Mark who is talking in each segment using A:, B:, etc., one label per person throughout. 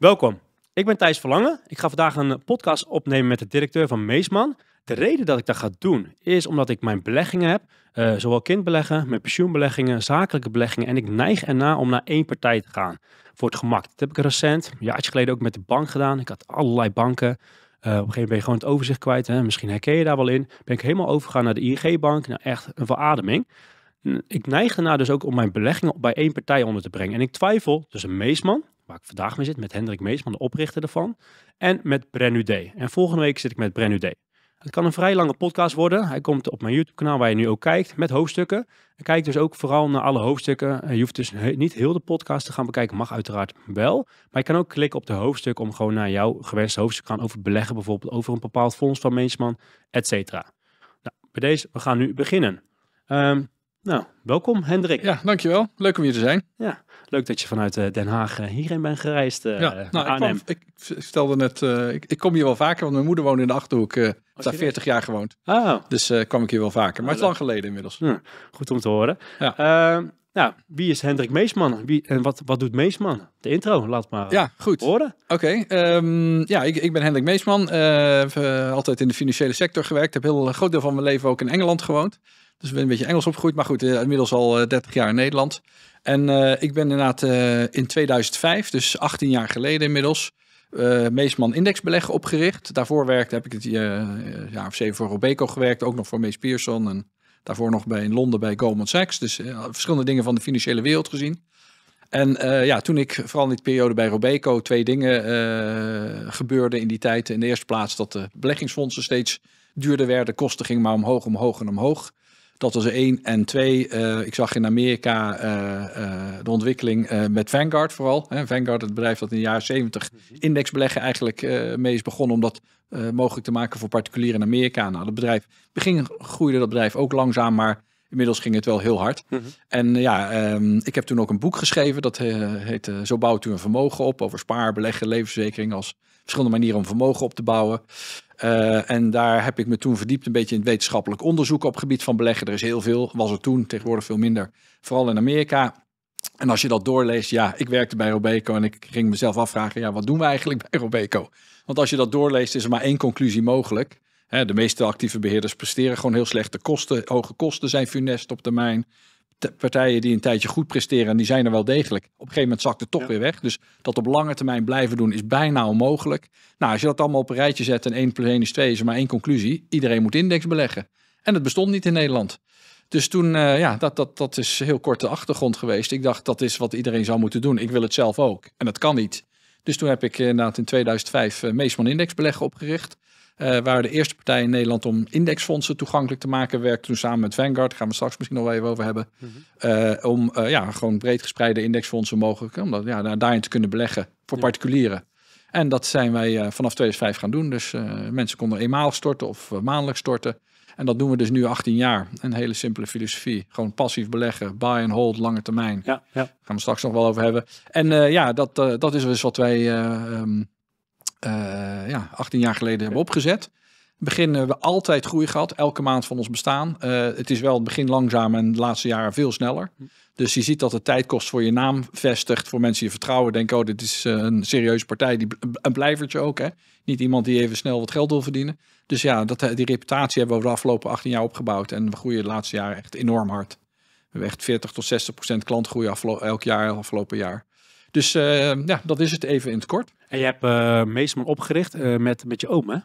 A: Welkom. Ik ben Thijs Verlangen. Ik ga vandaag een podcast opnemen met de directeur van Meesman. De reden dat ik dat ga doen is omdat ik mijn beleggingen heb, eh, zowel kindbeleggen, mijn pensioenbeleggingen, zakelijke beleggingen. En ik neig erna om naar één partij te gaan voor het gemak. Dat heb ik recent, een jaartje geleden ook met de bank gedaan. Ik had allerlei banken. Eh, op een gegeven moment ben je gewoon het overzicht kwijt. Hè? Misschien herken je daar wel in. Ben ik helemaal overgegaan naar de ING-bank. Nou, echt een verademing. Ik neig ernaar dus ook om mijn beleggingen bij één partij onder te brengen. En ik twijfel tussen Meesman, waar ik vandaag mee zit, met Hendrik Meesman, de oprichter ervan, en met Brenudé. En volgende week zit ik met Brenudé. Het kan een vrij lange podcast worden. Hij komt op mijn YouTube-kanaal waar je nu ook kijkt, met hoofdstukken. En kijk dus ook vooral naar alle hoofdstukken. Je hoeft dus niet heel de podcast te gaan bekijken, mag uiteraard wel. Maar je kan ook klikken op de hoofdstuk om gewoon naar jouw gewenste hoofdstuk te gaan over beleggen, bijvoorbeeld over een bepaald fonds van Meesman, et cetera. Nou, bij deze, we gaan nu beginnen. Um, nou, welkom Hendrik. Ja, dankjewel. Leuk om hier te zijn. Ja, leuk dat je vanuit eh, Den Haag eh, hierheen bent gereisd.
B: Eh, ja, nou, Ik, ik, stelde net, ik, ik, kom hier wel vaker, want mijn moeder woonde in de Achterhoek. Uh, daar 40 jaar gewoond. Oh. Dus kwam ik hier wel vaker. Maar het is ah, lang geleden inmiddels.
A: goed om te horen. Ja. Ehm, nou, wie is Hendrik Meesman? Wie, en wat, wat doet Meesman? De intro, laat
B: maar ja, goed. horen. Oké, ehm, ja, ik, ik ben Hendrik Meesman. heb altijd in de financiële sector gewerkt. Heb heel, een groot deel van mijn leven ook in Engeland gewoond. Dus ik ben een beetje Engels opgegroeid, maar goed, eh, inmiddels al 30 eh, jaar in Nederland. En eh, ik ben inderdaad in 2005, dus 18 jaar geleden inmiddels, Meesman Indexbeleg opgericht. Daarvoor werkte, heb ik het uh, jaar of zeven voor Robeco gewerkt, ook nog voor Mees Pearson en daarvoor nog bij, in Londen bij Goldman Sachs. Dus verschillende dingen van de financiële wereld gezien. En ja, toen ik vooral in die periode bij Robeco twee dingen gebeurde in die tijd. In de eerste plaats dat de beleggingsfondsen steeds duurder werden, kosten gingen maar omhoog, omhoog en omhoog. Dat was één. En twee, eh, ik zag in Amerika eh, eh, de ontwikkeling met Vanguard vooral. Hè. Vanguard, het bedrijf dat in de jaren 70 indexbeleggen eigenlijk mee is begonnen. Om dat mogelijk te maken voor particulieren in Amerika. Nou, dat bedrijf begin groeide dat bedrijf ook langzaam, maar inmiddels ging het wel heel hard. Mhm. En ja, ehm, ik heb toen ook een boek geschreven. Dat heet Zo bouwt u een vermogen op. Over spaar, beleggen, levensverzekering als verschillende manieren om vermogen op te bouwen. Eh, en daar heb ik me toen verdiept een beetje in wetenschappelijk onderzoek op het gebied van beleggen. Er is heel veel, was er toen, tegenwoordig veel minder. Vooral in Amerika. En als je dat doorleest, ja, ik werkte bij Robeco en ik ging mezelf afvragen, ja, wat doen we eigenlijk bij Robeco? Want als je dat doorleest, is er maar één conclusie mogelijk. de meeste actieve beheerders presteren gewoon heel slecht. De kosten, hoge kosten zijn funest op termijn partijen die een tijdje goed presteren, die zijn er wel degelijk. Op een gegeven moment zakte het toch weer weg. Dus dat op lange termijn blijven doen is bijna onmogelijk. Nou, als je dat allemaal op een rijtje zet en 1 plus 1 is 2, is er maar één conclusie. Iedereen moet index beleggen. En dat bestond niet in Nederland. Dus toen, eh, ja, dat, dat, dat is heel kort de achtergrond geweest. Ik dacht, dat is wat iedereen zou moeten doen. Ik wil het zelf ook. En dat kan niet. Dus toen heb ik inderdaad in 2005 uh, eh, Meesman Index beleggen opgericht. Uh, eh, waren de eerste partij in Nederland om indexfondsen toegankelijk te maken. Werkt toen samen met Vanguard, gaan we straks misschien nog wel even over hebben. Mhm. Eh, om eh, ja, gewoon breed gespreide indexfondsen mogelijk, om dat, ja, daarin te kunnen beleggen voor particulieren. En dat zijn wij vanaf 2005 gaan doen. Dus mensen konden eenmaal storten of maandelijks storten. En dat doen we dus nu 18 jaar. Een hele simpele filosofie. Gewoon passief beleggen, buy and hold, lange termijn. Ja, ja. Daar gaan we straks nog wel over hebben. En ja, dat, dat is dus wat wij ehm, eh, ja, 18 jaar geleden hebben opgezet. Begin hebben we altijd groei gehad, elke maand van ons bestaan. Eh, het is wel het begin langzaam en de laatste jaren veel sneller. Dus je ziet dat het tijd kost voor je naam vestigt, voor mensen je vertrouwen. Denken, oh, dit is eh, een serieuze partij, die, een blijvertje ook. Hè? Niet iemand die even snel wat geld wil verdienen. Dus ja, dat, die reputatie hebben we over de afgelopen 18 jaar opgebouwd. En we groeien de laatste jaren echt enorm hard. We hebben echt 40 tot 60 procent klantgroei elk jaar, afgelopen jaar. Dus eh, ja, dat is het even in het kort. En je hebt meestal eh, Meesman opgericht eh, met, met je oom, hè?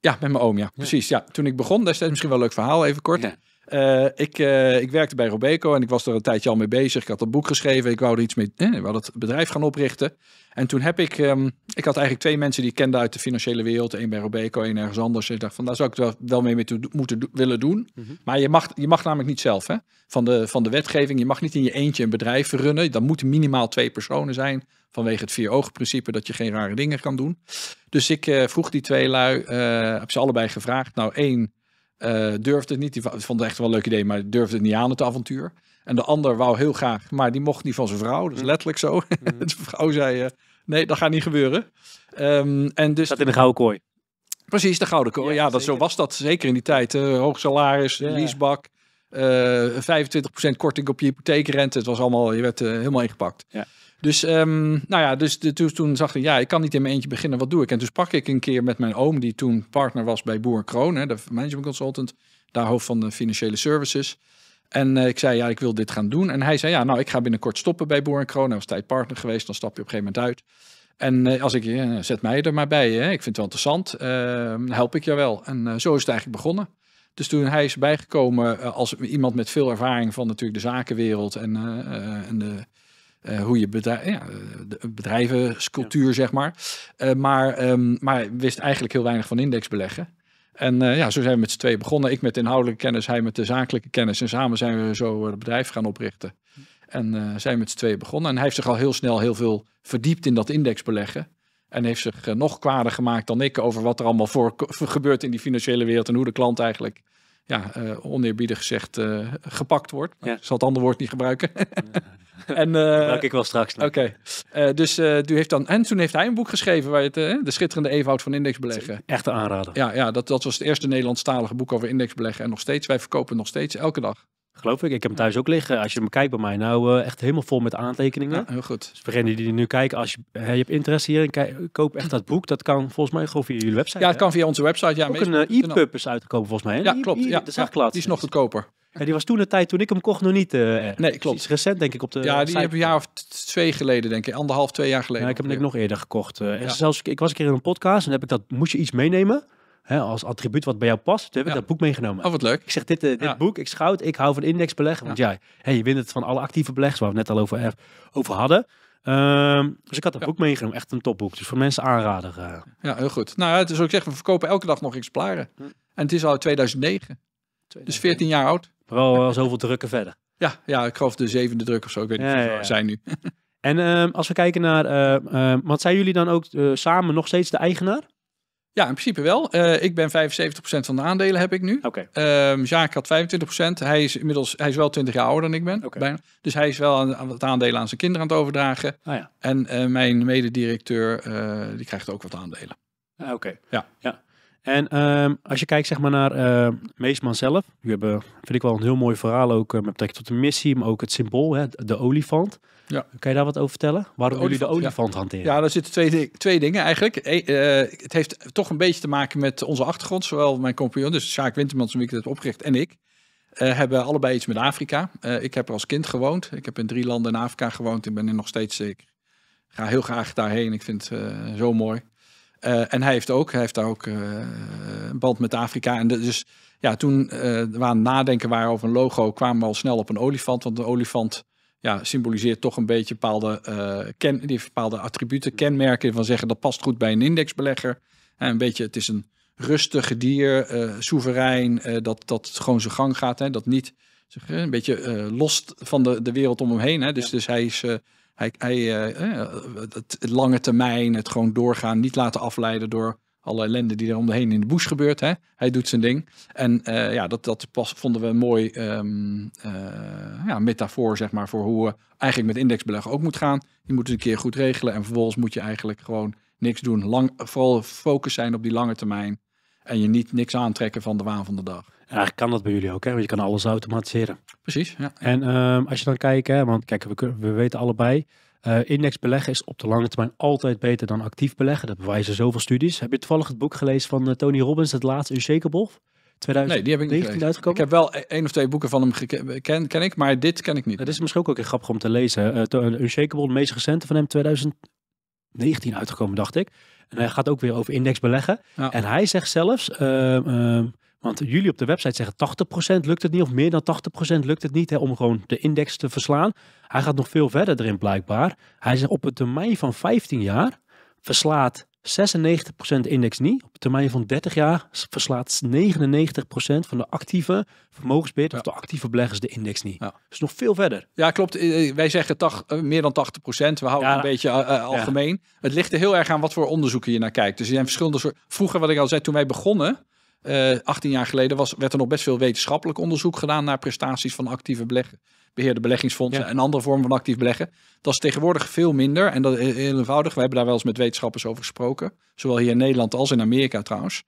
B: Ja, met mijn oom, ja. Precies. Ja. Toen ik begon, destijds misschien wel een leuk verhaal, even kort. Ja. Eh, ik, eh, ik werkte bij Robeco en ik was er een tijdje al mee bezig. Ik had een boek geschreven, ik wou er iets mee, eh, ik wou bedrijf gaan oprichten. En toen heb ik, ehm, ik had eigenlijk twee mensen die ik kende uit de financiële wereld. Eén bij Robeco, één ergens anders. En ik dacht van, daar zou ik wel, wel mee, moeten willen doen. Mhm. Maar je mag, je mag namelijk niet zelf, hè. Van de, van de wetgeving, je mag niet in je eentje een bedrijf runnen. Dan moeten minimaal twee personen zijn. Vanwege het vier ogen principe dat je geen rare dingen kan doen. Dus ik eh, vroeg die twee lui, heb ze allebei gevraagd. Nou, één uh, durfde het niet. Die vond het echt wel een leuk idee, maar durfde het niet aan het avontuur. En de ander wou heel graag, maar die mocht niet van zijn vrouw. Dat is mm. letterlijk zo. De mm. vrouw zei, eh, nee, dat gaat niet gebeuren. Um, en dus... zat in de gouden kooi. Precies, de gouden kooi. Ja, dat, zo was dat zeker in die tijd. Eh, hoog salaris, ja. leasebak, 25% korting op je hypotheekrente. Het was allemaal, je werd helemaal ingepakt. Ja. Dus, ehm, nou ja, dus toen, toen zag ik, ja, ik kan niet in mijn eentje beginnen. Wat doe ik? En toen pak ik een keer met mijn oom, die toen partner was bij Boer Kroon, hè, de management consultant, daar hoofd van de financiële services. En eh, ik zei, ja, ik wil dit gaan doen. En hij zei, ja, nou, ik ga binnenkort stoppen bij Boer Kroon. Hij was partner geweest, dan stap je op een gegeven moment uit. En eh, als ik, eh, zet mij er maar bij, hè. ik vind het wel interessant, uh, help ik je wel. En zo is het eigenlijk begonnen. Dus toen hij is bijgekomen als iemand met veel ervaring van natuurlijk de zakenwereld en, en de eh, hoe je bedrijf, ja, bedrijvenscultuur, zeg maar. Eh, maar, ehm, maar wist eigenlijk heel weinig van indexbeleggen. En eh, ja, zo zijn we met z'n twee begonnen. Ik met inhoudelijke kennis, hij met de zakelijke kennis. En samen zijn we zo het bedrijf gaan oprichten. En zijn we met z'n twee begonnen. En hij heeft zich al heel snel heel veel verdiept in dat indexbeleggen. En heeft zich nog kwader gemaakt dan ik over wat er allemaal voor gebeurt in die financiële wereld. En hoe de klant eigenlijk ja, eh, oneerbiedig gezegd eh, gepakt wordt. Ik zal het andere woord niet gebruiken. en, uh, Gebruik ik wel straks. Oké. dus u heeft dan, en toen heeft hij een boek geschreven waar je het, de schitterende eenvoud van indexbeleggen. Echt aanraden. Ja, ja dat, dat was het eerste Nederlandstalige boek over indexbeleggen. En nog steeds, wij verkopen nog steeds elke dag Geloof ik.
A: Ik heb hem thuis ook liggen. Als je hem kijkt bij mij, nou eh, echt helemaal vol met aantekeningen. Ja, heel goed. Dus degenen die nu kijken, als je, je hebt interesse hierin, koop echt dat boek. Dat kan volgens mij gewoon via jullie website. Ja, het kan via onze website. Ja, ook een e-pub is uit te kopen volgens mij. Ja, klopt. ja, dat is echt ja, Die is nog goedkoper. Ja, die was toen de tijd toen ik hem kocht nog niet. Eh, eh, nee, klopt. Is recent denk ik op de. Ja, die hebben heb een jaar of twee geleden denk ik, anderhalf twee jaar geleden. Ja, ik heb hem nog eerder gekocht. en zelfs ik was een keer in een podcast en heb ik dat moest je iets meenemen hè, als attribuut wat bij jou past. Toen heb ik dat boek meegenomen. Oh, wat leuk. Ik zeg, dit, eh, dit boek, ik schout, ik hou van indexbeleggen. Want ja, je wint het van alle actieve beleggers, waar we het net al over, over hadden. Ehm, dus ik had dat boek meegenomen. Echt een topboek. Dus voor mensen aanraden. Eh.
B: Ja, heel goed. Nou, het is ook zeggen, we verkopen elke dag nog exemplaren. Hm. En het is al 2009. 2009. Dus 14 jaar oud. Maar wel eh, zoveel drukken verder. Ja, ja, ik geloof de zevende druk of zo. Ik weet niet ja, hoeveel zijn nu. en ehm, als we kijken
A: naar, wat zijn jullie dan ook samen nog steeds de eigenaar?
B: Ja, in principe wel. Eh, ik ben 75% van de aandelen heb ik nu. Oké. Okay. Ehm, had 25%. Hij is inmiddels, hij is wel 20 jaar ouder dan ik ben. Bijna. Dus hij is wel aan, aan wat aandelen aan zijn kinderen aan het overdragen. Ah, ja. En eh, mijn mededirecteur, uh, die krijgt ook wat aandelen. Ah, oké. Ja. ja. En
A: ehm, als je kijkt zeg maar, naar eh, Meesman zelf, we hebben, vind ik wel een heel mooi verhaal ook eh, met betrekking tot de missie, maar ook het symbool, hè, de olifant. Ja. Kan je daar wat over vertellen? Waarom jullie de olifant ja. hanteren?
B: Ja, daar zitten twee, twee dingen eigenlijk. E-, eh, het heeft toch een beetje te maken met onze achtergrond. Zowel mijn compagnon, dus Sjaak Wintermans, wie ik heb opgericht, en ik. hebben allebei iets met Afrika. ik heb er als kind gewoond. Ik heb in drie landen in Afrika gewoond. Ik ben er nog steeds. Ik ga heel graag daarheen. Ik vind het zo mooi. Eh, en hij heeft ook, hij heeft daar ook eh, een band met Afrika. En dus ja, toen eh, we aan het nadenken waren over een logo, kwamen we al snel op een olifant. Want een olifant ja, symboliseert toch een beetje bepaalde, ken, die bepaalde attributen, kenmerken van zeggen dat past goed bij een indexbelegger. En een beetje, het is een rustig dier, uh, soeverein, dat, dat gewoon zijn gang gaat. Hè, dat niet zeg, een beetje uh, los van de, de wereld om hem heen. Hè. Dus, dus hij is hij, hij eh, eh, het lange termijn, het gewoon doorgaan, niet laten afleiden door alle ellende die er om de heen in de bush gebeurt. Hè? Hij doet zijn ding. En eh, ja, dat, dat pas, vonden we een mooi ehm, ja, metafoor zeg maar, voor hoe we eigenlijk met indexbeleggen ook moet gaan. Je moet het een keer goed regelen en vervolgens moet je eigenlijk gewoon niks doen. Lang, vooral focus zijn op die lange termijn en je niet niks aantrekken van de waan van de dag eigenlijk kan dat bij jullie ook, hè? want je kan alles
A: automatiseren. Precies, ja. En ehm, als je dan kijkt, hè, want kijk, we, we weten allebei, uh, index beleggen is op de lange termijn altijd beter dan actief beleggen. Dat bewijzen zoveel studies. Heb je toevallig het boek gelezen van eh, Tony Robbins, het laatste Unshakable? 2000, nee, die heb ik niet
B: uitgekomen. Ik heb wel e-, één of twee boeken van hem ken,
A: ken ik, maar dit ken ik niet. Het is misschien ook keer grappig om te lezen. Uh, Unshakable, de meest recente van hem, 2019 uitgekomen, dacht ik. En hij gaat ook weer over index beleggen. En hij zegt zelfs, ehm, ehm, want jullie op de website zeggen 80% lukt het niet, of meer dan 80% lukt het niet hè, om gewoon de index te verslaan. Hij gaat nog veel verder erin blijkbaar. Hij zegt op een termijn van 15 jaar verslaat 96% index niet. Op een termijn van 30 jaar verslaat 99% van de actieve vermogensbeheerders of de actieve beleggers de index niet. Ja. Dus nog veel verder.
B: Ja, klopt. Eh, eh, wij zeggen eh, meer dan 80%. We houden het een beetje algemeen. Het ligt er heel erg aan wat voor onderzoeken je naar kijkt. Dus er zijn verschillende soorten. Vroeger, wat ik al zei, toen wij begonnen, uh, eh, 18 jaar geleden was, werd er nog best veel wetenschappelijk onderzoek gedaan naar prestaties van actieve beleggen, beheerde beleggingsfondsen en andere vormen van actief beleggen. Dat is tegenwoordig veel minder en dat is eh, heel eenvoudig. We hebben daar wel eens met wetenschappers over gesproken, zowel hier in Nederland als in Amerika trouwens.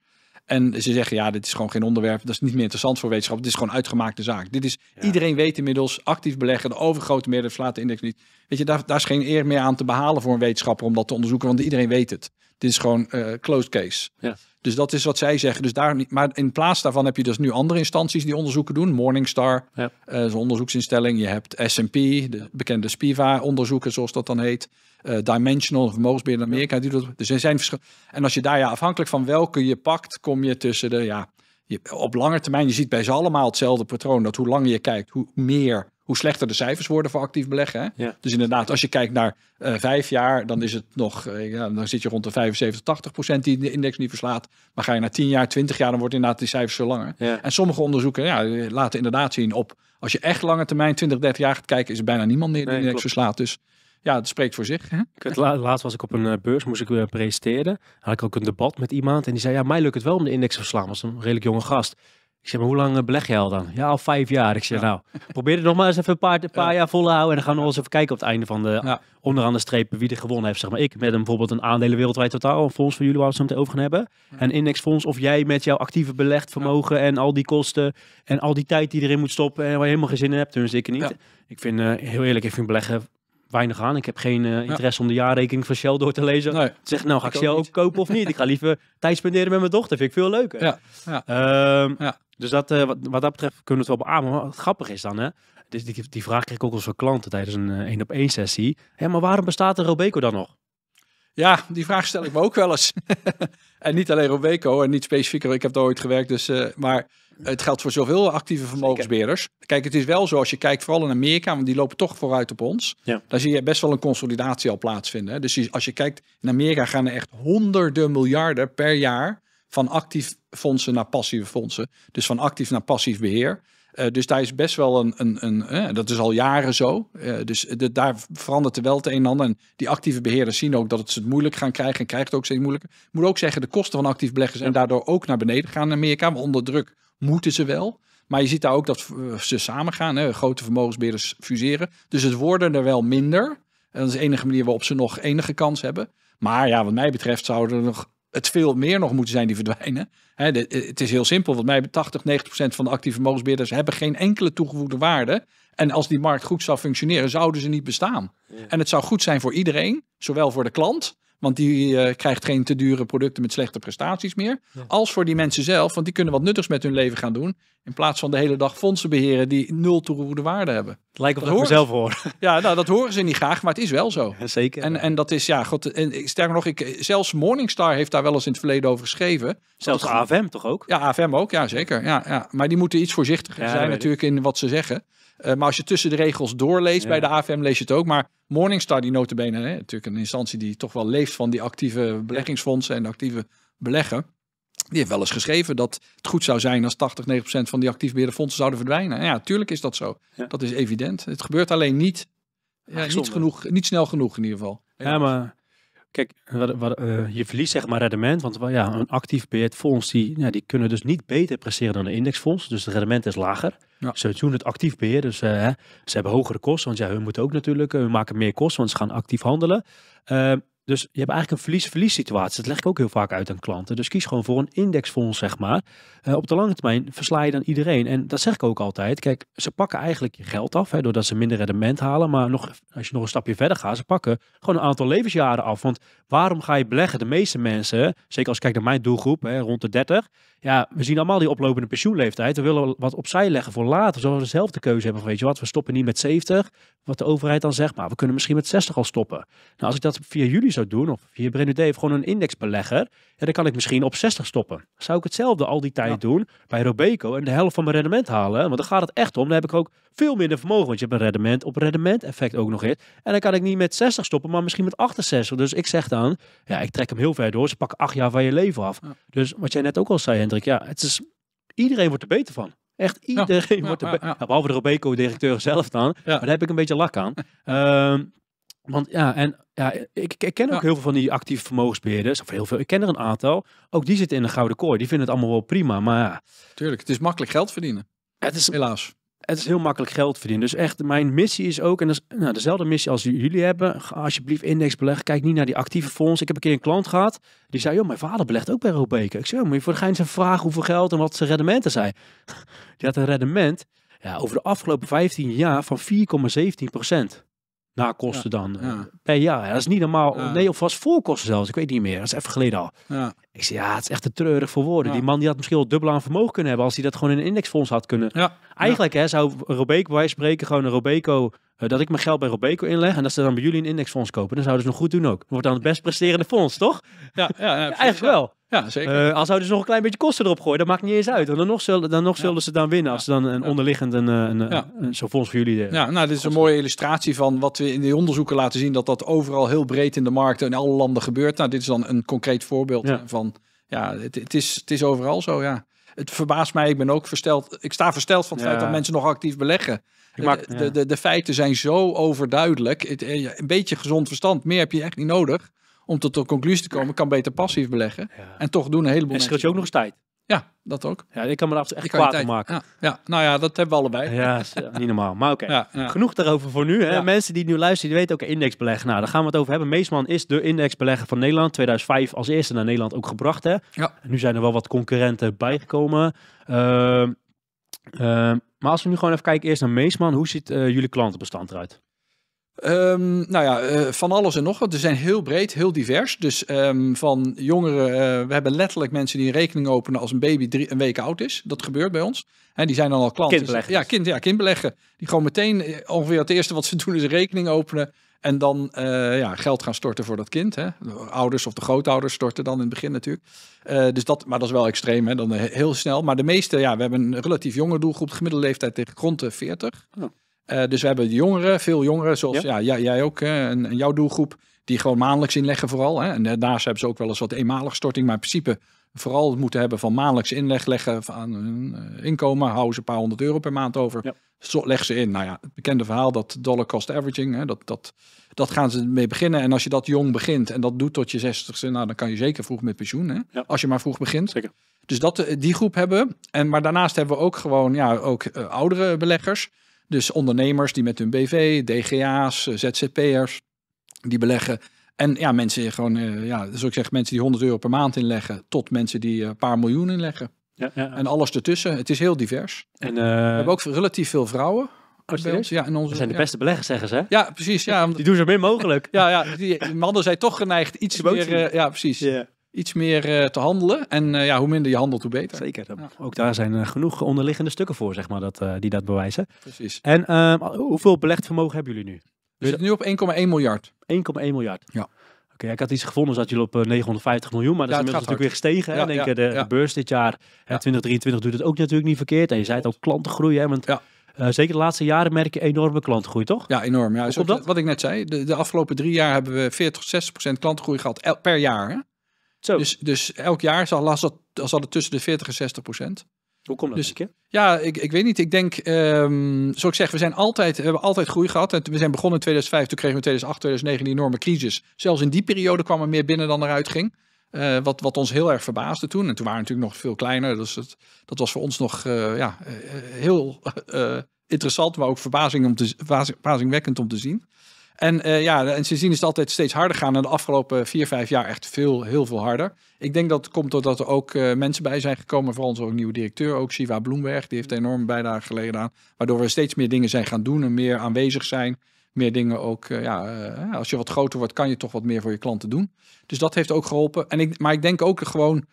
B: En ze zeggen, ja, dit is gewoon geen onderwerp. Dat is niet meer interessant voor wetenschap. Dit is gewoon uitgemaakte zaak. Dit is, iedereen weet inmiddels, actief beleggen, de overgrote meerderheid slaat de index niet. Weet je, daar, daar, is geen eer meer aan te behalen voor een wetenschapper om dat te onderzoeken, want iedereen weet het. Dit is gewoon uh, closed case. Ja. Dus dat is wat zij zeggen. Dus daar, maar in plaats daarvan heb je dus nu andere instanties die onderzoeken doen. Morningstar, ja. Uh, een onderzoeksinstelling. Je hebt S&P, de bekende SPIVA-onderzoeken, zoals dat dan heet. Eh, Dimensional, vermogensbeheer in Amerika. dus er zijn verschillende... En als je daar ja, afhankelijk van welke je pakt, kom je tussen de... Ja, je, op lange termijn, je ziet bij ze allemaal hetzelfde patroon. Dat hoe langer je kijkt, hoe meer hoe slechter de cijfers worden voor actief beleggen. Hè? Dus inderdaad, als je kijkt naar eh, vijf jaar, dan is het nog, eh, ja, dan zit je rond de 75, 80 procent die de index niet verslaat. Maar ga je naar 10 jaar, 20 jaar, dan wordt inderdaad die cijfers zo langer. En sommige onderzoeken ja, eh, laten inderdaad zien op, als je echt lange termijn, 20, 30 jaar gaat kijken, is er bijna niemand meer die de index verslaat. Dus ja, het spreekt voor zich. Hè? Ik laatst
A: was ik op een beurs, moest ik weer presenteren. Had ik ook een debat met iemand en die zei, ja, mij lukt het wel om de index te verslaan. was een redelijk jonge gast. Ik zeg, maar hoe lang eh, beleg je al dan? Ja, al vijf jaar. Ik zeg, nou, probeer het nog maar eens even een paar, een paar te houden En dan gaan we ons even kijken op het einde van de, ja. onderaan de strepen, wie er gewonnen heeft. Zeg maar, ik met een, bijvoorbeeld een aandelen wereldwijd totaal, een fonds van jullie waar we het zo over gaan hebben. een indexfonds, of jij met jouw actieve belegd vermogen en al die kosten en al die tijd die erin moet stoppen en waar je helemaal geen zin in hebt. Dus ik niet. Ik vind, eh, heel eerlijk, ik vind beleggen weinig aan. Ik heb geen eh, interesse om de jaarrekening van Shell door te lezen. Zeg, nou ga ik, Shell ook, kopen of niet? ik ga liever tijd spenderen met mijn dochter. Vind ik veel leuker. Ja. ja. Ehm, ja. Dus dat, eh, wat, wat, dat betreft kunnen we het wel beamen. Maar wat grappig is dan, hè? Dus die, die vraag kreeg ik ook als van klanten tijdens een één eh, op één sessie. Ja, maar waarom bestaat de Robeco dan nog?
B: Ja, die vraag stel ik me ook wel eens. en niet alleen Robeco en niet specifieker. Ik heb er ooit gewerkt, dus, uh, maar het geldt voor zoveel actieve vermogensbeheerders. Kijk, het is wel zo als je kijkt vooral in Amerika, want die lopen toch vooruit op ons. Daar zie je best wel een consolidatie al plaatsvinden. Dus als je kijkt, in Amerika gaan er echt honderden miljarden per jaar van actief fondsen naar passieve fondsen. Dus van actief naar passief beheer. Eh, dus daar is best wel een, een, een eh, dat is al jaren zo. Eh, dus daar verandert er wel het een en ander. En die actieve beheerders zien ook dat het ze het moeilijk gaan krijgen en krijgt het ook steeds moeilijker. Ik moet ook zeggen, de kosten van actief beleggers en daardoor ook naar beneden gaan in Amerika. Maar onder druk moeten ze wel. Maar je ziet daar ook dat eh, ze gaan Hè? Grote vermogensbeheerders fuseren. Dus het worden er wel minder. En dat is de enige manier waarop ze nog enige kans hebben. Maar ja, wat mij betreft zouden er nog het veel meer nog moeten zijn die verdwijnen. Hè, eh, het is heel simpel. Wat mij 80, 90 procent van de actieve vermogensbeheerders hebben geen enkele toegevoegde waarde. En als die markt goed zou functioneren, zouden ze niet bestaan. En het zou goed zijn voor iedereen, zowel voor de klant want die eh, krijgt geen te dure producten met slechte prestaties meer. Als voor die mensen zelf, want die kunnen wat nuttigs met hun leven gaan doen. In plaats van de hele dag fondsen beheren die nul toegevoegde waarde hebben. Het lijkt op dat, dat zelf hoor. Ja, nou, dat horen ze niet graag, maar het is wel zo. Ja, zeker. En, en dat is, ja, god, en, sterker nog, ik, zelfs Morningstar heeft daar wel eens in het verleden over geschreven. Zelfs AFM toch ook? Ja, AFM ook, ja zeker. Ja, ja. Maar die moeten iets voorzichtiger zijn natuurlijk in wat ze zeggen. Eh, maar als je tussen de regels doorleest, bij de AFM lees je het ook. Maar Morningstar, die notabene, hè, natuurlijk een instantie die toch wel leeft van die actieve beleggingsfondsen en actieve beleggen. Die heeft wel eens geschreven dat het goed zou zijn als 80, 90 van die actief beheerde fondsen zouden verdwijnen. Ja, tuurlijk is dat zo. Dat is evident. Het gebeurt alleen niet, ja, niet, genoeg, niet snel genoeg in ieder geval. Ja, maar
A: kijk, eh, je verliest zeg maar rendement. Want ja, een actief beheerd fonds, die, ja, die kunnen dus niet beter presteren dan een indexfonds. Dus het rendement is lager. Ja. Ze doen het actief beheer, dus eh, ze hebben hogere kosten, want ja, hun moeten ook natuurlijk, eh, hun maken meer kosten, want ze gaan actief handelen. Ehm, dus je hebt eigenlijk een verlies-verlies situatie. Dat leg ik ook heel vaak uit aan klanten. Dus kies gewoon voor een indexfonds, zeg maar. Eh, op de lange termijn versla je dan iedereen. En dat zeg ik ook altijd. Kijk, ze pakken eigenlijk je geld af, hè, doordat ze minder rendement halen. Maar nog, als je nog een stapje verder gaat, ze pakken gewoon een aantal levensjaren af. Want waarom ga je beleggen? De meeste mensen, zeker als ik kijk naar mijn doelgroep, hè, rond de 30. Ja, we zien allemaal die oplopende pensioenleeftijd. We willen wat opzij leggen voor later, zodat we dezelfde keuze hebben. Van, weet je wat, we stoppen niet met 70, wat de overheid dan zegt. Maar we kunnen misschien met 60 al stoppen. Nou, als ik dat via jullie zou doen, of via BrennUD, heeft gewoon een indexbelegger, ja, dan kan ik misschien op 60 stoppen. Zou ik hetzelfde al die tijd doen bij Robeco en de helft van mijn rendement halen? Want dan gaat het echt om. Dan heb ik ook veel minder vermogen, want je hebt een rendement op rendement effect ook nog eens. En dan kan ik niet met 60 stoppen, maar misschien met 68. Dus ik zeg dan, ja, ik trek hem heel ver door. Ze pakken acht jaar van je leven af. Dus wat jij net ook al zei, Hendrik, ja, het is, iedereen wordt er beter van.
B: Echt iedereen wordt er beter
A: Behalve de Robeco-directeur zelf dan. Maar daar heb ik een beetje lak aan. Ehm, want ja, en ja, ik, ken ook heel veel van die actieve vermogensbeheerders. Of heel veel. Ik ken er een aantal. Ook die zitten in de gouden kooi. Die vinden het allemaal wel prima. Maar ja. Tuurlijk, het is makkelijk geld verdienen. Het is, Helaas. Het is heel makkelijk geld verdienen. Dus echt, mijn missie is ook, en dat is nou, dezelfde missie als jullie hebben. Ga alsjeblieft index beleggen. Kijk niet naar die actieve fondsen. Ik heb een keer een klant gehad. Die zei, joh, mijn vader belegt ook bij Robeke. Ik zei, moet je voor de gein zijn vragen hoeveel geld en wat zijn rendementen zijn. Die had een rendement ja, over de afgelopen 15 jaar van 4,17 procent na kosten dan. Eh, ja. Nee, dat is niet normaal. Nee, of was voorkosten zelfs. Ik weet niet meer. Dat is even geleden al. Ja. Ik zeg ja, het is echt te treurig voor woorden. Die man die had misschien wel dubbel aan vermogen kunnen hebben als hij dat gewoon in een indexfonds had kunnen. Eigenlijk Hè, zou Robeco, wij spreken gewoon een Robeco, eh, dat ik mijn geld bij Robeco inleg en dat ze dan bij jullie een indexfonds kopen. Dan zouden ze nog goed doen ook. Wordt dan het best presterende fonds, toch? Ja, ja, eigenlijk wel. Ja, zeker. al zouden ze nog een klein beetje kosten erop gooien, dat maakt niet eens uit. dan nog zullen, dan nog zullen ze dan winnen als ze dan een onderliggend een, eh, een, eh, zo
B: jullie. Eh, ja, nou, dit is een mooie illustratie van wat we in die onderzoeken laten zien dat dat overal heel breed in de markt en in alle landen gebeurt. Nou, dit is dan een concreet voorbeeld van ja, het, het, is, het is overal zo, ja. Het verbaast mij, ik ben ook versteld. Ik sta versteld van het feit dat mensen nog actief beleggen. de, de, de, feiten zijn zo overduidelijk. een beetje gezond verstand, meer heb je echt niet nodig om tot de conclusie te komen, kan beter passief beleggen. En toch doen een heleboel en scheelt je ook nog eens tijd. Ja, dat ook. Ja, ik kan me daar echt kwaad om maken. Ja, ja, nou ja, dat hebben we allebei.
A: Ja, niet normaal. Maar oké, genoeg daarover voor nu. Hè. Mensen die nu luisteren, die weten ook eh, indexbeleggen. Nou, daar gaan we het over hebben. Meesman is de indexbelegger van Nederland. 2005 als eerste naar Nederland ook gebracht. Hè. Ja. nu zijn er wel wat concurrenten bijgekomen. Ehm, ehm, maar als we nu gewoon even kijken eerst naar Meesman. Hoe ziet
B: eh, jullie klantenbestand eruit? Ehm, nou ja, eh, van alles en nog wat. Ze zijn heel breed, heel divers. Dus ehm, van jongeren, eh, we hebben letterlijk mensen die een rekening openen als een baby drie, een week oud is. Dat gebeurt bij ons. En die zijn dan al klanten. Kindbeleggen. Dus. Ja, kind, ja, kindbeleggen. Die gewoon meteen, eh, ongeveer het eerste wat ze doen is een rekening openen. En dan ja, geld gaan storten voor dat kind. Hè? ouders of de grootouders storten dan in het begin natuurlijk. dus dat, maar dat is wel extreem, hè? dan heel snel. Maar de meeste, ja, we hebben een relatief jonge doelgroep. Gemiddelde leeftijd tegen rond de 40. Eh, dus we hebben de jongeren, veel jongeren, zoals ja. jij, ook en, jouw doelgroep, die gewoon maandelijks inleggen vooral. Hè. En eh, daarnaast hebben ze ook wel eens wat eenmalig storting, maar in principe vooral het moeten hebben van maandelijks inleg leggen aan hun eh, inkomen. Houden ze een paar honderd euro per maand over. leg ze in. Nou ja, het bekende verhaal dat dollar cost averaging. Hè, dat, dat, dat gaan ze mee beginnen. En als je dat jong begint en dat doet tot je zestigste, nou dan kan je zeker vroeg met pensioen. Hè, Als je maar vroeg begint. Zeker. Dus dat, die groep hebben. En, maar daarnaast hebben we ook gewoon ja, ook, oudere beleggers. Dus ondernemers die met hun BV, DGA's, eh, ZZP'ers, die beleggen. En ja, mensen gewoon, eh, ja, zoals ik zeg, mensen die 100 euro per maand inleggen, tot mensen die eh, een paar miljoen inleggen. Ja, ja, En alles ertussen. Het is heel divers. En, We hebben ook relatief veel vrouwen. als oh, bij ja, en onze, zijn de beste beleggers, zeggen ze. Hè? Ja, precies. Ja, die doen zo min mogelijk. ja, ja, die mannen zijn toch geneigd iets meer... Uh, ja, precies. Yeah iets meer eh, te handelen. En eh, ja, hoe minder je handelt, hoe beter. Zeker.
A: Ook daar zijn eh, genoeg onderliggende stukken voor, zeg maar, dat, die dat bewijzen. Precies. En ehm, hoeveel belegd vermogen hebben jullie nu?
B: We zitten nu op 1,1 miljard. 1,1 miljard. Ja.
A: Oké, ik had iets gevonden, zat jullie op 950 miljoen, maar dat is natuurlijk weer gestegen. Ja, denk, de, de, beurs dit jaar, 2023, doet het ook natuurlijk niet verkeerd. En je zei het ook, klantengroei. Hè, want uh, zeker de laatste jaren merk je
B: enorme klantgroei, toch? Ja, enorm. Ja. Dus dat? Wat ik net zei, de, de, afgelopen drie jaar hebben we 40, 60 procent klantgroei gehad per jaar. Hè? Dus, dus elk jaar zal, zal het tussen de 40 en 60 procent. Hoe komt dat? Dus, denk Ja, ik, ik weet niet. Ik denk, um, zoals ik zeg, we zijn altijd, we hebben altijd groei gehad. En we zijn begonnen in 2005, toen kregen we in 2008, 2009 die enorme crisis. Zelfs in die periode kwam er meer binnen dan eruit ging. Eh, wat, wat ons heel erg verbaasde toen. En toen waren we natuurlijk nog veel kleiner. Dus het, dat was voor ons nog eh, ja, eh, heel interessant, maar ook verbazing om te, verbazingwekkend om te zien. En uh, ja, en sindsdien is het altijd steeds harder gaan. En de afgelopen vier, vijf jaar echt veel, heel veel harder. Ik denk dat het komt doordat er ook eh, mensen bij zijn gekomen. Vooral onze ook nieuwe directeur, ook Siva Bloemberg. Die heeft een enorme bijdrage geleden aan. Waardoor we steeds meer dingen zijn gaan doen en meer aanwezig zijn. Meer dingen ook, eh, ja, als je wat groter wordt, kan je toch wat meer voor je klanten doen. Dus dat heeft ook geholpen. En ik, maar ik denk ook gewoon,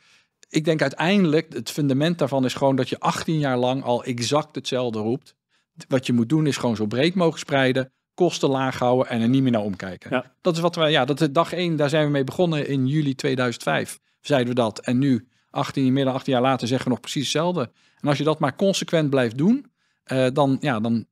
B: ik denk uiteindelijk, het fundament daarvan is gewoon dat je 18 jaar lang al exact hetzelfde roept. Wat je moet doen is gewoon zo breed mogelijk spreiden kosten laag houden en er niet meer naar omkijken. Dat is wat wij, ja, dat is dag één daar zijn we mee begonnen in juli 2005, zeiden we dat. En nu, 18, meer 18 jaar later, zeggen we nog precies hetzelfde. En als je dat maar consequent blijft doen, eh, dan, ja, dan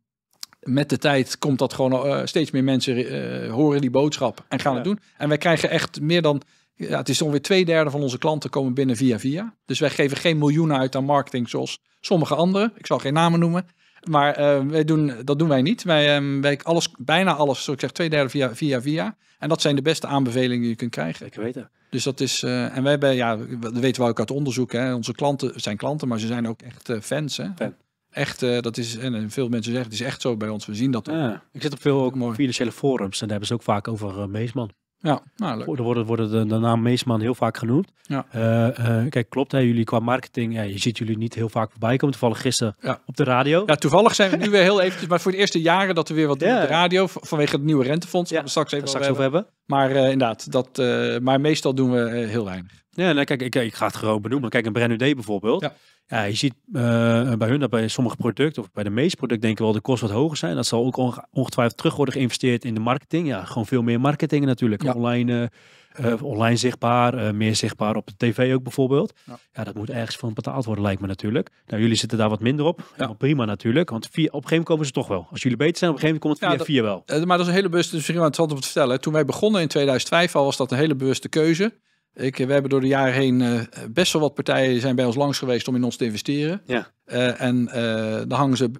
B: met de tijd komt dat gewoon eh, steeds meer mensen eh, horen die boodschap en gaan het doen. En wij krijgen echt meer dan, ja, het is ongeveer twee derde van onze klanten komen binnen via via. Dus wij geven geen miljoenen uit aan marketing zoals sommige anderen. Ik zal geen namen noemen. Maar ehm, wij doen, dat doen wij niet. Wij um, ehm, werken alles, bijna alles, zoals ik zeg, twee derde via, via via. En dat zijn de beste aanbevelingen die je kunt krijgen. Ik weet het. Dus dat is, eh, en wij bij ja, dat weten we ook uit onderzoek. Hè. Onze klanten zijn klanten, maar ze zijn ook echt eh, fans. Hè. Fan. Echt, eh, dat is, en veel mensen zeggen, het is echt zo bij ons. We zien dat. ik zit op veel ook financiële forums en daar hebben ze ook vaak over Meesman. Ja, nou, Er
A: worden, worden de, de, naam Meesman heel vaak genoemd. Ja. Eh, eh, kijk, klopt, hè, jullie qua marketing, je ziet jullie niet heel vaak voorbij komen. Toevallig gisteren
B: op de radio. Ja, toevallig zijn we nu weer heel eventjes, maar voor de eerste jaren dat we weer wat doen op de radio, vanwege het nieuwe rentefonds, ja. we straks even straks over hebben. Maar eh, inderdaad, dat, eh, maar meestal doen we eh, heel weinig.
A: Ja, nou, kijk, ik, ik ga het gewoon benoemen. Kijk, een brand new bijvoorbeeld. Ja. ja je ziet bij hun dat bij sommige producten, of bij de meeste producten, denk ik wel de kosten wat hoger zijn. Dat zal ook ongetwijfeld terug worden geïnvesteerd in de marketing. Ja, gewoon veel meer marketing natuurlijk. Ja. Online eh, online zichtbaar, eh, meer zichtbaar op de tv ook bijvoorbeeld. Ja. dat moet ergens van betaald worden, lijkt me natuurlijk. Nou, jullie zitten daar wat minder op. Nou, prima natuurlijk, want op een gegeven moment komen ze toch wel. Als jullie beter
B: zijn, op een gegeven moment komt het via vier wel. Eh, maar dat is een hele bewuste, dus misschien wel interessant om te vertellen. Toen wij begonnen in 2005 al, was dat een hele bewuste keuze. Ik, eh, we hebben door de jaren heen eh, best wel wat partijen zijn bij ons langs geweest om in ons te investeren. Ja. Eh, en uh, dan hangen ze,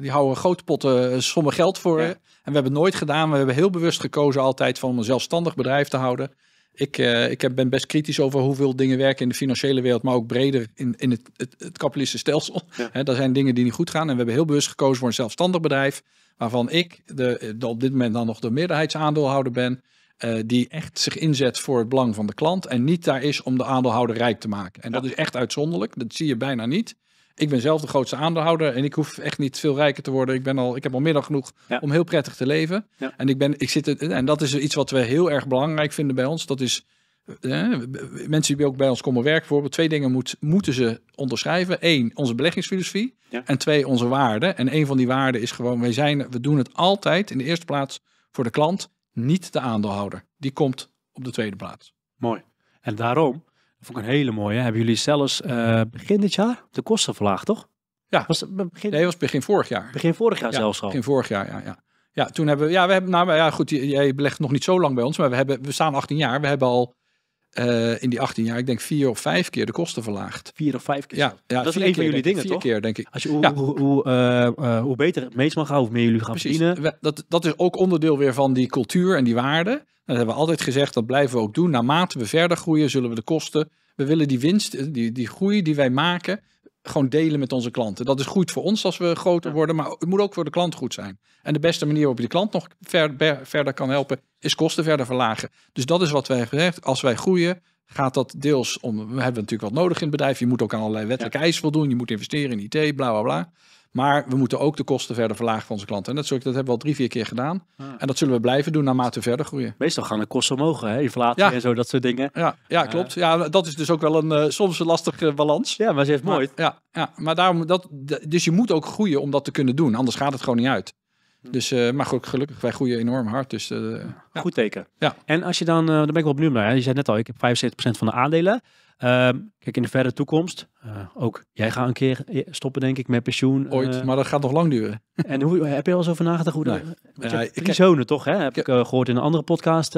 B: die houden grote potten sommen geld voor. En we hebben het nooit gedaan. We hebben heel bewust gekozen altijd van om een zelfstandig bedrijf te houden. Ik, ik ben best kritisch over hoeveel dingen werken in de financiële wereld, maar ook breder in, in het, het, kapitalistische stelsel. Ja. daar zijn dingen die niet goed gaan. En we hebben heel bewust gekozen voor een zelfstandig bedrijf, waarvan ik de op dit moment dan nog de meerderheidsaandeelhouder ben. Uh, die echt zich inzet voor het belang van de klant. En niet daar is om de aandeelhouder rijk te maken. En dat is echt uitzonderlijk. Dat zie je bijna niet. Ik ben zelf de grootste aandeelhouder en ik hoef echt niet veel rijker te worden. Ik, ben al, ik heb al middag genoeg om heel prettig te leven. En, ik ben, ik zit, en dat is iets wat we heel erg belangrijk vinden bij ons. Dat is eh, eh, mensen die ook bij ons komen werken, bijvoorbeeld, twee dingen moet, moeten ze onderschrijven. Eén, onze beleggingsfilosofie. En twee, onze waarden. En een van die waarden is gewoon, wij zijn, we doen het altijd in de eerste plaats voor de klant niet de aandeelhouder. Die komt op de tweede plaats. Mooi. En daarom, dat vond ik een hele mooie, hebben
A: jullie zelfs eh, begin dit jaar de kosten verlaagd, toch?
B: Ja, was het begin... nee, was begin vorig jaar. Begin vorig jaar ja, zelfs al. Begin vorig jaar, ja, ja. Ja, toen hebben we, ja, we hebben, nou ja, goed, jij belegt nog niet zo lang bij ons, maar we, hebben, we staan 18 jaar, we hebben al eh, in die 18 jaar, ik denk vier of vijf keer de kosten verlaagd. Vier of vijf keer? Ja, dat is een van jullie dingen, vier keer, denk ik. Als je, hoe, hoe, hoe, eh, eh, beter het meest mag gaan, hoe meer jullie gaan verdienen. Dat, dat is ook onderdeel weer van die cultuur en die waarden. Dat hebben we altijd gezegd, dat blijven we ook doen. Naarmate we verder groeien, zullen we de kosten... We willen die winst, die, die groei die wij maken gewoon delen met onze klanten. Dat is goed voor ons als we groter worden, maar het moet ook voor de klant goed zijn. En de beste manier waarop je de klant nog verder kan helpen, is kosten verder verlagen. Dus dat is wat wij gezegd. Als wij groeien, gaat dat deels om. We hebben natuurlijk wat nodig in het bedrijf. Je moet ook aan allerlei wettelijke eisen voldoen. Je moet investeren in IT, bla bla bla. Maar we moeten ook de kosten verder verlagen voor onze klanten. En dat, dat hebben we al drie, vier keer gedaan. Ah. En dat zullen we blijven doen naarmate we verder groeien. Meestal gaan de kosten omhoog, hè? inflatie ja. en zo, dat soort dingen. Ja, ja eh. klopt. Ja, dat is dus ook wel een eh, soms een lastige balans. Ja, maar ze heeft mooi. Ja, ja, maar daarom dat, dus je moet ook groeien om dat te kunnen doen. Anders gaat het gewoon niet uit. Hm. Dus, eh, maar goed, gelukkig, wij groeien enorm hard. Dus, Goed teken. Ja. En als je dan, daar ben ik wel
A: benieuwd naar. Hè? Je zei net al, ik heb 75% van de aandelen. Ehm, kijk, in de verre toekomst, eh, ook jij gaat een keer eh, stoppen denk ik met pensioen. Ooit, eh. maar dat gaat nog lang duren. En hoe, heb je al zo over nagedacht? Hoe nee.
B: zonen toch, hè? heb ik, gehoord in een andere podcast.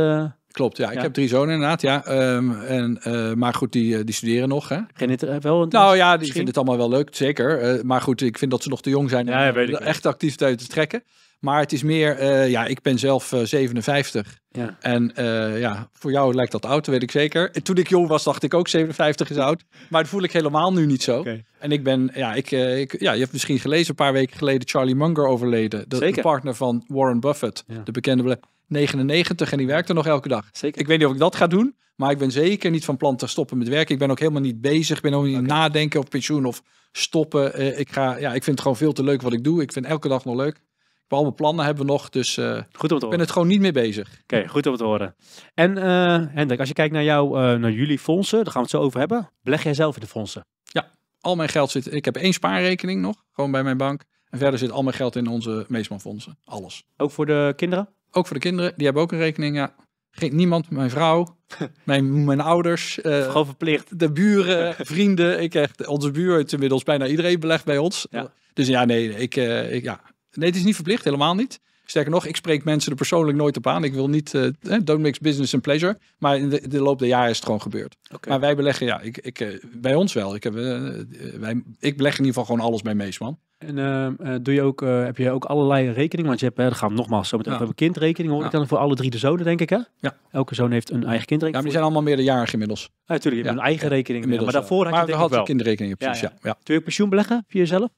B: Klopt, ja. Ik heb drie zonen inderdaad, ja. Ehm, en, maar goed, die, die studeren nog, hè. Geen wel een Nou ja, die vinden het allemaal wel leuk, zeker. maar goed, ik vind dat ze nog te jong zijn om echt activiteiten te trekken. Maar het is meer, ja, ik ben zelf 57. Ja. En eh, ja, voor jou lijkt dat oud, weet ik zeker. En toen ik jong was, dacht ik ook 57 is oud. Maar dat voel ik helemaal nu niet zo. En ik ben, ja, ik, eh, ik, ja, je hebt misschien gelezen, een paar weken geleden Charlie Munger overleden. De, de partner van Warren Buffett, de bekende 99 en die werkte nog elke dag. Zeker. Ik weet niet of ik dat ga doen, maar ik ben zeker niet van plan te stoppen met werken. Ik ben ook helemaal niet bezig, ik ben ook niet nadenken of pensioen of stoppen. Eh, ik, ga, ja, ik vind het gewoon veel te leuk wat ik doe. Ik vind elke dag nog leuk bepaalde plannen hebben we nog. Dus eh, goed om te ik ben het gewoon niet meer bezig. Oké, goed om te horen. En eh, Hendrik, als je kijkt naar, jou, eh, naar jullie fondsen, daar gaan we het zo over hebben. Beleg jij zelf in de fondsen? Ja, al mijn geld zit... Ik heb één spaarrekening nog, gewoon bij mijn bank. En verder zit al mijn geld in onze fondsen, Alles. Ook voor de kinderen? Ook voor de kinderen. Die hebben ook een rekening, ja. Geen, niemand, mijn vrouw, mijn, mijn ouders. Uh, Gewoon verplicht. De buren, vrienden. Ik echt, onze buur inmiddels bijna iedereen belegt bij ons. Ja. Dus ja, nee, ik, ik ja, Nee, het is niet verplicht, helemaal niet. Sterker nog, ik spreek mensen er persoonlijk nooit op aan. Ik wil niet, eh, eh, don't mix business and pleasure. Maar in de, de loop der jaren is het gewoon gebeurd. Maar wij beleggen, ja, ik, ik, eh, bij ons wel. Ik, heb, wij, ik beleg in ieder geval gewoon alles bij Meesman.
A: En doe je ook, heb je ook allerlei rekeningen? Want je hebt, gaan nogmaals zo meteen ja. kindrekening. Hoor ik dan voor alle drie de zonen, denk ik hè? Ja. Elke zoon heeft een eigen kindrekening.
B: Ja, maar die zijn allemaal meerderjarig inmiddels. Ja, ah, natuurlijk, je hebt een eigen rekening. Inmiddels, maar daarvoor had je maar denk ik kindrekeningen precies, ja. ja. je pensioen beleggen via jezelf?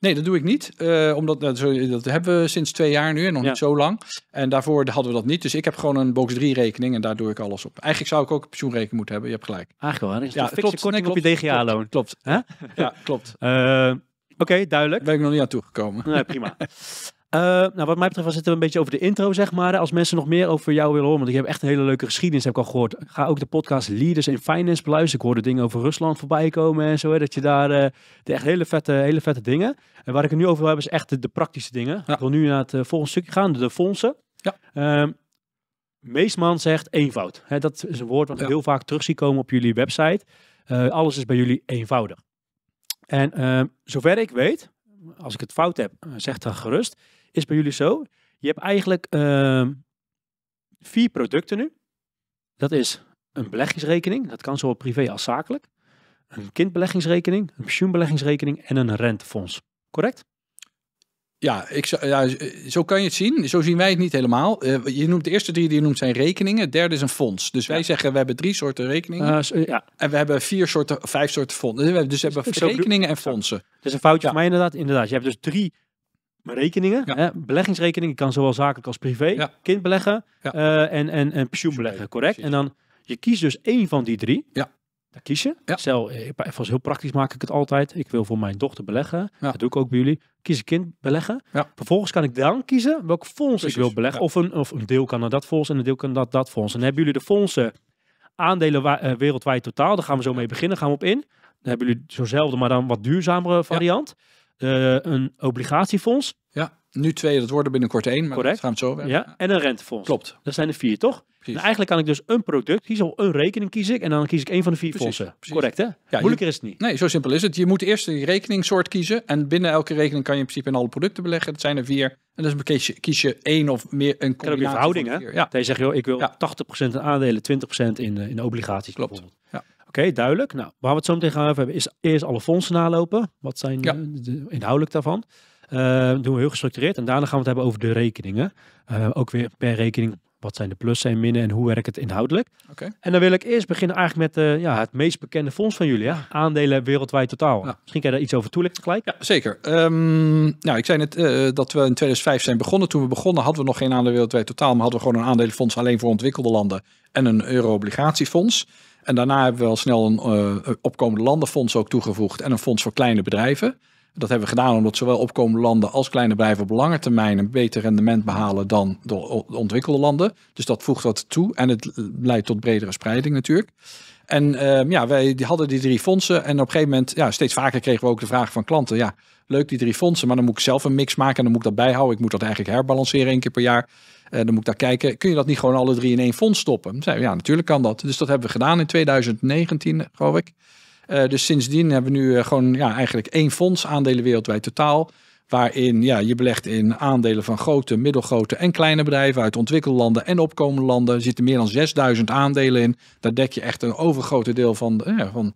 B: Nee, dat doe ik niet. Eh, omdat dat, nou, dat hebben we sinds twee jaar nu en nog niet zo lang. En daarvoor hadden we dat niet. Dus ik heb gewoon een box 3 rekening en daar doe ik alles op. Eigenlijk zou ik ook een pensioenrekening moeten hebben. Je hebt gelijk. Eigenlijk wel. ja, klopt, korting nee, op je DGA-loon. Klopt. Ja, klopt. Eh, oké, okay, duidelijk. Ben ik nog niet aan toegekomen. Nee, prima. Eh, nou,
A: wat mij betreft was het een beetje over de intro, zeg maar. Als mensen nog meer over jou willen horen, want ik heb echt een hele leuke geschiedenis, heb ik al gehoord. Ga ook de podcast Leaders in Finance beluisteren. Ik hoorde dingen over Rusland voorbij komen en zo. Hè, dat je daar eh, de echt hele vette, hele vette dingen. En waar ik het nu over wil hebben, is echt de, praktische dingen. Ik wil nu naar het eh, volgende stukje gaan, de, fondsen. Ja. Ehm, Meestman zegt eenvoud. Hè, dat is een woord wat ik heel vaak terug zie komen op jullie website. alles is bij jullie eenvoudig. En ehm, zover ik weet, als ik het fout heb, zeg dan gerust is bij jullie zo. Je hebt eigenlijk ehm, vier producten nu. Dat is een beleggingsrekening. Dat kan zowel privé als zakelijk. Een kindbeleggingsrekening, een pensioenbeleggingsrekening en een rentefonds.
B: Correct? Ja, ik, ja, zo kan je het zien. Zo zien wij het niet helemaal. Eh, je noemt de eerste drie die je noemt zijn rekeningen. Het derde is een fonds. Dus wij zeggen we hebben drie soorten rekeningen. Eh, ja. En we hebben vier soorten, vijf soorten fondsen. Dus we hebben, dus rekeningen en fondsen. Dat is een foutje ja. van mij inderdaad. Inderdaad, je hebt dus drie rekeningen. Ja. Hè? Beleggingsrekeningen
A: kan zowel zakelijk als privé. Kind beleggen eh, en, en, en pensioen beleggen, correct? En dan, je kiest dus één van die drie. Ja. Daar kies je. Ja. Stel, even eh, heel praktisch maak ik het altijd. Ik wil voor mijn dochter beleggen. Dat doe ik ook bij jullie. Kies een kind beleggen. Vervolgens kan ik dan kiezen welk fonds ik wil beleggen. Of, een, of een deel kan naar dat fonds en een deel kan naar dat, fonds. En hebben jullie de fondsen aandelen eh, wereldwijd totaal. Daar gaan we zo mee beginnen. Gaan we op in. Dan hebben jullie zo'nzelfde, maar dan wat duurzamere variant. Eh, een obligatiefonds. Ja, nu twee, dat worden binnenkort één, maar Correct. dat gaan we zo werken. Ja, en een rentefonds. Klopt. Dat zijn er vier, toch? Precies. Nou, eigenlijk kan ik dus een product
B: kiezen, een rekening kies ik en dan kies ik één van de vier fondsen. Precies. Correct, hè? Moeilijker is het niet. Nee, zo simpel is het. Je moet eerst een rekeningsoort kiezen en binnen elke rekening kan je in principe in alle producten beleggen. Dat zijn er vier. En dus kies je, één of meer een combinatie. Kan je verhouding, hè? Ja. Dat je zegt, joh, ik wil ja. 80% in aandelen,
A: 20% in, eh, in obligaties. Klopt. Ja. Oké, duidelijk. Nou, waar we het zo meteen gaan over hebben, is eerst alle fondsen nalopen. Wat zijn de, inhoudelijk daarvan? Uh, doen we heel gestructureerd. En daarna gaan we het hebben over de rekeningen. Eh, ook weer per rekening. Wat zijn de plussen en minnen en hoe werkt het inhoudelijk? Oké. En dan wil ik eerst beginnen eigenlijk met eh, ja, het meest bekende fonds van jullie. Hè? Aandelen wereldwijd totaal. Misschien
B: kan je daar iets over toelichten gelijk? Ja, zeker. Ehm, nou, ik zei net dat we in 2005 zijn begonnen. Toen we begonnen hadden we nog geen aandelen wereldwijd totaal. Maar hadden we gewoon een aandelenfonds alleen voor ontwikkelde landen. En een euro-obligatiefonds. En daarna hebben we al snel eh, een opkomende landenfonds ook toegevoegd en een fonds voor kleine bedrijven. Dat hebben we gedaan omdat zowel opkomende landen als kleine bedrijven op lange termijn een beter rendement behalen dan de ontwikkelde landen. Dus dat voegt wat toe en het eh, leidt tot bredere spreiding natuurlijk. En ehm, ja, wij hadden die drie fondsen en op een gegeven moment, ja, steeds vaker kregen we ook de vraag van klanten, ja, leuk die drie fondsen, maar dan moet ik zelf een mix maken en dan moet ik dat bijhouden. Ik moet dat eigenlijk herbalanceren één keer per jaar. Eh, dan moet ik daar kijken, kun je dat niet gewoon alle drie in één fonds stoppen? Zei, ja, natuurlijk kan dat. Dus dat hebben we gedaan in 2019, geloof ik. Eh, dus sindsdien hebben we nu eh, gewoon ja, eigenlijk één fonds aandelen wereldwijd totaal. Waarin ja, je belegt in aandelen van grote, middelgrote en kleine bedrijven uit ontwikkelde landen en opkomende landen. Er zitten meer dan 6000 aandelen in. Daar dek je echt een overgrote deel van, ja, van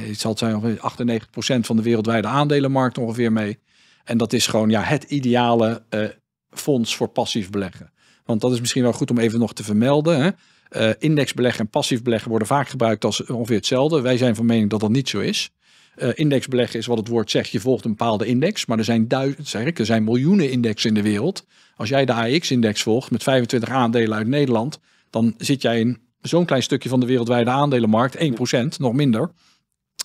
B: het zal zijn 98% van de wereldwijde aandelenmarkt ongeveer mee. En dat is gewoon ja, het ideale fonds voor passief beleggen. Want dat is misschien wel goed om even nog te vermelden. Hè. Eh, indexbeleggen en passief beleggen worden vaak gebruikt als ongeveer hetzelfde. Wij zijn van mening dat dat niet zo is. Eh, indexbeleggen is wat het woord zegt. Je volgt een bepaalde index. Maar er zijn, duizend, zeg ik, er zijn miljoenen indexen in de wereld. Als jij de AX-index volgt met 25 aandelen uit Nederland. dan zit jij in zo'n klein stukje van de wereldwijde aandelenmarkt. 1%, nog minder.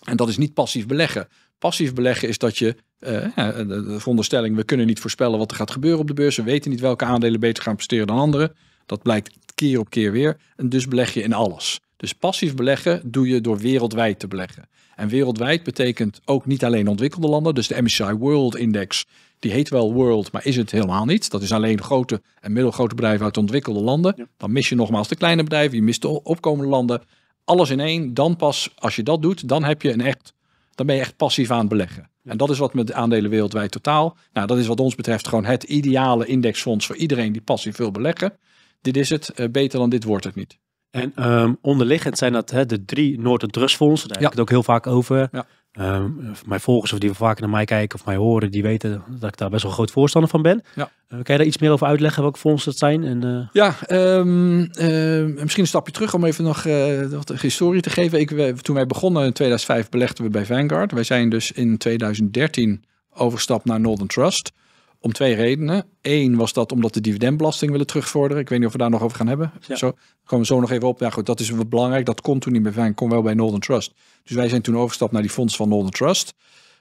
B: En dat is niet passief beleggen. Passief beleggen is dat je uh, de, veronderstelling, we kunnen niet voorspellen wat er gaat gebeuren op de beurs. We weten niet welke aandelen beter gaan presteren dan andere. Dat blijkt keer op keer weer. En dus beleg je in alles. Dus passief beleggen doe je door wereldwijd te beleggen. En wereldwijd betekent ook niet alleen ontwikkelde landen. Dus de MSCI World Index, die heet wel World, maar is het helemaal niet. Dat is alleen grote en middelgrote bedrijven uit ontwikkelde landen. Dan mis je nogmaals de kleine bedrijven, je mist de opkomende landen. Alles in één, dan pas als je dat doet, dan, heb je een echt, dan ben je echt passief aan het beleggen. En dat is wat met aandelen wereldwijd totaal. Nou, dat is wat ons betreft gewoon het ideale indexfonds voor iedereen die passief wil beleggen. Dit is het. Eh, beter dan dit wordt het niet. En ehm, onderliggend zijn dat hè, de drie Noord- en Daar heb ik
A: het ook heel vaak over. Ja. Ehm, mijn volgers of die vaker naar mij kijken of mij horen, die weten dat ik daar best wel groot voorstander van ben. Ja. Eh, kan je daar iets meer over uitleggen welke fondsen dat zijn? En, eh?
B: Ja, ehm, ehm, misschien een stapje terug om even nog eh, wat historie te geven. Ik, toen wij begonnen in 2005 belegden we bij Vanguard. Wij zijn dus in 2013 overgestapt naar Northern Trust. Om twee redenen. Eén was dat omdat de dividendbelasting willen terugvorderen. Ik weet niet of we daar nog over gaan hebben. Ja. Zo komen we zo nog even op. Ja, goed, dat is wat belangrijk. Dat kon toen niet bij Fijn, kon wel bij Northern Trust. Dus wij zijn toen overgestapt naar die fonds van Northern Trust.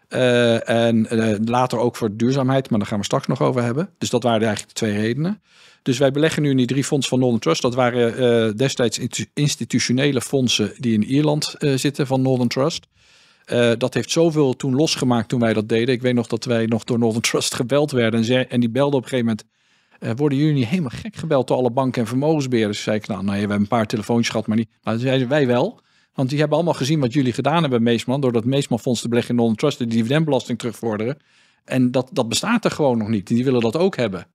B: Eh, en eh, later ook voor duurzaamheid, maar daar gaan we straks nog over hebben. Dus dat waren eigenlijk de twee redenen. Dus wij beleggen nu in die drie fondsen van Northern Trust. Dat waren eh, destijds institutionele fondsen die in Ierland zitten van Northern Trust. Eh, dat heeft zoveel toen losgemaakt toen wij dat deden. Ik weet nog dat wij nog door Northern Trust gebeld werden. En, en die belden op een gegeven moment. Eh, worden jullie niet helemaal gek gebeld door alle banken en vermogensbeheerders? Dus zei ik, nou, nou we hebben een paar telefoontjes gehad, maar niet. Maar zeiden wij wel. Want die hebben allemaal gezien wat jullie gedaan hebben, Meesman. Door dat Meesman-fonds te beleggen in Northern Trust, de dividendbelasting terugvorderen. En dat, dat bestaat er gewoon nog niet. Die willen dat ook hebben.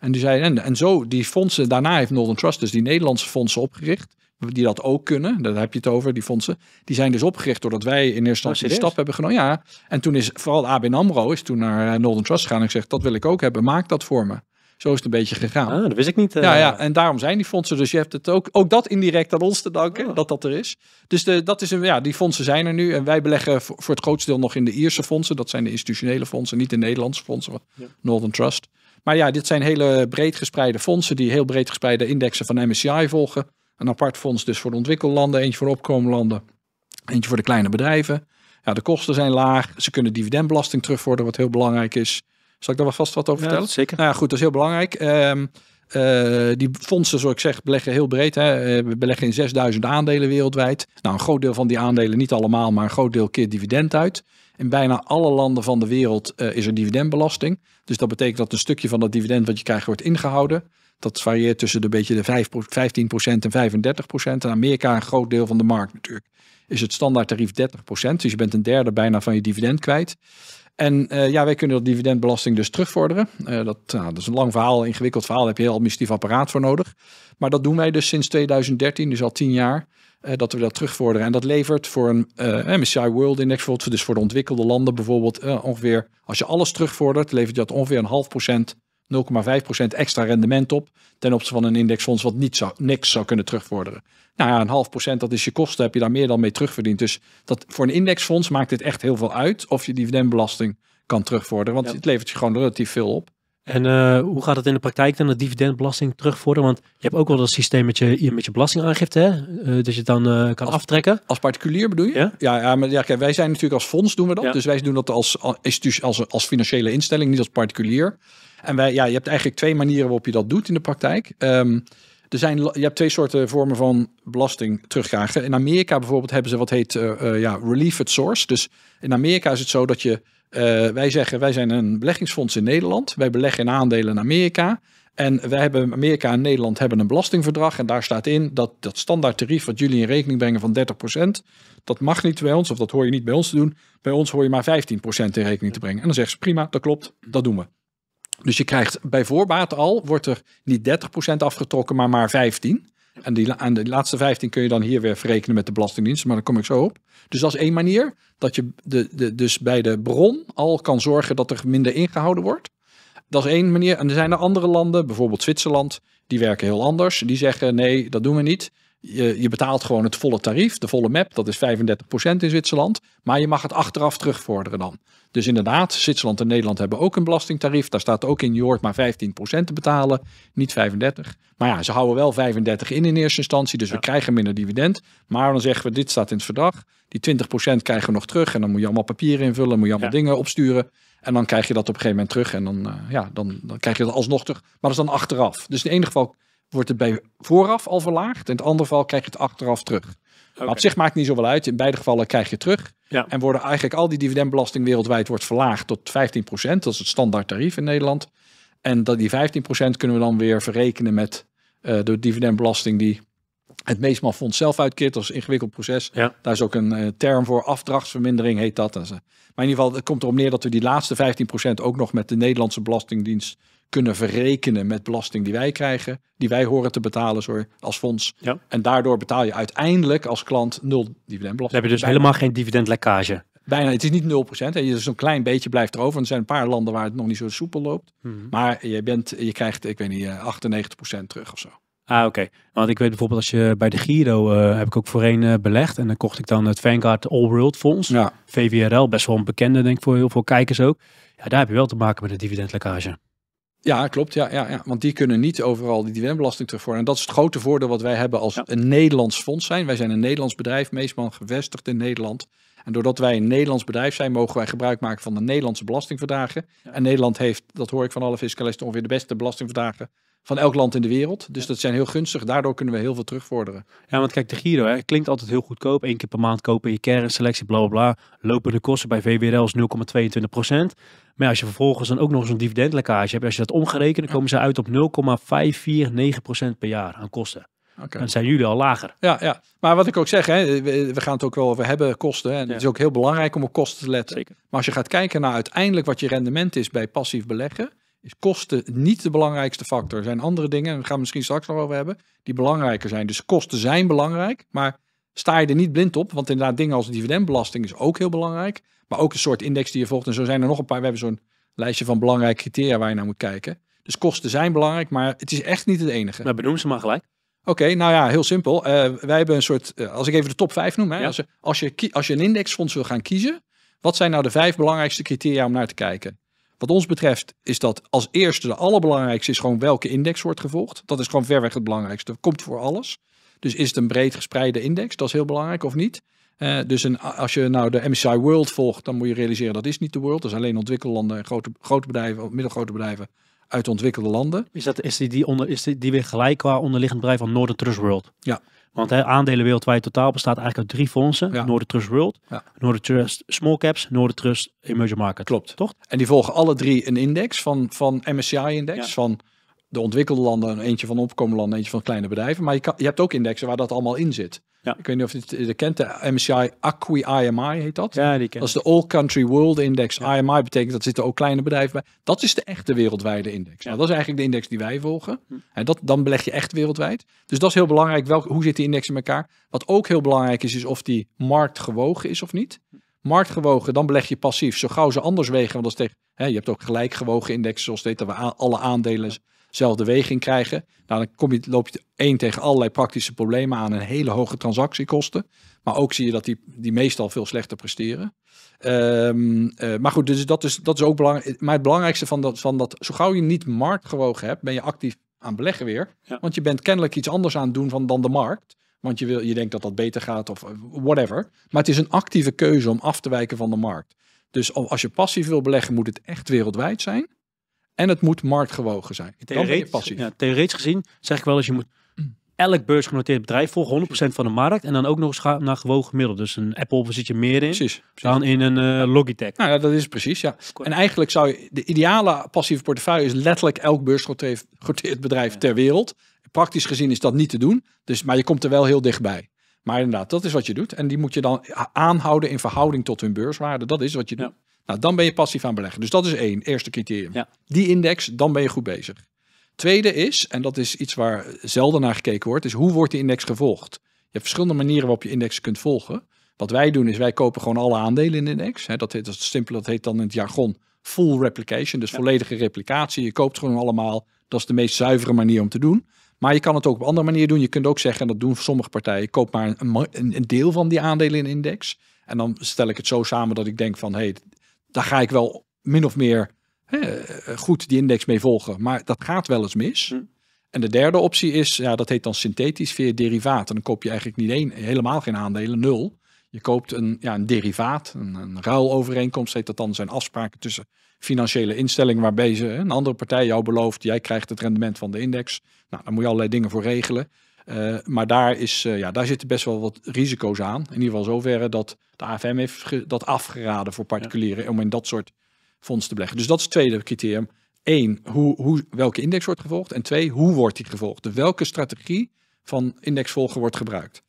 B: En, die zeiden, en, en zo, die fondsen, daarna heeft Northern Trust dus die Nederlandse fondsen opgericht die dat ook kunnen, daar heb je het over, die fondsen, die zijn dus opgericht doordat wij in eerste oh, instantie de stap hebben genomen. Ja, en toen is vooral ABN AMRO is toen naar eh, Northern Trust gegaan en zeg: dat wil ik ook hebben, maak dat voor me. Zo is het een beetje gegaan. Ah, dat wist ik niet. Eh. Ja, ja, en daarom zijn die fondsen. Dus je hebt het ook, ook dat indirect aan ons te danken, oh. dat dat er is. Dus de, dat is een, ja, die fondsen zijn er nu. En wij beleggen voor, het grootste deel nog in de Ierse fondsen. Dat zijn de institutionele fondsen, niet de Nederlandse fondsen. Ja. Northern Trust. Maar ja, dit zijn hele breed gespreide fondsen die heel breed gespreide indexen van MSCI volgen. Een apart fonds dus voor de ontwikkellanden, eentje voor de landen, eentje voor de kleine bedrijven. Ja, de kosten zijn laag. Ze kunnen dividendbelasting terugvorderen, wat heel belangrijk is. Zal ik daar wel vast wat over vertellen? Ja, zeker. Nou ja, goed, dat is heel belangrijk. Ehm, eh, die fondsen, zoals ik zeg, beleggen heel breed. Hè. Eh, we beleggen in 6000 aandelen wereldwijd. Nou, een groot deel van die aandelen, niet allemaal, maar een groot deel keert dividend uit. In bijna alle landen van de wereld eh, is er dividendbelasting. Dus dat betekent dat een stukje van dat dividend wat je krijgt wordt ingehouden. Dat varieert tussen de beetje de 15% en 35%. In Amerika een groot deel van de markt natuurlijk. Is het standaardtarief 30%. Dus je bent een derde bijna van je dividend kwijt. En eh, ja, wij kunnen dat dividendbelasting dus terugvorderen. Eh, dat, nou, dat, is een lang verhaal, ingewikkeld verhaal. Daar heb je heel administratief apparaat voor nodig. Maar dat doen wij dus sinds 2013, dus al tien jaar, eh, dat we dat terugvorderen. En dat levert voor een MSCI World Index, bijvoorbeeld, dus voor de ontwikkelde landen bijvoorbeeld, ongeveer, als je alles terugvordert, levert dat ongeveer een half procent 0,5% extra rendement op ten opzichte van een indexfonds wat niet zou, niks zou kunnen terugvorderen. Nou ja, een half procent, dat is je kosten, heb je daar meer dan mee terugverdiend. Dus dat, voor een indexfonds maakt het echt heel veel uit of je dividendbelasting kan terugvorderen, want het levert je gewoon relatief veel op. En eh, hoe gaat het in de
A: praktijk dan, de dividendbelasting terugvorderen? Want je hebt ook wel dat systeem met je, met je belastingaangifte, hè? Uh, dat je het dan eh, kan
B: aftrekken. Als particulier bedoel je? Ja, ja, maar ja, kijk, wij zijn natuurlijk als fonds doen we dat. Dus wij doen dat als, als, als, als financiële instelling, niet als particulier. En wij, ja, je hebt eigenlijk twee manieren waarop je dat doet in de praktijk. Ehm, er zijn, je hebt twee soorten vormen van belasting terugdragen. In Amerika bijvoorbeeld hebben ze wat heet ja, relief at source. Dus in Amerika is het zo dat je eh, wij zeggen, wij zijn een beleggingsfonds in Nederland. Wij beleggen in aandelen in Amerika. En wij hebben, Amerika en Nederland hebben een belastingverdrag. En daar staat in dat dat standaard tarief wat jullie in rekening brengen van 30%, dat mag niet bij ons, of dat hoor je niet bij ons te doen. Bij ons hoor je maar 15% in rekening te brengen. En dan zeggen ze prima, dat klopt, dat doen we. Dus je krijgt bij voorbaat al, wordt er niet 30% afgetrokken, maar maar 15%. En die, en de laatste 15 kun je dan hier weer verrekenen met de Belastingdienst, maar daar kom ik zo op. Dus dat is één manier dat je de, de, dus bij de bron al kan zorgen dat er minder ingehouden wordt. Dat is één manier. En er zijn er andere landen, bijvoorbeeld Zwitserland, die werken heel anders. Die zeggen nee, dat doen we niet. Je, je, betaalt gewoon het volle tarief, de volle map, dat is 35% in Zwitserland. Maar je mag het achteraf terugvorderen dan. Dus inderdaad, Zwitserland en Nederland hebben ook een belastingtarief. Daar staat ook in, je hoort maar 15% te betalen, niet 35%. Maar ja, ze houden wel 35 in in eerste instantie, dus we krijgen minder dividend. Maar dan zeggen we, dit staat in het verdrag, die 20% krijgen we nog terug. En dan moet je allemaal papieren invullen, moet je allemaal dingen opsturen. En dan krijg je dat op een gegeven moment terug. En dan, eh, ja, dan, dan krijg je dat alsnog terug. Maar dat is dan achteraf. Dus in ieder geval wordt het bij vooraf al verlaagd. In het andere geval krijg je het achteraf terug. Okay. op zich maakt het niet zoveel uit. In beide gevallen krijg je terug. En worden eigenlijk al die dividendbelasting wereldwijd wordt verlaagd tot 15%. Dat is het standaard tarief in Nederland. En dat die 15% kunnen we dan weer verrekenen met eh, de dividendbelasting die het meestal Fonds zelf uitkeert. als ingewikkeld proces. Daar is ook een eh, term voor. Afdrachtsvermindering heet dat. Maar in ieder geval, het komt erop neer dat we die laatste 15% ook nog met de Nederlandse Belastingdienst kunnen verrekenen met belasting die wij krijgen, die wij horen te betalen sorry, als fonds. Ja. En daardoor betaal je uiteindelijk als klant nul dividendbelasting. heb je dus helemaal geen
A: dividendlekkage.
B: Bijna, het is niet 0%. Hè. is dus een klein beetje blijft erover. er zijn een paar landen waar het nog niet zo soepel loopt. Mhm. Maar je, bent, je krijgt, ik weet niet, 98% eh, terug of zo.
A: Ah, oké. Want ik weet bijvoorbeeld als je bij de Giro eh, heb ik ook voorheen uh, belegd. En dan kocht ik dan het Vanguard All World Fonds. VVRL, best wel een bekende denk ik voor heel veel kijkers ook. Ja, daar heb je wel te maken met een dividendlekkage.
B: Ja, klopt. Ja, ja, ja, Want die kunnen niet overal die dividendbelasting terugvorderen. En dat is het grote voordeel wat wij hebben als een Nederlands fonds zijn. Wij zijn een Nederlands bedrijf, meestal gevestigd in Nederland. En doordat wij een Nederlands bedrijf zijn, mogen wij gebruik maken van de Nederlandse belastingverdragen. En Nederland heeft, dat hoor ik van alle fiscalisten, ongeveer de beste belastingverdragen van elk land in de wereld. Dus dat zijn heel gunstig. Daardoor kunnen we heel veel terugvorderen.
A: Ja, want kijk, de Giro hè, klinkt altijd heel goedkoop. Eén keer per maand kopen je kernselectie, bla bla bla. Lopen de kosten bij VWRL is 0,22 procent. Maar als je vervolgens dan ook nog eens een dividendlekkage hebt, als je dat omgerekend, dan komen ze uit op 0,549% per jaar aan kosten. dan zijn jullie al lager.
B: Ja, ja. maar wat ik ook zeg, hè, we, gaan het ook wel over hebben, kosten. En het is ook heel belangrijk om op kosten te letten. Zeker. Maar als je gaat kijken naar uiteindelijk wat je rendement is bij passief beleggen, is kosten niet de belangrijkste factor. Er zijn andere dingen, en we gaan het misschien straks nog over hebben, die belangrijker zijn. Dus kosten zijn belangrijk, maar sta je er niet blind op. Want inderdaad, dingen als dividendbelasting is ook heel belangrijk. Maar ook een soort index die je volgt. En zo zijn er nog een paar. We hebben zo'n lijstje van belangrijke criteria waar je naar moet kijken. Dus kosten zijn belangrijk, maar het is echt niet het enige. Nou, benoem ze maar gelijk. Oké, nou ja, heel simpel. Eh, wij hebben een soort, eh, als ik even de top vijf noem, hè, als, je, als, je, een indexfonds wil gaan kiezen, wat zijn nou de vijf belangrijkste criteria om naar te kijken? Wat ons betreft is dat als eerste de allerbelangrijkste is gewoon welke index wordt gevolgd. Dat is gewoon weg het belangrijkste. Dat komt voor alles. Dus is het een breed gespreide index? Dat is heel belangrijk of niet? Eh, dus een, als je nou de MSCI World volgt, dan moet je realiseren dat is niet de world. Dat is alleen ontwikkellanden, grote, grote bedrijven, middelgrote bedrijven uit ontwikkelde landen. Is,
A: dat, is, die, die onder, is die, die weer gelijk qua onderliggend bedrijf van Northern Trust World? Ja. Want hè, aandelen wereldwijd totaal bestaat eigenlijk uit drie fondsen. Ja. Northern Trust World, ja. Northern Trust Small Caps, Northern Trust
B: Emerging Market. Klopt. Toch? En die volgen alle drie een index van, van MSCI-index, van de ontwikkelde landen, eentje van opkomende landen, eentje van kleine bedrijven. Maar je, kan, je hebt ook indexen waar dat allemaal in zit. Ik weet niet of je het, kent, de MSCI Acqui IMI heet dat. Ja, die Dat is de All Country World Index. IMI betekent dat zitten ook kleine bedrijven bij. Dat is de echte wereldwijde index. Ja. Nou, dat is eigenlijk de index die wij volgen. En hm. dat, dan beleg je echt wereldwijd. Dus dat is heel belangrijk. Wel, hoe zit die index in elkaar? Wat ook heel belangrijk is, is of die markt gewogen is of niet hm. marktgewogen, dan beleg je passief. Zo gauw ze anders wegen, want dat is tegen, hè, je hebt ook gelijkgewogen indexen, zoals dit, waar alle aandelen zelfde weging krijgen. Nou, dan kom je, loop je één tegen allerlei praktische problemen aan en hele hoge transactiekosten. Maar ook zie je dat die, die meestal veel slechter presteren. Ehm, eh, maar goed, dus dat is, dat is ook belangrijk. Maar het belangrijkste van dat, van dat, zo gauw je niet marktgewogen hebt, ben je actief aan beleggen weer. Want je bent kennelijk iets anders aan het doen van, dan de markt. Want je, wil, je denkt dat dat beter gaat of eh, whatever. Maar het is een actieve keuze om af te wijken van de markt. Dus als je passief wil beleggen, moet het echt wereldwijd zijn. En het moet marktgewogen zijn. Theoretisch,
A: ja, theoretisch gezien zeg ik wel eens, je moet mm. elk beursgenoteerd bedrijf volgen, 100% van de markt. En dan ook nog eens
B: naar gewogen middel. Dus een Apple zit je meer in precies, dan in een eh, Logitech. Nou ja, dat is precies, ja. En eigenlijk zou je, de ideale passieve portefeuille is letterlijk elk beursgenoteerd bedrijf ter wereld. Praktisch gezien is dat niet te doen. Dus, maar je komt er wel heel dichtbij. Maar inderdaad, dat is wat je doet. En die moet je dan aanhouden in verhouding tot hun beurswaarde. Dat is wat je doet. Nou, dan ben je passief aan beleggen. Dus dat is één, eerste criterium. Die index, dan ben je goed bezig. Tweede is, en dat is iets waar zelden naar gekeken wordt, is hoe wordt die index gevolgd? Je hebt verschillende manieren waarop je index kunt volgen. Wat wij doen is wij kopen gewoon alle aandelen in de index. dat, heet, dat, simpel, dat heet dan in het jargon full replication, dus volledige replicatie. Je koopt gewoon allemaal. Dat is de meest zuivere manier om te doen. Maar je kan het ook op andere manier doen. Je kunt ook zeggen, en dat doen sommige partijen, koop maar een, deel van die aandelen in index. En dan stel ik het zo samen dat ik denk van, hé, hey, daar ga ik wel min of meer hè, eh, goed die index mee volgen. Maar dat gaat wel eens mis. Hm. En de derde optie is, ja, dat heet dan synthetisch via en Dan koop je eigenlijk niet één, helemaal geen aandelen, nul. Je koopt een, ja, een derivaat, een, ruilovereenkomst heet dat dan. zijn afspraken tussen financiële instellingen waarbij ze, een andere partij jou belooft, jij krijgt het rendement van de index. Nou, daar moet je allerlei dingen voor regelen. Eh, maar daar, is, eh, ja, daar zitten best wel wat risico's aan. In ieder geval zoverre dat de AFM heeft dat afgeraden voor particulieren om in dat soort fondsen te beleggen. Dus dat is het tweede criterium. Eén, hoe, hoe, welke index wordt gevolgd? En twee, hoe wordt die gevolgd? welke strategie van indexvolgen wordt gebruikt?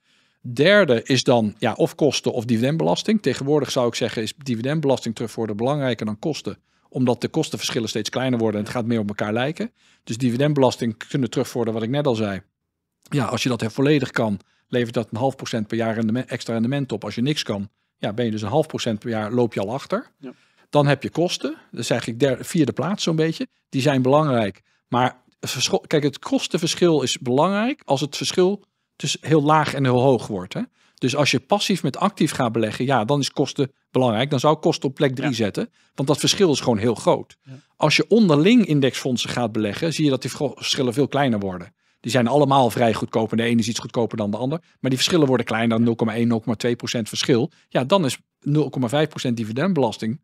B: Derde is dan ja, of kosten of dividendbelasting. Tegenwoordig zou ik zeggen is dividendbelasting terugvorderen belangrijker dan kosten. Omdat de kostenverschillen steeds kleiner worden en het gaat meer op elkaar lijken. Dus dividendbelasting kunnen terugvorderen wat ik net al zei. Ja, als je dat volledig kan, levert dat een half procent per jaar extra rendement op. Als je niks kan, ja, ben je dus een half procent per jaar loop je al achter. Ja. Dan heb je kosten. Dat is eigenlijk derde, vierde plaats zo'n beetje. Die zijn belangrijk. Maar kijk, het kostenverschil is belangrijk als het verschil dus heel laag en heel hoog wordt. Hè? Dus als je passief met actief gaat beleggen, ja, dan is kosten belangrijk. Dan zou ik kosten op plek 3 zetten, want dat verschil is gewoon heel groot. Als je onderling indexfondsen gaat beleggen, zie je dat die verschillen veel kleiner worden. Die zijn allemaal vrij goedkoop en de ene is iets goedkoper dan de ander. Maar die verschillen worden kleiner dan 0,1, 0,2 verschil. Ja, dan is 0,5 dividendbelasting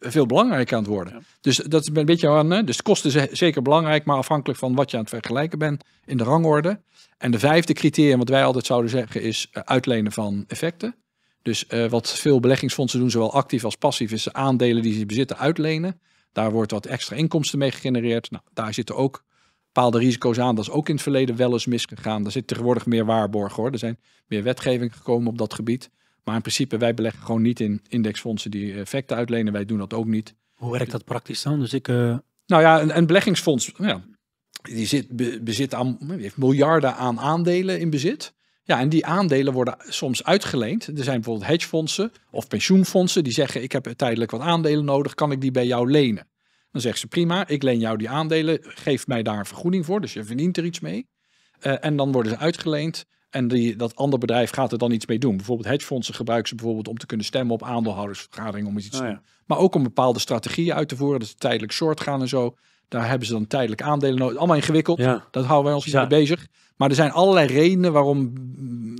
B: veel belangrijker aan het worden. Dus dat is een beetje aan. Dus kosten zijn zeker belangrijk, maar afhankelijk van wat je aan het vergelijken bent in de rangorde. En de vijfde criterium, wat wij altijd zouden zeggen, is eh, uitlenen van effecten. Dus eh, wat veel beleggingsfondsen doen, zowel actief als passief, is de aandelen die ze bezitten uitlenen. Daar wordt wat extra inkomsten mee gegenereerd. Nou, daar zitten ook bepaalde risico's aan. Dat is ook in het verleden wel eens misgegaan. Daar zit tegenwoordig meer waarborg hoor. Er zijn meer wetgeving gekomen op dat gebied. Maar in principe, wij beleggen gewoon niet in indexfondsen die effecten eh, uitlenen. Wij doen dat ook niet. Hoe werkt dat
A: praktisch dan? Dus ik, eh,
B: Nou ja, een, een beleggingsfonds nou ja, die zit, bezit aan, heeft miljarden aan aandelen in bezit. Ja, en die aandelen worden soms uitgeleend. Er zijn bijvoorbeeld hedgefondsen of pensioenfondsen die zeggen: Ik heb tijdelijk wat aandelen nodig, kan ik die bij jou lenen? Dan zeggen ze: Prima, ik leen jou die aandelen, geef mij daar een vergoeding voor, dus je verdient er iets mee. Eh, en dan worden ze uitgeleend en die, dat ander bedrijf gaat er dan iets mee doen. Bijvoorbeeld hedgefondsen gebruiken ze bijvoorbeeld om te kunnen stemmen op aandeelhoudersvergaderingen om iets te oh doen. Maar ook om bepaalde strategieën uit te voeren. Dat ze tijdelijk short gaan en zo. Daar hebben ze dan tijdelijk aandelen nodig. Allemaal ingewikkeld. Dat houden wij ons niet mee bezig. Maar er zijn allerlei redenen waarom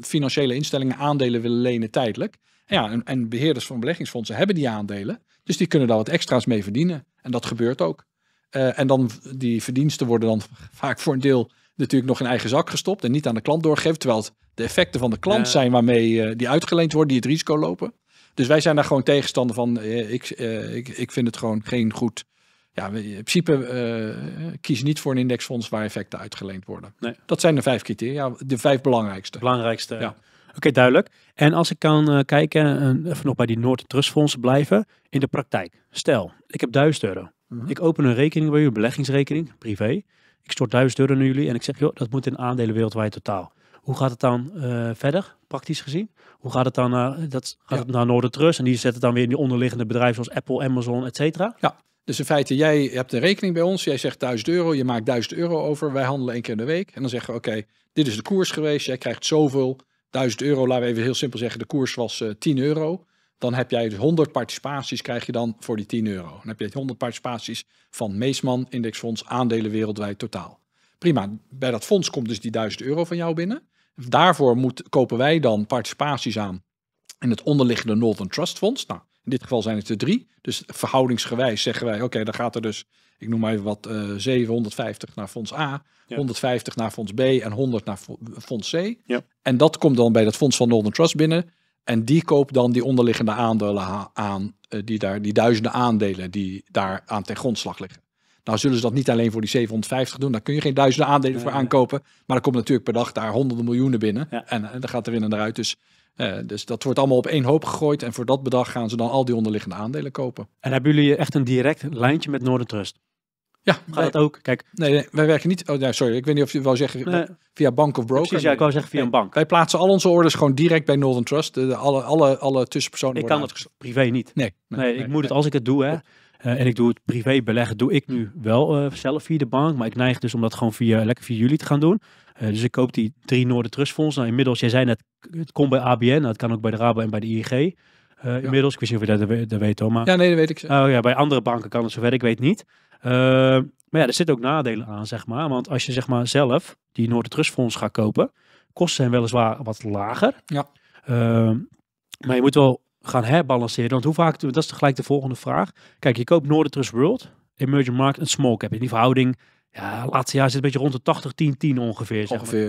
B: financiële instellingen aandelen willen lenen tijdelijk. En ja, en, en beheerders van beleggingsfondsen hebben die aandelen. Dus die kunnen daar wat extra's mee verdienen. En dat gebeurt ook. Eh, en dan die verdiensten worden dan vaak voor een deel natuurlijk nog in eigen zak gestopt en niet aan de klant doorgeeft, Terwijl het de effecten van de klant zijn waarmee eh, die uitgeleend worden, die het risico lopen. Dus wij zijn daar gewoon tegenstander van. Eh, ik, eh, ik, ik vind het gewoon geen goed. Ja, in principe kies niet voor een indexfonds waar effecten uitgeleend worden. Nee. Dat zijn de vijf criteria, de vijf belangrijkste. Belangrijkste. Ja. Oké,
A: duidelijk. En als ik kan kijken, even nog bij die Noord Trustfonds blijven, in de praktijk. Stel, ik heb duizend euro. Mhm. Ik open een rekening bij u, beleggingsrekening, privé ik stort 1000 euro naar jullie en ik zeg, joh, dat moet in aandelen wereldwijd totaal. Hoe gaat het dan eh, verder, praktisch gezien? Hoe gaat het dan naar, dat, gaat het naar Northern Trust en die zet het dan weer in die onderliggende bedrijven zoals Apple,
B: Amazon, et cetera? Ja, dus in feite, jij hebt een rekening bij ons. Jij zegt 1000 euro, je maakt 1000 euro over. Wij handelen één keer in de week. En dan zeggen we, oké, dit is de koers geweest. Jij krijgt zoveel. 1000 euro, laten we even heel simpel zeggen, de koers was uh, eh, 10 euro dan heb jij dus 100 participaties krijg je dan voor die 10 euro. Dan heb je 100 participaties van Meesman Indexfonds aandelen wereldwijd totaal. Prima, bij dat fonds komt dus die 1000 euro van jou binnen. Daarvoor moet, kopen wij dan participaties aan in het onderliggende Northern Trust Fonds. Nou, in dit geval zijn het er drie. Dus verhoudingsgewijs zeggen wij, oké, dan gaat er dus, ik noem maar even wat, 750 eh, naar fonds A, 150 naar fonds B en 100 naar fonds C. Ja. En dat komt dan bij dat fonds van Northern Trust binnen. En die koopt dan die onderliggende aandelen aan, eh, die, daar, die duizenden aandelen die daar aan ten grondslag liggen. Nou zullen ze dat niet alleen voor die 750 doen. Daar kun je geen duizenden aandelen voor aankopen. Maar er komt natuurlijk per dag daar honderden miljoenen binnen. En, en dat gaat erin en eruit. Dus, eh, dus dat wordt allemaal op één hoop gegooid. En voor dat bedrag gaan ze dan al die onderliggende aandelen kopen. En hebben jullie echt een direct lijntje met Northern Trust? Ja, gaat dat ook. Kijk. Nee, nee, wij werken niet. Oh, ja sorry, ik weet niet of je wil zeggen via bank of broker. Precies, ja, ik wou zeggen via een bank. Wij plaatsen al onze orders gewoon direct bij Northern Trust. De, alle, alle, alle tussenpersonen. Ik kan het privé niet. Nee, nee, ik moet het als ik het doe,
A: hè. Eh, en ik doe het privé beleggen, doe ik nu wel eh, zelf via de bank. Maar ik neig dus om dat gewoon via, lekker via jullie te gaan doen. Eh, dus ik koop die drie Trust Trustfonds. Nou, inmiddels, jij zei net, het komt bij ABN. dat nou, het kan ook bij de Rabo en bij de ING. inmiddels. Ik wist niet of je dat, dat weet Thomas. Maar, ja, nee, dat weet ik. Zo. Oh ja, bij andere banken kan het zover ik weet niet. Eh, maar ja, er zitten ook nadelen aan, zeg maar. Want als je zeg maar, zelf die Noordertrustfonds Trustfonds gaat kopen, kosten zijn weliswaar wat lager. Ja. Ehm, maar je moet wel gaan herbalanceren. Want hoe vaak, dat is tegelijk de volgende vraag. Kijk, je koopt Noordertrust World, Emerging Market en Small Cap. in die verhouding, ja, laatste jaar zit een beetje rond de 80, 10, 10 ongeveer. ongeveer. Zeg maar.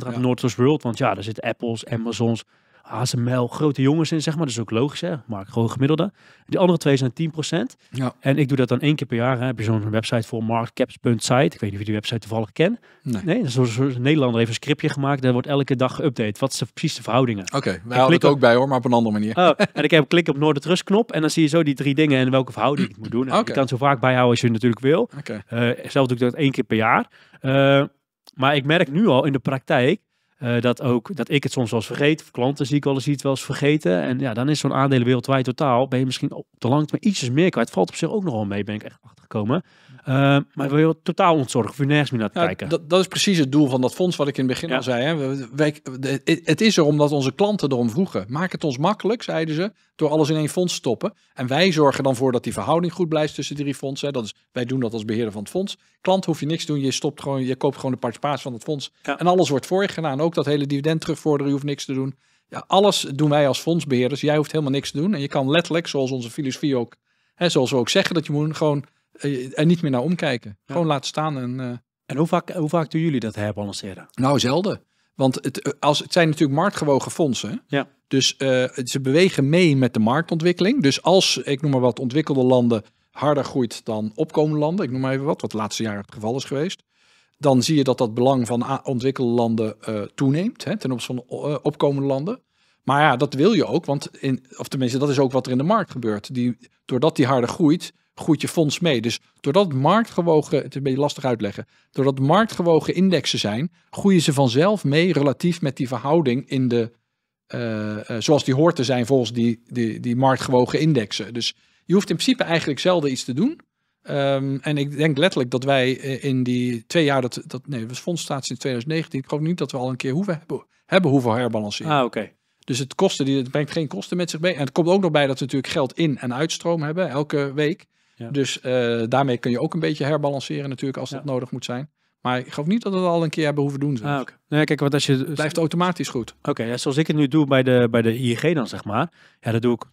A: 80% aan ja. Northern World, want ja, daar zitten Apples, Amazons, ASML, grote jongens in, zeg maar. Dat is ook logisch, hè. Maar gewoon gemiddelde. Die andere twee zijn 10%. Ja. En ik doe dat dan één keer per jaar. Hè. Heb je zo'n website voor marketcaps.site. Ik weet niet of je die website toevallig ken. Nee. nee dat is een Nederlander heeft een scriptje gemaakt. Daar wordt elke dag geüpdate. Wat zijn precies de verhoudingen? Oké, okay, wij houden ook
B: bij hoor, maar op een andere manier. Oh,
A: en ik heb klik op Noordertrust knop. En dan zie je zo die drie dingen en welke verhouding ik moet doen. Okay. Je kan zo vaak bijhouden als je natuurlijk wil. Okay. Eh, zelf doe ik dat één keer per jaar. Eh, maar ik merk nu al in de praktijk eh, dat, ook, dat ik het soms wel eens vergeet. Klanten zie ik wel eens iets wel eens vergeten. En ja, dan is zo'n aandelen wereldwijd totaal. Ben je misschien op de lange ietsjes meer
B: kwijt. Valt op zich ook nogal mee, ben ik echt achtergekomen. Eh, maar we willen totaal ontzorgen. Hoef je nergens meer naar te kijken. Dat, dat, is precies het doel van dat fonds wat ik in het begin al zei. Hè. het is er omdat onze klanten erom vroegen. Maak het ons makkelijk, zeiden ze, door alles in één fonds te stoppen. En wij zorgen dan voor dat die verhouding goed blijft tussen drie fondsen. Dat is, wij doen dat als beheerder van het fonds. Klant hoef je niks te doen. Je, stopt gewoon, je koopt gewoon de participatie van het fonds. En alles wordt voor je gedaan. Ook dat hele dividend terugvorderen. Je hoeft niks te doen. Ja, alles doen wij als fondsbeheerders. Jij hoeft helemaal niks te doen. En je kan letterlijk, zoals onze filosofie ook, hè, zoals we ook zeggen, dat je moet gewoon eh, er niet meer naar omkijken. Gewoon laten staan. En, eh, en hoe, vaak, hoe vaak doen jullie dat herbalanceren? Nou, zelden. Want het, eh, als, het zijn natuurlijk marktgewogen fondsen. Ja. Dus eh, ze bewegen mee met de marktontwikkeling. Dus als, ik noem maar wat, ontwikkelde landen harder groeit dan opkomende landen. Ik noem maar even wat, wat het laatste jaar het geval is geweest dan zie je dat dat belang van ontwikkelde landen eh, toeneemt hè, ten opzichte van eh, opkomende landen. Maar ja, dat wil je ook, want in, of tenminste, dat is ook wat er in de markt gebeurt. Die, doordat die harder groeit, groeit je fonds mee. Dus doordat marktgewogen, het is een beetje lastig uitleggen, doordat marktgewogen indexen zijn, groeien ze vanzelf mee relatief met die verhouding in de, eh, zoals die hoort te zijn volgens die, die, die marktgewogen indexen. Dus je hoeft in principe eigenlijk zelden iets te doen. Ehm, en ik denk letterlijk dat wij eh, in die twee jaar dat, dat nee, het fonds staat sinds 2019. Ik geloof niet dat we al een keer hoeven hebben, hebben hoeven herbalanceren. Ah, oké. Dus het, kosten, die, het brengt geen kosten met zich mee. En het komt ook nog bij dat we natuurlijk geld in- en uitstroom hebben elke week. Dus eh, daarmee kun je ook een beetje herbalanceren natuurlijk als dat nodig moet zijn. Maar ik geloof niet dat we dat al een keer hebben hoeven doen. Ah, okay.
A: nee, kijk, wat als je... Het blijft
B: automatisch goed. Oké, zoals ik het nu doe
A: bij de, bij de dan, zeg maar. Ja, dat doe ik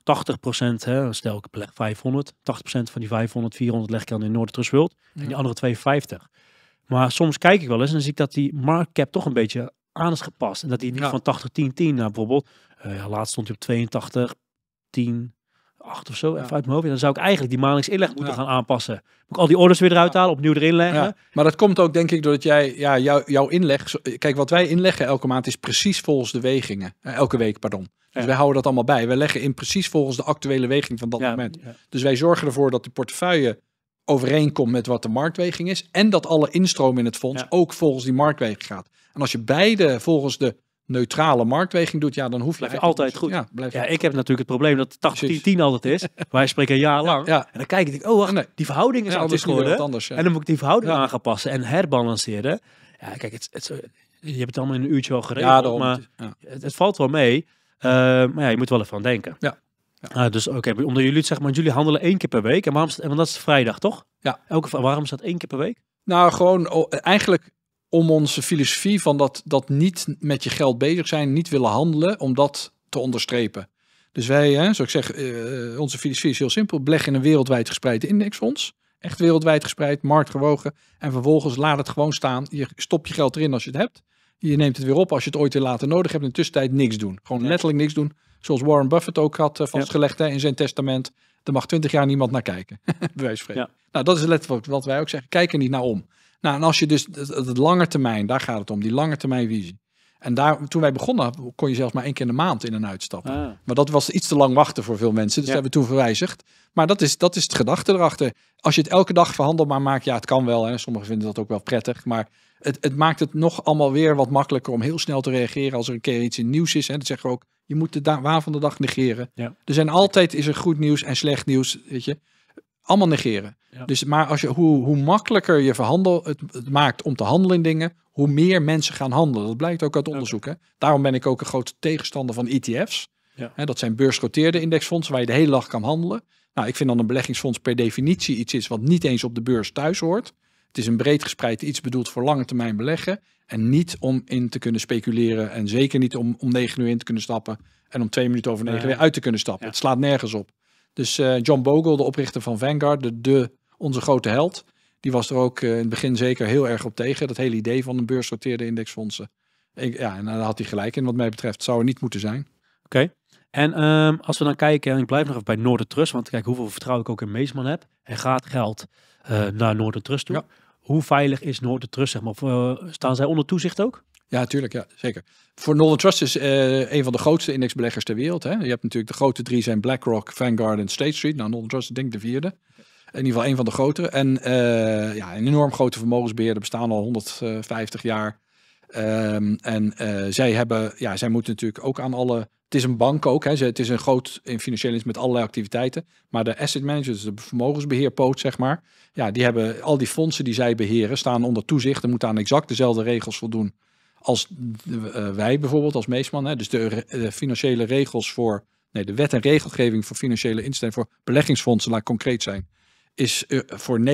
A: 80%. Hè, stel ik leg 500. 80% van die 500, 400 leg ik dan in Noord-Trustworld. En die andere 250. Maar soms kijk ik wel eens en zie ik dat die marktcap toch een beetje aan is gepast. En dat die niet van 80, 10, 10 naar bijvoorbeeld. Eh, laatst stond hij op 82, 10, 8 of zo, even uit mijn hoofd. dan zou ik eigenlijk die
B: maandelijks inleg moeten gaan aanpassen. Moet ik al die orders weer eruit halen, opnieuw erin leggen. Maar dat komt ook denk ik doordat jij, ja, jouw inleg... Kijk, wat wij inleggen elke maand is precies volgens de wegingen. Eh, elke week, pardon. Dus wij houden dat allemaal bij. Wij leggen in precies volgens de actuele weging van dat moment. Dus wij zorgen ervoor dat de portefeuille overeenkomt met wat de marktweging is. En dat alle instroom in het fonds ook volgens die marktweging gaat. En als je beide volgens de neutrale marktweging doet, ja, dan hoef je altijd goed.
A: Ja, ik heb natuurlijk het probleem dat 80-10 altijd is. Wij spreken een jaar lang. Ja, En dan kijk ik, oh wacht, nee. die verhouding is anders geworden. Anders, en dan moet ik die verhouding aan passen en herbalanceren. Ja, kijk, het, het, je hebt het allemaal in een uurtje al geregeld, maar het, valt wel mee. Eh, maar ja, je moet wel even aan denken. Ja. Uh, dus oké, okay, onder jullie zeg maar, jullie handelen één keer per week.
B: En waarom, want dat is vrijdag, toch? Ja. Elke, waarom is dat één keer per week? Nou, gewoon oh, eigenlijk om onze filosofie van dat, dat niet met je geld bezig zijn, niet willen handelen, om dat te onderstrepen. Dus wij, hè, zoals ik zeg, eh, onze filosofie is heel simpel. Beleg in een wereldwijd gespreid indexfonds. Echt wereldwijd gespreid, marktgewogen. En vervolgens laat het gewoon staan. Je stopt je geld erin als je het hebt. Je neemt het weer op als je het ooit weer later nodig hebt. In de tussentijd niks doen. Gewoon letterlijk niks doen. Zoals Warren Buffett ook had eh, vastgelegd hè, in zijn testament. Er mag twintig jaar niemand naar kijken. Bij Nou, dat is letterlijk wat wij ook zeggen. Kijk er niet naar om. Nou, en als je dus het lange termijn, daar gaat het om, die lange termijn visie. En daar, toen wij begonnen, kon je zelfs maar één keer in de maand in en uitstappen. Ah. Maar dat was iets te lang wachten voor veel mensen. Dus hebben we toen verwijzigd. Maar dat is, dat is het gedachte erachter. Als je het elke dag verhandelbaar maakt, ja, het kan wel. Hè. Sommigen vinden dat ook wel prettig. Maar het, het maakt het nog allemaal weer wat makkelijker om heel snel te reageren als er een keer iets in nieuws is. Hè. Dat zeggen we ook, je moet de waar van de dag negeren. Er zijn altijd is er goed nieuws en slecht nieuws. Weet je. Allemaal negeren. Dus, maar als je, hoe, hoe makkelijker je verhandel, het, het, maakt om te handelen in dingen, hoe meer mensen gaan handelen. Dat blijkt ook uit onderzoek. Hè? Daarom ben ik ook een grote tegenstander van ETF's. Hè, dat zijn beursgenoteerde indexfondsen waar je de hele dag kan handelen. Nou, ik vind dan een beleggingsfonds per definitie iets is wat niet eens op de beurs thuis hoort. Het is een breed gespreid iets bedoeld voor lange termijn beleggen. En niet om in te kunnen speculeren. En zeker niet om om negen uur in te kunnen stappen. En om twee minuten over negen ja. weer uit te kunnen stappen. Het slaat nergens op. Dus eh, John Bogle, de oprichter van Vanguard, de, de, onze grote held, die was er ook eh, in het begin zeker heel erg op tegen. Dat hele idee van een beursgenoteerde indexfondsen. ja, en daar had hij gelijk in wat mij betreft. Zou er niet moeten zijn. Oké.
A: En ehm, als we dan kijken, en ik blijf nog even bij Northern Trust, want kijk hoeveel vertrouwen ik ook in Meesman heb. En gaat geld eh, naar Northern Trust toe. Hoe veilig is Northern Trust? Zeg maar,
B: staan zij onder toezicht ook? Ja, tuurlijk. Ja, zeker. Voor Northern Trust is eh, een van de grootste indexbeleggers ter wereld. Hè. Je hebt natuurlijk de grote drie zijn BlackRock, Vanguard en State Street. Nou, Northern Trust is denk ik de vierde. In ieder geval een van de grotere. En eh, ja, een enorm grote vermogensbeheerder. Bestaan al 150 jaar. Ehm, en eh, zij hebben, ja, zij moeten natuurlijk ook aan alle. Het is een bank ook. Hè. Het is een groot in financieel met allerlei activiteiten. Maar de asset managers, de vermogensbeheerpoot, zeg maar. Ja, die hebben al die fondsen die zij beheren, staan onder toezicht en moeten aan exact dezelfde regels voldoen als eh, wij bijvoorbeeld als Meesman, hè, dus de, financiële regels voor, nee, de wet en regelgeving voor financiële instellingen, voor beleggingsfondsen, laat concreet zijn, is eh, voor 90%, 95%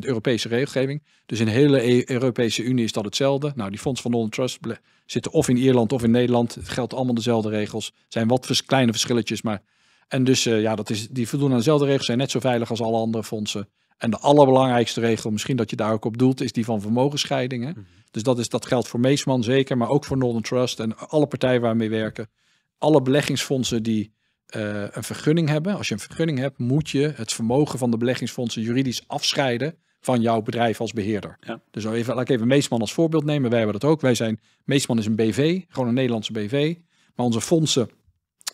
B: Europese regelgeving. Dus in de hele e-, Europese Unie is dat hetzelfde. Nou, die fondsen van old trust zitten of in Ierland of in Nederland. Het geldt allemaal dezelfde regels. zijn wat vers kleine verschilletjes, maar... En dus eh, ja, dat is, die voldoen aan dezelfde regels, zijn net zo veilig als alle andere fondsen. En de allerbelangrijkste regel, misschien dat je daar ook op doelt, is die van vermogenscheidingen. Mhm. Dus dat, is, dat geldt voor Meesman zeker, maar ook voor Northern Trust en alle partijen waarmee we werken. Alle beleggingsfondsen die eh, een vergunning hebben. Als je een vergunning hebt, moet je het vermogen van de beleggingsfondsen juridisch afscheiden van jouw bedrijf als beheerder. Ja. Dus even, laat ik even Meesman als voorbeeld nemen. Wij hebben dat ook. Wij zijn, Meesman is een BV, gewoon een Nederlandse BV. Maar onze fondsen,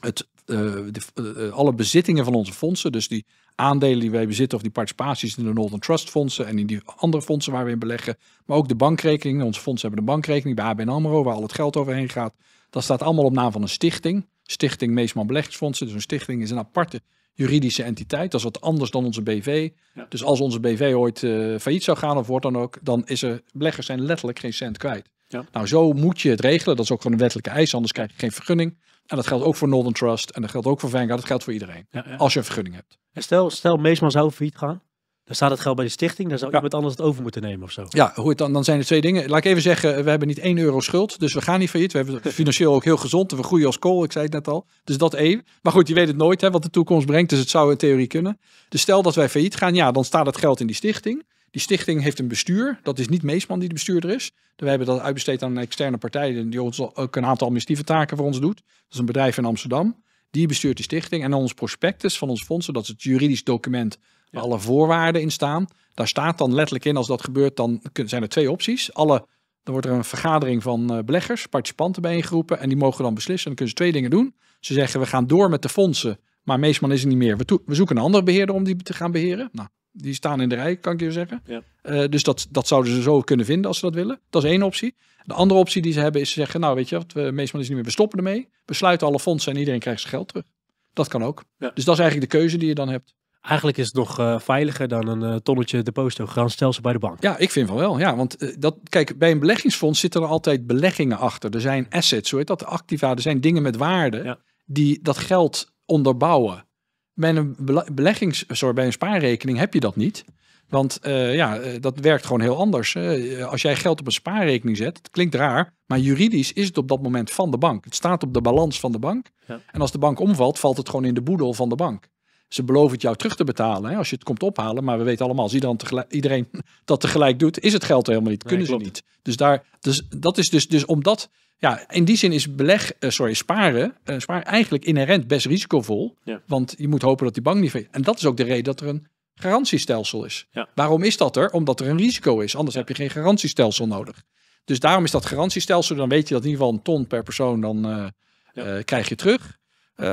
B: het eh, de, eh, eh, alle bezittingen van onze fondsen, dus die aandelen die wij bezitten of die participaties in de Northern Trust fondsen en in die andere fondsen waar we in beleggen, maar ook de bankrekening. Onze fondsen hebben een bankrekening bij ABN AMRO waar al het geld overheen gaat. Dat staat allemaal op naam van een stichting. Stichting Meesman Beleggingsfondsen. Dus een stichting is een aparte juridische entiteit. Dat is wat anders dan onze BV. Dus als onze BV ooit failliet zou gaan of wordt dan ook, dan is er beleggers zijn letterlijk geen cent kwijt. Nou, zo moet je het regelen. Dat is ook gewoon een wettelijke eis, anders krijg je geen vergunning. En dat geldt ook voor Northern Trust en dat geldt ook voor Vanguard. Dat geldt voor iedereen. Als je een vergunning hebt. En stel, stel
A: Meesman zou failliet gaan.
B: Dan staat het geld bij de stichting. Dan zou ja. iemand
A: anders het over moeten nemen
B: of zo. Ja, hoe het dan, dan zijn er twee dingen. Laat ik even zeggen, we hebben niet één euro schuld. Dus we gaan niet failliet. We hebben financieel ook heel gezond. We groeien als kool, ik zei het net al. Dus dat één. Maar goed, je weet het nooit hè, wat de toekomst brengt. Dus het zou in theorie kunnen. Dus stel dat wij failliet gaan. Ja, dan staat het geld in die stichting. Die stichting heeft een bestuur. Dat is niet Meesman die de bestuurder is. We hebben dat uitbesteed aan een externe partij die ook een aantal administratieve taken voor ons doet. Dat is een bedrijf in Amsterdam. Die bestuurt de stichting. En dan ons prospectus van ons fonds, dat is het juridisch document waar alle voorwaarden in staan. Daar staat dan letterlijk in, als dat gebeurt, dan zijn er twee opties. Alle, dan wordt er een vergadering van eh, beleggers, participanten bijeengeroepen. En die mogen dan beslissen. En dan kunnen ze twee dingen doen. Ze zeggen, we gaan door met de fondsen. Maar Meesman is er niet meer. We, we zoeken een andere beheerder om die te gaan beheren. Nou, die staan in de rij, kan ik je zeggen. Eh, dus dat, dat zouden ze zo kunnen vinden als ze dat willen. Dat is één optie. De andere optie die ze hebben is zeggen, nou weet je wat, we, meestal is niet meer, we stoppen ermee. We sluiten alle fondsen en iedereen krijgt zijn geld terug. Dat kan ook. Dus dat is eigenlijk de keuze die je dan hebt. Eigenlijk is het nog eh, veiliger dan een uh, tonnetje deposito garantstelsel bij de bank. Ja, ik vind van wel. Ja, want dat, kijk, bij een beleggingsfonds zitten er altijd beleggingen achter. Er zijn assets, zo heet dat, activa. Er zijn dingen met waarde die dat geld onderbouwen. Bij een beleggings, bij een spaarrekening heb je dat niet. Want eh, ja, eh, dat werkt gewoon heel anders. Eh, als jij geld op een spaarrekening zet, het klinkt raar, maar juridisch is het op dat moment van de bank. Het staat op de balans van de bank. Ja. En als de bank omvalt, valt het gewoon in de boedel van de bank. Ze beloven het jou terug te betalen hè, als je het komt ophalen. Maar we weten allemaal, als iedereen, iedereen dat tegelijk doet, is het geld er helemaal niet. Kunnen ze niet. Dus, daar, dus dat is dus, dus omdat ja, in die zin is beleg, eh, sorry, sparen, eh, sparen eigenlijk inherent best risicovol. Want je moet hopen dat die bank niet... failliet. En dat is ook de reden dat er een garantiestelsel is. Waarom is dat er? Omdat er een risico is. Anders heb je geen garantiestelsel nodig. Dus daarom is dat garantiestelsel, dan weet je dat in ieder geval een ton per persoon dan eh, krijg je terug.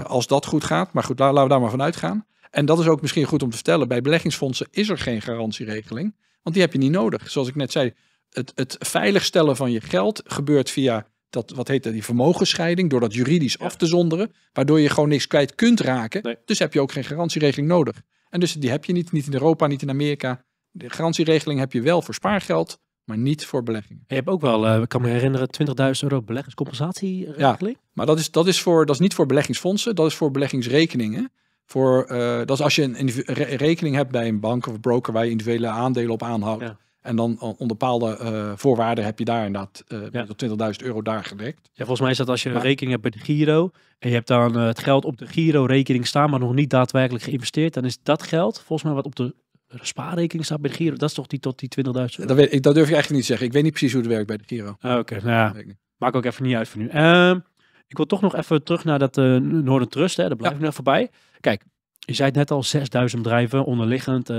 B: als dat goed gaat. Maar goed, laten we daar maar vanuit gaan. En dat is ook misschien goed om te vertellen. Bij beleggingsfondsen is er geen garantieregeling. Want die heb je niet nodig. Zoals ik net zei, het, het veiligstellen van je geld gebeurt via dat, wat heet dat, die vermogensscheiding, door dat juridisch af te zonderen, waardoor je gewoon niks kwijt kunt raken. Dus heb je ook geen garantieregeling nodig. En dus die heb je niet, niet in Europa, niet in Amerika. De garantieregeling heb je wel voor spaargeld, maar niet voor beleggingen. Je hebt ook
A: wel, eh, ik kan me herinneren, 20.000 euro beleggingscompensatieregeling.
B: Ja, maar dat is, dat, is voor, dat is niet voor beleggingsfondsen, dat is voor beleggingsrekeningen. Voor, eh, dat is als je een, rekening hebt bij een bank of broker waar je individuele aandelen op aanhoudt. En dan eh, onder bepaalde eh, voorwaarden heb je daar inderdaad uh, tot 20.000 euro daar gedekt.
A: Ja, volgens mij is dat als je een rekening hebt bij de Giro en je hebt dan eh, het geld op de Giro-rekening staan, maar nog niet daadwerkelijk geïnvesteerd, dan is dat geld volgens mij wat op de spaarrekening staat bij de Giro, dat is toch die tot die 20.000 euro? Dat, weet ik, dat durf
B: je eigenlijk niet te zeggen. Ik weet niet precies hoe het werkt bij de Giro. Ah, oké, nou ja, maak ook even niet uit voor nu.
A: Ehm, ik wil toch nog even terug naar dat Northern Trust, hè. daar blijf ik nog voorbij. Kijk, je zei het net al, 6.000 bedrijven onderliggend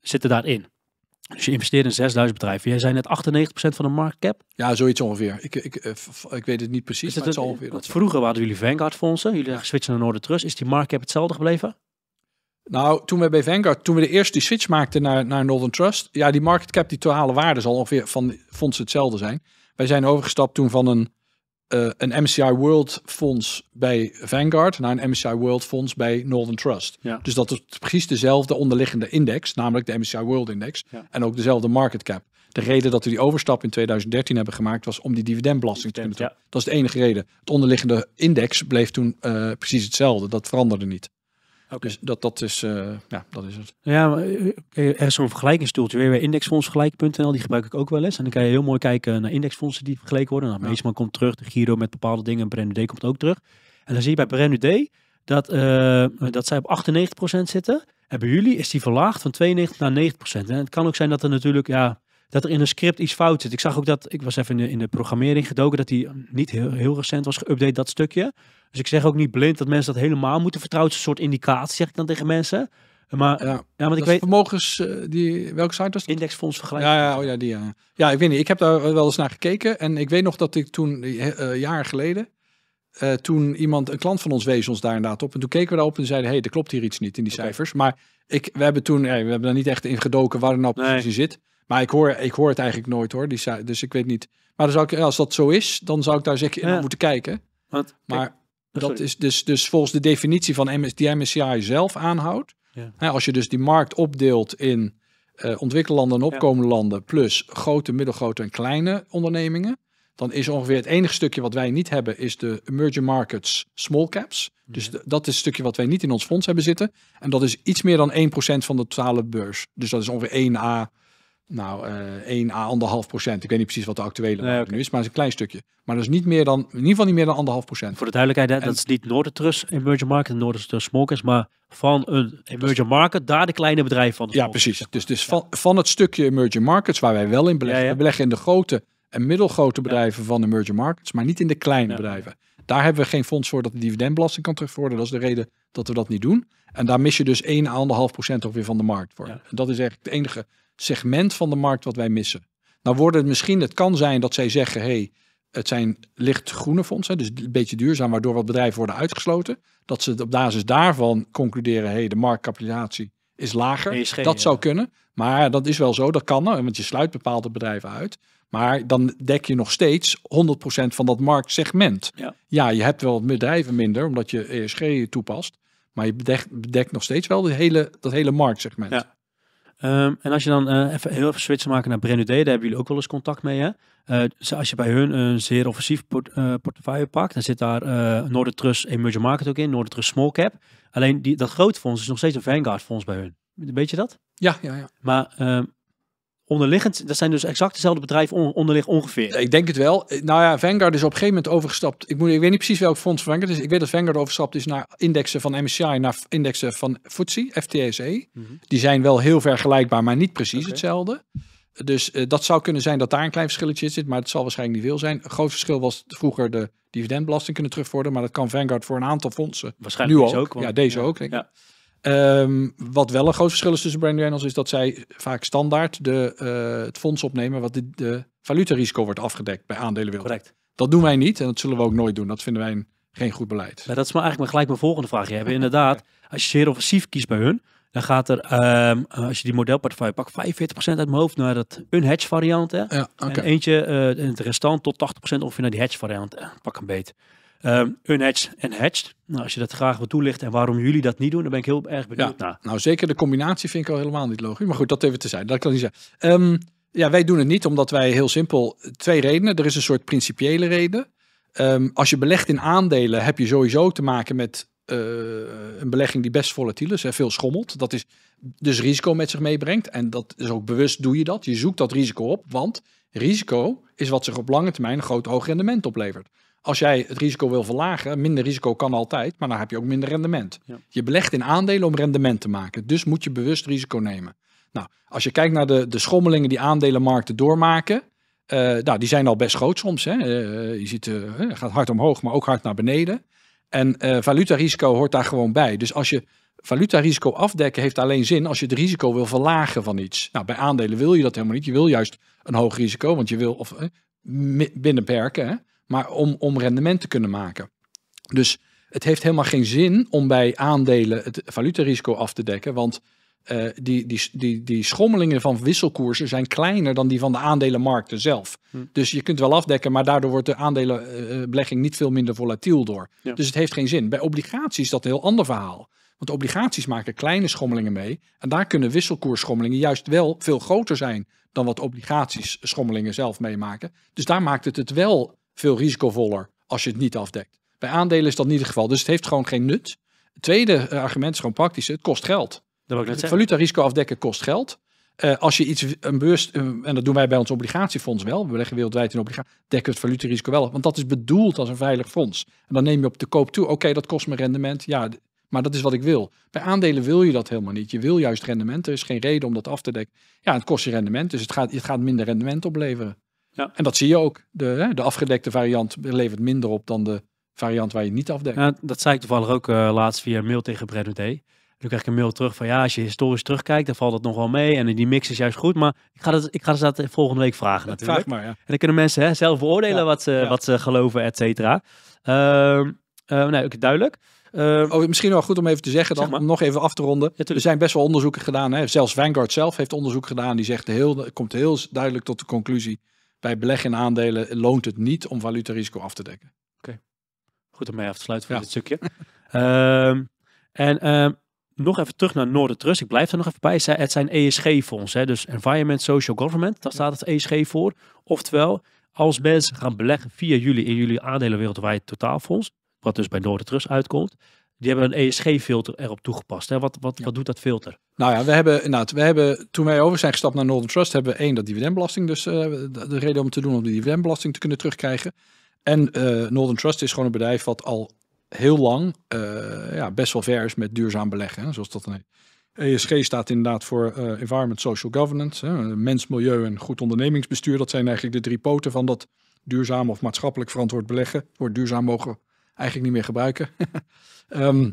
A: zitten daarin. Dus je investeert in 6000 bedrijven. Jij zei net 98% van de market cap.
B: Ja, zoiets ongeveer. Ik, ik, eh, ik weet het niet precies, het, maar het ongeveer dat Vroeger waren jullie Vanguard-fondsen. Jullie zijn geswitcht naar Noorden Trust. Is die market cap hetzelfde gebleven? Nou, toen we bij Vanguard, toen we de eerste switch maakten naar, naar Northern Trust, ja, die market cap, die totale waarde zal ongeveer van fondsen hetzelfde zijn. Wij zijn overgestapt toen van een eh, een MSCI World fonds bij Vanguard naar een MSCI World fonds bij Northern Trust. Dus dat is precies dezelfde onderliggende index, namelijk de MSCI World Index. En ook dezelfde market cap. De reden dat we die overstap in 2013 hebben gemaakt was om die dividendbelasting te kunnen Dat is de enige reden. Het onderliggende index bleef toen eh, precies hetzelfde. Dat veranderde niet. Okay. Dus dat, dat, is, eh, ja, dat is het.
A: Ja, eh, er is zo'n vergelijkingstoeltje weer bij indexfondsgelijk.nl. Die gebruik ik ook wel eens. En dan kan je heel mooi kijken naar indexfondsen die vergeleken worden. Nou, ja. Meestal komt terug, de Giro met bepaalde dingen. Brand komt ook terug. En dan zie je bij Brand dat, eh, dat zij op 98% zitten. En bij jullie is die verlaagd van 92 naar 90%. En het kan ook zijn dat er natuurlijk... Ja, dat er in een script iets fout zit. Ik zag ook dat, ik was even in de, in de programmering gedoken, dat die niet heel, heel recent was geüpdate, dat stukje. Dus ik zeg ook niet blind dat mensen dat helemaal moeten vertrouwen. Het is een soort indicatie, zeg ik dan tegen mensen.
B: Maar, ja, ja want ik weet... Vermogens, eh, die, welke site was Indexfonds vergelijken. Ja, ja, oh ja, die ja. Ja, ik weet niet. Ik heb daar wel eens naar gekeken. En ik weet nog dat ik toen, uh, jaren geleden, eh, toen iemand, een klant van ons wees ons daar inderdaad op. En toen keken we daarop en zeiden, hé, hey, er klopt hier iets niet in die cijfers. Maar ik, we hebben toen, we hebben daar niet echt in gedoken waar er nou precies in zit. Maar ik hoor, ik hoor het eigenlijk nooit hoor, die, dus ik weet niet. Maar dan zou ik, als dat zo is, dan zou ik daar zeker in moeten kijken. Want, maar... Dat is dus, dus volgens de definitie van die MSCI zelf aanhoudt. Ja. als je dus die markt opdeelt in uh, eh, ontwikkellanden en opkomende landen, plus grote, middelgrote en kleine ondernemingen, dan is ongeveer het enige stukje wat wij niet hebben, is de emerging markets small caps. Mhm. Dus dat is het stukje wat wij niet in ons fonds hebben zitten. En dat is iets meer dan 1% van de totale beurs. Dus dat is ongeveer 1 A, nou, uh, eh, 1 à 1,5 procent. Ik weet niet precies wat de actuele nee, nu is, maar het is een klein stukje. Maar dat is niet meer dan, in ieder geval niet meer dan 1,5 procent. Voor de duidelijkheid, dat is
A: niet Trust Emerging Market en Trust Smokers, maar van een emerging
B: market, daar de kleine bedrijven van. Ja, precies. Dus, dus Van, het stukje emerging markets waar wij wel in beleggen. We beleggen in de grote en middelgrote bedrijven van emerging markets, maar niet in de kleine bedrijven. Daar hebben we geen fonds voor dat de dividendbelasting kan terugvorderen. Dat is de reden dat we dat niet doen. En daar mis je dus 1 à 1,5 procent weer van de markt voor. Dat is eigenlijk het enige segment van de markt wat wij missen. Nou worden het misschien, het kan zijn dat zij zeggen, hey, het zijn lichtgroene fondsen, dus een beetje duurzaam, waardoor wat bedrijven worden uitgesloten. Dat ze op basis daarvan concluderen, hey, de marktkapitalisatie is lager. dat zou eh, kunnen. Maar dat is wel zo, dat kan, want je sluit bepaalde bedrijven uit. Maar dan dek je nog steeds 100% van dat marktsegment. Ja. ja, je hebt wel bedrijven minder, omdat je ESG toepast. Maar je bedekt, nog steeds wel de hele, dat hele marktsegment. Ja. Ehm, en als je dan eh, even heel even switchen maken naar Brenu daar hebben jullie ook wel
A: eens contact mee. Hè? Eh, dus als je bij hun een zeer offensief eh, portefeuille pakt, dan zit daar Northern Trust Emerging Market ook in, Northern Trust Small Cap. Alleen die, dat grote fonds is nog steeds een Vanguard fonds
B: bij hun. Weet je dat? Ja, ja, ja. Maar ehm, onderliggend, dat zijn dus exact dezelfde bedrijven onderliggend onderlig ongeveer. Ik denk het wel. Eh, nou ja, Vanguard is op een gegeven moment overgestapt. Ik, moet, ik weet niet precies welk fonds Vanguard is. Ik weet dat Vanguard overstapt is naar indexen van MSCI, naar indexen van FTSE, FTSE. Mhm. Die zijn wel heel vergelijkbaar, maar niet precies hetzelfde. Dus eh, dat zou kunnen zijn dat daar een klein verschilletje zit, maar het zal waarschijnlijk niet veel zijn. groot verschil was vroeger de dividendbelasting kunnen terugvorderen, maar dat kan Vanguard voor een aantal fondsen. Waarschijnlijk nu ook. ja, deze ook. Denk ik. Ja. Ehm, wat wel een groot verschil is tussen Brand New Reynolds is dat zij vaak standaard de, eh, het fonds opnemen wat de, de valutarisico wordt afgedekt bij aandelenwereld. Correct. Dat doen wij niet en dat zullen we ook nooit doen. Dat vinden wij geen goed beleid. Maar dat is maar eigenlijk gelijk mijn volgende vraag. Je hebt inderdaad, als je zeer offensief kiest bij hun,
A: dan gaat er, ehm, als je die modelportefeuille pakt, 45% uit mijn hoofd naar dat hedge variant. Hè? Ja, En eentje, in eh, het restant tot 80% je naar die hedge variant. pakt eh, pak een beet. Um,
B: en hatched. Nou, als je dat graag wil toelichten en waarom jullie dat niet doen, dan ben ik heel erg benieuwd naar. Nou, zeker de combinatie vind ik al helemaal niet logisch. Maar goed, dat even te zijn. Dat kan niet zijn. Ehm, ja, wij doen het niet omdat wij heel simpel eh, twee redenen. Er is een soort principiële reden. Ehm, als je belegt in aandelen, heb je sowieso te maken met eh, een belegging die best volatiel is, hè, veel schommelt. Dat is dus risico met zich meebrengt. En dat is ook bewust doe je dat. Je zoekt dat risico op, want risico is wat zich op lange termijn een groot hoog rendement oplevert als jij het risico wil verlagen, minder risico kan altijd, maar dan heb je ook minder rendement. Je belegt in aandelen om rendement te maken. Dus moet je bewust risico nemen. Nou, als je kijkt naar de, de schommelingen die aandelenmarkten doormaken, eh, nou, die zijn al best groot soms. Hè. Eh, je ziet, uh, gaat hard omhoog, maar ook hard naar beneden. En valutarisico hoort daar gewoon bij. Dus als je valutarisico afdekken heeft alleen zin als je het risico wil verlagen van iets. Nou, bij aandelen wil je dat helemaal niet. Je wil juist een hoog risico, want je wil of, binnenperken. Hè maar om, om rendement te kunnen maken. Dus het heeft helemaal geen zin om bij aandelen het valutarisico af te dekken, want eh, die, die, die, die schommelingen van wisselkoersen zijn kleiner dan die van de aandelenmarkten zelf. Hm. Dus je kunt wel afdekken, maar daardoor wordt de aandelenbelegging eh, eh, niet veel minder volatiel door. Dus het heeft geen zin. Bij obligaties is dat een heel ander verhaal. Want obligaties maken kleine schommelingen mee. En daar kunnen wisselkoersschommelingen juist wel veel groter zijn dan wat obligaties schommelingen zelf meemaken. Dus daar maakt het het wel veel risicovoller als je het niet afdekt. Bij aandelen is dat niet het geval. Dus het heeft gewoon geen nut. Het tweede eh, argument is gewoon praktisch. Het kost geld. Dat wil ik Valutarisico afdekken kost geld. Eh, als je iets een beurs, eh, en dat doen wij bij ons obligatiefonds wel, we leggen wereldwijd in obligatie, dekken het valutarisico wel want dat is bedoeld als een veilig fonds. En dan neem je op de koop toe, oké, dat kost me rendement, ja, maar dat is wat ik wil. Bij aandelen wil je dat helemaal niet. Je wil juist rendement, er is geen reden om dat af te dekken. Ja, het kost je rendement, dus het gaat, het gaat minder rendement opleveren. Ja. En dat zie je ook. De, de afgedekte variant levert minder op dan de variant waar je niet afdekt.
A: Ja, dat zei ik toevallig ook eh, laatst via mail tegen Bredo D. Toen kreeg ik een mail terug van ja, als je historisch terugkijkt, dan valt het nog wel mee. En die mix is juist goed. Maar ik ga dat, ik ga dat volgende week vragen. natuurlijk. Vraag maar, ja. En dan kunnen mensen hè, zelf beoordelen wat, ze, wat ze geloven, et cetera. Uh,
B: uh, nee, duidelijk. Ehm, oh, misschien wel goed om even te zeggen, dan, nog even af te ronden. er zijn best wel onderzoeken gedaan. Hè. Zelfs Vanguard zelf heeft onderzoek gedaan. Die zegt heel, komt heel duidelijk tot de conclusie bij beleggen in aandelen loont het niet om valutarisico af te dekken. Oké, goed om
A: mee af te sluiten voor dit stukje. Ehm, en ehm, nog even terug naar Northern Trust. Ik blijf er nog even bij. Het zijn ESG-fondsen, dus Environment, Social, Government. Daar staat het ESG voor. Oftewel, als mensen gaan beleggen via jullie in jullie aandelen wereldwijd totaalfonds, wat dus bij Northern Trust uitkomt, die hebben een ESG-filter erop toegepast. Hè? Wat, wat, wat doet dat filter?
B: Nou ja, we hebben, we hebben toen wij over zijn gestapt naar Northern Trust, hebben we één, dat dividendbelasting. Dus eh, de, reden om te doen om die dividendbelasting te kunnen terugkrijgen. En uh, Northern Trust is gewoon een bedrijf wat al heel lang eh, ja, best wel ver is met duurzaam beleggen. Hè, zoals dat dan heet. ESG staat inderdaad voor Environment Social Governance. Hè, mens, milieu en goed ondernemingsbestuur. Dat zijn eigenlijk de drie poten van dat duurzaam of maatschappelijk verantwoord beleggen. Wordt duurzaam mogen eigenlijk niet meer gebruiken. Ehm,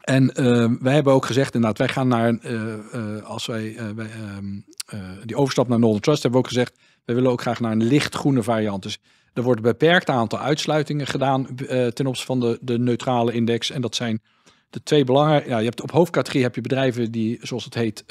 B: en ehm, wij hebben ook gezegd, inderdaad, wij gaan naar, eh, eh, als wij, eh, wij ehm, die overstap naar Northern Trust, hebben we ook gezegd, wij willen ook graag naar een lichtgroene variant. Dus er wordt een beperkt aantal uitsluitingen gedaan ten opzichte van de, de neutrale index. En dat zijn de twee belangrijke, ja, je hebt op hoofdcategorie heb je bedrijven die, zoals het heet,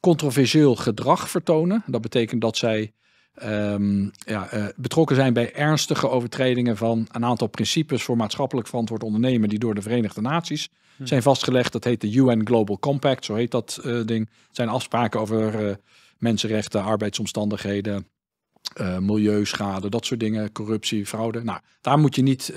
B: controversieel gedrag vertonen. Dat betekent dat zij Ehm, ja, eh, betrokken zijn bij ernstige overtredingen van een aantal principes voor maatschappelijk verantwoord ondernemen die door de Verenigde Naties hm. zijn vastgelegd. Dat heet de UN Global Compact, zo heet dat eh, ding. Het zijn afspraken over eh, mensenrechten, arbeidsomstandigheden, milieuschade, dat soort dingen, corruptie, fraude. Nou, daar moet je niet,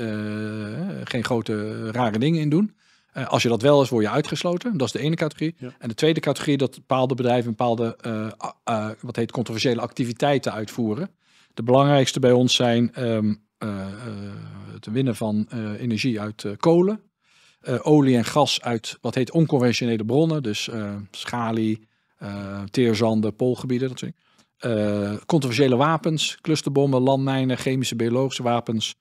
B: geen grote rare dingen in doen. Eh, als je dat wel is, word je uitgesloten. Dat is de ene categorie. En de tweede categorie dat bepaalde bedrijven bepaalde eh, eh, wat heet controversiële activiteiten uitvoeren. De belangrijkste bij ons zijn ehm, het winnen van energie uit kolen, olie en gas uit wat heet onconventionele bronnen, dus schalie, teerzanden, poolgebieden, controversiële wapens, clusterbommen, landmijnen, chemische biologische wapens,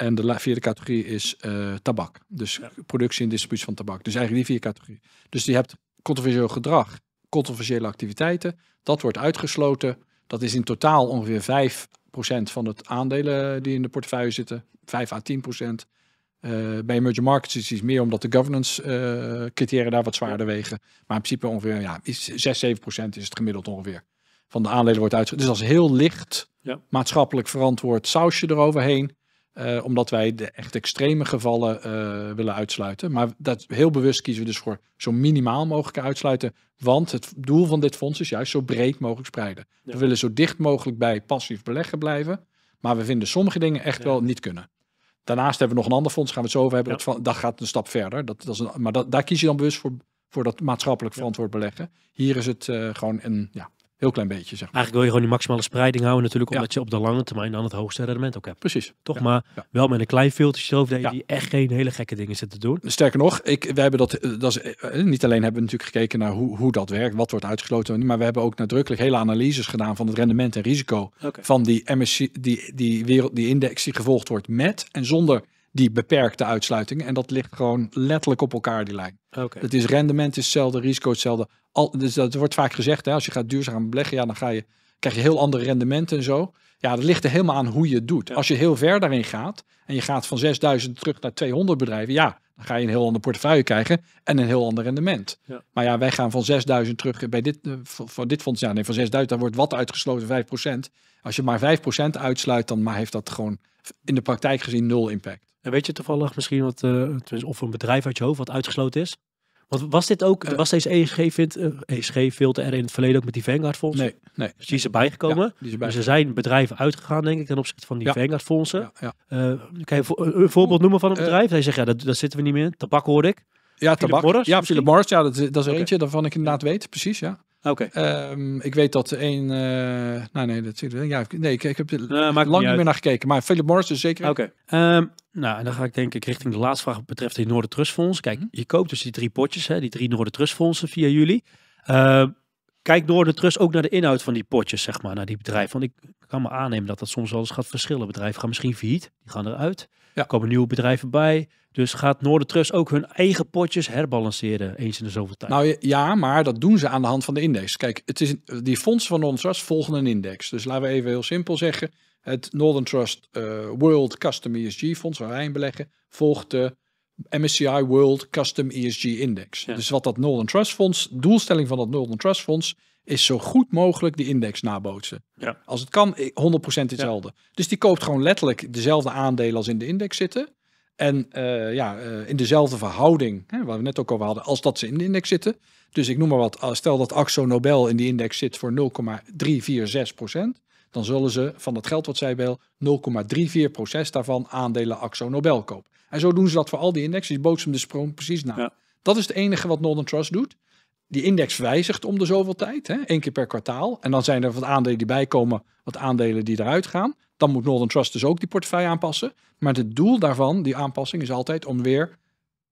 B: en de vierde categorie is eh, tabak. Dus productie en distributie van tabak. Dus eigenlijk die vier categorieën. Dus je hebt controversieel gedrag, controversiële activiteiten. Dat wordt uitgesloten. Dat is in totaal ongeveer 5% van het aandelen die in de portefeuille zitten. 5 à 10%. Uh, eh, bij emerging markets is iets meer omdat de governance eh, criteria daar wat zwaarder wegen. Maar in principe ongeveer ja, 6, 7% is het gemiddeld ongeveer. Van de aandelen wordt uitgesloten. Dus dat is heel licht ja. maatschappelijk verantwoord sausje eroverheen. Eh, omdat wij de echt extreme gevallen eh, willen uitsluiten. Maar dat, heel bewust kiezen we dus voor zo minimaal mogelijk uitsluiten. Want het doel van dit fonds is juist zo breed mogelijk spreiden. We willen zo dicht mogelijk bij passief beleggen blijven. Maar we vinden sommige dingen echt wel niet kunnen. Daarnaast hebben we nog een ander fonds, gaan we het zo over hebben. Dat, gaat een stap verder. Dat, dat is een, maar dat, daar kies je dan bewust voor, voor dat maatschappelijk verantwoord beleggen. Hier is het eh, gewoon een ja, Heel klein beetje, zeg
A: Eigenlijk wil je gewoon die maximale spreiding houden natuurlijk, omdat je op de lange termijn dan het hoogste rendement ook hebt. Precies. Toch maar wel met een klein filter zelf dat je die echt geen hele gekke dingen zit te doen.
B: Sterker nog, ik, we hebben dat, eh, dat is, eh, niet alleen hebben we natuurlijk gekeken naar hoe, hoe dat werkt, wat wordt uitgesloten, maar we hebben ook nadrukkelijk hele analyses gedaan van het rendement en risico van die MSC, die, die wereld, die index die gevolgd wordt met en zonder die beperkte uitsluiting. En dat ligt gewoon letterlijk op elkaar, die lijn. Oké. Het is rendement is hetzelfde, risico hetzelfde. Al, dus dat wordt vaak gezegd, hè, als je gaat duurzaam beleggen, ja, dan ga je, krijg je heel andere rendementen en zo. Ja, dat ligt er helemaal aan hoe je het doet. Als je heel ver daarin gaat en je gaat van 6000 terug naar 200 bedrijven, ja, dan ga je een heel ander portefeuille krijgen en een heel ander rendement. Maar ja, wij gaan van 6000 terug bij dit, eh, voor dit fonds. Ja, nee, van 6000, daar wordt wat uitgesloten, 5%. Als je maar 5% uitsluit, dan maar heeft dat gewoon in de praktijk gezien nul impact. En weet je toevallig
A: misschien wat, uh, of een bedrijf uit je hoofd wat uitgesloten is? Want was dit ook, eh. was deze ESG-filter eh, e ESG er in het verleden ook met die Vanguard-fondsen? Nee, nee. Dus die is erbij die Dus zijn bedrijven uitgegaan, denk ik, ten opzichte van die Vanguard-fondsen. Ja, ja. kan je een voorbeeld noemen van een bedrijf?
B: Hij zegt, ja, dat, zitten we niet meer in. Tabak hoorde ik. Ja, Philip tabak. Morris, ja, Philip Morris. Ja, dat, dat is er eentje daarvan ik inderdaad weet. Precies, ja. Oké. Ehm, ik weet dat een. Uh, nou, nee, dat zie Ja, nee, ik, heb er eh, lang niet meer naar gekeken. Maar Philip Morris is zeker. Oké. Ehm, nou, en dan ga ik denk ik
A: richting de laatste vraag betreft die Noorden Trustfonds. Kijk, mhm. je koopt dus die drie potjes, hè, die drie Noorden Trustfondsen via jullie. Ehm, kijk door Noorden Trust ook naar de inhoud van die potjes, zeg maar, naar die bedrijven? Want ik kan me aannemen dat dat soms wel eens gaat verschillen. Bedrijven gaan misschien failliet, die gaan eruit. Er komen nieuwe bedrijven bij. Dus gaat
B: Trust ook hun eigen potjes herbalanceren eens in de zoveel tijd? Nou ja, maar dat doen ze aan de hand van de index. Kijk, het is, die fondsen van Northern Trust volgen een index. Dus laten we even heel simpel zeggen. Het Northern Trust eh, World Custom ESG Fonds, waar wij in beleggen, volgt de MSCI World Custom ESG Index. Dus wat dat Northern Trust Fonds, doelstelling van dat Northern Trust Fonds, is zo goed mogelijk de index nabootsen. Ja. Als het kan, 100% hetzelfde. Dus die koopt gewoon letterlijk dezelfde aandelen als in de index zitten. En eh, ja, eh, in dezelfde verhouding, hè, waar we net ook over hadden, als dat ze in de index zitten. Dus ik noem maar wat, eh, stel dat Axo Nobel in die index zit voor 0,346 Dan zullen ze van dat geld wat zij wil, 0,34 daarvan aandelen Axo Nobel kopen. En zo doen ze dat voor al die indexen. Die bootsen hem sprong dus precies na. Dat is het enige wat Northern Trust doet die index wijzigt om de zoveel tijd, hè, één keer per kwartaal. En dan zijn er wat aandelen die bijkomen, wat aandelen die eruit gaan. Dan moet Northern Trust dus ook die portefeuille aanpassen. Maar het doel daarvan, die aanpassing, is altijd om weer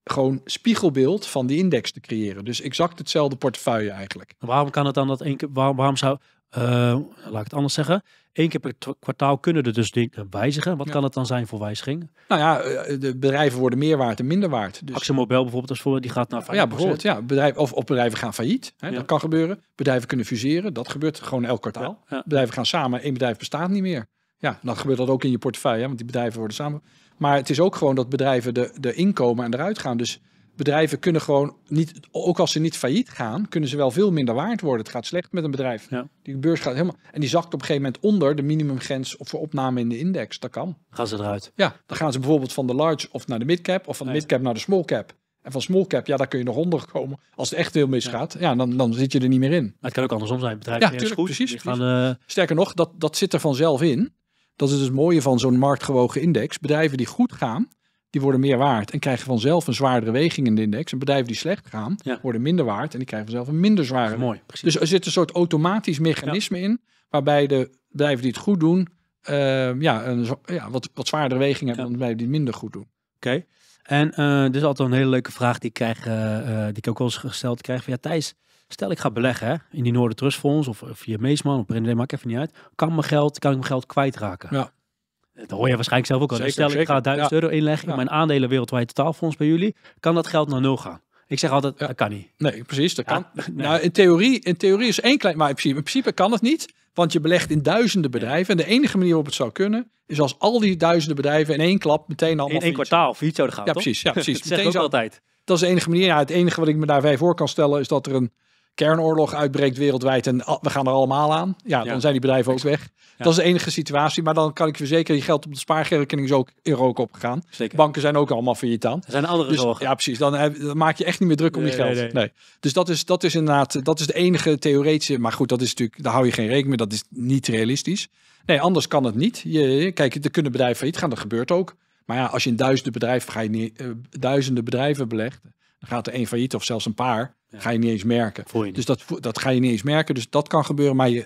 B: gewoon spiegelbeeld van die index te creëren. Dus exact hetzelfde portefeuille eigenlijk.
A: Waarom kan het dan dat één keer? waarom zou Ehm, laat ik het anders zeggen. Eén keer per kwartaal kunnen er dus dingen wijzigen. Wat kan het dan zijn voor wijziging?
B: Nou ja, eh, eh, de bedrijven worden meer waard en minder waard. Dus... Axiomobel bijvoorbeeld als voorbeeld, die gaat naar failliet. Ja, bijvoorbeeld. Ja, bedrijf, of, bedrijven gaan failliet. Hè, Dat kan gebeuren. Bedrijven kunnen fuseren. Dat gebeurt gewoon elk kwartaal. Bedrijven gaan samen. Eén bedrijf bestaat niet meer. Ja, dan gebeurt dat ook in je portefeuille. Hè, want die bedrijven worden samen. Maar het is ook gewoon dat bedrijven de, de inkomen en eruit gaan. Dus bedrijven kunnen gewoon niet, ook als ze niet failliet gaan, kunnen ze wel veel minder waard worden. Het gaat slecht met een bedrijf. Ja. Die beurs gaat helemaal. En die zakt op een gegeven moment onder de minimumgrens voor opname in de index. Dat kan.
A: Gaan ze eruit?
B: Ja, dan gaan ze bijvoorbeeld van de large of naar de midcap of van de midcap naar de small cap. En van small cap, ja, daar kun je nog onder komen. Als het echt heel misgaat, ja, dan, dan zit je er niet meer in. het kan ook andersom zijn. Bedrijven ja, tuurlijk, goed. precies. Eh, Sterker nog, dat, dat zit er vanzelf in. Dat is het mooie van zo'n marktgewogen index. Bedrijven die goed gaan, die worden meer waard en krijgen vanzelf een zwaardere weging in de index. En bedrijven die slecht gaan, worden minder waard en die krijgen vanzelf een minder zware. Mooi, precies. Dus er zit een soort automatisch mechanisme in, waarbij de bedrijven die het goed doen, ehm, ja, een, ja, wat, wat zwaardere weging hebben ja. dan bedrijven die het minder goed doen. Oké.
A: En uh, dit is altijd een hele leuke vraag die ik, krijg, eh, eh, die ik ook wel eens gesteld krijg. Van, ja, Thijs, stel ik ga beleggen in die Noorden Trustfonds of via Meesman of Brindley, maakt even niet uit. Kan, mijn geld, kan ik mijn geld kwijtraken? Ja dat hoor je waarschijnlijk zelf ook al. Dus zeker, Stel, ik ga 1000 euro inleggen in mijn aandelen
B: wereldwijd totaalfonds bij jullie. Kan dat geld naar nul gaan? Ik zeg altijd, dat kan niet. Nee, precies, dat kan. Nou, in theorie, in theorie is één klein... Maar in principe, kan het niet. Want je belegt in duizenden bedrijven. En de enige manier waarop het zou kunnen, is als al die duizenden bedrijven in één klap meteen allemaal. In één kwartaal iets zouden gaan. Ja, toch? precies. Ja, precies. dat meteen altijd. Dat is de enige manier. Ja, het enige wat ik me daarbij voor kan stellen, is dat er een kernoorlog uitbreekt wereldwijd en we gaan er allemaal aan, ja, dan zijn die bedrijven ook weg. Dat is de enige situatie, maar dan kan ik je verzekeren, je geld op de spaarrekening is ook in rook opgegaan. Zeker. Banken zijn ook allemaal failliet aan. Er zijn andere dus, zorgen. Ja, precies. Dan, dan, maak je echt niet meer druk om je geld. Nee, Dus dat is, dat is inderdaad, dat is de enige theoretische, maar goed, dat is natuurlijk, daar hou je geen rekening mee, dat is niet realistisch. Nee, anders kan het niet. Je, kijk, er kunnen bedrijven failliet gaan, dat gebeurt ook. Maar ja, als je in duizenden bedrijven, ga je niet, eh, duizenden bedrijven belegt, dan gaat er één failliet of zelfs een paar. Ga je niet eens merken. Je Dus dat, dat ga je niet eens merken. Dus dat kan gebeuren. Maar je,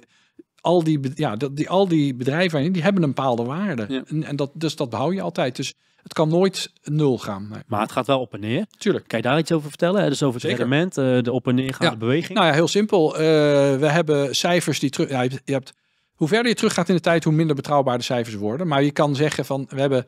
B: al, die, ja, die, al die bedrijven die hebben een bepaalde waarde. En, en dat, dus dat behoud je altijd. Dus het kan nooit nul gaan. Nee. Maar
A: het gaat wel op en neer. Tuurlijk. Kan je daar iets over vertellen? Dus over het Zeker. Eh, de op en neergaande beweging?
B: Nou ja, heel simpel. Eh, we hebben cijfers die terug... je hebt, hoe verder je terug gaat in de tijd, hoe minder betrouwbaar de cijfers worden. Maar je kan zeggen van, we hebben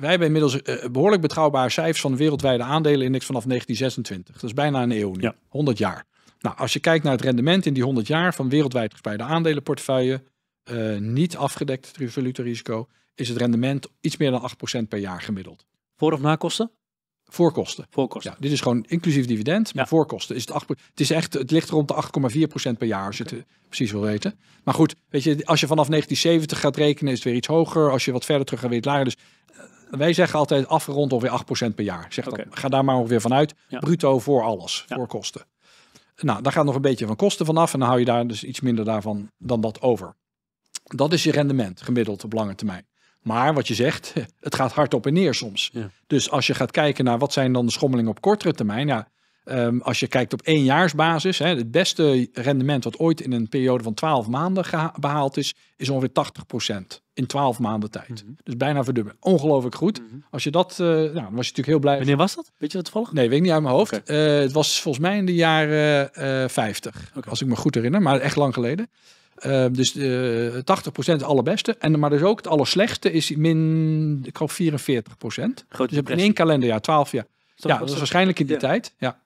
B: wij hebben inmiddels eh, behoorlijk betrouwbare cijfers van de wereldwijde aandelenindex vanaf 1926. Dat is bijna een eeuw nu, 100 jaar. Nou, als je kijkt naar het rendement in die 100 jaar van wereldwijd gespreide aandelenportefeuille, eh, niet afgedekt het valutarisico, is het rendement iets meer dan 8% per jaar gemiddeld. Voor of na kosten? Voorkosten. Voorkosten. Ja, dit is gewoon inclusief dividend. Maar voorkosten is het 8, Het is echt, het ligt rond de 8,4% per jaar, als je het eh, precies wil weten. Maar goed, weet je, als je vanaf 1970 gaat rekenen, is het weer iets hoger. Als je wat verder terug gaat, weer iets lager. Dus wij zeggen altijd afgerond ongeveer 8% per jaar. Zeg dan, ga daar maar ongeveer vanuit. Bruto voor alles, voor kosten. Nou, daar gaat nog een beetje van kosten vanaf en dan hou je daar dus iets minder daarvan dan dat over. Dat is je rendement gemiddeld op lange termijn. Maar wat je zegt, het gaat hard op en neer soms. Dus als je gaat kijken naar wat zijn dan de schommelingen op kortere termijn, ja, Ehm, als je kijkt op éénjaarsbasis, hè, het beste rendement wat ooit in een periode van 12 maanden behaald is, is ongeveer 80% in 12 maanden tijd. Mhm. Dus bijna verdubbelen. Ongelooflijk goed. Mhm. Als je dat, eh, nou, dan was je natuurlijk heel blij. Wanneer was dat? Weet je dat toevallig? Nee, weet ik niet uit mijn hoofd. Eh, het was volgens mij in de jaren 50, eh, als ik me goed herinner, maar echt lang geleden. Ehm, dus uh, 80% het allerbeste. En, maar dus ook het allerslechtste is min, ik 44%. dus heb je in één kalenderjaar, 12 jaar. ja, dat was waarschijnlijk in die tijd. Ja.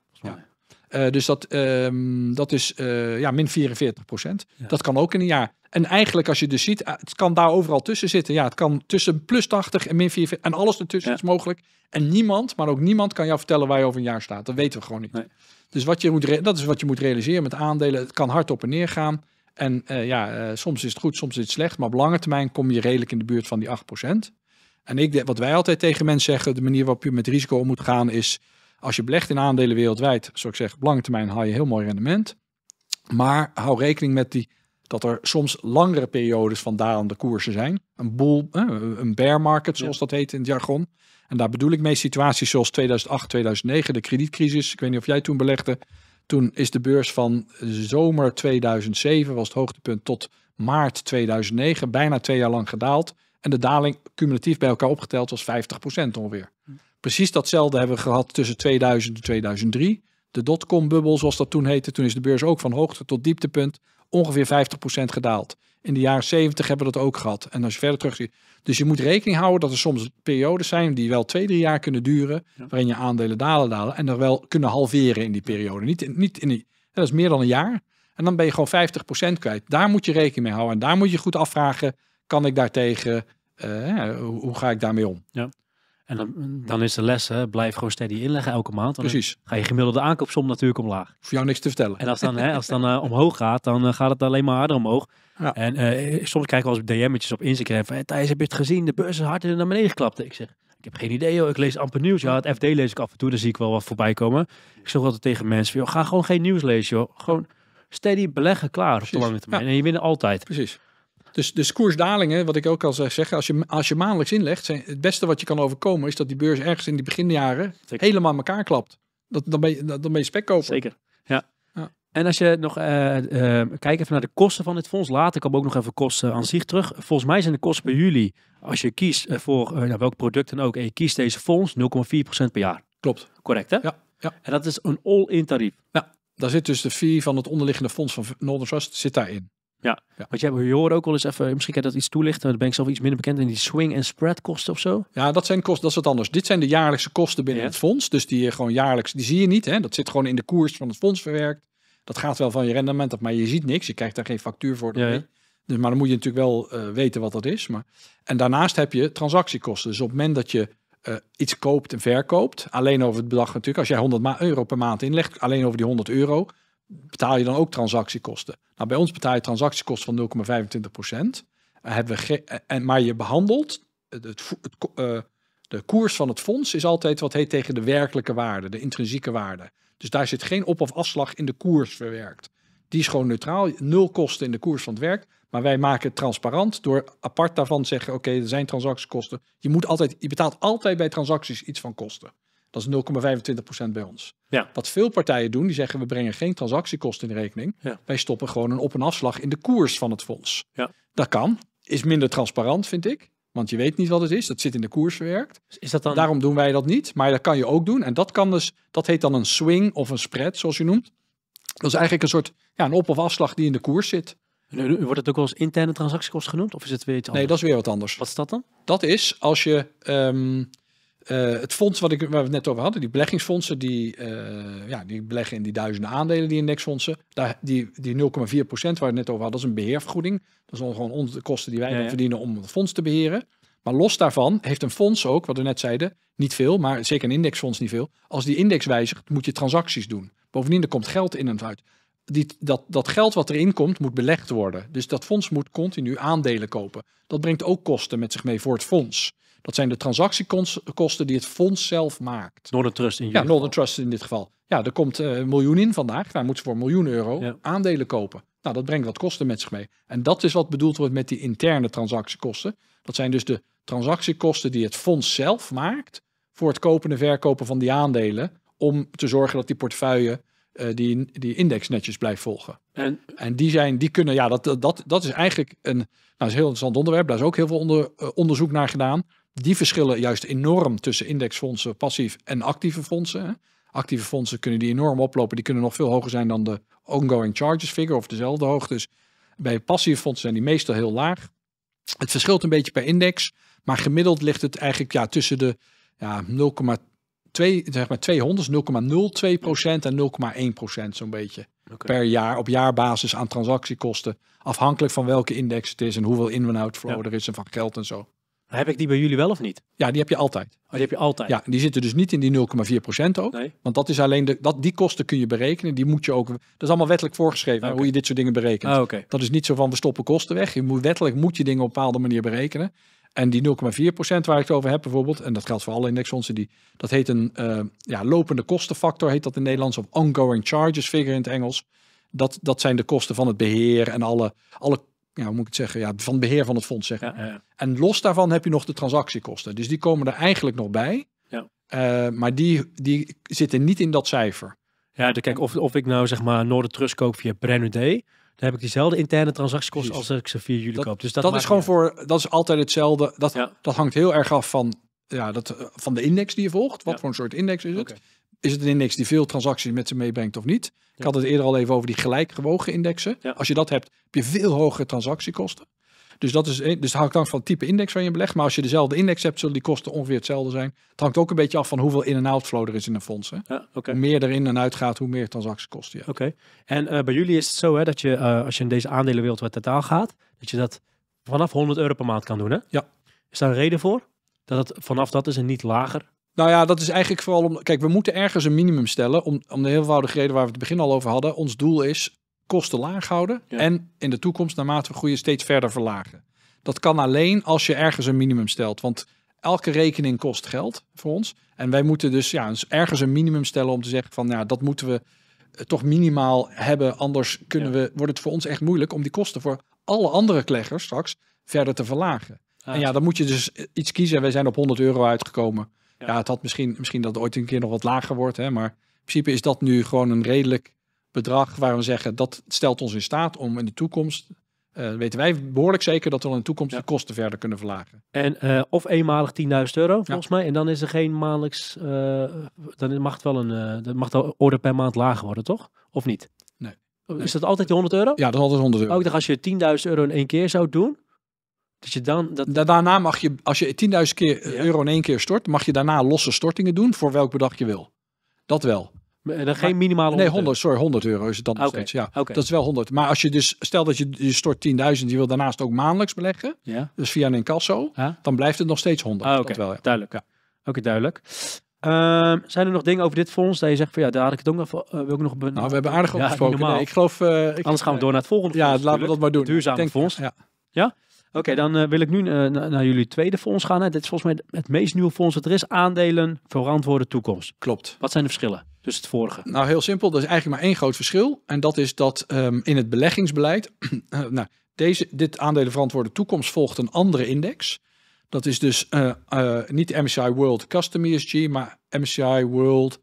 B: Eh, dus dat, ehm, dat is eh, ja, min 44 procent. Dat kan ook in een jaar. En eigenlijk als je dus ziet, eh, het kan daar overal tussen zitten. Ja, het kan tussen plus 80 en min 44 en alles ertussen is mogelijk. En niemand, maar ook niemand kan jou vertellen waar je over een jaar staat. Dat weten we gewoon niet. Dus wat je moet dat is wat je moet realiseren met aandelen. Het kan hard op en neer gaan. En ja, soms is het goed, soms is het slecht. Maar op lange termijn kom je redelijk in de buurt van die 8 procent. En ik, wat wij altijd tegen mensen zeggen, de manier waarop je met risico om moet gaan is als je belegt in aandelen wereldwijd, zou ik zeggen, op lange termijn haal je heel mooi rendement. Maar hou rekening met die, dat er soms langere periodes van dalende koersen zijn. Een bull, een bear market, zoals dat heet in het jargon. En daar bedoel ik mee situaties zoals 2008, 2009, de kredietcrisis. Ik weet niet of jij toen belegde. Toen is de beurs van zomer 2007, was het hoogtepunt, tot maart 2009, bijna twee jaar lang gedaald. En de daling cumulatief bij elkaar opgeteld was 50% ongeveer. Hm. Precies datzelfde hebben we gehad tussen 2000 en 2003. De dotcom-bubbel, zoals dat toen heette. Toen is de beurs ook van hoogte tot dieptepunt ongeveer 50% gedaald. In de jaren 70 hebben we dat ook gehad. En als je verder terug ziet. Dus je moet rekening houden dat er soms periodes zijn die wel twee, drie jaar kunnen duren. Waarin je aandelen dalen, dalen. En er wel kunnen halveren in die periode. Niet, in, niet in die, dat is meer dan een jaar. En dan ben je gewoon 50% kwijt. Daar moet je rekening mee houden. En daar moet je goed afvragen: kan ik daartegen? Uh, hoe, hoe ga ik daarmee om? Ja. En dan, is de les, hè,
A: blijf gewoon steady inleggen elke maand. Dan Precies. Ga je gemiddelde aankoopsom natuurlijk omlaag. Voor jou niks te vertellen. En als dan, hè, als dan eh, omhoog gaat, dan eh, gaat het alleen maar harder omhoog. Ja. En uh, soms krijg ik wel eens DM'tjes op Instagram van, hey, Thijs, heb je het gezien? De beurs is harder naar beneden geklapt. Ik zeg, ik heb geen idee hoor. Ik lees amper nieuws. Ja, het FD lees ik af en toe. Daar zie ik wel wat voorbij komen. Ik zeg altijd tegen mensen, joh, ga gewoon geen nieuws lezen joh. Gewoon
B: steady beleggen, klaar op de lange termijn. En je wint altijd. Precies. Dus, dus koersdalingen, wat ik ook al zeg, als je, als je maandelijks inlegt, zijn, het beste wat je kan overkomen is dat die beurs ergens in die beginjaren helemaal elkaar klapt. Dat, dan, ben je, dan ben Zeker,
A: ja. ja. En als je nog eh, eh, kijkt even naar de kosten van dit fonds, later komen ook nog even kosten aan zich terug. Volgens mij zijn de kosten bij jullie, als je kiest eh, voor nou, welk product dan ook, en je kiest deze fonds, 0,4% per
B: jaar. Klopt. Correct, hè? Ja. ja. En dat is een all-in tarief. Ja, daar zit dus de fee van het onderliggende fonds van Northern Trust zit daarin. Ja. Want je hoort ook al eens even, misschien kan je dat iets toelichten, maar dan ben ik zelf iets minder bekend in, die swing- en spread-kosten of zo? Ja, dat zijn kosten, dat is wat anders. Dit zijn de jaarlijkse kosten binnen het fonds, dus die je gewoon jaarlijks, die zie je niet. Hè? Dat zit gewoon in de koers van het fonds verwerkt. Dat gaat wel van je rendement af, maar je ziet niks. Je krijgt daar geen factuur voor. Dus, maar dan moet je natuurlijk wel eh, weten wat dat is. Maar... En daarnaast heb je transactiekosten. Dus op het moment dat je eh, iets koopt en verkoopt, alleen over het bedrag natuurlijk, als jij 100 euro per maand inlegt, alleen over die 100 euro, betaal je dan ook transactiekosten. Nou, bij ons betaal je transactiekosten van 0,25 procent. Eh, hebben we eh, en, maar je behandelt, het, het, eh, de koers van het fonds is altijd wat heet tegen de werkelijke waarde, de intrinsieke waarde. Dus daar zit geen op- of afslag in de koers verwerkt. Die is gewoon neutraal, nul kosten in de koers van het werk. Maar wij maken het transparant door apart daarvan te zeggen: oké, er zijn transactiekosten. Je, moet altijd, je betaalt altijd bij transacties iets van kosten. Dat is 0,25% bij ons. Ja. Wat veel partijen doen, die zeggen we brengen geen transactiekosten in rekening. Wij stoppen gewoon een op- en afslag in de koers van het fonds. Ja. Dat kan. Is minder transparant, vind ik. Want je weet niet wat het is. Dat zit in de koers verwerkt. Is dat dan... Daarom doen wij dat niet. Maar dat kan je ook doen. En dat kan dus, dat heet dan een swing of een spread, zoals je noemt. Dat is eigenlijk een soort ja, een op- of afslag die in de koers zit. Wordt het ook wel interne transactiekosten genoemd? Of is het weer iets anders? Nee, dat is weer wat anders. Wat is dat dan? Dat is als je ehm, eh, het fonds wat ik, waar we het net over hadden, die beleggingsfondsen, die, eh, ja, die beleggen in die duizenden aandelen, die indexfondsen. Daar, die die 0,4% waar we het net over hadden, dat is een beheervergoeding. Dat is gewoon onze kosten die wij verdienen om het fonds te beheren. Maar los daarvan heeft een fonds ook, wat we net zeiden, niet veel, maar zeker een indexfonds niet veel. Als die index wijzigt, moet je transacties doen. Bovendien, er komt geld in en uit. dat, dat geld wat erin komt, moet belegd worden. Dus dat fonds moet continu aandelen kopen. Dat brengt ook kosten met zich mee voor het fonds. Dat zijn de transactiekosten die het fonds zelf maakt.
A: Northern Trust in Ja,
B: Northern Trust in dit geval. Ja, er komt eh, een miljoen in vandaag. Daar moeten ze voor een miljoen euro aandelen kopen. Nou, dat brengt wat kosten met zich mee. En dat is wat bedoeld wordt met die interne transactiekosten. Dat zijn dus de transactiekosten die het fonds zelf maakt voor het kopen en verkopen van die aandelen. Om te zorgen dat die portefeuille eh, die, die index netjes blijft volgen. En, en die, zijn, die kunnen, ja, dat, dat, dat is eigenlijk een nou, is heel interessant onderwerp. Daar is ook heel veel onder, eh, onderzoek naar gedaan. Die verschillen juist enorm tussen indexfondsen, passief en actieve fondsen. Actieve fondsen kunnen die enorm oplopen. Die kunnen nog veel hoger zijn dan de ongoing charges figure of dezelfde hoogte. Dus bij passieve fondsen zijn die meestal heel laag. Het verschilt een beetje per index. Maar gemiddeld ligt het eigenlijk ja, tussen de ja, 0,2 zeg maar 200, 0,02 dus en 0,1 zo'n beetje. Per jaar op jaarbasis aan transactiekosten. Afhankelijk van welke index het is en hoeveel in- en outflow er is en van geld en zo. Heb ik die bij jullie wel of niet? Ja, die heb je altijd. Oh, die heb je altijd. Ja, die zitten dus niet in die 0,4% ook. Want dat is alleen de, dat, die kosten kun je berekenen. Die moet je ook. Dat is allemaal wettelijk voorgeschreven hoe je dit soort dingen berekent. Ah, Dat is niet zo van we stoppen kosten weg. Je moet, wettelijk moet je dingen op een bepaalde manier berekenen. En die 0,4% waar ik het over heb bijvoorbeeld, en dat geldt voor alle indexfondsen, die, dat heet een eh, ja, lopende kostenfactor, heet dat in Nederlands, of ongoing charges figure in het Engels. Dat, dat zijn de kosten van het beheer en alle, alle ja, moet ik zeggen, ja, van beheer van het fonds. zeggen ja, En los daarvan heb je nog de transactiekosten. Dus die komen er eigenlijk nog bij. Ja. Eh, maar die, die zitten niet in dat cijfer. Ja, de, kijk, of, of ik nou zeg maar Noorden Trust koop via
A: Brenner Day. Dan heb ik diezelfde interne transactiekosten als ik ze via jullie koop. Dus dat, dat is gewoon
B: voor, dat is altijd hetzelfde. Dat, dat hangt heel erg af van, ja, dat, eh, van de index die je volgt. Wat voor een soort index is het? is het een index die veel transacties met zich meebrengt of niet? Ik had het eerder al even over die gelijkgewogen indexen. Als je dat hebt, heb je veel hogere transactiekosten. Dus dat is, dus het hangt dan van het type index waar je belegt. Maar als je dezelfde index hebt, zullen die kosten ongeveer hetzelfde zijn. Het hangt ook een beetje af van hoeveel in- en outflow er is in een fonds. Hè? Hoe meer er in en uit gaat, hoe meer transactiekosten je Oké. En eh, bij jullie
A: is het zo hè, dat je, eh, als je in deze aandelenwereld wat totaal gaat, dat je dat vanaf 100 euro per maand kan
B: doen. Hè? Ja. Is daar een reden voor? Dat het vanaf dat is en niet lager nou ja, dat is eigenlijk vooral om. Kijk, we moeten ergens een minimum stellen. Om, om de heel eenvoudige reden waar we het begin al over hadden. Ons doel is kosten laag houden. En in de toekomst, naarmate we groeien, steeds verder verlagen. Dat kan alleen als je ergens een minimum stelt. Want elke rekening kost geld voor ons. En wij moeten dus ja, ergens een minimum stellen om te zeggen van nou, dat moeten we eh, toch minimaal hebben. Anders kunnen we, wordt het voor ons echt moeilijk om die kosten voor alle andere kleggers straks verder te verlagen. en ja, dan moet je dus iets kiezen. Wij zijn op 100 euro uitgekomen. Ja. het had misschien, misschien dat het ooit een keer nog wat lager wordt. Hè, maar in principe is dat nu gewoon een redelijk bedrag waar we zeggen dat stelt ons in staat om in de toekomst. Eh, weten wij behoorlijk zeker dat we in de toekomst de kosten verder kunnen verlagen. En eh, of eenmalig 10.000 euro volgens
A: mij. En dan is er geen maandelijks. Eh, dan mag het wel een. dat mag de orde per maand lager worden, toch? Of niet? Nee. Is dat
B: altijd de 100 euro? Ja, dat is altijd 100 euro. Ook oh, als je 10.000 euro in één keer zou doen, dat je dan, dat... daarna mag je, als je 10.000 keer eh, euro in één keer stort, mag je daarna losse stortingen doen voor welk bedrag je wil. Dat wel.
A: En eh, dan geen minimale Nee, 100,
B: sorry, 100 euro is het dan nog steeds. Ja, okay. Dat is wel 100. Maar als je dus, stel dat je, je stort 10.000, je wil daarnaast ook maandelijks beleggen, ja. dus via een incasso, dan blijft het nog steeds 100. Ah, wel, ja. duidelijk. Oké, duidelijk. Ehm,
A: zijn er nog dingen over dit fonds dat je zegt van ja, daar had ik het ook nog, eh, wil ik nog Nou, we hebben aardig opgesproken. Ja, ik geloof,
B: Anders gaan we door naar het volgende. Fonds, ja, laten we dat maar doen. Duurzaam
A: fonds. Ja. ja? Oké, dan eh, wil ik nu eh, naar jullie tweede fonds gaan. Hè. Dit is volgens mij het meest nieuwe fonds dat er is. Aandelen, verantwoorde toekomst.
B: Klopt. Wat zijn de verschillen tussen het vorige? Nou, heel simpel. Er is eigenlijk maar één groot verschil. En dat is dat ehm, in het beleggingsbeleid... Eh, nou, deze, dit aandelen verantwoorde toekomst volgt een andere index. Dat is dus niet MSCI World Custom ESG, maar MSCI World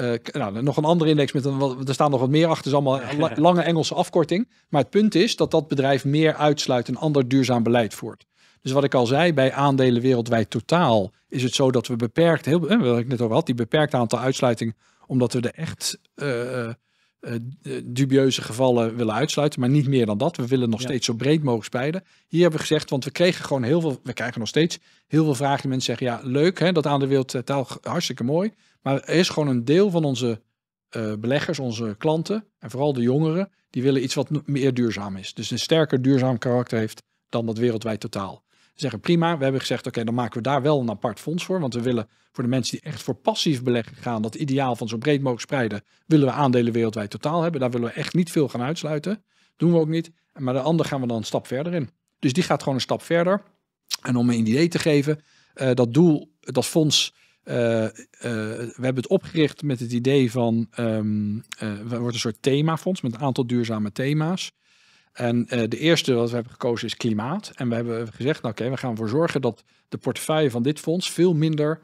B: eh, nou, nog een andere index met er staan nog wat meer achter, is allemaal lange Engelse afkorting. Maar het punt is dat dat bedrijf meer uitsluit een ander duurzaam beleid voert. Dus wat ik al zei, bij aandelen wereldwijd totaal is het zo dat we beperkt, heel, eh, wat ik net over had, die beperkt aantal uitsluiting, omdat we de echt eh, dubieuze gevallen willen uitsluiten, maar niet meer dan dat. We willen nog steeds zo breed mogelijk spreiden. Hier hebben we gezegd, want we kregen gewoon heel veel, we krijgen nog steeds heel veel vragen. Die mensen zeggen, ja leuk hè, dat aan de hartstikke mooi. Maar er is gewoon een deel van onze eh, beleggers, onze klanten en vooral de jongeren, die willen iets wat meer duurzaam is. Dus een sterker duurzaam karakter heeft dan dat wereldwijd totaal. Ze zeggen prima, we hebben gezegd oké, dan maken we daar wel een apart fonds voor. Want we willen voor de mensen die echt voor passief beleggen gaan, dat ideaal van zo breed mogelijk spreiden, willen we aandelen wereldwijd totaal hebben. Daar willen we echt niet veel gaan uitsluiten. Doen we ook niet. Maar de ander gaan we dan een stap verder in. Dus die gaat gewoon een stap verder. En om een idee te geven, eh, dat doel, dat fonds eh, eh, we hebben het opgericht met het idee van, um, ehm, er eh, wordt een soort themafonds met een aantal duurzame thema's. En de eerste wat we hebben gekozen is klimaat. En we hebben gezegd, nou, oké, we gaan ervoor zorgen dat de portefeuille van dit fonds veel minder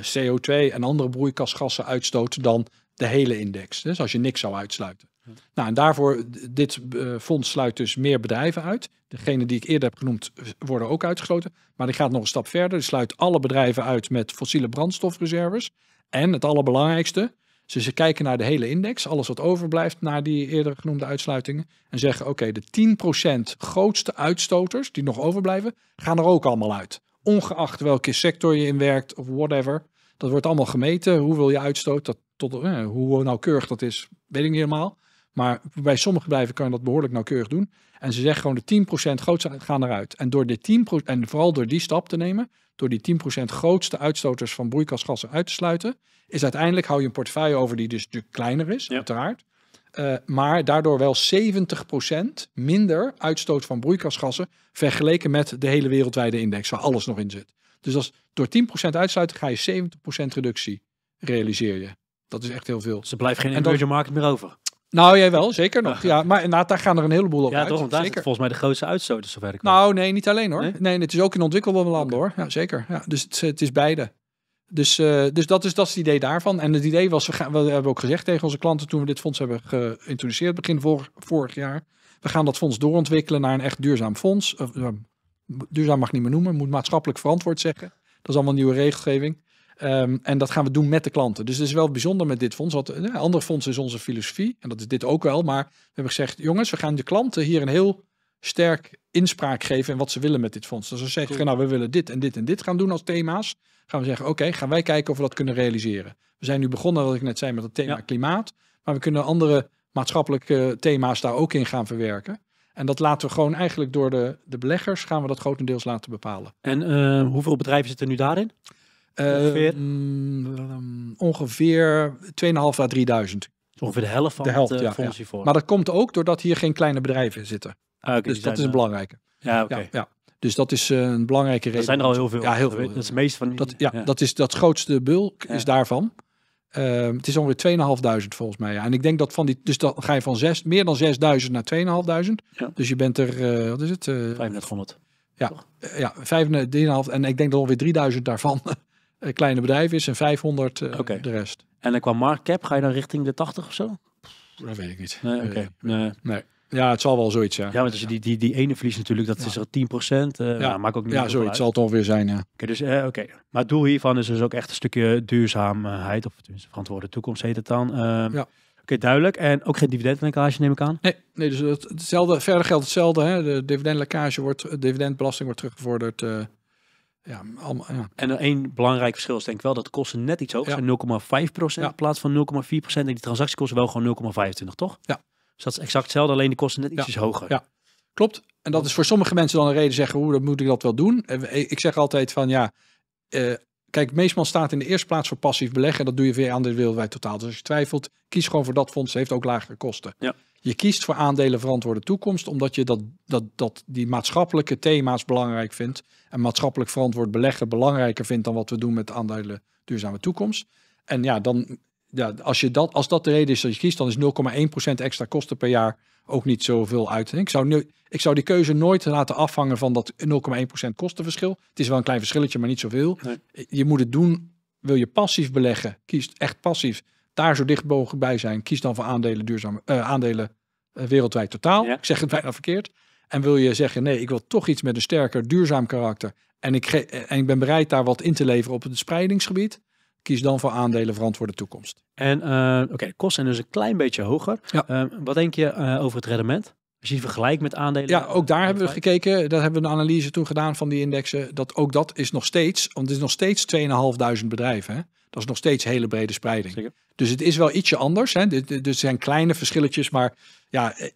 B: CO2 en andere broeikasgassen uitstoot dan de hele index. Dus als je niks zou uitsluiten. Nou, en daarvoor, dit eh, fonds sluit dus meer bedrijven uit. Degene die ik eerder heb genoemd worden ook uitgesloten. Maar die gaat nog een stap verder. Die sluit alle bedrijven uit met fossiele brandstofreserves. En het allerbelangrijkste, ze, ze kijken naar de hele index, alles wat overblijft na die eerder genoemde uitsluitingen. En zeggen, oké, de 10% grootste uitstoters die nog overblijven, gaan er ook allemaal uit. Ongeacht welke sector je in werkt of whatever. Dat wordt allemaal gemeten, hoeveel je uitstoot, dat, tot, eh, hoe nauwkeurig dat is, weet ik niet helemaal. Maar bij sommige bedrijven kan je dat behoorlijk nauwkeurig doen. En ze zeggen gewoon de 10% grootste gaan eruit. En, door de 10%, en vooral door die stap te nemen, door die 10% grootste uitstoters van broeikasgassen uit te sluiten, is uiteindelijk hou je een portefeuille over die dus kleiner is, ja. uiteraard. Eh, maar daardoor wel 70% minder uitstoot van broeikasgassen vergeleken met de hele wereldwijde index waar alles nog in zit. Dus als door 10% uitsluiten ga je 70% reductie realiseer je. Dat is echt heel veel. Ze dus blijft geen emerging market meer over. Nou, jij wel, zeker nog. Ja, maar inderdaad, daar gaan er een heleboel op ja, uit. toch? Want volgens mij de grootste uitstoot, zover ik Nou, nee, niet alleen hoor. Nee, het is ook in ontwikkelde landen hoor. Ja, zeker. Ja, dus het, het is beide. Dus, eh, dus dat, is, dat het idee daarvan. En het idee was, we, hebben ook gezegd tegen onze klanten toen we dit fonds hebben geïntroduceerd, begin vorig, jaar, we gaan dat fonds doorontwikkelen naar een echt duurzaam fonds. Ehm, duurzaam mag niet meer noemen, moet maatschappelijk verantwoord zeggen. Dat is allemaal nieuwe regelgeving. Ehm, en dat gaan we doen met de klanten. Dus het is wel bijzonder met dit fonds. Want ja, eh, andere fonds is onze filosofie. En dat is dit ook wel. Maar we hebben gezegd, jongens, we gaan de klanten hier een heel sterk inspraak geven in wat ze willen met dit fonds. Dus als ze zeggen, nou, we willen dit en dit en dit gaan doen als thema's, gaan we zeggen, oké, gaan wij kijken of we dat kunnen realiseren. We zijn nu begonnen, wat ik net zei, met het thema klimaat, maar we kunnen andere maatschappelijke thema's daar ook in gaan verwerken. En dat laten we gewoon eigenlijk door de, de beleggers, gaan we dat grotendeels laten bepalen. En eh, hoeveel bedrijven zitten nu daarin? Ongeveer? Ehm, ehm, ongeveer 2.500 à 3000. Ongeveer de helft van de helft, het eh, voor. Maar dat komt ook doordat hier geen kleine bedrijven zitten. Ah, dus dat is een eh, belangrijke. Ja, oké. Ja, dus dat is eh, een belangrijke reden. Er zijn er al heel veel. Ja, heel veel. Dat is het meeste van die... Dat, ja, dat is dat grootste bulk is daarvan. Ehm, het is ongeveer 2.500 volgens mij. En ik denk dat van die, dus dan ga je van zes, meer dan 6.000 naar 2.500. Dus je bent er, wat is het? 3500. Ja, ja 5, En ik denk dat ongeveer 3000 daarvan Eh, kleine bedrijf is en 500 eh, de rest. En dan qua market cap ga je dan richting de 80 of zo? Dat weet ik niet. Nee, oké. Eh, nee.
A: Ja, het zal wel zoiets, ja. Ja, want als je die, die, die ene verlies natuurlijk, dat is er 10%. procent maak ja, ook niet Ja, zoiets het zal het
B: ongeveer zijn, ja.
A: Oké, dus, oké maar het doel hiervan is dus ook echt een stukje duurzaamheid, of tenminste verantwoorde toekomst heet het dan. Ehm, ja. Oké, duidelijk. En ook geen dividendlekkage neem ik aan?
B: Nee, nee dus hetzelfde, verder geldt hetzelfde. Hè. De dividendlekkage wordt, dividendbelasting wordt teruggevorderd ja, allemaal, ja.
A: En één belangrijk verschil is denk ik wel dat de kosten net iets hoger zijn. 0,5% in plaats van 0,4%. En die transactiekosten wel gewoon 0,25, toch? Ja. Dus dat is exact hetzelfde, alleen
B: de kosten net ietsjes hoger. Ja, klopt. En dat is voor sommige mensen dan een reden zeggen, hoe dat moet ik dat wel doen? Ik zeg altijd van ja, eh, Kijk, meestal staat in de eerste plaats voor passief beleggen. dat doe je aan de wereldwijd totaal. Dus als je twijfelt, kies gewoon voor dat fonds. heeft ook lagere kosten. Ja. Je kiest voor aandelen verantwoorde toekomst, omdat je dat, dat, dat die maatschappelijke thema's belangrijk vindt. En maatschappelijk verantwoord beleggen belangrijker vindt dan wat we doen met aandelen duurzame toekomst. En ja, dan, ja als, je dat, als dat de reden is dat je kiest, dan is 0,1% extra kosten per jaar ook niet zoveel uit. Ik zou, nu, ik zou die keuze nooit laten afhangen van dat 0,1% kostenverschil. Het is wel een klein verschilletje, maar niet zoveel. Je moet het doen. Wil je passief beleggen? Kies echt passief. Daar zo dicht bij zijn. Kies dan voor aandelen, duurzame, eh, aandelen eh, wereldwijd totaal. Ik zeg het bijna verkeerd. En wil je zeggen, nee, ik wil toch iets met een sterker duurzaam karakter. En ik, eh, en ik ben bereid daar wat in te leveren op het spreidingsgebied. Kies dan voor aandelen verantwoorde toekomst.
A: En eh, oké, kosten zijn dus een klein beetje hoger. Ehm, wat denk je eh, over het
B: rendement? Als je het vergelijkt met aandelen. Ja, ook daar hebben we gekeken. Daar hebben we een analyse toen gedaan van die indexen. Dat ook dat is nog steeds, want het is nog steeds 2.500 bedrijven. Hè? Dat is nog steeds hele brede spreiding. Zeker. Dus het is wel ietsje anders. Hè? Dus zijn kleine verschilletjes, maar ja, eh,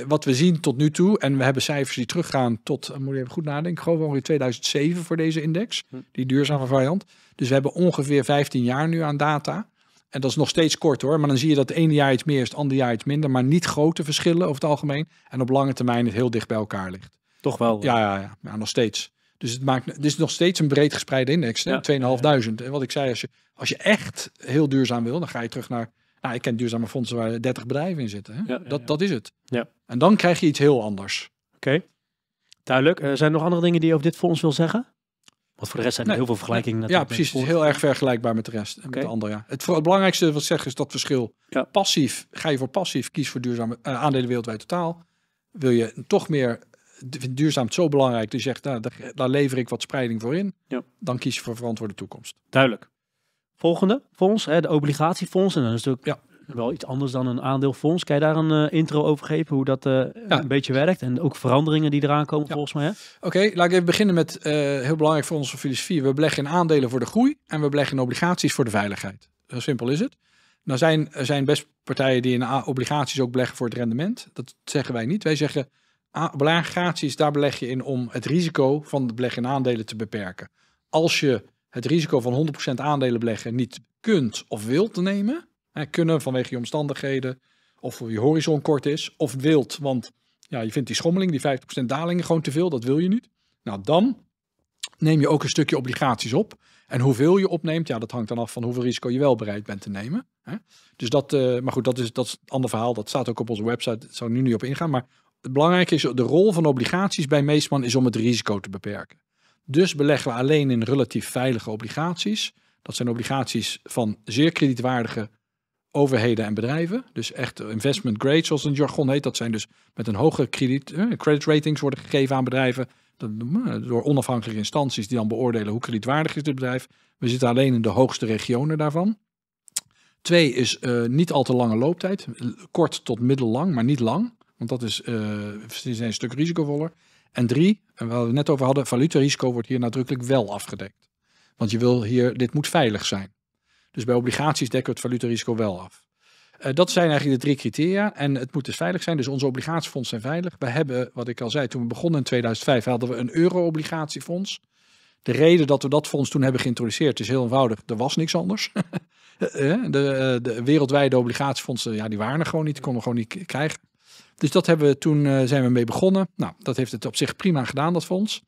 B: eh, wat we zien tot nu toe, en we hebben cijfers die teruggaan tot, moet je even goed nadenken, gewoon ongeveer 2007 voor deze index, hm. die duurzame variant. Dus we hebben ongeveer 15 jaar nu aan data. En dat is nog steeds kort hoor. Maar dan zie je dat het ene jaar iets meer is, het jaar iets minder. Maar niet grote verschillen over het algemeen. En op lange termijn het heel dicht bij elkaar ligt. Toch wel? Ja, ja, ja. ja nog steeds. Dus het maakt, dit is nog steeds een breed gespreide index. Ja. 2500. En wat ik zei, als je, als je echt heel duurzaam wil, dan ga je terug naar. Nou, ik ken duurzame fondsen waar 30 bedrijven in zitten. Hè? Ja, dat, dat is het. Ja. En dan krijg je iets heel anders. Oké, duidelijk. Eh, zijn er nog andere dingen die je over dit fonds wil zeggen?
A: Want voor de rest zijn er heel veel vergelijkingen. Ja, precies.
B: Het is heel erg vergelijkbaar met de rest. En met de andere, ja. het, belangrijkste wat ik zeg is dat verschil. Passief, ga je voor passief, kies voor duurzame eh, aandelen wereldwijd totaal. Wil je toch meer, duurzaam zo belangrijk, dus je zegt, nou, daar, daar, lever ik wat spreiding voor in. Ja. Dan kies je voor verantwoorde toekomst. Duidelijk. Volgende fonds, hè, de
A: obligatiefonds. En dan is natuurlijk wel iets anders dan een aandeelfonds. Kan je daar een eh, intro over geven, hoe dat eh, een beetje werkt en ook veranderingen die eraan komen volgens mij?
B: Oké, laat ik even beginnen met eh, heel belangrijk voor onze filosofie. We beleggen in aandelen voor de groei en we beleggen in obligaties voor de veiligheid. Zo simpel is het. Nou zijn, er zijn best partijen die in obligaties ook beleggen voor het rendement. Dat zeggen wij niet. Wij zeggen obligaties, daar beleg je in om het risico van het beleggen in aandelen te beperken. Als je het risico van 100% aandelen beleggen niet kunt of wilt nemen, Hè, kunnen vanwege je omstandigheden. Of je horizon kort is. Of wilt, want ja, je vindt die schommeling, die 50% dalingen gewoon te veel. Dat wil je niet. Nou, dan neem je ook een stukje obligaties op. En hoeveel je opneemt, ja, dat hangt dan af van hoeveel risico je wel bereid bent te nemen. Hè? Dus dat, eh, maar goed, dat is, dat is een ander verhaal. Dat staat ook op onze website. Daar zou ik nu niet op ingaan. Maar het belangrijke is, de rol van obligaties bij Meesman is om het risico te beperken. Dus beleggen we alleen in relatief veilige obligaties. Dat zijn obligaties van zeer kredietwaardige overheden en bedrijven. Dus echt investment grade, zoals een jargon heet. Dat zijn dus met een hoge krediet, eh, credit ratings worden gegeven aan bedrijven. Eh, door onafhankelijke instanties die dan beoordelen hoe kredietwaardig is dit bedrijf. We zitten alleen in de hoogste regionen daarvan. Twee is eh, niet al te lange looptijd. Kort tot middellang, maar niet lang. Want dat is, uh, zijn een stuk risicovoller. En drie, en waar we het net over hadden, valutarisico wordt hier nadrukkelijk wel afgedekt. Want je wil hier, dit moet veilig zijn. Dus bij obligaties dekken we het valutarisico wel af. Eh, dat zijn eigenlijk de drie criteria. En het moet dus veilig zijn. Dus onze obligatiefonds zijn veilig. We hebben, wat ik al zei, toen we begonnen in 2005 hadden we een euro-obligatiefonds. De reden dat we dat fonds toen hebben geïntroduceerd is heel eenvoudig. Er was niks anders. Eh, eh, de, de, wereldwijde obligatiefondsen, ja, die waren er gewoon niet. Die konden we gewoon niet krijgen. Dus dat hebben we toen zijn we mee begonnen. Nou, dat heeft het op zich prima gedaan, dat fonds.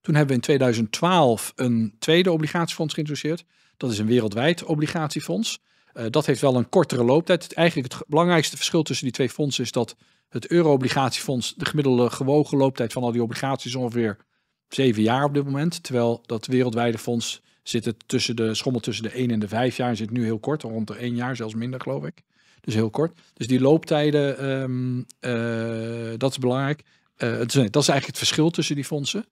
B: toen hebben we in 2012 een tweede obligatiefonds geïntroduceerd. Dat is een wereldwijd obligatiefonds. Eh, dat heeft wel een kortere looptijd. eigenlijk het belangrijkste verschil tussen die twee fondsen is dat het euro-obligatiefonds, de gemiddelde gewogen looptijd van al die obligaties ongeveer zeven jaar op dit moment. Terwijl dat wereldwijde fonds zit het tussen de, schommelt tussen de 1 en de vijf jaar. Zit nu heel kort, rond de één jaar, zelfs minder geloof ik. Dus heel kort. Dus die looptijden, ehm, eh, dat is belangrijk. Eh, het, dat is eigenlijk het verschil tussen die fondsen.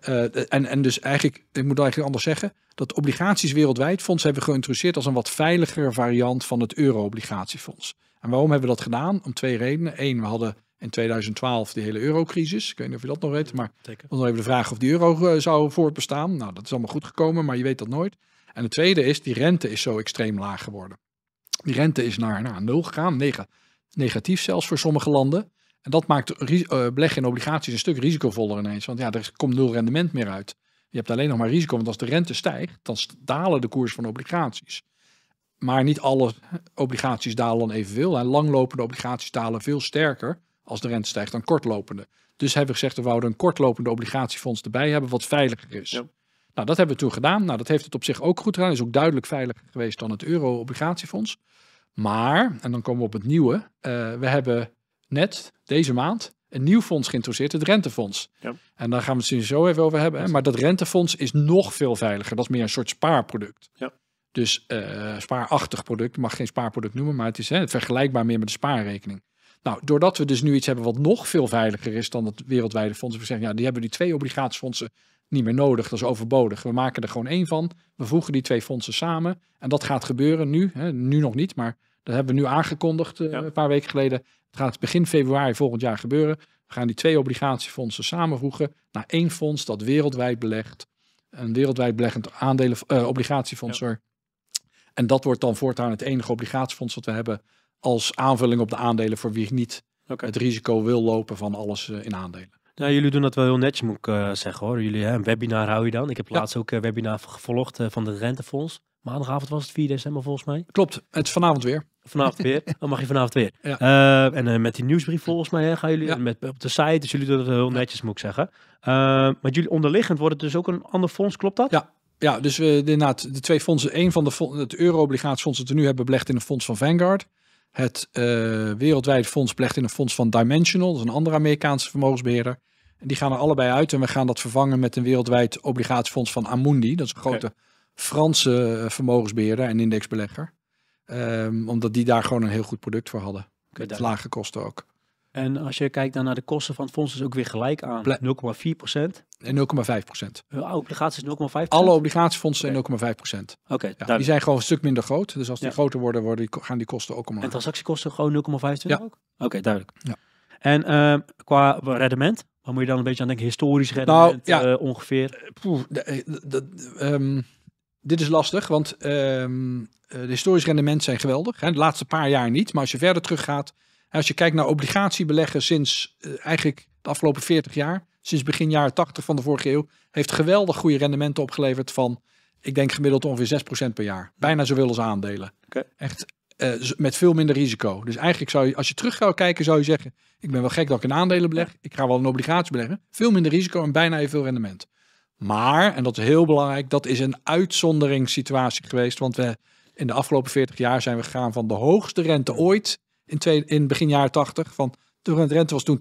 B: Eh, en, en dus eigenlijk, ik moet eigenlijk anders zeggen, dat obligaties wereldwijd fonds hebben geïntroduceerd als een wat veiligere variant van het euro-obligatiefonds. En waarom hebben we dat gedaan? Om twee redenen. Eén, we hadden in 2012 die hele eurocrisis. Ik weet niet of je dat nog weet, maar we hadden even de vraag of die euro eh, zou voortbestaan. Nou, dat is allemaal goed gekomen, maar je weet dat nooit. En het tweede is, die rente is zo extreem laag geworden. Die rente is naar, naar nou, nul gegaan, negatief zelfs voor sommige landen. En dat maakt eh, beleggen in obligaties een stuk risicovoller ineens. Want ja, er komt nul rendement meer uit. Je hebt alleen nog maar risico, want als de rente stijgt, dan dalen de koers van obligaties. Maar niet alle obligaties dalen dan evenveel. En langlopende obligaties dalen veel sterker als de rente stijgt dan kortlopende. Dus hebben we gezegd, we wouden een kortlopende obligatiefonds erbij hebben wat veiliger is. Nou, dat hebben we toen gedaan. Nou, dat heeft het op zich ook goed gedaan. Is ook duidelijk veiliger geweest dan het euro-obligatiefonds. Maar, en dan komen we op het nieuwe, eh, we hebben net deze maand een nieuw fonds geïntroduceerd, het rentefonds. Ja. En daar gaan we het zo even over hebben. Hè? Maar dat rentefonds is nog veel veiliger. Dat is meer een soort spaarproduct. Ja. Dus eh, spaarachtig product, mag geen spaarproduct noemen, maar het is hè, vergelijkbaar meer met de spaarrekening. Nou, doordat we dus nu iets hebben wat nog veel veiliger is dan het wereldwijde fonds, we zeggen, ja, die hebben die twee obligatiefondsen niet meer nodig, dat is overbodig. We maken er gewoon één van, we voegen die twee fondsen samen en dat gaat gebeuren nu, hè, nu nog niet, maar dat hebben we nu aangekondigd eh, een paar weken geleden gaat begin februari volgend jaar gebeuren. We gaan die twee obligatiefondsen samenvoegen naar één fonds dat wereldwijd belegt. Een wereldwijd beleggend aandelen, eh, obligatiefonds. En dat wordt dan voortaan het enige obligatiefonds dat we hebben als aanvulling op de aandelen voor wie niet het risico wil lopen van alles eh, in aandelen.
A: Nou, jullie doen dat wel heel netjes, moet ik eh, zeggen hoor. Jullie, hè, een webinar hou je dan. Ik heb laatst ook een webinar gevolgd van de rentefonds. Maandagavond was het 4 december volgens mij. Klopt, het is vanavond weer. Vanavond weer. Dan mag je vanavond weer. Eh, en eh, met die nieuwsbrief volgens mij hè, gaan jullie met, op de site. Dus jullie doen dat heel netjes moet ik zeggen. maar eh, jullie onderliggend
B: wordt het dus ook een ander fonds, klopt dat? Ja. Ja, dus we, inderdaad, de twee fondsen. Een van de het euro-obligatiefonds dat we nu hebben belegd in een fonds van Vanguard. Het wereldwijd fonds belegd in een fonds van Dimensional. Dat is een andere Amerikaanse vermogensbeheerder. En die gaan er allebei uit. En we gaan dat vervangen met een wereldwijd obligatiefonds van Amundi. Dat is een grote Franse eh, vermogensbeheerder en indexbelegger. Ehm, omdat die daar gewoon een heel goed product voor hadden. Met lage kosten ook.
A: En als je kijkt dan naar de kosten van het fonds, is ook weer gelijk aan 0,4%. En 0,5%. Eh, oh, obligaties 0,5%? Alle
B: obligatiefondsen okay. 0,5%. Oké, die zijn gewoon een stuk minder groot. Dus als die groter worden, worden die, gaan die kosten ook omlaag. En transactiekosten gewoon 0,25 ja. ook?
A: Oké, duidelijk. Ja. En ehm, qua rendement, waar moet je dan een beetje aan denken?
B: Historisch nou, rendement nou, ja, eh, ongeveer? Ehm, dit is lastig, want ehm, eh, de historisch rendement zijn geweldig. Hè? De laatste paar jaar niet, maar als je verder teruggaat, als je kijkt naar obligatiebeleggen sinds eh, eigenlijk de afgelopen 40 jaar, sinds begin jaren 80 van de vorige eeuw, heeft geweldig goede rendementen opgeleverd van, ik denk gemiddeld ongeveer 6% per jaar. Bijna zoveel als aandelen. Echt eh, met veel minder risico. Dus eigenlijk zou je, als je terug zou kijken, zou je zeggen, ik ben wel gek dat ik in aandelen beleg, ik ga wel een obligatie beleggen. Veel minder risico en bijna evenveel rendement. Maar, en dat is heel belangrijk, dat is een uitzonderingssituatie geweest. Want we, in de afgelopen 40 jaar zijn we gegaan van de hoogste rente ooit in, in begin jaren 80. Van, de rente was toen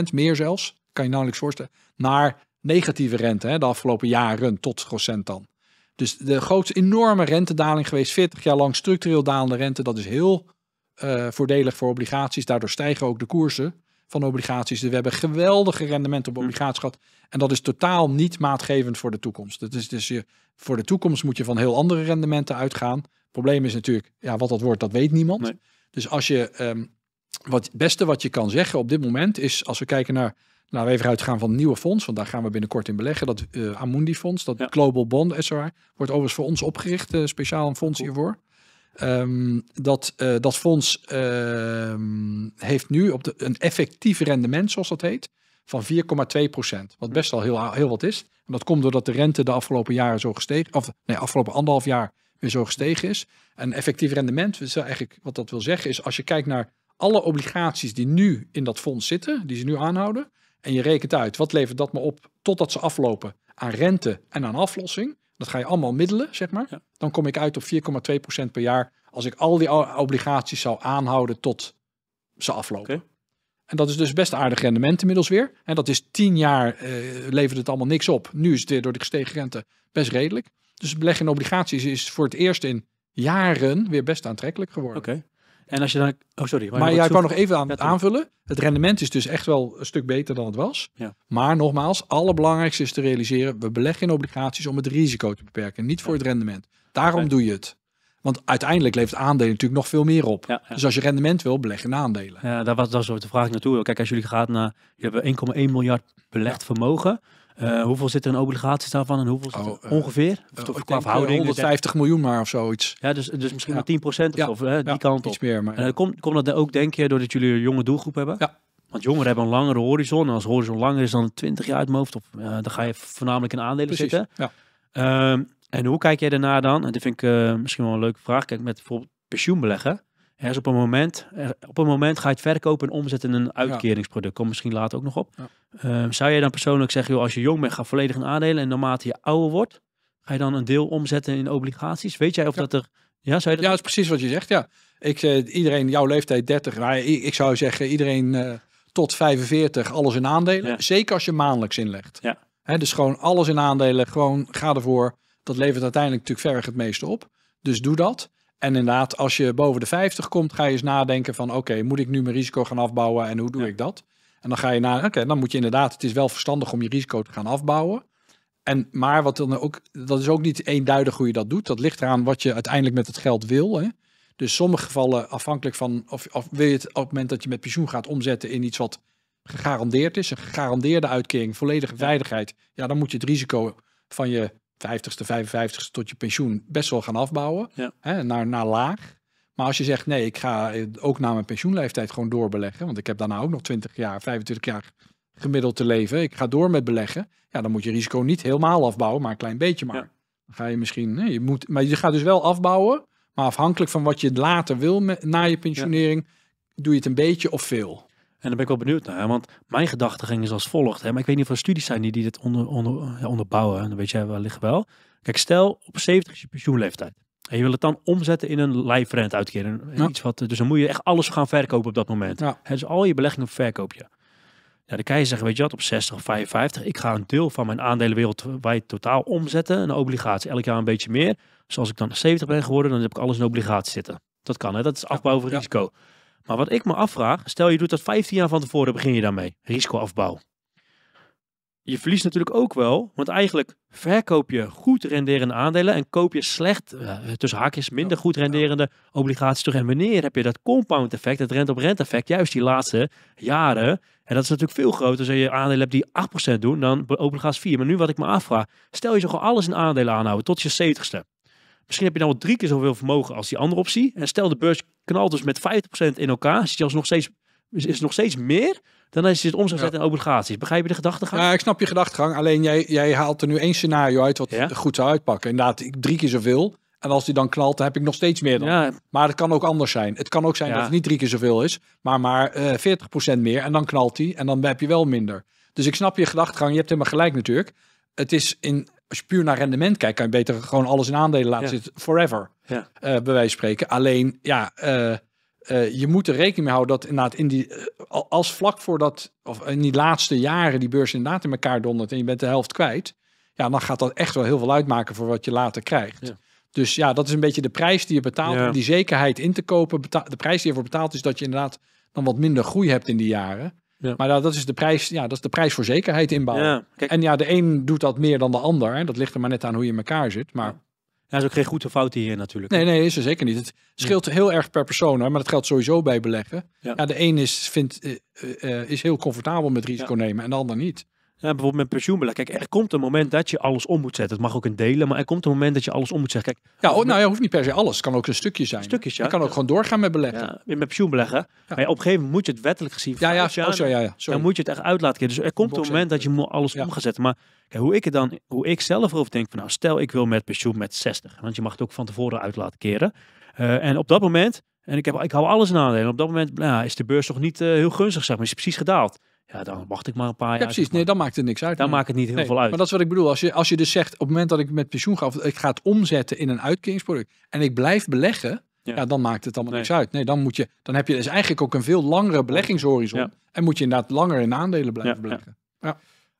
B: 12%, meer zelfs, kan je nauwelijks voorstellen, naar negatieve rente hè, de afgelopen jaren tot procent dan. Dus de grootste enorme rentedaling geweest, 40 jaar lang structureel dalende rente, dat is heel eh, voordelig voor obligaties. Daardoor stijgen ook de koersen van obligaties. Dus we hebben geweldige rendementen op hm. obligaties gehad. En dat is totaal niet maatgevend voor de toekomst. Dat is dus je, voor de toekomst moet je van heel andere rendementen uitgaan. Het probleem is natuurlijk, ja, wat dat wordt, dat weet niemand. Dus als je, ehm, wat, het beste wat je kan zeggen op dit moment is, als we kijken naar, laten we even uitgaan van nieuwe fonds, want daar gaan we binnenkort in beleggen, dat uh, eh, Amundi Fonds, dat Global Bond SR, wordt overigens voor ons opgericht, eh, speciaal een fonds hiervoor. Ehm, dat, eh, dat fonds ehm, heeft nu op de, een effectief rendement, zoals dat heet, van 4,2 procent. Wat best wel heel, heel wat is. En dat komt doordat de rente de afgelopen jaren zo gestegen, of nee, afgelopen anderhalf jaar weer zo gestegen is. En effectief rendement, eigenlijk wat dat wil zeggen, is als je kijkt naar alle obligaties die nu in dat fonds zitten, die ze nu aanhouden, en je rekent uit wat levert dat me op totdat ze aflopen aan rente en aan aflossing, dat ga je allemaal middelen, zeg maar. Dan kom ik uit op 4,2% per jaar als ik al die obligaties zou aanhouden tot ze aflopen. En dat is dus best aardig rendement inmiddels weer. En dat is 10 jaar eh, levert het allemaal niks op. Nu is het weer door de gestegen rente best redelijk. Dus beleggen in obligaties is voor het eerst in jaren weer best aantrekkelijk geworden. Oké. En als je dan... Oh, sorry. Maar, jij kan nog even aan, aanvullen. Het rendement is dus echt wel een stuk beter dan het was. Ja. Maar nogmaals, allerbelangrijkste is te realiseren... we beleggen in obligaties om het risico te beperken. Niet voor het rendement. Daarom doe je het. Want uiteindelijk levert aandelen natuurlijk nog veel meer op. Dus als je rendement wil, beleg in aandelen.
A: Ja, daar was, dat was de vraag naartoe. Kijk, als jullie gaan naar, eh, je hebt 1,1 miljard belegd vermogen. Eh, hoeveel zit er in obligaties daarvan en hoeveel oh, eh, ongeveer? Eh, of, of qua 150 dus-
B: miljoen maar of zoiets. Ja, dus, dus
A: misschien maar 10% of zo, die kant op. Iets meer, maar, en komt, komt dat ook denk je doordat jullie een jonge doelgroep hebben? Ja. Want jongeren hebben een langere horizon. En als horizon langer is dan 20 jaar uit mijn hoofd, op, dan ga je voornamelijk in aandelen zitten. Ja. Ehm, en hoe kijk jij daarna dan? En dat vind ik misschien wel een leuke vraag. Kijk, met bijvoorbeeld pensioenbeleggen. Er is dus op een moment, eh, op een moment ga je het verkopen en omzetten in een uitkeringsproduct. Kom misschien later ook nog op. Ehm, zou jij dan persoonlijk zeggen, joh, als je jong bent, ga volledig in aandelen en naarmate je ouder wordt, ga je dan een deel omzetten in obligaties? Weet jij of dat er... Ja, zou
B: je dat... ja, is precies wat je zegt, ja. Ik, uh, iedereen, jouw leeftijd 30, maar nou, ik, ik zou zeggen, iedereen eh, tot 45, alles in aandelen. Zeker als je maandelijks inlegt. Ja. He, dus gewoon alles in aandelen, gewoon ga ervoor. Dat levert uiteindelijk natuurlijk verre het meeste op. Dus doe dat. En inderdaad, als je boven de 50 komt, ga je eens nadenken van... oké, moet ik nu mijn risico gaan afbouwen en hoe doe ik dat? En dan ga je naar, oké, dan moet je inderdaad... het is wel verstandig om je risico te gaan afbouwen. En, maar wat dan ook, dat is ook niet eenduidig hoe je dat doet. Dat ligt eraan wat je uiteindelijk met het geld wil. Hè? Dus sommige gevallen, afhankelijk van of, of, wil je het op het moment dat je met pensioen gaat omzetten in iets wat gegarandeerd is, een gegarandeerde uitkering, volledige veiligheid, ja, dan moet je het risico van je 50ste, 55ste tot je pensioen best wel gaan afbouwen. Hè, naar, naar laag. Maar als je zegt, nee, ik ga eh, ook na mijn pensioenleeftijd gewoon doorbeleggen. Want ik heb daarna ook nog 20 jaar, 25 jaar gemiddeld te leven. Ik ga door met beleggen. Ja, dan moet je risico niet helemaal afbouwen, maar een klein beetje maar. Dan ga je misschien, nee, je moet, maar je gaat dus wel afbouwen. Maar afhankelijk van wat je later wil met, na je pensionering, doe je het een beetje of veel. En daar ben ik wel benieuwd naar. Want mijn ging is dus als volgt. Hè? Maar ik weet niet of er studies zijn die, dit onder, onder, ja,
A: onderbouwen. En dat weet jij wellicht wel. Kijk, stel op 70 is je pensioenleeftijd. En je wil het dan omzetten in een live rent uitkeren. Ja. Iets wat, dus dan moet je echt alles gaan verkopen op dat moment. Ja. dus al je beleggingen verkoop je. Ja, dan kan je zeggen, weet je wat, op 60 of 55, ik ga een deel van mijn aandelen wereldwijd totaal omzetten. Een obligatie, elk jaar een beetje meer. Dus als ik dan 70 ben geworden, dan heb ik alles in obligatie zitten. Dat kan, hè? dat is afbouw van risico. Maar wat ik me afvraag, stel je doet dat 15 jaar van tevoren, begin je daarmee. Risicoafbouw. Je verliest natuurlijk ook wel, want eigenlijk verkoop je goed renderende aandelen en koop je slecht, eh, tussen haakjes, minder goed renderende obligaties terug. En wanneer heb je dat compound effect, dat rent-op-rent effect, juist die laatste jaren. En dat is natuurlijk veel groter als je aandelen hebt die 8% doen dan obligaties 4. Maar nu wat ik me afvraag, stel je zo alles in aandelen aanhouden tot je 70ste. Misschien heb je nou wel drie keer zoveel vermogen als die andere optie. En stel de beurs knalt dus met 50% in elkaar. Zit je nog steeds, is het nog steeds
B: meer dan is het omzet ja. en obligaties. Begrijp je de gedachtegang? Ja, ik snap je gedachtegang. Alleen jij, jij haalt er nu één scenario uit wat ja? goed zou uitpakken. Inderdaad, drie keer zoveel. En als die dan knalt, dan heb ik nog steeds meer dan. Ja. Maar het kan ook anders zijn. Het kan ook zijn dat het niet drie keer zoveel is, maar maar uh, eh, 40% meer. En dan knalt die en dan heb je wel minder. Dus ik snap je gedachtegang. Je hebt helemaal gelijk natuurlijk. Het is in als je puur naar rendement kijkt, kan je beter gewoon alles in aandelen laten zitten. Forever. Ja. Eh, bij wijze van spreken. Alleen, ja, eh, eh, je moet er rekening mee houden dat inderdaad in die, als vlak voor dat, of in die laatste jaren die beurs inderdaad in elkaar dondert en je bent de helft kwijt. Ja, dan gaat dat echt wel heel veel uitmaken voor wat je later krijgt. Ja. Dus ja, dat is een beetje de prijs die je betaalt om die zekerheid in te kopen. de prijs die je ervoor betaalt is dat je inderdaad dan wat minder groei hebt in die jaren. Maar dat, is de prijs, ja, dat is de prijs voor zekerheid inbouwen. En ja, de een doet dat meer dan de ander. Hè. Dat ligt er maar net aan hoe je in elkaar zit. Maar... Ja. is ook geen goede fout hier natuurlijk. Nee, nee, is zeker niet. Het scheelt heel erg per persoon, maar dat geldt sowieso bij beleggen. Ja. de een is, vindt, eh, eh, eh, is heel comfortabel met risico nemen en de ander niet bijvoorbeeld met pensioenbeleid. Kijk, er komt een moment dat
A: je alles om moet zetten. Het mag ook een delen, maar er komt een moment dat je alles om moet zetten. Kijk, ja, oh, nou ja, hoeft niet per se alles. Het kan ook een stukje zijn. Stukjes, ja. Je kan ook gewoon doorgaan met beleggen. Ja, met pensioenbeleggen. Ja. Maar op een gegeven moment moet je het wettelijk gezien. Ja, ja, oh, ja, ja, ja. Dan moet je het echt uit laten keren. Dus er komt een, moment dat je alles om gaat zetten. Maar kijk, hoe ik het dan, hoe ik zelf erover denk van nou, stel ik wil met pensioen met 60. Want je mag het ook van tevoren uit laten keren. Eh, en op dat moment en ik, heb, ik hou alles in aandelen. Op dat moment nou, is de beurs toch niet eh, heel gunstig, zeg maar. Is
B: precies gedaald ja, dan wacht ik maar een paar jaar. Ja, precies, nee, dan maakt het niks uit. Dan maakt het niet heel veel uit. Maar dat is wat ik bedoel. Als je, als je dus zegt, op het moment dat ik met pensioen ga, of ik ga het omzetten in een uitkeringsproduct en ik blijf beleggen, ja. dan maakt het allemaal niks uit. Nee, dan moet je, dan heb je dus eigenlijk ook een veel langere beleggingshorizon. En moet je inderdaad langer in aandelen blijven ja, beleggen.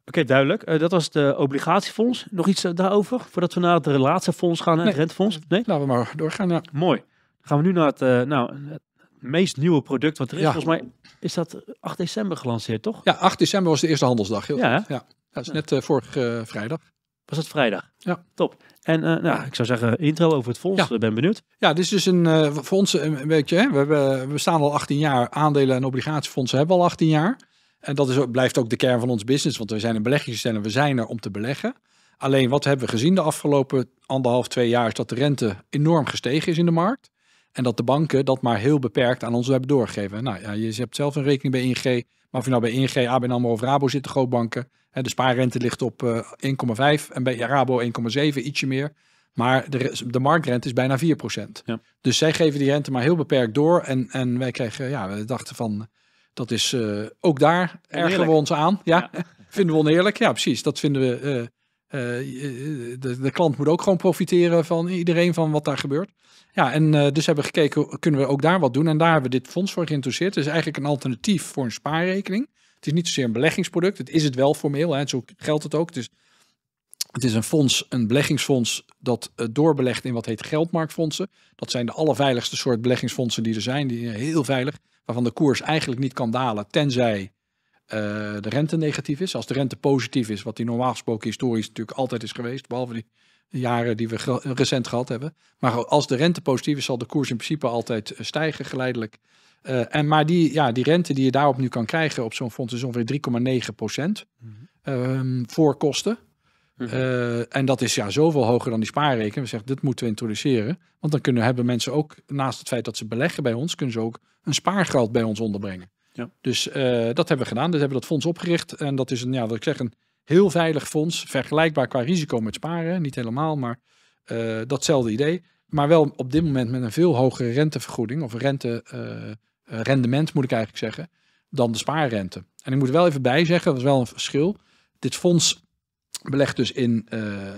B: Oké, duidelijk. Eh, dat was de eh, obligatiefonds.
A: Nog iets eh, daarover? Voordat we naar het relatiefonds gaan en nee. het rentefonds? Nee? Laten we maar doorgaan. Mooi. Dan gaan we nu naar het, nou, meest nieuwe product wat er is. Volgens mij is dat 8 december gelanceerd, toch? Ja, 8 december was de eerste handelsdag. ja, ja. Dat is net uh, vorige eh, vrijdag.
B: Was het vrijdag? Ja. Top. En uh, nou, ik zou zeggen, intro over het fonds. Ik ben benieuwd. Ja, dit is dus een fonds, een, beetje. We, we staan al 18 jaar. Aandelen en obligatiefondsen hebben al 18 jaar. En dat is, blijft ook de kern van ons business. Want we zijn een en We zijn er om te beleggen. Alleen wat hebben we gezien de afgelopen anderhalf, twee jaar? Is dat de rente enorm gestegen is in de markt. En dat de banken dat maar heel beperkt aan ons hebben doorgegeven. Nou ja, je hebt zelf een rekening bij ING. Maar of je nou bij ING, ABN AMRO of Rabo zit, de grootbanken. de spaarrente ligt op 1,5 eh, en bij Rabo 1,7, ietsje meer. Maar de, de marktrente is bijna 4%. Dus zij geven die rente maar heel beperkt door. En, en wij krijgen, ja, we dachten van, dat is eh, ook daar ergeren we ons aan. Ja, vinden we oneerlijk. Ja, precies. Dat vinden we... Eh, eh, eh, de, de, klant moet ook gewoon profiteren van iedereen van wat daar gebeurt. Ja, en eh, dus hebben we gekeken, kunnen we ook daar wat doen? En daar hebben we dit fonds voor geïnteresseerd. Het is eigenlijk een alternatief voor een spaarrekening. Het is niet zozeer een beleggingsproduct. Het is het wel formeel, hè, zo geldt het ook. Dus het is een fonds, een beleggingsfonds dat doorbelegt in wat heet geldmarktfondsen. Dat zijn de allerveiligste soort beleggingsfondsen die er zijn, die heel veilig, waarvan de koers eigenlijk niet kan dalen, tenzij eh, de rente negatief is. Als de rente positief is, wat die normaal gesproken historisch natuurlijk altijd is geweest, behalve die jaren die we recent gehad hebben. Maar als de rente positief is, zal de koers in principe altijd eh, stijgen geleidelijk. Eh, en, maar die, ja, die rente die je daarop nu kan krijgen op zo'n fonds is ongeveer 3,9 voor kosten. en dat is ja, zoveel hoger dan die spaarrekening. We zeggen, dit moeten we introduceren. Want dan kunnen, hebben mensen ook, naast het feit dat ze beleggen bij ons, kunnen ze ook een spaargeld bij ons onderbrengen. Ja. Dus eh, dat hebben we gedaan. Dus hebben we dat fonds opgericht. En dat is een, ja, wat ik zeg, een heel veilig fonds. Vergelijkbaar qua risico met sparen. Niet helemaal, maar eh, datzelfde idee. Maar wel op dit moment met een veel hogere rentevergoeding. Of rente, eh, rendement moet ik eigenlijk zeggen. Dan de spaarrente. En ik moet er wel even bij zeggen, dat is wel een verschil. Dit fonds belegt dus in,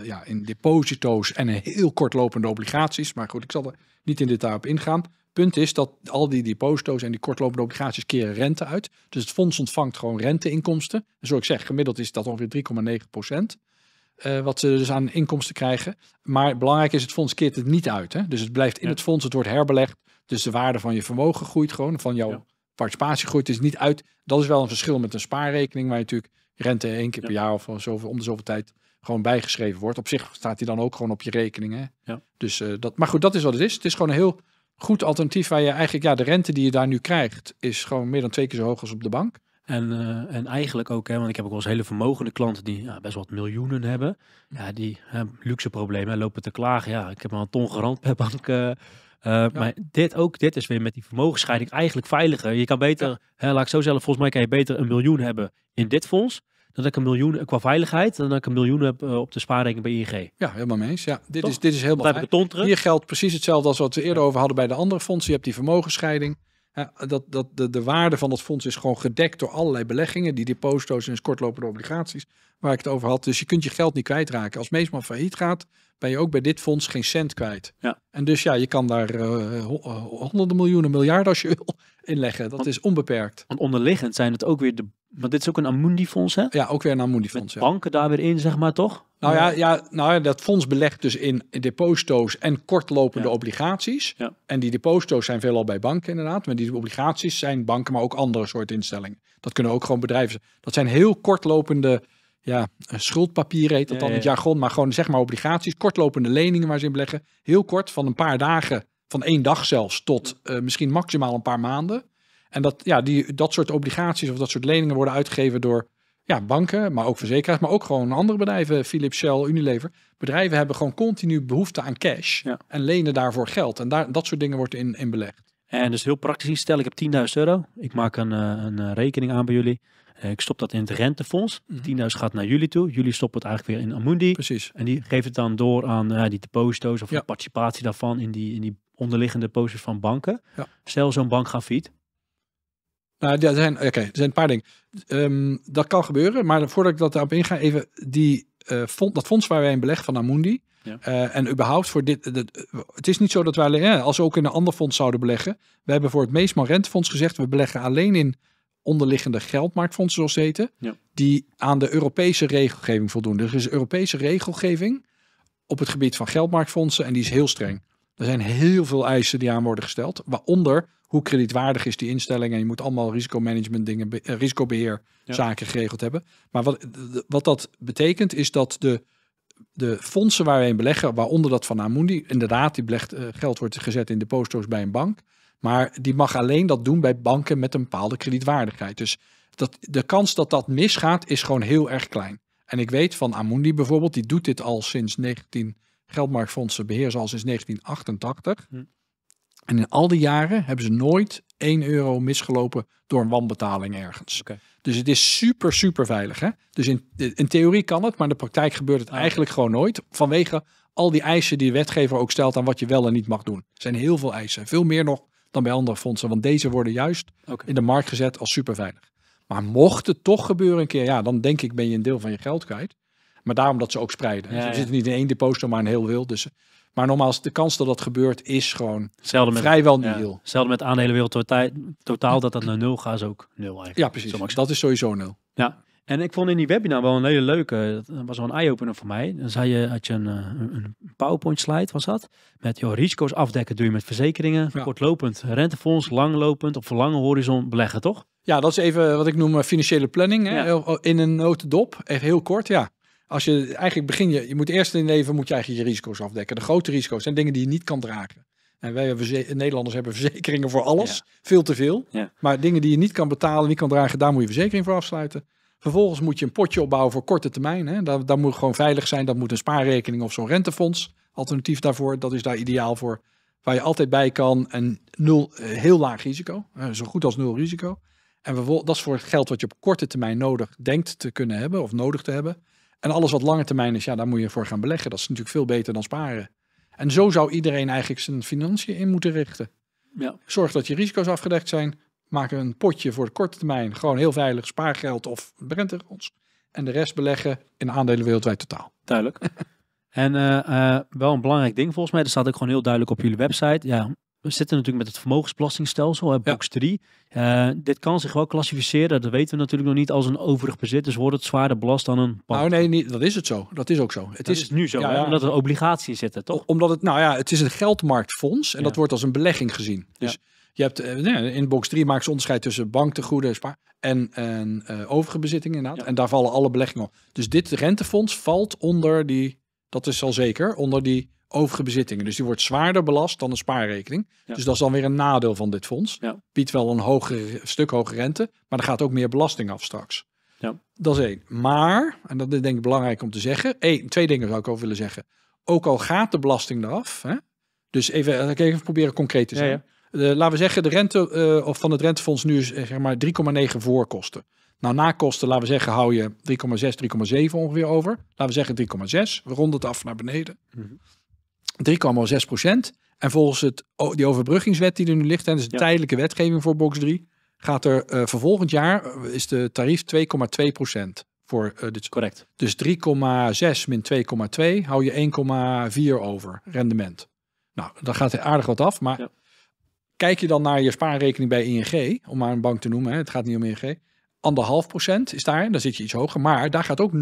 B: ja, in deposito's en heel kortlopende obligaties. Maar goed, ik zal er niet in detail op ingaan. Punt is dat al die deposito's en die kortlopende obligaties keren rente uit. Dus het fonds ontvangt gewoon renteinkomsten. En zoals ik zeg, gemiddeld is dat ongeveer 3,9 procent. Eh, wat ze dus aan inkomsten krijgen. Maar belangrijk is, het fonds keert het niet uit. Hè? Dus het blijft in het fonds, het wordt herbelegd. Dus de waarde van je vermogen groeit gewoon, van jouw participatie groeit. Het is dus niet uit. Dat is wel een verschil met een spaarrekening, waar je natuurlijk rente één keer per jaar of zoveel, om de zoveel tijd gewoon bijgeschreven wordt. Op zich staat die dan ook gewoon op je rekening. Hè? Ja. Dus eh, dat, maar goed, dat is wat het is. Het is gewoon een heel goed alternatief waar je eigenlijk, ja, de rente die je daar nu krijgt, is gewoon meer dan twee keer zo hoog als op de bank. En, eh, en eigenlijk ook, hè, want ik heb ook wel eens hele vermogende klanten die ja, best wat miljoenen hebben.
A: Ja, die hè, luxe problemen lopen te klagen. Ja, ik heb al een ton gerand per bank. Eh, eh, maar dit ook, dit is weer met die vermogensscheiding eigenlijk veiliger. Je kan beter, hè, laat ik zo zelf, volgens mij kan je beter een miljoen hebben in dit fonds dat ik een miljoen eh, qua veiligheid, dan dat ik een miljoen heb eh, eh, op de
B: spaarrekening bij ING. Ja, helemaal mee eens. Ja, dit is dit is helemaal. Hier geldt precies hetzelfde als wat we eerder over hadden bij de andere fondsen. Je hebt die vermogenscheiding dat, dat, de, de waarde van dat fonds is gewoon gedekt door allerlei beleggingen, die deposito's en kortlopende obligaties, waar ik het over had. Dus je kunt je geld niet kwijtraken. Als Meesman failliet gaat, ben je ook bij dit fonds geen cent kwijt. Ja. En dus ja, je kan daar eh, eh, honderden miljoenen, miljarden als je wil inleggen. Dat is onbeperkt. Want onderliggend zijn het
A: ook weer de. Want dit is ook een Amundi-fonds, hè? Ja, ook weer een Amundi-fonds. Ja. Banken daar weer in, zeg maar toch?
B: Nou ja, ja, nou ja, dat fonds belegt dus in deposito's en kortlopende obligaties. Ja. En die deposito's zijn veelal bij banken inderdaad. Maar die obligaties zijn banken, maar ook andere soort instellingen. Dat kunnen ook gewoon bedrijven zijn. Dat zijn heel kortlopende ja, eh, schuldpapieren heet dat dan het jargon. Maar gewoon zeg maar obligaties, kortlopende leningen waar ze in beleggen. Heel kort, van een paar dagen, van één dag zelfs, tot eh, misschien maximaal een paar maanden. En dat, ja, die, dat soort obligaties of dat soort leningen worden uitgegeven door ja, banken, maar ook verzekeraars, maar ook gewoon andere bedrijven, Philips, Shell, Unilever. Bedrijven hebben gewoon continu behoefte aan cash en lenen daarvoor geld. En daar, dat soort dingen wordt in, in belegd.
A: En dus heel praktisch, stel ik heb 10.000 euro, ik maak een, eh, een eh, rekening aan bij jullie. Eh, ik stop dat in het rentefonds. 10.000 mhm. gaat naar jullie toe. Jullie stoppen het eigenlijk weer in Amundi. Precies. En die geven het dan door aan die deposito's of ja. de participatie daarvan in die, in die onderliggende
B: posters van banken. Stel zo'n bank gaat fiet. Nou, er zijn, oké, er zijn een paar dingen. Ehm, dat kan gebeuren, maar voordat ik dat daarop inga, even die, eh, fond, dat fonds waar wij in beleggen van Amundi. Eh, en überhaupt voor dit, het is niet zo dat wij als we ook in een ander fonds zouden beleggen. We hebben voor het Meesman Rentefonds gezegd, we beleggen alleen in onderliggende geldmarktfondsen, zoals ze heten, die aan de Europese regelgeving voldoen. Dus er is Europese regelgeving op het gebied van geldmarktfondsen en die is heel streng. Er zijn heel veel eisen die aan worden gesteld, waaronder hoe kredietwaardig is die instelling. En je moet allemaal risicomanagement dingen, eh, risicobeheer geregeld hebben. Maar wat, wat dat betekent is dat de, de fondsen waar we in beleggen, waaronder dat van Amundi, inderdaad, die belegt, eh, geld wordt gezet in de deposito's bij een bank. Maar die mag alleen dat doen bij banken met een bepaalde kredietwaardigheid. Dus dat, de kans dat dat misgaat is gewoon heel erg klein. En ik weet van Amundi bijvoorbeeld, die doet dit al sinds 19, geldmarktfondsen beheersen al sinds 1988. En in al die jaren hebben ze nooit 1 euro misgelopen door een wanbetaling ergens. Dus het is super, super veilig. Hè? Dus in, in theorie kan het, maar in de praktijk gebeurt het ah. eigenlijk gewoon nooit. Vanwege al die eisen die de wetgever ook stelt aan wat je wel en niet mag doen. Er zijn heel veel eisen, veel meer nog dan bij andere fondsen. Want deze worden juist in de markt gezet als super veilig. Maar mocht het toch gebeuren een keer, ja, dan denk ik ben je een deel van je geld kwijt. Maar daarom dat ze ook spreiden. Ja, dus ze zitten niet in één deposito, maar in heel veel. Dus maar nogmaals, de kans dat dat gebeurt is gewoon Zelden met, vrijwel nihil.
A: Ja, zelden met aandelen totaal, totaal dat dat naar nul gaat is ook nul
B: eigenlijk. Ja, precies.
A: Dat is sowieso nul. Ja. En ik vond in die webinar wel een hele leuke, dat was wel een eye-opener voor mij. Dan zei je, had je eh, een, een PowerPoint slide, was dat? Met jouw risico's afdekken doe je met verzekeringen,
B: kortlopend rentefonds, langlopend, op lange horizon beleggen, toch? Ja, dat is even wat ik noem eh, financiële planning hè? Oh, in een notendop. Echt heel kort, ja. Als je eigenlijk begin je, je moet eerst in leven moet je eigenlijk je risico's afdekken. De grote risico's zijn dingen die je niet kan dragen. En wij hebben Nederlanders hebben verzekeringen voor alles, veel te veel. Maar dingen die je niet kan betalen, niet kan dragen, daar moet je verzekering voor afsluiten. Vervolgens moet je een potje opbouwen voor korte termijn. Hè. Dat, dat moet gewoon veilig zijn. Dat moet een spaarrekening of zo'n rentefonds. Alternatief daarvoor, dat is daar ideaal voor. Waar je altijd bij kan en nul, eh, heel laag risico. Eh, zo goed als nul risico. En dat is voor het geld wat je op korte termijn nodig denkt te kunnen hebben of nodig te hebben. En alles wat lange termijn is, ja, daar moet je voor gaan beleggen. Dat is natuurlijk veel beter dan sparen. En zo zou iedereen eigenlijk zijn financiën in moeten richten. Ja. Zorg dat je risico's afgedekt zijn. Maak een potje voor de korte termijn. Gewoon heel veilig spaargeld of ons. En de rest beleggen in aandelen wereldwijd totaal. Duidelijk.
A: en eh, eh, wel een belangrijk ding volgens mij. Dat staat ook gewoon heel duidelijk op jullie website. Ja, we zitten natuurlijk met het vermogensbelastingstelsel, hè, box 3. Eh, dit kan zich wel klassificeren, dat weten we natuurlijk nog niet, als een overig bezit. Dus wordt het zwaarder belast dan een bank? Nou nee, dat is het zo. Dat is ook zo. Het is, nu zo, hè, omdat
B: er obligaties zitten, toch? Omdat het, nou ja, het is een geldmarktfonds en dat wordt als een belegging gezien. Dus je hebt, eh, in box 3 maak ze onderscheid tussen banktegoeden en, en eh, overige bezittingen inderdaad. En daar vallen alle beleggingen op. Dus dit rentefonds valt onder die, dat is al zeker, onder die overige bezittingen. Dus die wordt zwaarder belast dan een spaarrekening. Dus dat is dan weer een nadeel van dit fonds. Ja. Biedt wel een stuk hogere rente, maar er gaat ook meer belasting af straks. Ja. Dat is één. Maar, en dat is denk ik belangrijk om te zeggen, twee dingen zou ik over willen zeggen. Ook al gaat de belasting eraf, hè, dus even, ik even proberen concreet te zijn. Ja, laten we zeggen, de rente eh, of van het rentefonds nu is eh, zeg maar 3,9 voorkosten. Nou, na kosten, laten we zeggen, hou je 3,6, 3,7 ongeveer over. Laten we zeggen 3,6. We ronden het af naar beneden. Mhm. 3,6 procent. En volgens het, die overbruggingswet die er nu ligt, en dus de tijdelijke wetgeving voor box 3, gaat er uh, volgend jaar eh, is de tarief 2,2 procent voor eh, Correct. Dus 3,6 min 2,2 hou je 1,4 over rendement. Nou, dan gaat er aardig wat af, maar ja. kijk je dan naar je spaarrekening bij ING, om maar een bank te noemen, hè, het gaat niet om ING anderhalf procent is daar. Dan zit je iets hoger. Maar daar gaat ook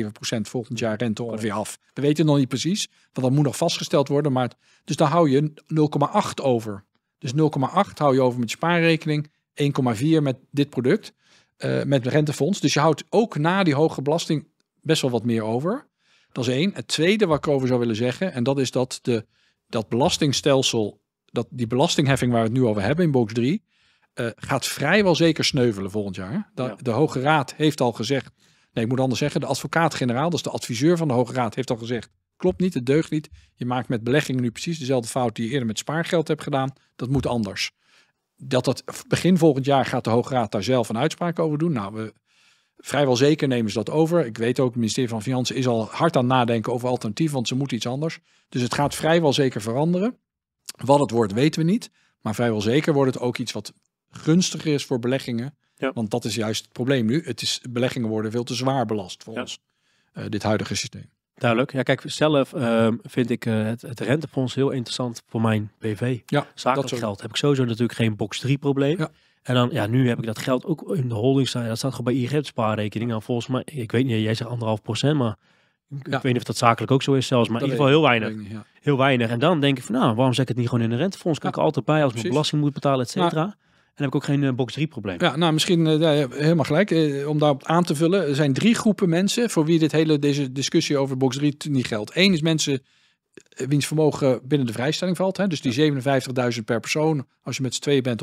B: 0,7 procent volgend jaar rente ongeveer af. We weten nog niet precies, want dat moet nog vastgesteld worden. Maar dus dan hou je 0,8 over. Dus 0,8 hou je over met je spaarrekening. 1,4 met dit product, uh, met rentefonds. Dus je houdt ook na die hoge belasting best wel wat meer over. Dat is één. Het tweede wat ik over zou willen zeggen, en dat is dat de, dat belastingstelsel, dat die belastingheffing waar we het nu over hebben in box 3, eh, gaat vrijwel zeker sneuvelen volgend jaar. De, de, Hoge Raad heeft al gezegd. Nee, ik moet anders zeggen. De advocaat-generaal, is de adviseur van de Hoge Raad, heeft al gezegd. Klopt niet, het deugt niet. Je maakt met beleggingen nu precies dezelfde fout die je eerder met spaargeld hebt gedaan. Dat moet anders. Dat dat begin volgend jaar gaat de Hoge Raad daar zelf een uitspraak over doen. Nou, we, vrijwel zeker nemen ze dat over. Ik weet ook, het ministerie van Financiën is al hard aan het nadenken over alternatief, want ze moeten iets anders. Dus het gaat vrijwel zeker veranderen. Wat het wordt, weten we niet. Maar vrijwel zeker wordt het ook iets wat gunstiger is voor beleggingen. Want dat is juist het probleem nu. Het is, beleggingen worden veel te zwaar belast voor ons, eh, dit huidige systeem. Duidelijk. Ja,
A: kijk, zelf ehm, vind ik eh, het, het, rentefonds heel interessant voor mijn BV. Ja, Zakelijk geld heb ik sowieso natuurlijk geen box 3 probleem. Ja. En dan, ja, nu heb ik dat geld ook in de holding staan. Dat staat gewoon bij IRG spaarrekening. En nou, volgens mij, ik weet niet, jij zegt anderhalf procent, maar ik weet niet of dat zakelijk ook zo is zelfs. Maar in ieder geval heel weinig. Heel weinig. En dan denk ik van, nou, waarom zet ik het niet gewoon in een rentefonds? Kan ik altijd bij als ik mijn belasting moet betalen, et cetera. En heb ik ook geen eh, box 3 probleem.
B: Ja, nou misschien eh, ja, helemaal gelijk. Eh, om daarop aan te vullen, er zijn drie groepen mensen voor wie dit hele, deze discussie over box 3 niet geldt. Eén is mensen wiens vermogen binnen de vrijstelling valt. Hè? Dus die 57.000 per persoon, als je met z'n tweeën bent,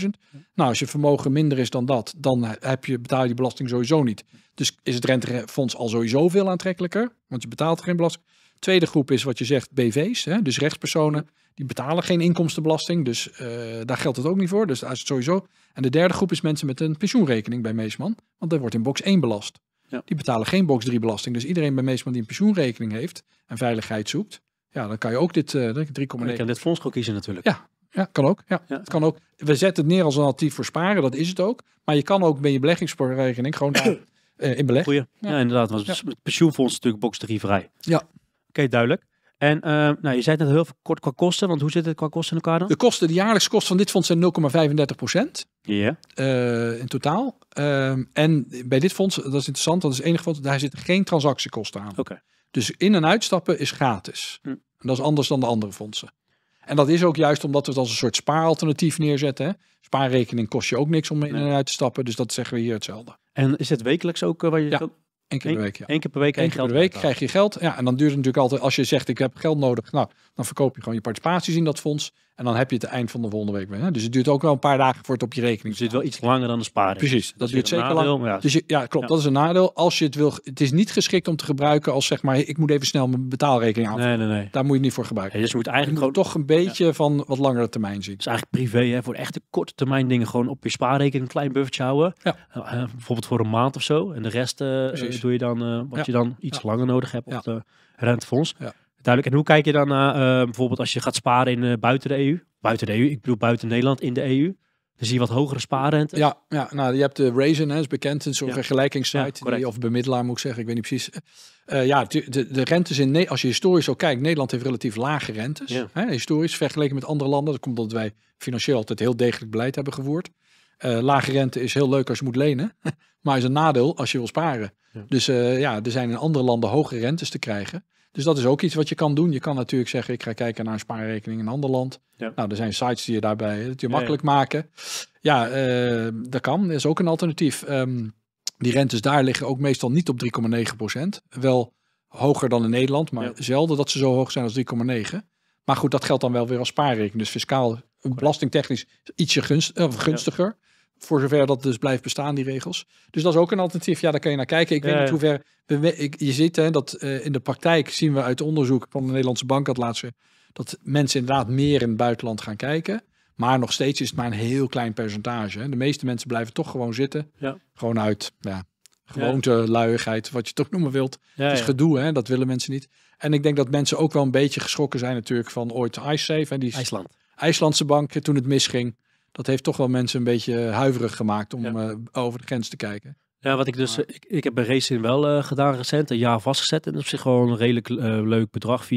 B: 114.000. Nou, als je vermogen minder is dan dat, dan heb je, betaal je die belasting sowieso niet. Dus is het rentefonds al sowieso veel aantrekkelijker, want je betaalt geen belasting. Tweede groep is wat je zegt BV's, hè, dus rechtspersonen. Die betalen geen inkomstenbelasting, dus eh, daar geldt het ook niet voor. Dus daar is het sowieso. En de derde groep is mensen met een pensioenrekening bij Meesman. Want daar wordt in box 1 belast. Ja. Die betalen geen box 3 belasting. Dus iedereen bij Meesman die een pensioenrekening heeft en veiligheid zoekt. Ja, dan kan je ook dit uh, 3,9... kan dit fonds kiezen natuurlijk. Ja, ja, kan ook. Ja. Het kan ook. We zetten het neer als een alternatief voor sparen, dat is het ook. Maar je kan ook bij je beleggingsrekening gewoon daar,
A: eh, in beleggen. Ja. ja. inderdaad. Was het pensioenfonds natuurlijk box 3 vrij. Ja
B: okay, duidelijk. En ehm, nou, je zei het net heel kort qua kosten, want hoe zit het qua kosten in elkaar dan? De kosten, de jaarlijkse kosten van dit fonds zijn 0,35 procent yeah. in totaal. Ehm, en bij dit fonds, dat is interessant, dat is het enige fonds, daar zitten geen transactiekosten aan. Okay. Dus in- en uitstappen is gratis. Hm. En dat is anders dan de andere fondsen. En dat is ook juist omdat we het als een soort spaaralternatief neerzetten. Hè? Spaarrekening kost je ook niks om in- en uit te stappen, dus dat zeggen we hier hetzelfde. En is het wekelijks ook eh, waar je... Eén keer per week. Ja. Eén keer per week, Eén keer per week krijg je geld. Ja, en dan duurt het natuurlijk altijd, als je zegt ik heb geld nodig, nou, dan verkoop je gewoon je participaties in dat fonds. En dan heb je het eind van de volgende week Hè? Dus het duurt ook wel een paar dagen voor het op je rekening. Dus het zit wel iets langer dan de sparing. Precies, dat, dat dus duurt zeker lang. Dus ja, klopt, dat is een nadeel. Als je het wil, het is niet geschikt om te gebruiken als zeg maar, ik moet even snel mijn betaalrekening aan. Nee, nee, nee. Daar moet je niet voor gebruiken. dus je moet eigenlijk gewoon... toch een beetje van wat langere termijn
A: zien. Is eigenlijk privé, hè, voor echte korte termijn dingen gewoon op je spaarrekening een klein buffertje houden. Ja. Eh, eh, bijvoorbeeld voor een maand of zo. En de rest eh, doe je dan wat je dan iets langer nodig hebt op de rentefonds. Ja. Duidelijk. En hoe kijk je dan naar eh, bijvoorbeeld als je gaat sparen in, eh, buiten de EU? Buiten de EU, ik bedoel buiten Nederland, in de EU. Dan zie je wat hogere spaarrente.
B: Ja, ja nou, je hebt de eh, Raisin, hè, is bekend, een soort vergelijkingssite. of bemiddelaar moet ik zeggen, ik weet niet precies. ja, de, de, rentes in als je historisch zo kijkt, Nederland heeft relatief lage rentes. Hè, historisch, vergeleken met andere landen. Dat komt omdat wij financieel altijd heel degelijk beleid hebben gevoerd. lage rente is heel leuk als je moet lenen, maar is een nadeel als je wil sparen. Dus ja, er zijn in andere landen hoge rentes te krijgen. Dus dat is ook iets wat je kan doen. Je kan natuurlijk zeggen, ik ga kijken naar een spaarrekening in een ander land. Nou, er zijn sites die je daarbij het je makkelijk maken. Ja, eh, dat kan. is ook een alternatief. Ehm, die rentes daar liggen ook meestal niet op 3,9 Wel hoger dan in Nederland, maar zelden dat ze zo hoog zijn als 3,9. Maar goed, dat geldt dan wel weer als spaarrekening. Dus fiscaal, belastingtechnisch ietsje gunstiger. Voor zover dat dus blijft bestaan, die regels. Dus dat is ook een alternatief. Ja, daar kan je naar kijken. Ik weet niet hoe ver. Je zit. hè, dat eh, in de praktijk zien we uit onderzoek van de Nederlandse Bank dat laatste. dat mensen inderdaad meer in het buitenland gaan kijken. Maar nog steeds is het maar een heel klein percentage. Hè. De meeste mensen blijven toch gewoon zitten. Ja. Gewoon uit ja, gewoonte, luiigheid, wat je toch noemen wilt. het is gedoe, hè? dat willen mensen niet. En ik denk dat mensen ook wel een beetje geschrokken zijn natuurlijk van ooit IceSafe. en die IJsland. IJslandse bank toen het misging dat heeft toch wel mensen een beetje huiverig gemaakt om eh, over de grens te kijken.
A: Ja, wat ik dus, ik, ik heb bij Racing wel eh, gedaan recent, een jaar vastgezet. En op zich gewoon een redelijk eh, leuk bedrag, 4,4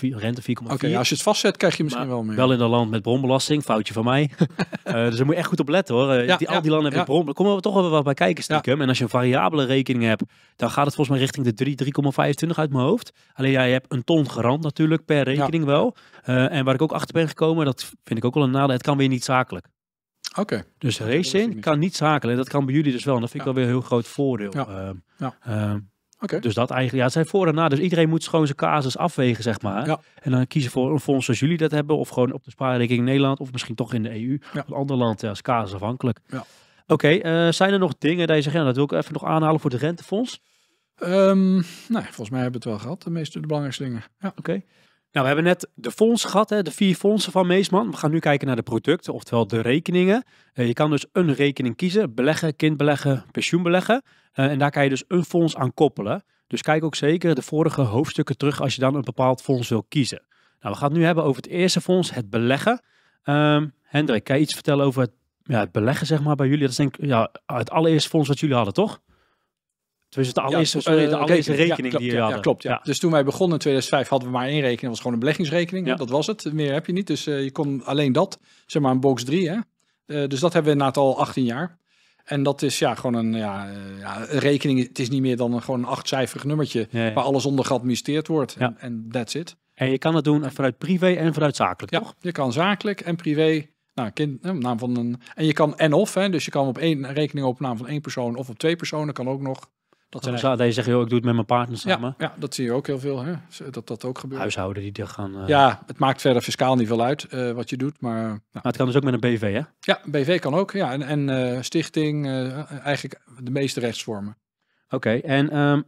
A: rente 4,5. Oké, als je het vastzet krijg je misschien wel meer. Wel in een land met bronbelasting, foutje van mij. dus daar moet je echt goed op letten hoor. Ja, die, al die landen hebben bron, komen we toch wel wat bij kijken stiekem. En als je een variabele rekening hebt, dan gaat het volgens mij richting de 3, 3,25 uit mijn hoofd. Alleen jij hebt een ton garant natuurlijk per rekening wel. en waar ik ook achter ben gekomen, dat vind ik ook wel een nadeel, het kan weer niet zakelijk. Oké. Dus racing kan niet schakelen. Dat kan bij jullie dus wel. En dat vind ik ja. wel weer een heel groot voordeel. ja. Ehm, ehm, dus dat eigenlijk, ja, het zijn voor en na. Dus iedereen moet gewoon zijn casus afwegen, zeg maar. En dan kiezen voor een fonds zoals jullie dat hebben, of gewoon op de spaarrekening in Nederland, of misschien toch in de EU. Ja. Een ander land, ja, casus afhankelijk. Ja. Oké, eh, zijn er nog dingen dat je zegt, dat wil ik even nog aanhalen voor de rentefonds?
B: Um, nee, volgens mij hebben we het wel gehad, de meeste de belangrijkste dingen. Ja. Oké.
A: Nou, we hebben net de fondsen gehad, hè, de vier fondsen van Meesman. We gaan nu kijken naar de producten, oftewel de rekeningen. Eh, je kan dus een rekening kiezen, beleggen, kindbeleggen, pensioenbeleggen. Uh, eh, en daar kan je dus een fonds aan koppelen. Dus kijk ook zeker de vorige hoofdstukken terug als je dan een bepaald fonds wil kiezen. Nou, we gaan het nu hebben over het eerste fonds, het beleggen. Ehm, Hendrik, kan je iets vertellen over het, ja, het beleggen zeg maar, bij jullie? Dat is denk ik ja, het allereerste fonds wat jullie hadden, toch?
B: Dus het allereerste, ja, eh, sorry, de rekening, die je ja, klopt, ja. Dus toen wij begonnen in 2005 hadden we maar één rekening. Dat was gewoon een beleggingsrekening. Dat was het. Meer heb je niet. Dus eh, je kon alleen dat. Zeg maar een box 3. Hè? Eh, dus dat hebben we na het al 18 jaar. En dat is ja gewoon een, ja, een rekening. Het is niet meer dan een, gewoon een achtcijferig nummertje. Waar alles onder geadministreerd wordt. En that's it. En je kan het doen vanuit privé en vanuit zakelijk, toch? je kan zakelijk en privé nou, kind, naam van een. En je kan en of, hè, dus je kan op één rekening op naam van één persoon of op twee personen, kan ook nog. Dat, zijn eigenlijk... Deze je zegt, joh, ik doe het met mijn partner samen. Ja, dat zie je ook heel veel, hè? dat dat ook gebeurt. Huishouden die er gaan... Eh, ja, het maakt verder fiscaal niet veel uit eh, wat je doet, maar... Nou. Maar het kan dus ook met een BV, hè? Ja, BV kan ook, ja. En, en eh, stichting, eigenlijk de meeste rechtsvormen.
A: Oké, en ehm,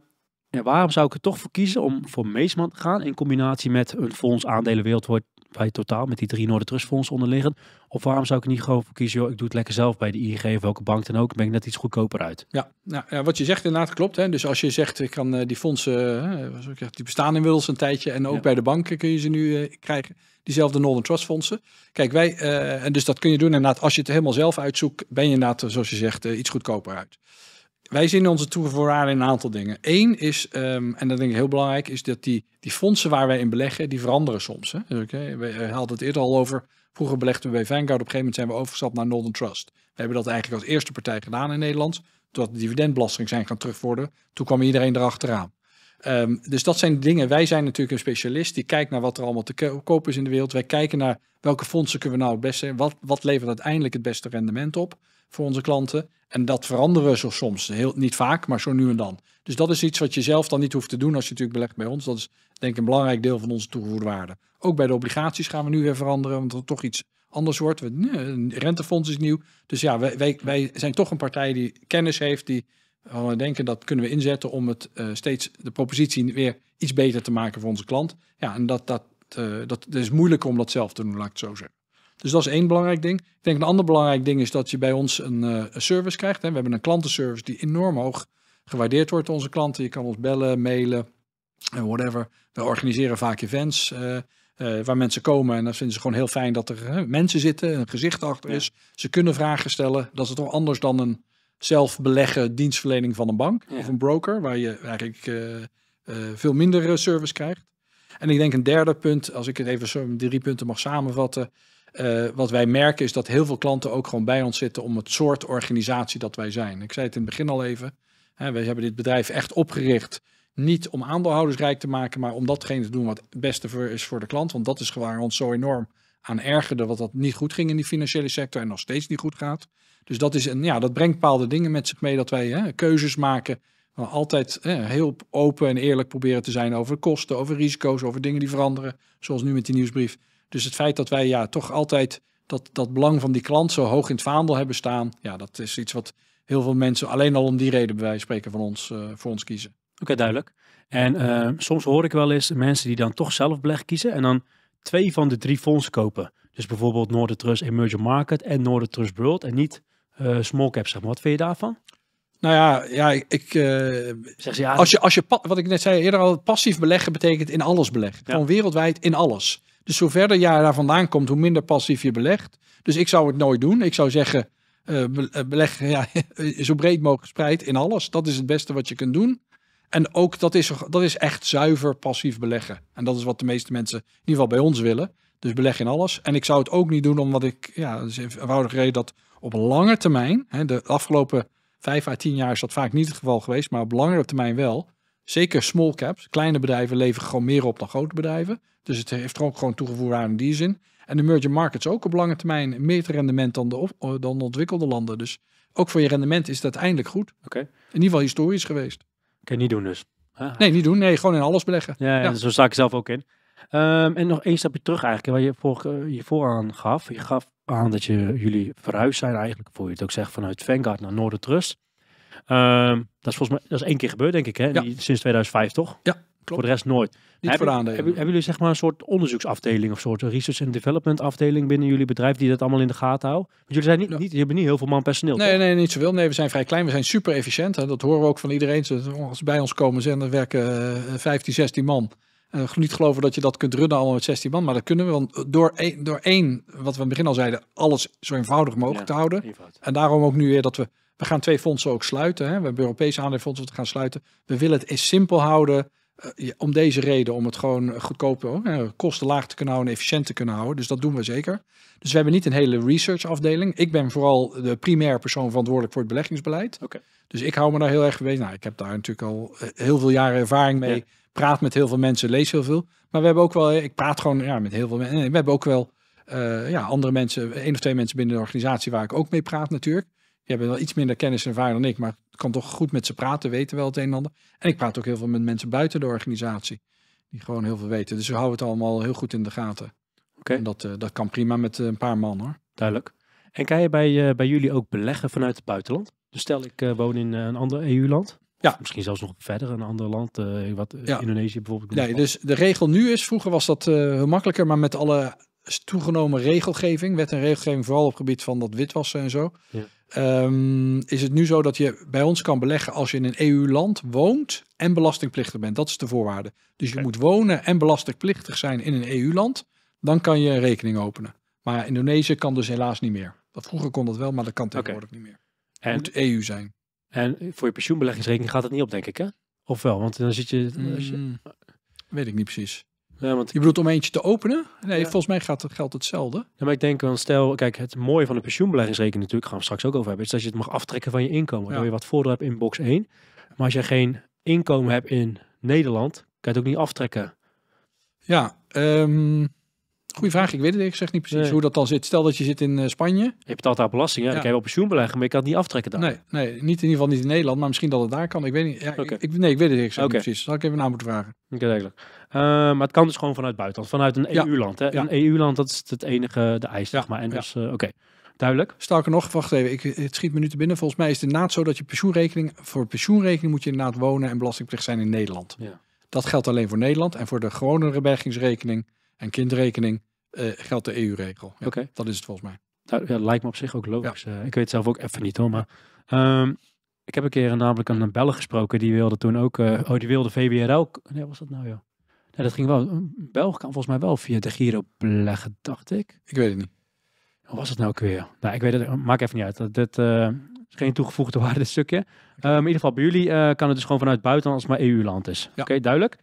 A: waarom zou ik er toch voor kiezen om voor Meesman te gaan... in combinatie met een fonds aandelen wereldwijd bij totaal met die drie Noorden Trustfonds onderliggen? Of waarom zou ik niet gewoon voor kiezen, ik doe het lekker zelf bij de IG of welke bank dan ook, ben ik net iets goedkoper uit.
B: Ja, nou, ja wat je zegt inderdaad klopt. Hè? Dus als je zegt, ik kan eh, die fondsen, eh, die bestaan inmiddels een tijdje en ook bij de banken kun je ze nu eh, krijgen, diezelfde Northern Trust fondsen. Kijk, wij, en dus dat kun je doen inderdaad, als je het helemaal zelf uitzoekt, ben je inderdaad, zoals je zegt, iets goedkoper uit wij zien onze toevoorwaarden in een aantal dingen. Eén is, ehm, en dat denk ik heel belangrijk, is dat die, die fondsen waar wij in beleggen, die veranderen soms. Hè? Dus, we hadden het eerder al over, vroeger belegden we bij Vanguard, op een gegeven moment zijn we overgestapt naar Northern Trust. We hebben dat eigenlijk als eerste partij gedaan in Nederland, totdat de dividendbelasting zijn gaan terugvorderen. Toen kwam iedereen erachteraan. Um, dus dat zijn dingen. Wij zijn natuurlijk een specialist die kijkt naar wat er allemaal te koop is in de wereld. Wij kijken naar welke fondsen kunnen we nou het beste. Wat, wat levert uiteindelijk het beste rendement op? voor onze klanten. En dat veranderen ze zo soms, heel, niet vaak, maar zo nu en dan. Dus dat is iets wat je zelf dan niet hoeft te doen als je natuurlijk belegt bij ons. Dat is denk ik een belangrijk deel van onze toegevoegde waarde. Ook bij de obligaties gaan we nu weer veranderen, want het toch iets anders wordt. We, rentefonds is nieuw. Dus ja, wij, wij, wij, zijn toch een partij die kennis heeft, die we denken dat kunnen we inzetten om het eh, steeds de propositie weer iets beter te maken voor onze klant. Ja, en dat, dat, eh, dat, is moeilijk om dat zelf te doen, laat ik het zo zeggen. Dus dat is één belangrijk ding. Ik denk een ander belangrijk ding is dat je bij ons eh, een service krijgt. Hè. We hebben een klantenservice die enorm hoog gewaardeerd wordt door onze klanten. Je kan ons bellen, mailen, eh, whatever. We organiseren vaak events eh, waar mensen komen. En dan vinden ze gewoon heel fijn dat er mensen zitten, een gezicht achter is. Ze kunnen vragen stellen. Dat is toch anders dan een zelf beleggen dienstverlening van een bank of een broker. Waar je eigenlijk veel minder service krijgt. En ik denk een derde punt, als ik het even zo drie punten mag samenvatten, eh, wat wij merken is dat heel veel klanten ook gewoon bij ons zitten om het soort organisatie dat wij zijn. Ik zei het in het begin al even. Hè, wij hebben dit bedrijf echt opgericht. Niet om aandeelhouders rijk te maken, maar om datgene te doen wat het beste is voor de klant. Want dat is waar ons zo enorm aan ergerde, wat dat niet goed ging in die financiële sector en nog steeds niet goed gaat. Dus dat, is een, ja, dat brengt bepaalde dingen met zich mee dat wij hè, keuzes maken. Altijd hè, heel open en eerlijk proberen te zijn over kosten, over risico's, over dingen die veranderen. Zoals nu met die nieuwsbrief. Dus het feit dat wij ja, toch altijd dat, dat belang van die klant zo hoog in het vaandel hebben staan, ja, dat is iets wat heel veel mensen alleen al om die reden bij wijze spreken van ons, eh, voor ons kiezen. Oké, duidelijk. En eh, soms hoor ik wel eens
A: mensen die dan toch zelf beleg kiezen en dan twee van de drie fondsen kopen. Dus bijvoorbeeld Northern Trust Emerging Market en Northern Trust World en niet eh, small cap, zeg maar. Wat vind je daarvan?
B: Nou ja, ja ik, zeg ze, ja, als je, als je, wat ik net zei eerder al, passief beleggen betekent in alles beleggen. Gewoon wereldwijd in alles. Dus hoe verder jij daar vandaan komt, hoe minder passief je belegt. Dus ik zou het nooit doen. Ik zou zeggen, eh, eh, beleg ja, zo breed mogelijk spreid in alles. Dat is het beste wat je kunt doen. En ook dat is, dat is echt zuiver passief beleggen. En dat is wat de meeste mensen in ieder geval bij ons willen. Dus beleg in alles. En ik zou het ook niet doen omdat ik, ja, dat is een reden dat op lange termijn, hè, de afgelopen vijf à tien jaar is dat vaak niet het geval geweest, maar op langere termijn wel, Zeker small caps, kleine bedrijven leveren gewoon meer op dan grote bedrijven. Dus het heeft er ook gewoon toegevoegd waarde in die zin. En de emerging markets ook op lange termijn meer rendement dan de, eh, dan ontwikkelde landen. Dus ook voor je rendement is dat eindelijk goed. Oké. In ieder geval historisch geweest. Oké, niet doen dus? nee, niet doen. Nee, gewoon in alles beleggen. Ja, zo sta
A: ik zelf ook in. Ehm, en nog één stapje terug eigenlijk, waar je voor, je vooraan gaf. Je gaf aan dat je, jullie verhuisd zijn eigenlijk, voor je het ook zegt, vanuit Vanguard naar Noordertrust. Ehm, dat is volgens mij dat is één keer gebeurd, denk ik, hè? sinds 2005, toch? Ja, klopt. Voor de rest nooit. hebben, hebben, jullie zeg maar een soort onderzoeksafdeling of soort research and development afdeling binnen jullie bedrijf die dat allemaal in de gaten houdt? Want jullie zijn niet, niet, hebben niet heel veel man personeel.
B: Nee, nee, niet zoveel. Nee, we zijn vrij klein. We zijn super efficiënt. Hè? Dat horen we ook van iedereen. Als ze bij ons komen, zijn er werken 15, eh, 16 man. niet geloven dat je dat kunt runnen allemaal met 16 man, maar dat kunnen we. Want door, door één, wat we in het begin al zeiden, alles zo eenvoudig mogelijk te houden. Eenvoud. En daarom ook nu weer dat we we gaan twee fondsen ook sluiten. Hè. We hebben Europese aandelenfondsen te gaan sluiten. We willen het simpel houden. Eh, om deze reden, om het gewoon goedkoper, uh, eh, kosten laag te kunnen houden en efficiënt te kunnen houden. Dus dat doen we zeker. Dus we hebben niet een hele research afdeling. Ik ben vooral de primair persoon verantwoordelijk voor het beleggingsbeleid. Dus ik hou me daar heel erg geweest. Nou, ik heb daar natuurlijk al eh, heel veel jaren ervaring mee. Praat met heel veel mensen, lees heel veel. Maar we hebben ook wel, ik praat gewoon ja, met heel veel mensen. We hebben ook wel ja, andere mensen, één of twee mensen binnen de organisatie waar ik ook mee praat natuurlijk. Je hebt wel iets minder kennis en ervaring dan ik, maar kan toch goed met ze praten, weten wel het een en ander. En ik praat ook heel veel met mensen buiten de organisatie, die gewoon heel veel weten. Dus we houden het allemaal heel goed in de gaten. Oké. En dat, eh, dat kan prima met eh, een paar man hoor.
A: Duidelijk. En kan je bij, eh, bij jullie ook beleggen vanuit het buitenland? Dus stel ik woon in een
B: ander EU-land. Ja. Misschien
A: zelfs nog verder, een
B: ander land, wat, ja. Indonesië bijvoorbeeld. Nee, dus de regel nu is, vroeger was dat heel makkelijker, maar met alle toegenomen regelgeving, wet en regelgeving, vooral op gebied van dat witwassen en zo. Ja. Ehm, is het nu zo dat je bij ons kan beleggen als je in een EU-land woont en belastingplichtig bent? Dat is de voorwaarde. Dus je moet wonen en belastingplichtig zijn in een EU-land, dan kan je een rekening openen. Maar Indonesië kan dus helaas niet meer. Dat vroeger kon dat wel, maar dat kan tegenwoordig niet meer. En, moet EU zijn. En voor je pensioenbeleggingsrekening gaat het niet op, denk ik, hè?
A: Of wel? Want dan zit je... Als je... Hmm, weet ik niet precies.
B: Ja, want... Je bedoelt om eentje te openen? Nee, volgens mij gaat, geldt hetzelfde. Ja,
A: maar ik denk dan stel, kijk, het mooie van een pensioenbeleggingsrekening natuurlijk, gaan we straks ook over hebben, is dat je het mag aftrekken van je inkomen. dat je wat voordeel hebt in box 1. Maar als je geen inkomen hebt in Nederland, kan je het ook niet aftrekken.
B: Ja, um, Goeie vraag, ik weet het ik zeg niet precies hoe dat dan zit. Stel dat je zit in eh, Spanje.
A: Je betaalt daar belasting, ja. ja. Ik heb wel pensioen beleggen, maar ik kan het niet aftrekken daar.
B: Nee, nee, niet in ieder geval niet in Nederland, maar misschien dat het daar kan. Ik weet niet, ja, ik, nee, ik weet het ik zeg niet precies. Zal ik even aan moeten vragen. Oké, ehm,
A: maar het kan dus gewoon vanuit buitenland, vanuit een EU-land. Ja. Een EU-land, dat is het enige, de eis, zeg maar. En dus, uh,
B: oké. Duidelijk. er nog, wacht even, ik, het schiet me nu te binnen. Volgens mij is het naad zo dat je pensioenrekening, voor pensioenrekening moet je inderdaad wonen en belastingplicht zijn in Nederland. Ja. Dat geldt alleen voor Nederland en voor de gewone rebergingsrekening en kindrekening eh, geldt de EU-regel. Ja, Dat is het volgens mij. Nou, ja, lijkt me op zich ook logisch. Eh, ik weet zelf ook even niet hoor, maar... Ehm, ik heb een keer
A: namelijk aan een Belg gesproken, die wilde toen ook... Eh, oh, die wilde ook. Nee, was dat nou joh? Nee, dat ging wel. Een Belg kan volgens mij wel via de Giro beleggen, dacht ik. Ik weet het niet. Hoe was het nou ook weer? Nou, ik weet het, maakt even niet uit. Dit is geen toegevoegde waarde, stukje. Ehm, in ieder geval, bij jullie kan het dus gewoon vanuit buitenland als maar EU-land is. Oké, duidelijk.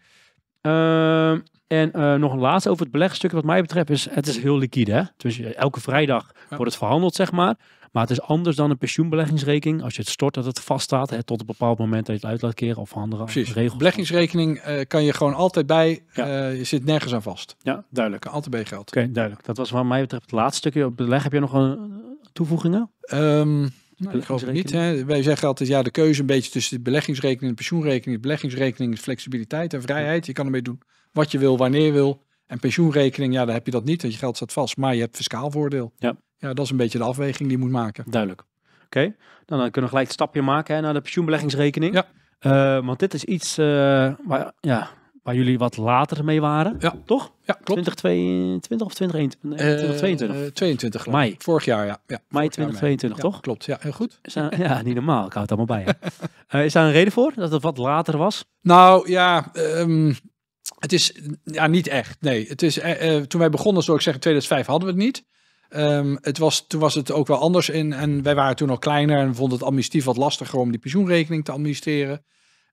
A: Ehm, en eh, nog een laatste over het belegstuk. Wat mij betreft is het is heel liquide. Hè? Dus elke vrijdag wordt het verhandeld, zeg maar. Maar het is anders dan een pensioenbeleggingsrekening. Als je het stort, dat het vaststaat hè, tot
B: een bepaald moment dat je het uit laat keren of andere Precies. regels. Beleggingsrekening eh, kan je gewoon altijd bij. Eh, je zit nergens aan vast. Ja, duidelijk. altijd bij geld. Oké, duidelijk. Dat was wat mij betreft het laatste stukje. Op beleg heb je nog een toevoegingen? Ehm, nou, dat geloof ik niet. Hè? Wij zeggen altijd, ja, de keuze een beetje tussen de beleggingsrekening en pensioenrekening. De beleggingsrekening is flexibiliteit en vrijheid. Je kan ermee doen wat je wil, wanneer je wil. En pensioenrekening, ja, daar heb je dat niet. Dat je geld staat vast, maar je hebt fiscaal voordeel. Ja. ja, dat is een beetje de afweging die je moet maken. Duidelijk. Oké, nou, dan kunnen we gelijk het stapje maken hè, naar de
A: pensioenbeleggingsrekening. Ja. Eh, want dit is iets uh, waar, ja, Waar jullie wat later mee waren, ja. toch? Ja, klopt. 2022 of 2021? Uh, 22 mei. Vorig jaar, ja. ja mei 2022, toch? klopt, ja. Heel goed. ja, niet normaal. Ik hou het allemaal bij. Eh, is daar een reden voor dat het wat later was?
B: Nou, ja... Ehm, het is ja, niet echt. Nee, het is, eh, eh, toen wij begonnen, zou ik zeggen, 2005 hadden we het niet. Ehm, het was, toen was het ook wel anders in. En wij waren toen al kleiner en vonden het administratief wat lastiger om die pensioenrekening te administreren.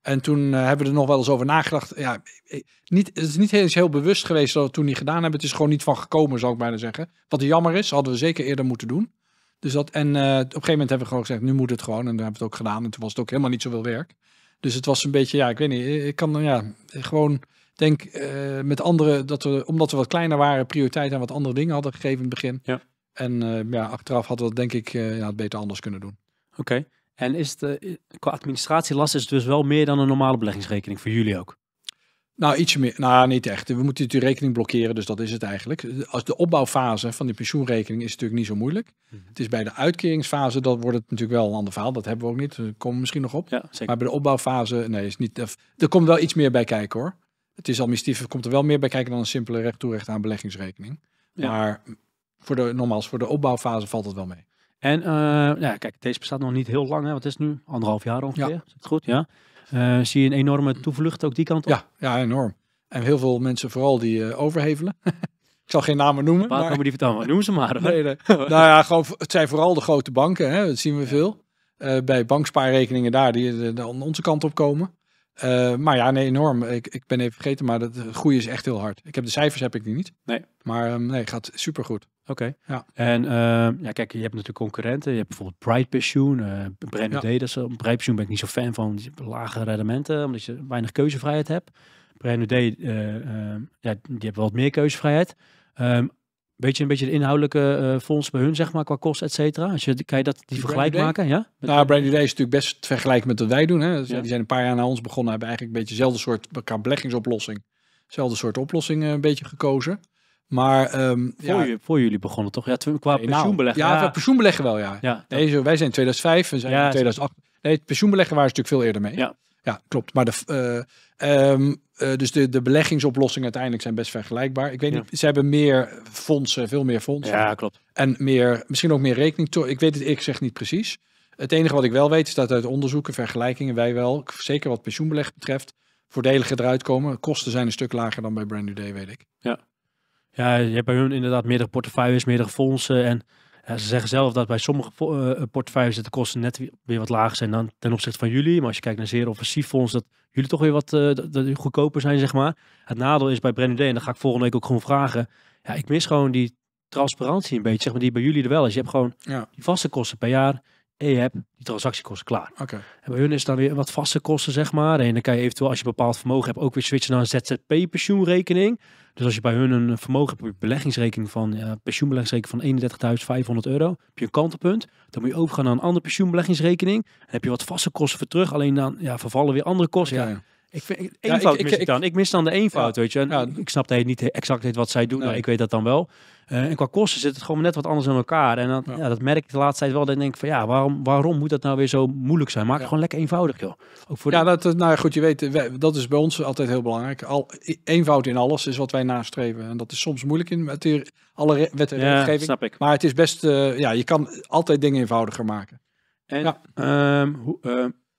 B: En toen eh, hebben we er nog wel eens over nagedacht. Ja, eh, niet, het is niet eens heel bewust geweest dat we toen niet gedaan hebben. Het is gewoon niet van gekomen, zou ik bijna zeggen. Wat jammer is, hadden we zeker eerder moeten doen. Dus dat, en eh, op een gegeven moment hebben we gewoon gezegd, nu moet het gewoon. En dan hebben we het ook gedaan. En toen was het ook helemaal niet zoveel werk. Dus het was een beetje, ja, ik weet niet. Ik kan, ja, gewoon denk uh, met anderen dat we, omdat we wat kleiner waren, prioriteit aan wat andere dingen hadden gegeven in het begin. Ja. En ja, achteraf hadden we dat denk ik ja, het beter anders kunnen doen. Oké. En is het eh, qua
A: administratielast is het dus wel meer dan een normale beleggingsrekening voor jullie ook?
B: Nou, ietsje meer. Nou, niet echt. We moeten die rekening blokkeren, dus dat is het eigenlijk. Als de opbouwfase van die pensioenrekening is natuurlijk niet zo moeilijk. Mhm. Het is bij de uitkeringsfase, dat wordt het natuurlijk wel een ander verhaal. Dat hebben we ook niet. Daar komen we misschien nog op. Ja, maar bij de opbouwfase, nee, is niet. Er komt wel iets meer bij kijken hoor. Het is administratief, er komt er wel meer bij kijken dan een simpele recht toe recht aan beleggingsrekening. Maar voor de, nogmaals, voor de opbouwfase valt het wel mee.
A: En eh, ja, kijk, deze bestaat nog niet heel lang. Hè. Wat is het nu? Anderhalf jaar ongeveer. Ja. Is
B: het goed? Ja. Eh, zie je een enorme toevlucht ook die kant op? Ja, ja enorm. En heel veel mensen vooral die eh, overhevelen. Ik zal geen namen noemen. Waar maar... die vertellen? Noemen ze maar. nou ja, gewoon, het zijn vooral de grote banken. Hè? Dat zien we veel. bij bankspaarrekeningen daar die aan onze kant op komen. maar ja, nee, enorm. Ik, ik ben even vergeten, maar dat groei is echt heel hard. Ik heb de cijfers heb ik niet. Nee. Maar um, nee, gaat supergoed. Oké. Ja. En ehm, ja, kijk, je hebt natuurlijk concurrenten. Je hebt bijvoorbeeld
A: Bright Pension, uh, eh, Brand Dat is, Bright Pension ben ik niet zo fan van. Die lagere rendementen, omdat je weinig keuzevrijheid hebt. Brand New eh, ehm, ja, die hebben wat meer keuzevrijheid. Um, beetje een beetje de inhoudelijke uh, fonds bij hun, zeg maar, qua kost, et cetera. Als je, kan je dat die, vergelijk maken? Ja? nou,
B: Brand is natuurlijk best te vergelijken met wat wij doen. Hè. Dus, Die zijn een paar jaar na ons begonnen, hebben eigenlijk een beetje dezelfde soort beleggingsoplossing. dezelfde soort oplossing een beetje gekozen. Maar ehm, voor, voor, jullie begonnen toch? Ja, qua nee, nou. pensioenbeleggen. ja, ja. pensioenbeleggen wel, ja. nee, zo, wij zijn in 2005 en zijn in 2008. Nee, het pensioenbeleggen waren ze natuurlijk veel eerder mee. Ja, klopt. Maar de, eh, ehm, eh, dus de, de beleggingsoplossingen uiteindelijk zijn best vergelijkbaar. Ik weet niet, ze hebben meer fondsen, veel meer fondsen. Ja, klopt. En meer, misschien ook meer rekening. Ik weet het, ik zeg niet precies. Het enige wat ik wel weet is dat uit onderzoeken, vergelijkingen, wij wel, zeker wat pensioenbeleg betreft, voordeliger eruit komen. Kosten zijn een stuk lager dan bij Brand New Day, weet ik. Ja
A: ja, je hebt bij hun inderdaad meerdere portefeuilles, meerdere fondsen. En ja, ze zeggen zelf dat bij sommige uh, portefeuilles de kosten net weer wat lager zijn dan ten opzichte van jullie. Maar als je kijkt naar zeer offensief fonds, dat jullie toch weer wat eh, goedkoper zijn, zeg maar. Het nadeel is bij Brennan D, en dan ga ik volgende week ook gewoon vragen. Ja, ik mis gewoon die transparantie een beetje, zeg maar, die bij jullie er wel is. Je hebt gewoon die vaste kosten per jaar en je hebt die transactiekosten klaar. En bij hun is dan weer wat vaste kosten, zeg maar. En dan kan je eventueel, als je bepaald vermogen hebt, ook weer switchen naar een ZZP-pensioenrekening. Dus als je bij hun een vermogen hebt, een beleggingsrekening van, pensioenbeleggingsrekening van 31.500 euro, heb je een kantelpunt. Dan moet je overgaan naar een andere pensioenbeleggingsrekening. Dan heb je wat vaste kosten voor terug, alleen dan ja, vervallen weer andere kosten. Ja. Ik vind, eenvoud ja, mis ik, ik, dan. Ik mis dan de eenvoud, weet je. En, ik snap niet exact wat zij doen. Nou, ik weet dat dan wel. Eh, en qua kosten zit het gewoon net wat anders in elkaar. En dat, dat merk ik de laatste tijd wel. Dan denk ik van ja, waarom, waarom moet dat nou weer zo moeilijk zijn? Maak het gewoon lekker eenvoudig, joh.
B: Ook voor ja, dat, eh, nou goed, je weet, eh, dat is bij ons altijd heel belangrijk. Al, eenvoud in alles is wat wij nastreven. En dat is soms moeilijk in met alle wet en snap ik. Maar het is best, ja, je kan altijd dingen eenvoudiger maken. En ja. Ehm, hoe,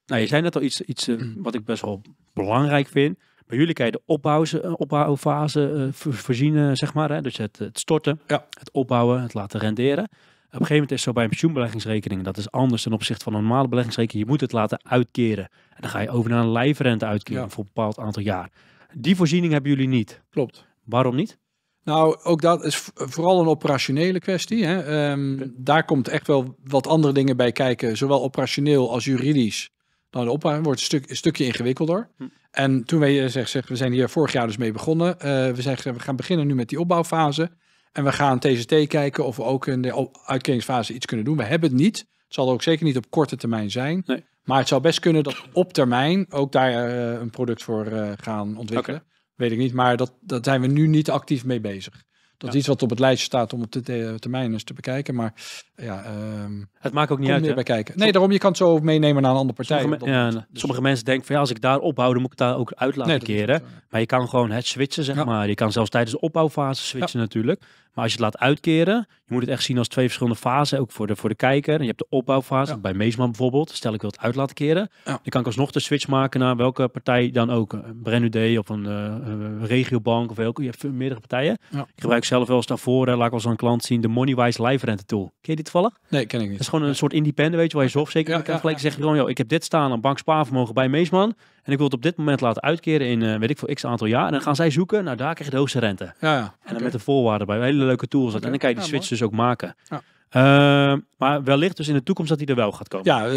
B: nou, je zei
A: net al iets, iets eh, mm. wat ik best wel belangrijk vind. Bij jullie kan je de opbouwse, eh, opbouwfase uh, voorzien, zeg maar. Hè? Dus het, het storten, het opbouwen, het laten renderen. Op een gegeven moment is zo bij een pensioenbeleggingsrekening. Dat is anders ten opzichte van een normale beleggingsrekening. Je moet het laten uitkeren. En dan ga je over naar een lijfrente uitkeren voor een bepaald aantal jaar. Die voorziening hebben jullie niet. Klopt.
B: Waarom niet? Nou, ook dat is vooral een operationele kwestie. Hè. Ehm, daar komt echt wel wat andere dingen bij kijken, zowel operationeel als juridisch. Dan nou, de opwarming wordt een, stuk, stukje ingewikkelder. Hm. En toen wij eh, zeg, zeg, we zijn hier vorig jaar dus mee begonnen. Eh, we zeggen we gaan beginnen nu met die opbouwfase. En we gaan TCT kijken of we ook in de uitkeringsfase iets kunnen doen. We hebben het niet. Het zal ook zeker niet op korte termijn zijn. Nee. Maar het zou best kunnen dat op termijn ook daar eh, een product voor gaan ontwikkelen. Weet ik niet, maar daar dat zijn we nu niet actief mee bezig. Dat is iets wat op het lijstje staat om op de termijn eens te bekijken. Maar ja, ehm, het maakt ook niet uit. Meer bij kijken. Nee, daarom je kan het zo meenemen naar een andere partij. Nou,
A: dus- sommige, mensen denken van ja, als ik daar opbouw, dan moet ik daar ook uit laten keren. maar je kan gewoon het switchen, zeg maar. Je kan zelfs tijdens de opbouwfase switchen natuurlijk. Maar als je het laat uitkeren, je moet het echt zien als twee verschillende fasen, ook voor de, voor de kijker. En je hebt de opbouwfase, bij Meesman bijvoorbeeld. Stel ik wil het uit laten keren. Ja. Dan kan ik alsnog de switch maken naar welke partij dan ook. Een Brand of eh, een regiobank of welke. Je hebt meerdere partijen. Ik gebruik zelf wel eens daarvoor, eh, laat ik wel eens een klant zien, de Moneywise live rente tool. Ken je dit toevallig? Nee, ken ik niet. Dat is gewoon een soort independent, weet je, waar je zo zeker kan gelijk zeggen, gewoon, joh, ik heb dit staan aan bank spaarvermogen bij Meesman. En ik wil het op dit moment laten uitkeren in, eh, weet ik voor x aantal jaar. En dan gaan zij zoeken, nou daar krijg je de hoogste rente. Ja, ja. En dan met de voorwaarden bij. Hele leuke tools. Okay. En dan kan je die switch dus ook maken. Ja. Ehm, maar wellicht dus in de toekomst dat hij er wel gaat
B: komen. Ja, eh,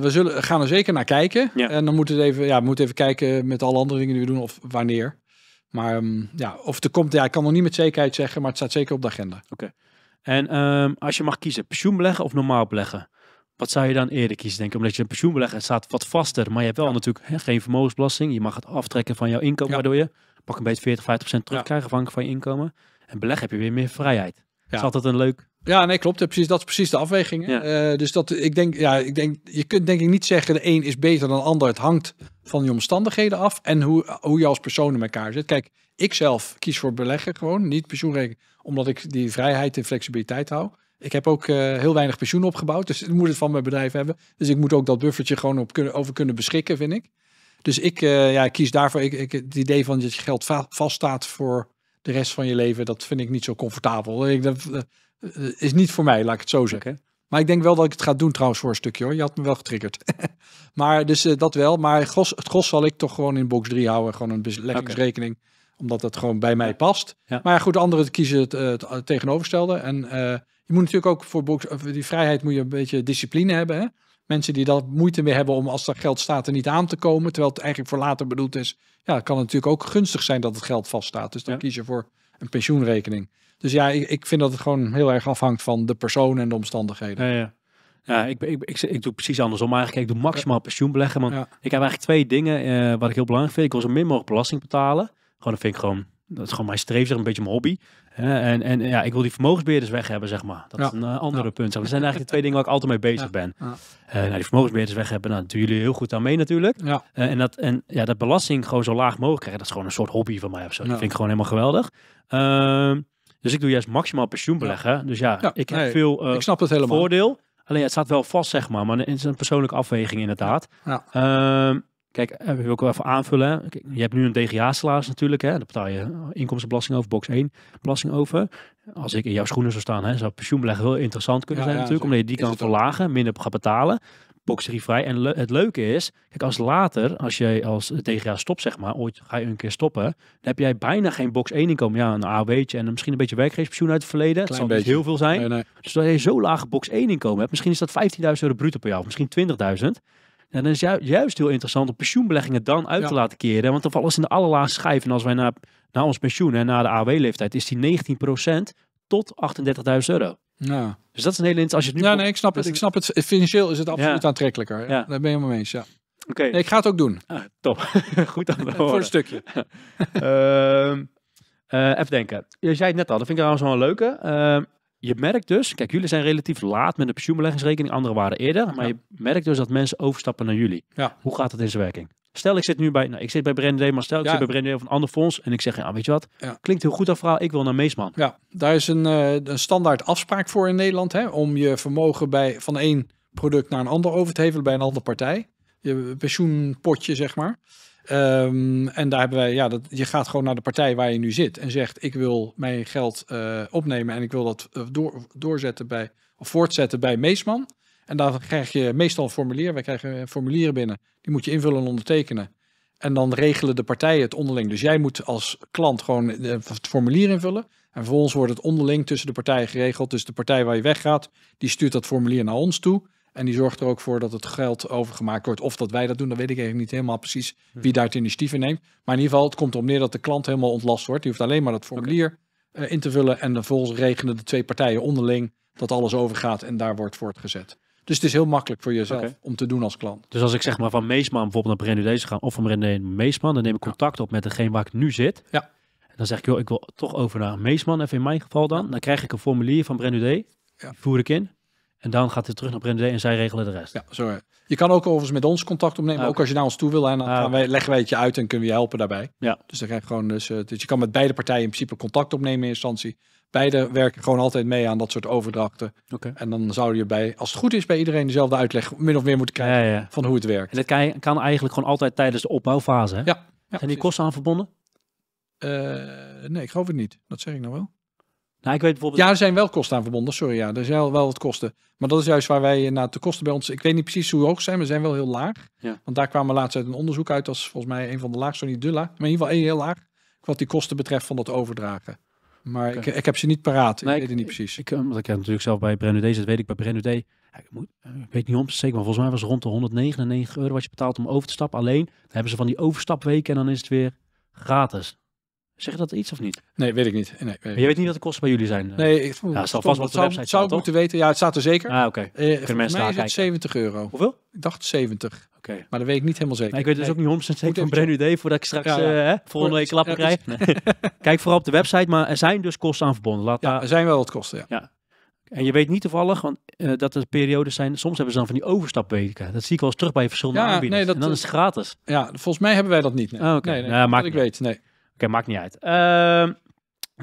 B: we, zullen, gaan er zeker naar kijken. En dan moeten we even, ja, moeten even kijken met alle andere dingen die we doen of wanneer. Maar ehm, ja, of er komt, ja, ik kan nog niet met zekerheid zeggen, maar het staat zeker op de agenda. Oké. En ehm, als je mag
A: kiezen, pensioen beleggen of normaal beleggen? Wat zou je dan eerder kiezen, denken Omdat je een pensioenbelegger staat wat vaster, maar je hebt wel natuurlijk hè, geen vermogensbelasting. Je mag het aftrekken van jouw inkomen, waardoor je pak een beetje 40, 50 terugkrijgt,
B: afhankelijk van je inkomen.
A: En beleg heb je weer meer vrijheid. Ja. Is altijd een leuk
B: ja, nee, klopt. Precies, dat is precies de afweging. Eh, dus dat, ik denk, ja, ik denk, je kunt denk ik niet zeggen de een is beter dan de ander. Het hangt van je omstandigheden af en hoe, hoe je als persoon in elkaar zit. Kijk, ik zelf kies voor beleggen gewoon, niet pensioenrekening, omdat ik die vrijheid en flexibiliteit hou. Ik heb ook eh, heel weinig pensioen opgebouwd, dus ik moet het van mijn bedrijf hebben. Dus ik moet ook dat buffertje gewoon op kunnen, over kunnen beschikken, vind ik. Dus ik eh, ja, kies daarvoor. Ik, ik, het idee van dat je geld vaststaat voor de rest van je leven, dat vind ik niet zo comfortabel. Ik, dat eh, is niet voor mij, laat ik het zo zeggen. Maar ik denk wel dat ik het ga doen trouwens voor een stukje hoor. Je had me wel getriggerd. maar dus dat wel. Maar het gros zal ik toch gewoon in box 3 houden. Gewoon een beleggingsrekening. rekening, Omdat dat gewoon bij mij past. Ja. Maar goed, anderen kiezen het, het tegenovergestelde. En je moet natuurlijk ook voor box, die vrijheid moet je een beetje discipline hebben. Hè? Mensen die dat moeite mee hebben om als er geld staat er niet aan te komen, terwijl het eigenlijk voor later bedoeld is. Ja, het kan natuurlijk ook gunstig zijn dat het geld vaststaat. Dus dan kies je voor een pensioenrekening. Dus ja, ik, ik, vind dat het gewoon heel erg afhangt van de persoon en de omstandigheden. Ja, ja. ik, ik, ik, doe precies andersom eigenlijk. Ik doe maximaal pensioen beleggen. Want ik
A: heb eigenlijk twee dingen uh, wat ik heel belangrijk vind. Ik wil zo min mogelijk belasting betalen. Gewoon, dat vind ik gewoon dat is gewoon mijn streef, een beetje mijn hobby. en, en ja, ik wil die vermogensbeheerders weg hebben, zeg maar. Dat is een eh, andere punt. Zeg. Dat zijn eigenlijk de twee dingen waar ik altijd mee bezig ben. Eh, nou, die vermogensbeheerders weg hebben, nou, doen jullie heel goed aan mee natuurlijk. Ja. Eh, en dat, en ja, dat belasting gewoon zo laag mogelijk krijgen, dat is gewoon een soort hobby van mij of zo. Dat vind ik gewoon helemaal geweldig. Ehm, dus ik doe juist maximaal pensioen beleggen. Dus ja, ik heb veel snap het helemaal. voordeel. Alleen het staat wel vast, zeg maar. Maar het is een persoonlijke afweging inderdaad. Ja. Ehm, Kijk, eh, wil ik ook wel even aanvullen. Kijk, je hebt nu een DGA-salaris natuurlijk. Hè? Daar betaal je eh, inkomstenbelasting over, box 1 belasting over. Als ik in jouw schoenen zou staan, hè, zou pensioenbeleggen heel interessant kunnen zijn natuurlijk. Omdat je die kan verlagen, minder gaat betalen. Box 3 vrij. En het leuke is, kijk, als later, als jij als DGA stopt, zeg maar, ooit ga je een keer stoppen, dan heb jij bijna geen box 1 inkomen. Ja, een AW'tje en misschien een beetje werkgeverspensioen uit het verleden. Klein dat zal beetje. niet heel veel zijn. Dus dat je zo laag box 1 inkomen hebt, misschien is dat 15.000 euro bruto per jaar, of misschien 20.000. En nou, dan is juist heel interessant om pensioenbeleggingen dan uit te laten keren. Want dan valt in de allerlaatste schijf. En als wij naar, naar ons pensioen en naar de AW-leeftijd is die 19% tot 38.000 euro.
B: Ja. Dus dat is een hele interessant. Als je nu ja, nee, ik snap het. Ik snap het. Financieel is het absoluut
A: aantrekkelijker. Ja.
B: Daar ben je mee eens, ja. Oké.
A: Nee, ik ga het ook doen. Ah, top. Goed aan Voor een stukje. Ehm, eh, even denken. Je zei het net al, dat vind ik trouwens wel een leuke. Ehm, je merkt dus, kijk, jullie zijn relatief laat met de pensioenbeleggingsrekening, anderen waren eerder, maar je merkt dus dat mensen overstappen naar jullie. Hoe gaat dat in zijn werking? Stel, ik zit nu bij, nou, ik zit bij Brand maar stel, ik zit bij Brand of een ander fonds en ik zeg, ja, weet je wat, klinkt heel goed
B: dat verhaal, ik wil naar Meesman. Ja, daar is een, eh, een standaard afspraak voor in Nederland, hè, om je vermogen bij, van één product naar een ander over te hevelen bij een andere partij. Je pensioenpotje, zeg maar. Ehm, en daar hebben wij, ja, dat, je gaat gewoon naar de partij waar je nu zit en zegt: Ik wil mijn geld eh, opnemen en ik wil dat eh, door, doorzetten bij, of voortzetten bij Meesman. En dan krijg je meestal een formulier. Wij krijgen formulieren binnen. Die moet je invullen en ondertekenen. En dan regelen de partijen het onderling. Dus jij moet als klant gewoon eh, het formulier invullen. En vervolgens wordt het onderling tussen de partijen geregeld. Dus de partij waar je weggaat, die stuurt dat formulier naar ons toe. En die zorgt er ook voor dat het geld overgemaakt wordt. Of dat wij dat doen, dat weet ik eigenlijk niet helemaal precies hm. wie daar het initiatief in neemt. Maar in ieder geval, het komt erop neer dat de klant helemaal ontlast wordt. Die hoeft alleen maar dat formulier eh, in te vullen. En vervolgens regenen de twee partijen onderling dat alles overgaat en daar wordt voortgezet. Dus het is heel makkelijk voor jezelf om te doen als klant. Dus als ik zeg maar van Meesman
A: bijvoorbeeld naar Brenu deze gaan of van naar Meesman, dan neem ik contact op met degene waar ik nu zit. Ja. En dan zeg ik, joh, ik wil toch over naar Meesman, even in mijn geval dan. Dan krijg ik een formulier van Brenu Ja. Voer ik in.
B: En dan gaat het terug naar Brenda en zij regelen de rest. Ja, zo. Eh, je kan ook overigens met ons contact opnemen. Ook als je naar ons toe wil. En dan ah, gaan wij, leggen wij het je uit en kunnen we je helpen daarbij. Ja. Dus, dan krijg gewoon, dus, eh, dus je kan met beide partijen in principe contact opnemen in instantie. Beide werken gewoon altijd mee aan dat soort overdrachten. Okay. En dan zou je bij, als het goed is, bij iedereen dezelfde uitleg min of meer moeten krijgen van hoe het werkt. En dat kan, eigenlijk gewoon altijd tijdens de opbouwfase. Hè? Ja. ja Zijn die kosten aan verbonden? Eh, nee, ik geloof het niet. Dat zeg ik nou wel. Nou, ik weet Ja, er zijn wel kosten aan verbonden. Sorry, ja, er zijn wel wat kosten. Maar dat is juist waar wij eh, naar de kosten bij ons. Ik weet niet precies hoe hoog ze zijn, maar ze zijn wel heel laag. Ja. Want daar kwamen laatst uit een onderzoek uit. is volgens mij een van de laagste, niet Dulla. laag. Maar in ieder geval heel laag. Wat die kosten betreft van dat overdragen. Maar ik, ik, heb ze niet paraat. Nee, ik, weet het niet precies. Ik, eh, want ik heb natuurlijk zelf bij Brand deze,
A: dat weet ik bij Brand D. Ik, moet, eh, ik weet niet om zeker, maar volgens mij was het rond de 199 euro wat je betaalt om over te stappen. Alleen, dan hebben ze van die overstapweken en dan is het weer gratis. Zeg dat iets of
B: niet? Nee, weet ik niet. Nee, weet je weet niet wat de kosten bij jullie zijn? Eh? Nee, ik ja, het zal vast wel zou, website zou ik moeten weten. Ja, het staat er zeker. Ah, oké. Okay. Eh, mensen mij is het 70 euro. Hoeveel? Ik dacht 70. Oké. Maar dat weet ik niet helemaal zeker. Maar ik weet dus ook niet 100% zeker van Brand D voordat ik straks eh, volgende week klappen krijg. Kijk
A: vooral op de website, maar er zijn dus kosten aan verbonden. Laat ja, er zijn wel wat kosten, ja. En je weet niet toevallig, want dat er periodes zijn, soms hebben ze dan van die overstapweken. Dat zie ik wel eens terug bij verschillende ja, Nee, dat, en dan is het
B: gratis. Ja, volgens mij hebben wij dat niet. Nee, oh, nou, ik niet. weet, nee okay, maakt niet uit.
A: Ehm,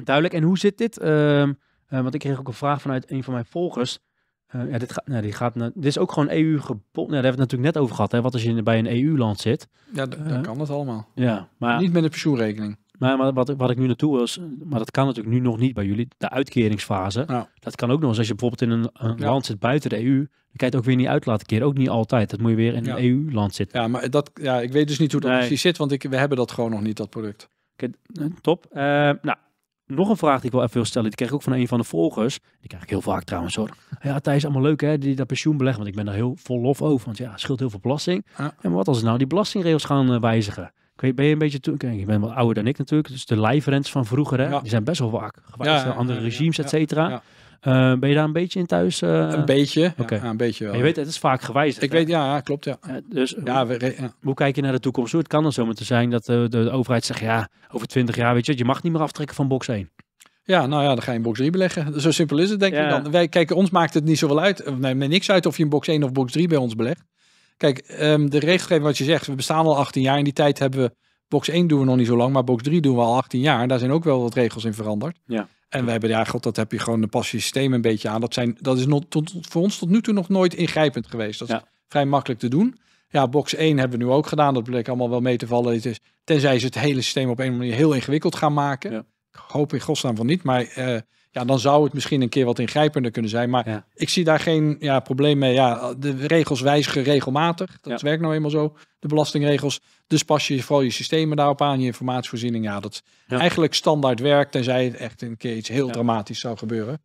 A: duidelijk. En hoe zit dit? Ehm, eh, want ik kreeg ook een vraag vanuit een van mijn volgers. Eh, ja, dit, gaat, nou, die gaat, naar, dit is ook gewoon EU gebonden. Nou, daar hebben we het natuurlijk net over gehad. Hè? Wat als je bij een EU-land zit.
B: Ja, dan eh, kan dat allemaal. Ja,
A: maar, niet met de pensioenrekening. Maar, maar wat, wat ik nu naartoe wil, maar dat kan natuurlijk nu nog niet bij jullie, de uitkeringsfase. Nou. Dat kan ook nog eens als je bijvoorbeeld in een, land zit buiten de EU. Dan kan je het ook weer niet uit laten keren. Ook niet altijd. Dat moet je weer in een EU-land zitten.
B: Ja, maar dat, ja, ik weet dus niet hoe dat precies zit, want ik, we hebben dat gewoon nog niet, dat product. Eh, top. Eh,
A: nou, nog een vraag die ik wel even wil stellen. Die kreeg ik ook van een van de volgers. Die krijg ik heel vaak trouwens hoor. Ja, Thijs, allemaal leuk hè, die, dat pensioen belegt. Want ik ben daar heel vol lof over. Want ja, scheelt heel veel belasting. En wat als ze nou die belastingregels gaan eh, wijzigen? ben je een beetje toe? Kijk, je bent wat ouder dan ik natuurlijk. Dus de rents van vroeger, hè, die zijn best wel vaak gewijzigd. Ja, andere regimes, et cetera. Eh, ben je daar een beetje in thuis? Eh? Een beetje. een
B: beetje wel. je weet, het is vaak gewijzigd. Ik weet, ja, klopt. Ja. dus ja, we,
A: hoe kijk je naar de toekomst? Hoe het kan er zo te zijn dat de, de, overheid zegt, ja, over twintig jaar, weet je, je mag niet meer aftrekken van box 1.
B: Ja, nou ja, dan ga je een box 3 beleggen. Zo simpel is het, denk ik dan. Wij, kijk, ons maakt het niet zoveel uit. Nee, niks uit of je een box 1 of box 3 bij ons belegt. Kijk, ehm, de regelgeving wat je zegt, we bestaan al 18 jaar. In die tijd hebben we, box 1 doen we nog niet zo lang, maar box 3 doen we al 18 jaar. Daar zijn ook wel wat regels in veranderd. Ja. En wij hebben ja, God, dat heb je gewoon, een passie systeem een beetje aan. Dat, zijn, dat is nog, tot, voor ons tot nu toe nog nooit ingrijpend geweest. Dat is vrij makkelijk te doen. Ja, box 1 hebben we nu ook gedaan. Dat bleek allemaal wel mee te vallen. Het is, tenzij ze het hele systeem op een manier heel ingewikkeld gaan maken. Ik hoop in godsnaam van niet. Maar eh, ja, dan zou het misschien een keer wat ingrijpender kunnen zijn. Maar ik zie daar geen ja, probleem mee. Ja, de regels wijzigen regelmatig. Dat werkt nou eenmaal zo. De belastingregels. Dus pas je vooral je systemen daarop aan. Je informatievoorziening. Ja, dat eigenlijk standaard werkt. Tenzij het echt een keer iets heel dramatisch zou gebeuren.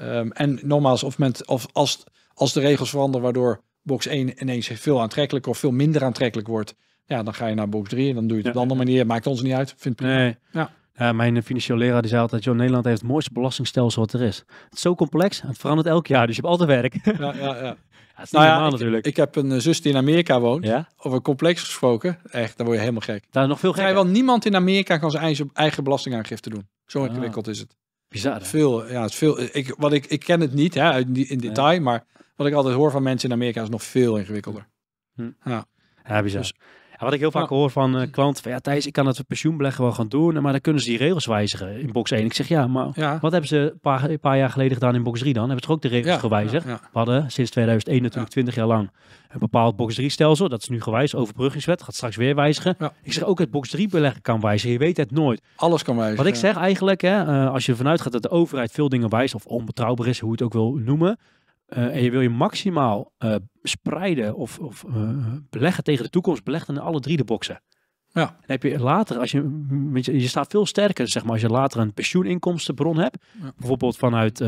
B: Um, en nogmaals, of, met, of als, als de regels veranderen waardoor box 1 ineens veel aantrekkelijker of veel minder aantrekkelijk wordt. Ja, dan ga je naar box 3 en dan doe je het op een andere manier. Maakt ons niet uit. Vindt prima. Nee. Ja. Uh, mijn financieel
A: leraar die zei altijd, joh, Nederland heeft het mooiste belastingstelsel wat er is. Het is zo complex, het verandert elk jaar, dus je hebt altijd
B: werk. Ja, ja, ja. nou ja, natuurlijk. Ik heb een eh, zus die in Amerika woont. Ja? Over complex gesproken. Echt, daar word je helemaal gek. Daar is nog veel Vrijwel niemand in Amerika kan zijn eigen belastingaangifte doen. Zo ah. ingewikkeld is het. Bizar. Veel, ja, het is veel. Eh, ik, wat ik, ik ken het niet hè, in detail, ja. maar wat ik altijd hoor van mensen in Amerika is nog veel ingewikkelder.
A: Hm. Ja. ja, bizar. Dus, wat ik heel vaak hoor van uh, klanten, van, ja Thijs, ik kan het pensioenbeleggen wel gaan doen, maar dan kunnen ze die regels wijzigen in box 1. Ik zeg ja, maar wat hebben ze een paar, een paar, jaar geleden gedaan in box 3 dan? Hebben ze ook de regels gewijzigd? We hadden sinds 2001 natuurlijk 20 jaar lang een bepaald box 3 stelsel, dat is nu gewijzigd, overbruggingswet, gaat straks weer wijzigen. Ik zeg ook het box 3 beleggen kan wijzigen, je weet het nooit. Alles kan wijzigen. Wat ik zeg eigenlijk, hè, eh, als je ervan uitgaat dat de overheid veel dingen wijst of onbetrouwbaar is, hoe je het ook wil noemen, eh, en je wil je maximaal eh, spreiden of, of eh, beleggen tegen de toekomst, beleggen in alle drie de boxen. Ja. Dan heb je later, als mm, je, je staat veel sterker, zeg maar, als je later een pensioeninkomstenbron hebt. Bijvoorbeeld vanuit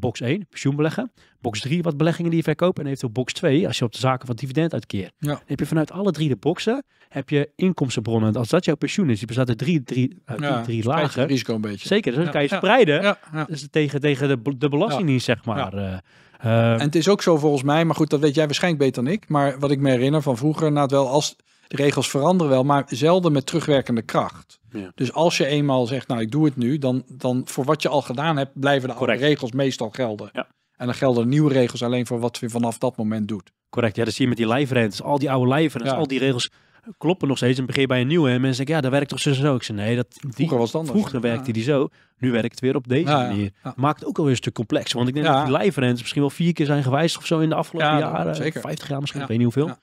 A: box 1, pensioenbeleggen. Box 3, wat beleggingen die je verkoopt. En eventueel box 2, als je op de zaken van dividend uitkeert. Ja. Dan heb je vanuit alle drie de boxen, heb je inkomstenbronnen. En als dat jouw pensioen is, die bestaat uit drie, drie, ja, drie, dus lagen. risico een
B: beetje. Zeker, dus dan kan je spreiden dus tegen, tegen de, de belastingdienst, zeg maar. Ehm, en het is ook zo volgens mij, maar goed, dat weet jij waarschijnlijk beter dan ik. Maar wat ik me herinner van vroeger, nou, het wel als de regels veranderen wel, maar zelden met terugwerkende kracht. Ja. Dus als je eenmaal zegt, nou ik doe het nu, dan, dan voor wat je al gedaan hebt, blijven de oude regels meestal gelden. Ja. En dan gelden nieuwe regels alleen voor wat je vanaf dat moment doet. Correct, ja, dat zie je met die lijfrentes, Al die oude lijfrentes, al die regels
A: kloppen nog steeds. En begin bij een nieuwe. En mensen zeggen, ja, daar werkt toch zo zo. Ik zei, nee, dat, die, vroeger was Vroeger werkte die zo. Nu werkt het weer op deze manier. Maakt het ook alweer een stuk complex. Want ik denk dat die live rents misschien wel vier keer zijn gewijzigd of zo in de afgelopen jaren. Zeker. 50 jaar misschien, ik weet niet hoeveel. Dat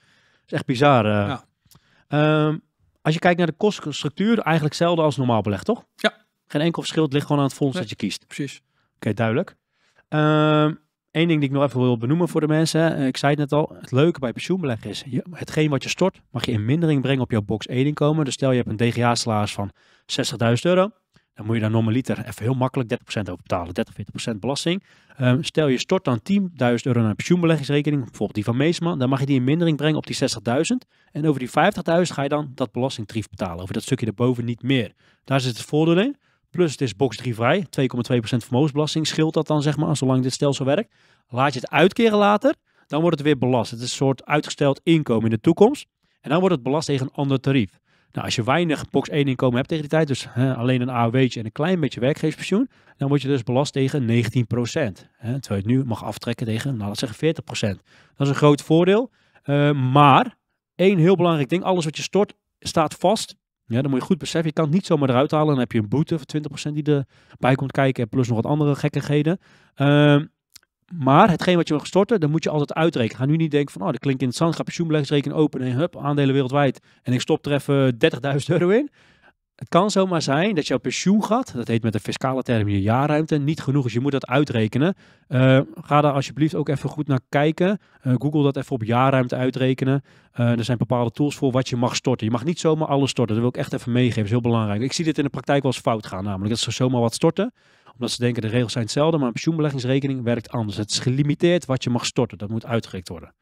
A: is echt bizar. Eh. Ehm, als je kijkt naar de koststructuur, eigenlijk hetzelfde als normaal beleg, toch? Ja. Geen enkel verschil. Het ligt gewoon aan het fonds dat je kiest. Precies. Oké, duidelijk. Ehm, Eén ding die ik nog even wil benoemen voor de mensen. Ik zei het net al. Het leuke bij pensioenbeleggen is, hetgeen wat je stort, mag je in mindering brengen op jouw box 1 inkomen. Dus stel je hebt een DGA-salaris van 60.000 euro. Dan moet je daar normaliter even heel makkelijk 30% over betalen. 30, 40% belasting. Ehm, stel je stort dan 10.000 euro naar een pensioenbeleggingsrekening. Bijvoorbeeld die van Meesman. Dan mag je die in mindering brengen op die 60.000. En over die 50.000 ga je dan dat belastingtrief betalen. Over dat stukje erboven niet meer. Daar zit het voordeel in. Plus het is box 3 vrij, 2,2% vermogensbelasting scheelt dat dan zeg maar, zolang dit stelsel werkt. Laat je het uitkeren later, dan wordt het weer belast. Het is een soort uitgesteld inkomen in de toekomst. En dan wordt het belast tegen een ander tarief. Nou, als je weinig box 1 inkomen hebt tegen die tijd, dus hè, alleen een AOW'tje en een klein beetje werkgeverspensioen, dan word je dus belast tegen 19%. Hè, terwijl je het nu mag aftrekken tegen, nou laten zeggen 40%. Dat is een groot voordeel. Eh, maar één heel belangrijk ding, alles wat je stort staat vast ja, dan moet je goed beseffen. Je kan het niet zomaar eruit halen. Dan heb je een boete van 20% die erbij komt kijken. En plus nog wat andere gekkigheden. Ehm, maar hetgeen wat je wil storten, dan moet je altijd uitrekenen. Ga nu niet denken van, oh, dat klinkt interessant. Ga pensioenbeleggingsrekening open en hup, aandelen wereldwijd. En ik stop er even 30.000 euro in het kan zomaar zijn dat jouw pensioengat, dat heet met de fiscale term je jaarruimte, niet genoeg is. Je moet dat uitrekenen. Eh, ga daar alsjeblieft ook even goed naar kijken. Eh, Google dat even op jaarruimte uitrekenen. Eh, er zijn bepaalde tools voor wat je mag storten. Je mag niet zomaar alles storten. Dat wil ik echt even meegeven. Dat is heel belangrijk. Ik zie dit in de praktijk wel eens fout gaan, namelijk dat ze zomaar wat storten omdat ze denken de regels zijn hetzelfde, maar een pensioenbeleggingsrekening werkt anders. Het is gelimiteerd wat je mag storten. Dat moet uitgerekt worden.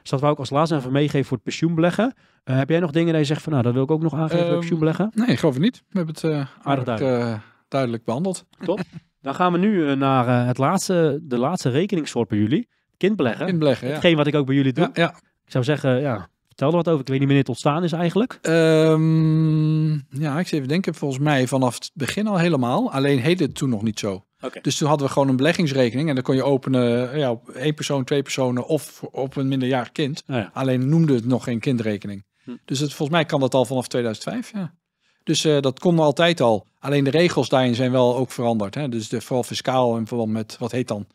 A: Dus dat wou ik als laatste even meegeven voor het pensioenbeleggen. Eh, heb jij nog dingen die je zegt van nou, dat wil ik ook nog aangeven um, Nee, ik geloof het niet. We hebben het eh, aardig duidelijk. Eh, duidelijk. behandeld. Top. Dan gaan we nu naar het laatste, de laatste rekeningsoort bij jullie. Kindbeleggen. Kindbeleggen, ja. Hetgeen wat ik ook bij jullie doe. Ja, ja. Ik zou zeggen, ja, vertel er wat over. Ik weet niet wanneer het ontstaan is
B: eigenlijk. Ehm, ja, ik zit even denken. Volgens mij vanaf het begin al helemaal. Alleen heette het toen nog niet zo. Dus toen hadden we gewoon een beleggingsrekening. En dan kon je openen ja, op één persoon, twee personen of op een minderjarig kind. Alleen noemde het nog geen kindrekening. Hm. Dus het, volgens mij kan dat al vanaf 2005. Ja. Dus eh, dat kon altijd al. Alleen de regels daarin zijn wel ook veranderd. Hè? Dus de, vooral fiscaal in verband met, wat heet dan?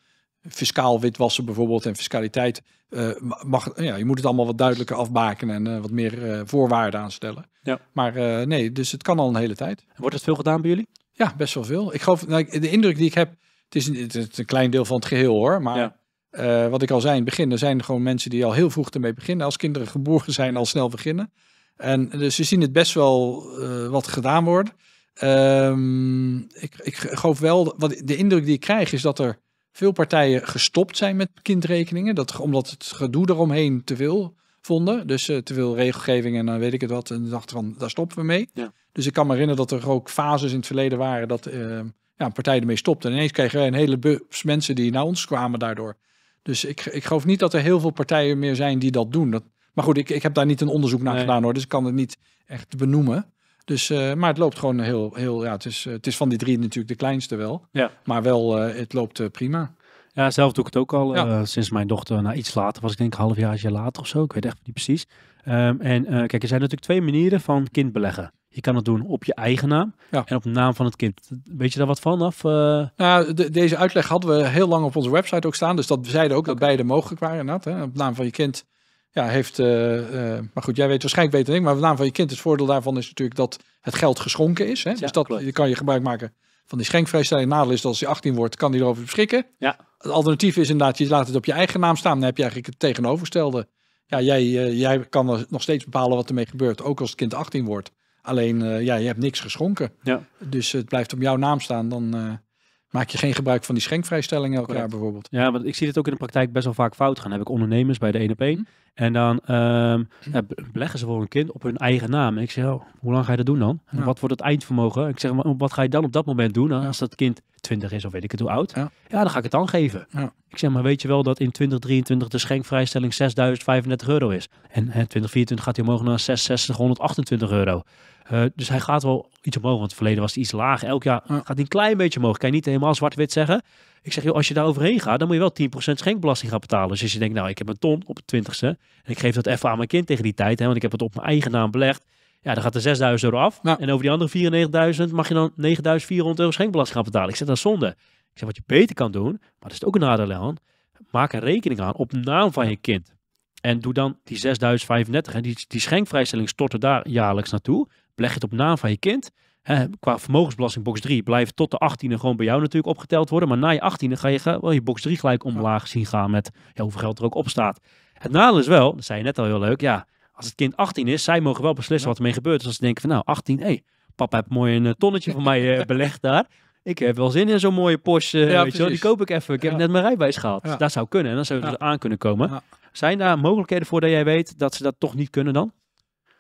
B: Fiscaal witwassen bijvoorbeeld en fiscaliteit. Eh, mag, ja, je moet het allemaal wat duidelijker afbaken en eh, wat meer voorwaarden aanstellen. Ja. Maar nee, dus het kan al een hele tijd. wordt het veel gedaan bij jullie? Ja, best wel veel. Ik geloof, nou, de indruk die ik heb, het is, een, het is een klein deel van het geheel hoor. Maar ja. Eh, wat ik al zei in het begin, er zijn gewoon mensen die al heel vroeg ermee beginnen. Als kinderen geboren zijn, al snel beginnen. En dus ze zien het best wel eh, wat gedaan worden. Ehm, ik, ik geloof wel, wat, de indruk die ik krijg is dat er veel partijen gestopt zijn met kindrekeningen. Dat, omdat het gedoe eromheen te veel vonden. Dus eh, te veel regelgeving en dan weet ik het wat. En dacht van, daar stoppen we mee. Ja. Dus ik kan me herinneren dat er ook fases in het verleden waren dat ehm, ja, partijen ermee stopten. En ineens kregen wij een hele bus mensen die naar ons kwamen daardoor. Dus ik, ik geloof niet dat er heel veel partijen meer zijn die dat doen. Dat, maar goed, ik, ik heb daar niet een onderzoek naar gedaan hoor. Dus ik kan het niet echt benoemen. Dus, eh, maar het loopt gewoon heel, heel ja, het is, eh, het is van die drie natuurlijk de kleinste wel. Ja. Maar wel, eh, het loopt prima. Ja, zelf doe ik het ook al.
A: sinds mijn dochter, nou iets later was ik denk een half jaar later of zo. Ik weet echt niet precies. Ehm, en kijk, er zijn natuurlijk twee manieren van kind beleggen. Je kan het doen op je eigen naam
B: en op de naam
A: van het kind. Weet je daar wat
B: van? Of, eh? nou, deze uitleg hadden we heel lang op onze website ook staan. Dus dat zeiden ook dat beide mogelijk waren. hè? Op naam van je kind ja, heeft. Eh, eh, maar goed, jij weet waarschijnlijk beter dan ik. Maar op naam van je kind, het voordeel daarvan is natuurlijk dat het geld geschonken is. Hè? Ja, dus dat je kan je gebruik maken van die schenkvrijstelling. Nadeel is dat als je 18 wordt, kan die erover beschikken. Ja. Het alternatief is inderdaad, je laat het op je eigen naam staan. Dan heb je eigenlijk het tegenovergestelde. Ja, jij, jij kan nog steeds bepalen wat ermee gebeurt, ook als het kind 18 wordt. Alleen, eh, ja, je hebt niks geschonken. Ja. Dus het blijft op jouw naam staan. Dan eh, maak je geen gebruik van die schenkvrijstelling elk jaar bijvoorbeeld.
A: Ja, want ik zie dit ook in de praktijk best wel vaak fout gaan. heb ik ondernemers bij de 1 op 1. Mhm. En dan um, beleggen ze voor een kind op hun eigen naam. En ik zeg, oh, hoe lang ga je dat doen dan? En Wat wordt het eindvermogen? Ik zeg, maar wat ga je dan op dat moment doen? Als dat kind 20 is of weet ik het hoe oud. Ja, dan ga ik het dan geven. Ik zeg, maar weet je wel dat in 2023 de schenkvrijstelling 6.035 euro is? En hè, 2024 gaat die omhoog naar 6.628 euro. Eh, dus hij gaat wel iets omhoog, want het verleden was hij iets laag. Elk jaar gaat hij een klein beetje omhoog. Kan je niet helemaal zwart-wit zeggen. Ik zeg, joh, als je daar overheen gaat, dan moet je wel 10% schenkbelasting gaan betalen. Dus als je denkt, nou, ik heb een ton op het 20ste en ik geef dat even aan mijn kind tegen die tijd, hè, want ik heb het op mijn eigen naam belegd. Ja, dan gaat er 6000 euro af. En over die andere 94.000 mag je dan 9400 euro schenkbelasting gaan betalen. Ik zeg, dat is zonde. Ik zeg, wat je beter kan doen, maar dat is ook een nadeel aan, maak een rekening aan op naam van je kind. En doe dan die 6035, en die, die schenkvrijstelling er daar jaarlijks naartoe. Beleg het op naam van je kind. Hè, qua vermogensbelasting box 3 blijft tot de 18e gewoon bij jou natuurlijk opgeteld worden. Maar na je 18e ga je wel je box 3 gelijk omlaag zien gaan met hoeveel geld er ook op staat. Het nadeel is wel, dat zei je net al heel leuk, ja, als het kind 18 is, zij mogen wel beslissen wat ermee gebeurt. Dus als ze denken van nou, 18, hé, hey, papa heeft mooi een eh, tonnetje van mij eh, belegd daar. Ik heb wel zin in zo'n mooie Porsche, weet je, die koop ik even. Ik heb net mijn rijbewijs gehad, dat zou kunnen en dan zou ze aan kunnen komen.
B: Zijn daar mogelijkheden voor dat jij weet dat ze dat toch niet kunnen dan?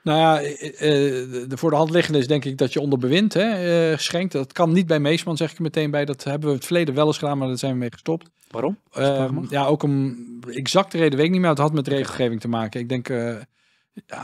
B: Nou ja, eh, eh, de voor de hand liggende is denk ik dat je onder bewind hè, eh, schenkt. Dat kan niet bij Meesman, zeg ik er meteen bij. Dat hebben we het verleden wel eens gedaan, maar daar zijn we mee gestopt. Waarom? Ehm, ja, ook om exacte reden weet ik niet meer. Het had met regelgeving te maken. Ik denk, ja,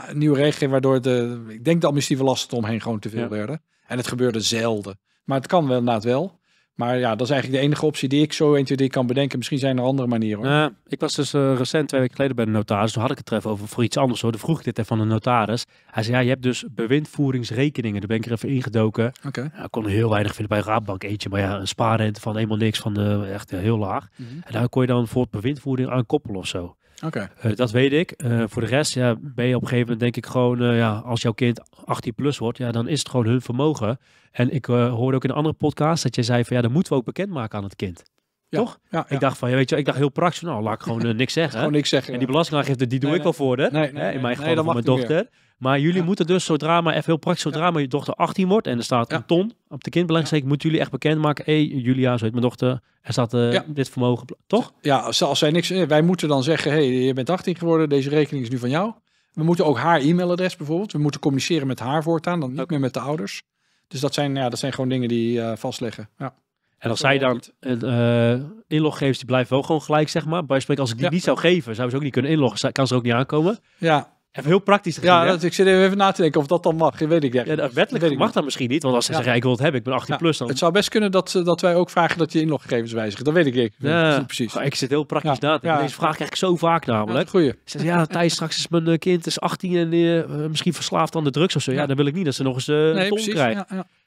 B: een nieuwe regelgeving waardoor de, ik denk de administratieve lasten eromheen gewoon te veel werden. En het gebeurde zelden. Maar het kan wel, inderdaad wel. Maar ja, dat is eigenlijk de enige optie die ik zo eentje die kan bedenken. Misschien zijn er andere manieren. ik was dus
A: eh, recent twee weken geleden bij de notaris. Toen had ik het treffen over voor iets anders hoor. Toen vroeg ik dit even van de notaris. Hij zei ja, je hebt dus bewindvoeringsrekeningen. Daar ben ik er even ingedoken. Oké. kon heel weinig vinden bij Raadbank eentje. Maar ja, een spaarrente van eenmaal niks van de, echt heel laag. Mhm. En daar kon je dan voor het bewindvoering aan koppelen of zo. Eh, dat weet ik. Eh, voor de rest ja, ben je op een gegeven moment denk ik gewoon, eh, ja, als jouw kind 18 plus wordt, ja, dan is het gewoon hun vermogen. En ik hoorde ook in een andere podcast dat jij zei van ja, dan moeten we ook bekendmaken aan het kind. Toch? Ja, Ik dacht van, ja, weet je, ik dacht heel praktisch, nou, laat ik gewoon niks zeggen. gewoon niks zeggen. En die belastingaangifte, die doe ik wel voor hè? Nee, nee, in mijn geval voor mijn dochter. Meer. Maar jullie moeten dus, zodra maar even heel praktisch, zodra ja. mijn dochter 18 wordt en er staat een ton op de kindbelangstelling, moeten jullie echt bekendmaken.
B: Hé, Julia, zo heet mijn
A: dochter, er staat eh,
B: dit vermogen, toch? Ja, als zij niks, eh, wij moeten dan zeggen, hey, je bent 18 geworden, deze rekening is nu van jou. We moeten ook haar e-mailadres bijvoorbeeld, we moeten communiceren met haar voortaan, dan niet meer met de ouders. Dus dat zijn, ja, dat zijn gewoon dingen die eh, vastleggen.
A: Ja. En als zij dan uh, inloggegevens, die blijven wel gewoon gelijk, zeg maar. Bijvoorbeeld als ik die niet zou geven, zouden ze ook niet kunnen inloggen. Kan ze ook niet aankomen. Ja, Even heel praktisch. ja, dat, ik zit even na te denken
B: of dat dan mag. Ik weet ik ja, nou, wettelijk mag dat misschien niet. Want als ze ja. zeggen, ik wil het hebben, ik ben 18 plus dan. Het zou best kunnen dat, eh, dat wij ook vragen dat je inloggegevens wijzigt. Dat weet ik niet ja. precies. Oh, ik zit heel praktisch na Deze vraag krijg ik zo vaak namelijk. Goeie. Ze
A: zeggen, ja, Thijs, straks is mijn eh, kind is 18 en eh, misschien verslaafd aan de drugs of zo. Ja, dan wil ik niet dat ze nog eens een ton krijgt.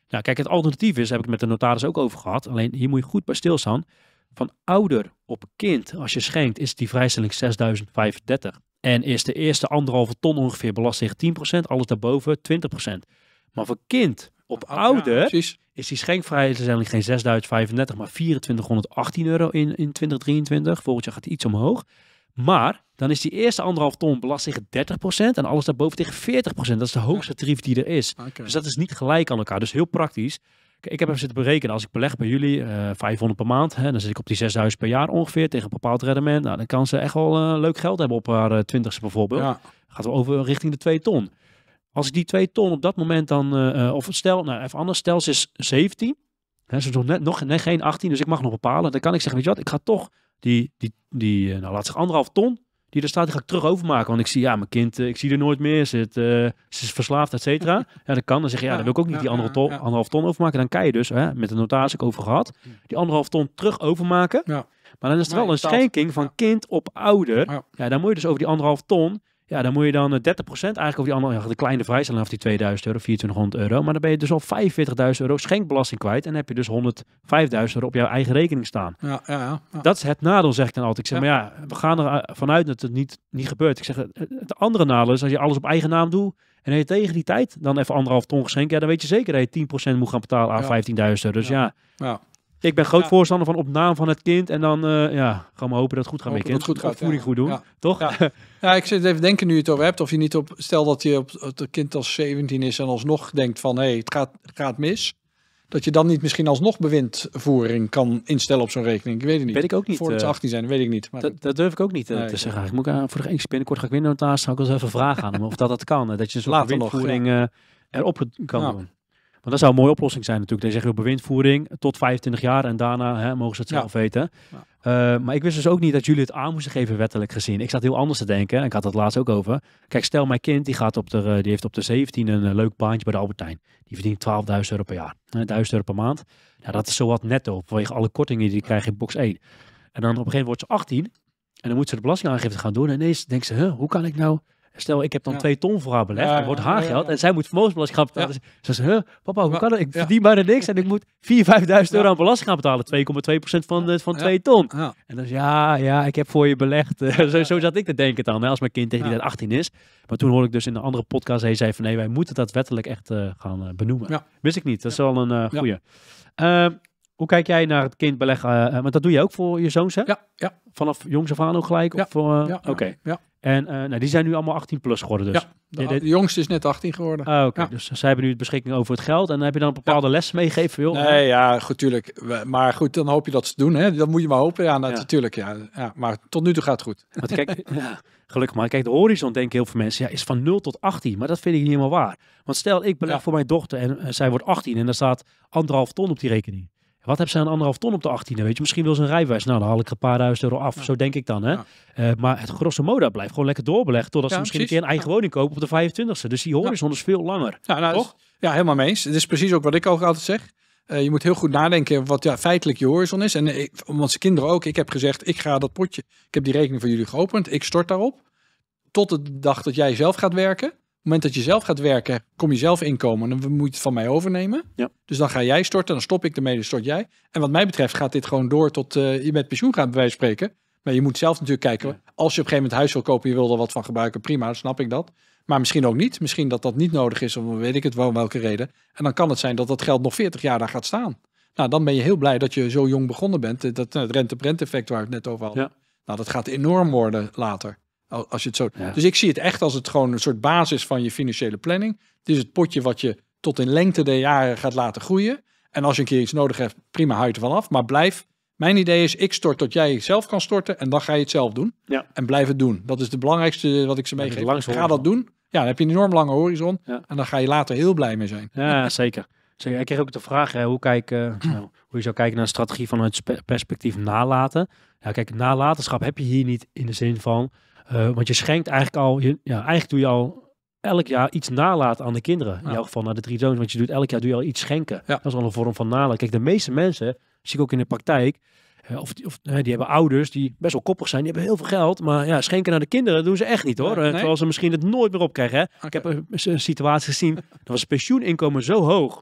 A: Nou, kijk, het alternatief is, heb ik met de notaris ook over gehad. Alleen hier moet je goed bij stilstaan. Van ouder op kind, als je schenkt, is die vrijstelling 6035. En is de eerste anderhalve ton ongeveer belast tegen 10%, alles daarboven 20%. Maar voor kind op oh, ouder is die zijn geen 6035, maar 2418 euro in, in 2023. Volgend jaar gaat het iets omhoog. Maar dan is die eerste anderhalf ton belast tegen 30% en alles daarboven tegen 40%. Dat is de hoogste tarief die er is. Dus dat is niet gelijk aan elkaar. Dus heel praktisch ik heb even zitten berekenen, als ik beleg bij jullie, 500 eh, per maand, hè, dan zit ik op die 6000 per jaar ongeveer tegen een bepaald rendement. Nou, dan kan ze echt wel eh, leuk geld hebben op haar 20 eh, twintigste bijvoorbeeld. Gaat wel over richting de 2 ton. Als ik die 2 ton op dat moment dan, of stel, nou even anders, stel ze is 17, hè, ze is nog, net, nog geen 18, dus ik mag nog bepalen. Dan kan ik zeggen, weet je wat, ik ga toch die, die, die nou laat zich anderhalf ton die er staat, die ga ik terug overmaken. Want ik zie, ja, mijn kind, eh, ik zie er nooit meer. Zit, eh, ze is verslaafd, et cetera. Ja, dat kan. Dan zeg je, ja, dan wil ik ook niet die andere ton, anderhalf ton overmaken. Dan kan je dus, hè, met de notaris ik over gehad, die anderhalf ton terug overmaken. Ja. Maar dan is er wel een schenking van kind op ouder. Ja. dan moet je dus over die anderhalf ton ja, dan moet je dan 30% eh, eigenlijk over die andere, de kleine vrijstelling af die 2000 euro, 2400 euro. Maar dan ben je dus al 45.000 euro schenkbelasting kwijt. En heb je dus 105.000 euro op jouw eigen rekening staan. Ja, ja, ja, Dat is het nadeel, zeg ik dan altijd. Ik zeg, maar ja, we gaan er eh, vanuit dat het niet, niet gebeurt. Ik zeg, het andere nadeel is als je alles op eigen naam doet. En je tegen die tijd dan even anderhalf ton geschenken. Ja, dan weet je zeker dat je 10% moet gaan betalen aan ja. 15.000 euro. Dus ja. ja. Ik ben groot voorstander van op naam van het kind. En dan uh, ja, gaan we hopen dat het goed gaat met kind. goed gaat, voeding goed doen,
B: toch? Ja. ik zit even denken nu je het over hebt. Of je niet op, stel dat je op het kind als 17 is en alsnog denkt van... hé, hey, het gaat, gaat mis. Dat je dan niet misschien alsnog bewindvoering kan instellen op zo'n rekening. Ik weet het niet. Weet ik ook niet. Voordat ze 18 zijn, weet ik niet. Maar dat, durf ik ook niet eh, te zeggen. Ik moet aan,
A: eh, voor de eens binnenkort ga ik weer Zou ik eens even vragen aan hem of dat dat kan. Dat je zo'n bewindvoering uh, erop kan doen. Maar dat zou een mooie oplossing zijn natuurlijk. Deze zeggen bewindvoering tot 25 jaar en daarna hè, mogen ze het zelf weten. Eh, maar ik wist dus ook niet dat jullie het aan moesten geven wettelijk gezien. Ik zat heel anders te denken. Ik had het laatst ook over. Kijk, stel mijn kind die, gaat op de, eh, die heeft op de 17 een eh, leuk baantje bij de Albertijn. Die verdient 12.000 euro per jaar. 1000 euro per maand. Nou, dat is zowat netto vanwege alle kortingen die je krijgen in box 1. En dan op een gegeven moment wordt ze 18 en dan moet ze de belastingaangifte gaan doen. En ineens denkt ze, huh, hoe kan ik nou Stel, ik heb dan twee ton voor haar belegd. Ja, wordt haar geld. En zij moet vermogensbelasting gaan betalen. Dus ze zegt, huh, papa, hoe kan dat? Ik verdien bijna niks. En ik moet vier 5.000 euro aan belasting gaan betalen. 2,2% van, eh, van 2 ton. En dan is ja, ja, ik heb voor je belegd. zo, zo zat ik te denken dan. Hè, als mijn kind tegen die tijd 18 is. Maar toen hoorde ik dus in een andere podcast. Hij zei van nee, wij moeten dat wettelijk echt eh, gaan eh, benoemen. Wist ik niet. Dat is wel een goede. Ehm, hoe kijk jij naar het kindbeleggen? Uh, eh, eh, want dat doe je ook voor je zoons, hè? Ja, ja. Vanaf jongs af aan ook gelijk? Ja, eh, Oké. Ja. En nou, die zijn nu allemaal 18 plus geworden dus? Ja, de, jongste is net 18 geworden. Ah, oké, dus zij hebben nu het beschikking over het geld. En heb je dan bepaalde les meegegeven? wil? Nee,
B: ja, goed, tuurlijk. Maar goed, dan hoop je dat ze het doen, hè? Dan moet je maar hopen. Ja, natuurlijk, ja. ja. Maar tot nu toe gaat het goed. Want kijk, gelukkig maar. Kijk, de horizon denken heel veel mensen, ja, is van 0 tot 18. Maar dat vind ik niet helemaal waar.
A: Want stel, ik beleg voor mijn dochter en zij wordt 18 en dan staat anderhalf ton op die rekening. Wat heb ze aan anderhalf ton op de 18e? Weet je, misschien wil ze een rijwijs. Nou, dan haal ik een paar duizend euro af. Zo denk ik dan. Hè? Eh, maar het grosso modo blijft gewoon lekker doorbelegd. Totdat ze misschien een keer een eigen woning kopen op de 25e. Dus die horizon is veel
B: langer. Ja, nou, toch? ja, helemaal mee eens. Het is precies ook wat ik ook altijd zeg. Eh, je moet heel goed nadenken wat ja, feitelijk je horizon is. En want eh, kinderen ook. Ik heb gezegd, ik ga dat potje. Ik heb die rekening voor jullie geopend. Ik stort daarop. Tot de dag dat jij zelf gaat werken het moment dat je zelf gaat werken, kom je zelf inkomen. Dan moet je het van mij overnemen. Ja. Dus dan ga jij storten, dan stop ik ermee, dan dus stort jij. En wat mij betreft gaat dit gewoon door tot eh, je met pensioen gaat, bij spreken. Maar je moet zelf natuurlijk kijken. Als je op een gegeven moment huis wil kopen, je wil er wat van gebruiken, prima, snap ik dat. Maar misschien ook niet. Misschien dat dat niet nodig is, of weet ik het wel, om welke reden. En dan kan het zijn dat dat geld nog 40 jaar daar gaat staan. Nou, dan ben je heel blij dat je zo jong begonnen bent. Eh, dat, eh, het rente prent effect waar we het net over hadden. Ja. Nou, dat gaat enorm worden later. Als je het zo... Dus ik zie het echt als het gewoon een soort basis van je financiële planning. Het is het potje wat je tot in lengte der jaren gaat laten groeien. En als je een keer iets nodig hebt, prima huid ervan af. Maar blijf. Mijn idee is, ik stort tot jij zelf kan storten. En dan ga je het zelf doen. Ja. En blijf het doen. Dat is het belangrijkste wat ik ze meegeef. Ga dat doen. Ja, dan heb je een enorm lange horizon. Ja. En dan ga je later heel blij mee zijn. Ja, zeker. Zeker. Ik kreeg ook de vraag hè, hoe, kijk, eh, nou, hoe je zou
A: kijken naar een strategie vanuit perspectief nalaten. Ja, kijk, nalatenschap heb je hier niet in de zin van eh, want je schenkt eigenlijk al, ja, eigenlijk doe je al elk jaar iets nalaten aan de kinderen. In ja. jouw geval naar de drie zoons, want je doet elk jaar doe je al iets schenken. Dat is al een vorm van nalaten. Kijk, de meeste mensen, zie ik ook in de praktijk, eh, of, of die hebben ouders die best wel koppig zijn, die hebben heel veel geld, maar ja, schenken naar de kinderen doen ze echt niet hoor. Eh, terwijl ze misschien het nooit meer opkrijgen. Hè? Ik heb een, een, situatie gezien, dat was het pensioeninkomen zo hoog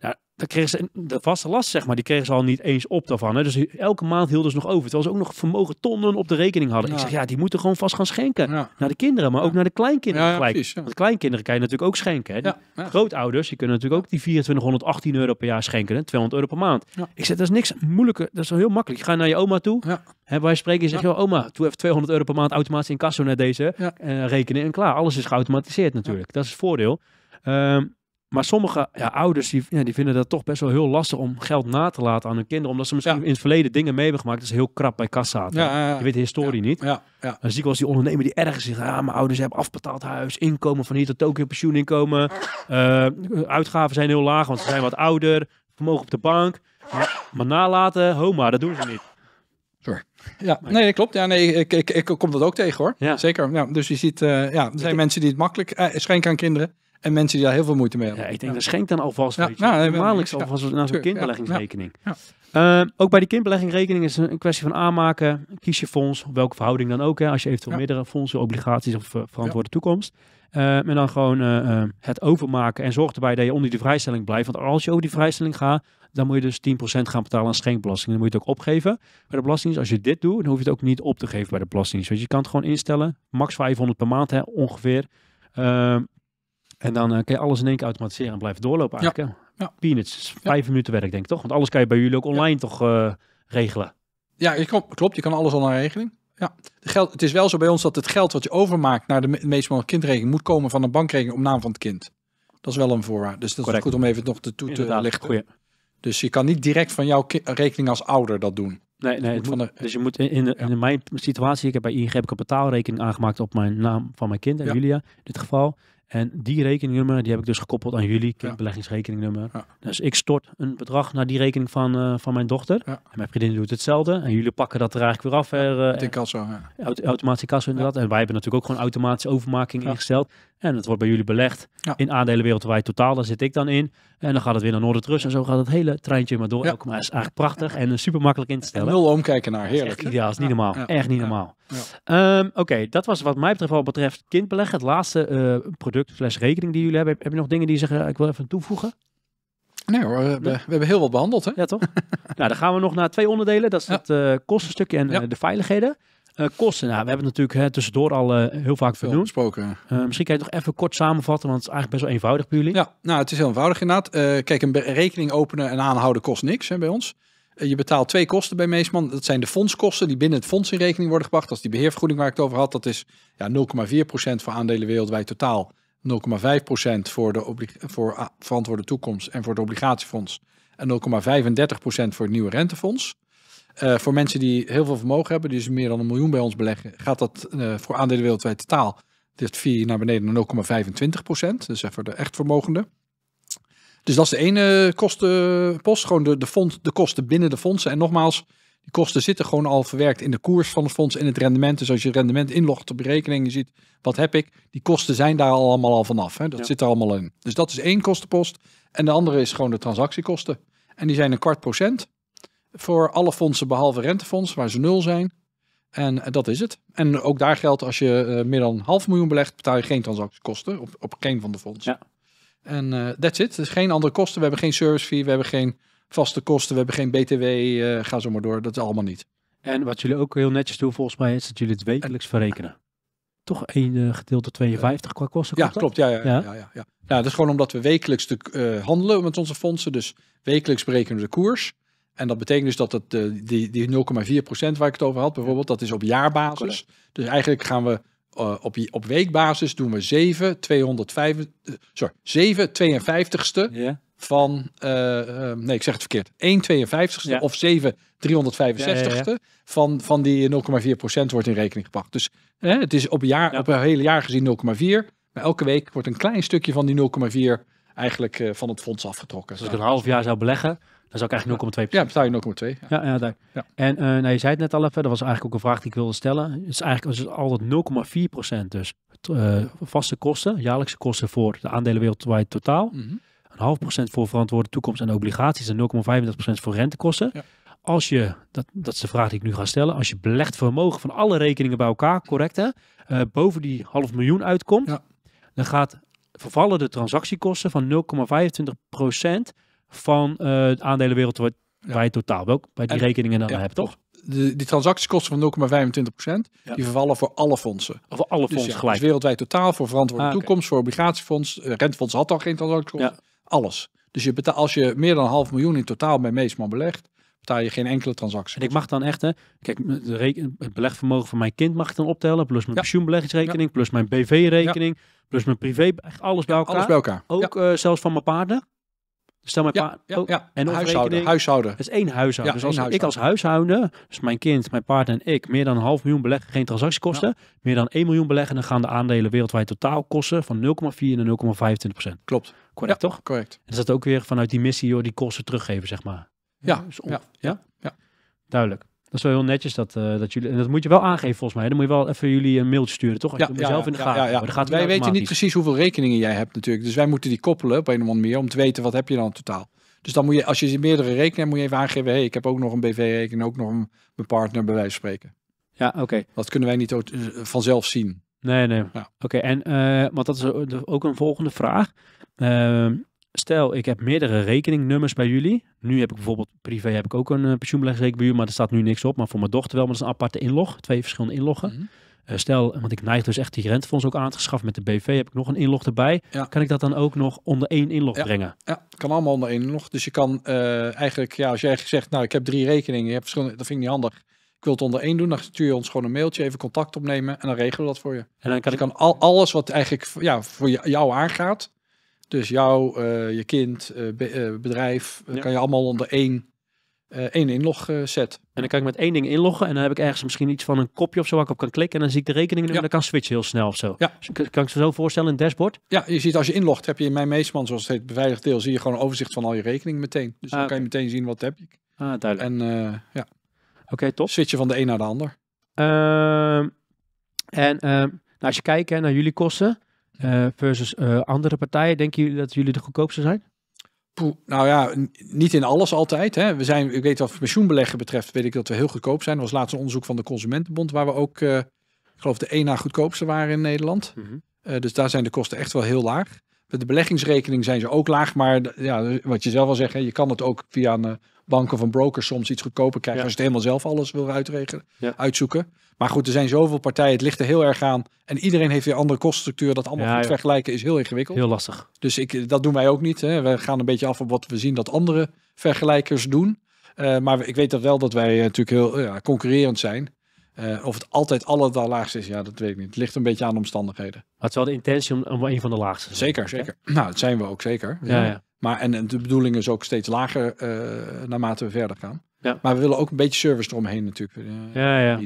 A: nou, dan kregen ze, de vaste last, zeg maar, die kregen ze al niet eens op daarvan. Hè. Dus elke maand hielden ze nog over. Terwijl ze ook nog vermogen tonnen op de rekening hadden. Ja. Ik zeg, ja, die moeten gewoon vast gaan schenken. Naar de kinderen, maar ook naar de kleinkinderen gelijk. Want kleinkinderen kan je natuurlijk ook schenken. Hè. Die grootouders, die kunnen natuurlijk ook die 2418 euro per jaar schenken. Hè. 200 euro per maand. Ik zeg, dat is niks moeilijker. Dat is wel heel makkelijk. Je gaat naar je oma toe. Hè, wij spreken en zeg je, oma, doe even 200 euro per maand automatisch in kasso naar deze uh, rekening. En klaar, alles is geautomatiseerd natuurlijk. Dat is het voordeel. Ehm, maar sommige ja, ouders die, ja, die vinden dat toch best wel heel lastig om geld na te laten aan hun kinderen. Omdat ze misschien in het verleden dingen mee hebben gemaakt. Dat is heel krap bij kassa. Je weet de historie niet. Ja, Dan zie ik wel eens die ondernemer die ergens zegt. Ah, mijn ouders hebben afbetaald huis, inkomen van hier tot Tokio, pensioeninkomen. Uh, uitgaven zijn heel laag, want ze zijn wat ouder. Vermogen op de bank. Maar,
B: nalaten, homa, dat doen ze niet. Sorry. Ja, nee, dat klopt. Ja, nee, ik, ik, ik kom dat ook tegen hoor. Ja. Zeker. Ja, dus je ziet, eh, ja, er zijn mensen die het makkelijk eh, schenken aan kinderen. En mensen die daar heel veel moeite mee hebben. Ja, ik denk, dat schenkt dan alvast ja. weet Ja, alvast naar zo'n kindbeleggingsrekening.
A: Uh, ook bij die kindbeleggingsrekening is een kwestie van aanmaken. Kies je fonds, welke verhouding dan ook. Hè, als je eventueel meerdere fondsen, obligaties of eh, verantwoorde toekomst. Uh, en dan gewoon het overmaken. En zorg erbij dat je onder die vrijstelling blijft. Want als je over die vrijstelling gaat, dan moet je dus 10% gaan betalen aan schenkbelasting. Dan moet je het ook opgeven bij de belastingdienst. Als je dit doet, dan hoef je het ook niet op te geven bij de belastingdienst. Dus je kan het gewoon instellen. Max 500 per maand hè, ongeveer. Uh, en dan uh, eh, kan je alles in één keer automatiseren en blijven doorlopen eigenlijk. Ja. ja. Peanuts, vijf minuten werk denk ik toch? Want alles kan je bij jullie ook online toch eh, regelen?
B: Ja, klopt. Je kan alles online regelen. Ja, het geld, het is wel zo bij ons dat het geld wat je overmaakt naar de meest kindrekening moet komen van een bankrekening op naam van het kind. Dat is wel een voorwaarde. Dus dat is goed om even nog toe te eh, Inderdaad, lichten. Dus je kan niet direct van jouw rekening als ouder dat doen. Nee, nee.
A: dus je moet in, in, mijn situatie, ik heb bij ING heb ik een betaalrekening aangemaakt op mijn naam van mijn kind, en Julia in dit geval. En die rekeningnummer, die heb ik dus gekoppeld aan jullie kindbeleggingsrekeningnummer. Dus ik stort een bedrag naar die rekening van, eh, van mijn dochter. En mijn vriendin doet hetzelfde. En jullie pakken dat er eigenlijk weer af. uh, kassa. Ja. Eh, automatische kassa inderdaad. En wij hebben natuurlijk ook gewoon automatische overmaking ingesteld. En het wordt bij jullie belegd in aandelen wereldwijd totaal. Daar zit ik dan in. En dan gaat het weer naar Trus. En zo gaat het hele treintje maar door. Ja. Maar is eigenlijk prachtig en eh, super makkelijk in te stellen. nul omkijken naar. Heerlijk. ideaal. is niet normaal. Echt niet normaal. Ehm, oké, dat was wat mij betreft wat betreft kindbeleggen. Het laatste eh, product slash rekening die jullie hebben. Heb je nog dingen die zeggen, ik wil even toevoegen?
B: Nee hoor, we, we,
A: hebben heel wat behandeld. Hè? Ja, toch? nou, dan gaan we nog naar twee onderdelen. Dat is het uh, kostenstukje en de veiligheden. Eh, kosten. Nou, we hebben natuurlijk hè, tussendoor al eh, heel vaak veel gesproken. Eh, misschien kan je het nog even kort samenvatten, want het is eigenlijk best wel eenvoudig
B: bij jullie. Ja, nou, het is heel eenvoudig inderdaad. kijk, een rekening openen en aanhouden kost niks hè, bij ons. je betaalt twee kosten bij Meesman. Dat zijn de fondskosten die binnen het fonds in rekening worden gebracht. Dat is die beheervergoeding waar ik het over had. Dat is ja, 0,4% voor aandelen wereldwijd totaal. 0,5% voor de voor verantwoorde toekomst en voor het obligatiefonds. En 0,35% voor het nieuwe rentefonds. Eh, voor mensen die heel veel vermogen hebben, dus meer dan een miljoen bij ons beleggen, gaat dat eh, voor aandelen wereldwijd totaal dit vier naar beneden naar 0,25 procent. Dus voor de echt vermogende. Dus dat is de ene eh, kostenpost, gewoon de, de, fonds, de kosten binnen de fondsen. En nogmaals, die kosten zitten gewoon al verwerkt in de koers van het fonds, in het rendement. Dus als je rendement inlogt op rekening, je ziet wat heb ik. Die kosten zijn daar allemaal al vanaf. Hè? Dat zit er allemaal in. Dus dat is één kostenpost. En de andere is gewoon de transactiekosten. En die zijn een kwart procent voor alle fondsen behalve rentefonds waar ze nul zijn. En eh, dat is het. En ook daar geldt, als je eh, meer dan half miljoen belegt, betaal je geen transactiekosten op, op geen van de fondsen. Ja. En dat eh, that's it. Dus geen andere kosten. We hebben geen service fee, we hebben geen vaste kosten, we hebben geen BTW. ga zo maar door. Dat is allemaal niet. En wat jullie ook heel netjes doen, volgens mij, is dat jullie het wekelijks
A: verrekenen. Toch 1 gedeeld door 52 qua kosten.
B: Ja, klopt. Ja, ja, ja. Ja, ja, ja. dat is gewoon omdat we wekelijks te, handelen met onze fondsen. Dus wekelijks berekenen we de koers. En dat betekent dus dat het, eh, die, die 0,4% waar ik het over had, bijvoorbeeld, dat is op jaarbasis. Dus eigenlijk gaan we eh, op, op weekbasis doen we 7, 205, eh, sorry, 7 52ste van, nee ik zeg het verkeerd, 1 52ste of 7 365ste Van, van die 0,4% wordt in rekening gebracht. Dus het is op, jaar, op een hele jaar gezien 0,4. Maar elke week wordt een klein stukje van die 0,4 eigenlijk van het fonds afgetrokken. Dus als ik een half jaar zou beleggen, dan zou ik eigenlijk 0,2%. Ja, betaal je
A: 0,2. Ja, ja, daar. En eh, nou, je zei het net al even, dat was eigenlijk ook een vraag die ik wilde stellen. Het is eigenlijk was het altijd 0,4% dus eh, vaste kosten, jaarlijkse kosten voor de aandelen wereldwijd totaal. Mhm. Een half procent voor verantwoorde toekomst en obligaties en 0,35% voor rentekosten. Als je, dat, dat is de vraag die ik nu ga stellen, als je belegd vermogen van alle rekeningen bij elkaar, correct hè, eh, boven die half miljoen uitkomt, ja. dan gaat vervallen de transactiekosten van 0,25% van uh, eh, aandelen wereldwijd ja. totaal. Welk bij die rekeningen dan hebt, toch?
B: De, die transactiekosten van 0,25%, die vervallen voor alle fondsen. Voor alle dus fondsen dus gelijk. Dus wereldwijd totaal, voor verantwoorde ah, toekomst, voor obligatiefonds. Rentfonds eh, rentefonds had al geen transactiekosten. Alles. Dus je betaalt, als je meer dan half miljoen in totaal bij Meesman belegt, betaal je geen enkele transactie. En ik mag dan echt, hè, kijk, het belegvermogen van mijn kind mag ik dan optellen,
A: plus mijn pensioenbeleggingsrekening, plus mijn BV-rekening, plus mijn privé, echt alles bij elkaar. Alles bij elkaar. Ook eh, zelfs van mijn paarden. Stel mijn ja, ja, oh, ja, huishouden, huishouden. Dat is één huishouden. dus als ik als huishouden, dus mijn kind, mijn partner en ik, meer dan een half miljoen beleggen, geen transactiekosten, meer dan 1 miljoen beleggen, dan gaan de aandelen wereldwijd totaal kosten van 0,4 naar 0,25 procent. Klopt.
B: Correct, toch? Correct. En
A: dat is dat ook weer vanuit die missie, die kosten teruggeven, zeg maar.
B: ja. Dus ja? ja.
A: Duidelijk. Dat is wel heel netjes dat, eh, dat jullie... En dat moet je wel aangeven volgens mij. Dan moet je wel even jullie een eh, mailtje sturen, toch? Als ja, je in de gaten ja, gaat Wij weten niet
B: precies hoeveel rekeningen jij hebt natuurlijk. Dus wij moeten die koppelen op een of andere manier om te weten wat heb je dan totaal. Dus dan moet je, als je meerdere rekeningen hebt, moet je even aangeven... hey, ik heb ook nog een BV-rekening, ook nog een, mijn partner bij wijze van spreken. Ja, oké. Dat kunnen wij niet eh, vanzelf zien.
A: Nee, nee. Ja. Oké, en wat dat is ook een volgende vraag. Ehm, stel ik heb meerdere rekeningnummers bij jullie. Nu heb ik bijvoorbeeld privé heb ik ook een uh, eh, pensioenbeleggingsrekening bij jullie, maar er staat nu niks op. Maar voor mijn dochter wel, maar dat is een aparte inlog. Twee verschillende inloggen. Mhm. Eh, stel, eh, want ik neig dus echt die rentefonds ook aan schaffen. met de BV. Heb ik nog een inlog erbij? Kan ik dat dan ook nog
B: onder één inlog brengen? Ja, kan allemaal onder één inlog. Dus je kan eigenlijk, ja, als jij zegt, nou ik heb drie rekeningen, je hebt verschillende, dat vind ik niet handig ik wil het onder één doen, dan stuur je ons gewoon een mailtje, even contact opnemen en dan regelen we dat voor je. En dan kan dus ik al, alles wat eigenlijk ja, voor jou aangaat, dus jou, eh, je kind, eh, eh, bedrijf, kan je allemaal onder één één inlog uh, set. En dan kan ik met één ding inloggen en dan heb ik ergens misschien iets van een kopje of zo waar ik op kan klikken en dan zie ik de
A: rekeningen en dan kan switchen heel snel of zo.
B: Ja. Dus kan ik ze zo voorstellen in het dashboard? Ja, je ziet als je inlogt heb je in mijn meestman, zoals het heet, beveiligd deel, zie je gewoon een overzicht van al je rekeningen meteen. Dus ah, dan kan je meteen zien wat heb ik. Ah, duidelijk. En ja. Oké, okay, top. Switchen van de een naar de ander. Ehm, en ehm, nou, als je kijkt hè, naar jullie kosten,
A: eh, versus eh, andere partijen. Denken jullie dat
B: jullie de goedkoopste zijn? nou ja, niet in alles altijd. Hè. We zijn, ik weet wat pensioenbeleggen betreft, weet ik dat we heel goedkoop zijn. Er was laatst een onderzoek van de Consumentenbond, waar we ook, uh, ik geloof, de één na goedkoopste waren in Nederland. Mhm. dus daar zijn de kosten echt wel heel laag. Met de beleggingsrekening zijn ze ook laag, maar ja, wat je zelf al zegt, je kan het ook via een bank of een broker soms iets goedkoper krijgen als je het helemaal zelf alles wil uitregelen, ja. uitzoeken. Maar goed, er zijn zoveel partijen. Het ligt er heel erg aan. En iedereen heeft weer andere koststructuur. Dat allemaal goed vergelijken is heel ingewikkeld. Heel lastig. Dus ik, eh, dat doen wij ook niet. Hè. We gaan een beetje af op wat we zien dat andere vergelijkers doen. Eh, maar ik weet dat wel dat wij eh, natuurlijk heel ja, concurrerend zijn. of het altijd allerlaagste is, ja, dat weet ik niet. Het ligt een beetje aan omstandigheden. Maar het is wel de intentie om, om een van de laagste te zijn. Zeker, zeker. Nou, dat zijn we ook zeker. Ja, Maar en, de bedoeling is ook steeds lager naarmate we verder gaan. Ja. Maar we willen ook een beetje service eromheen natuurlijk bieden. Ja, ja.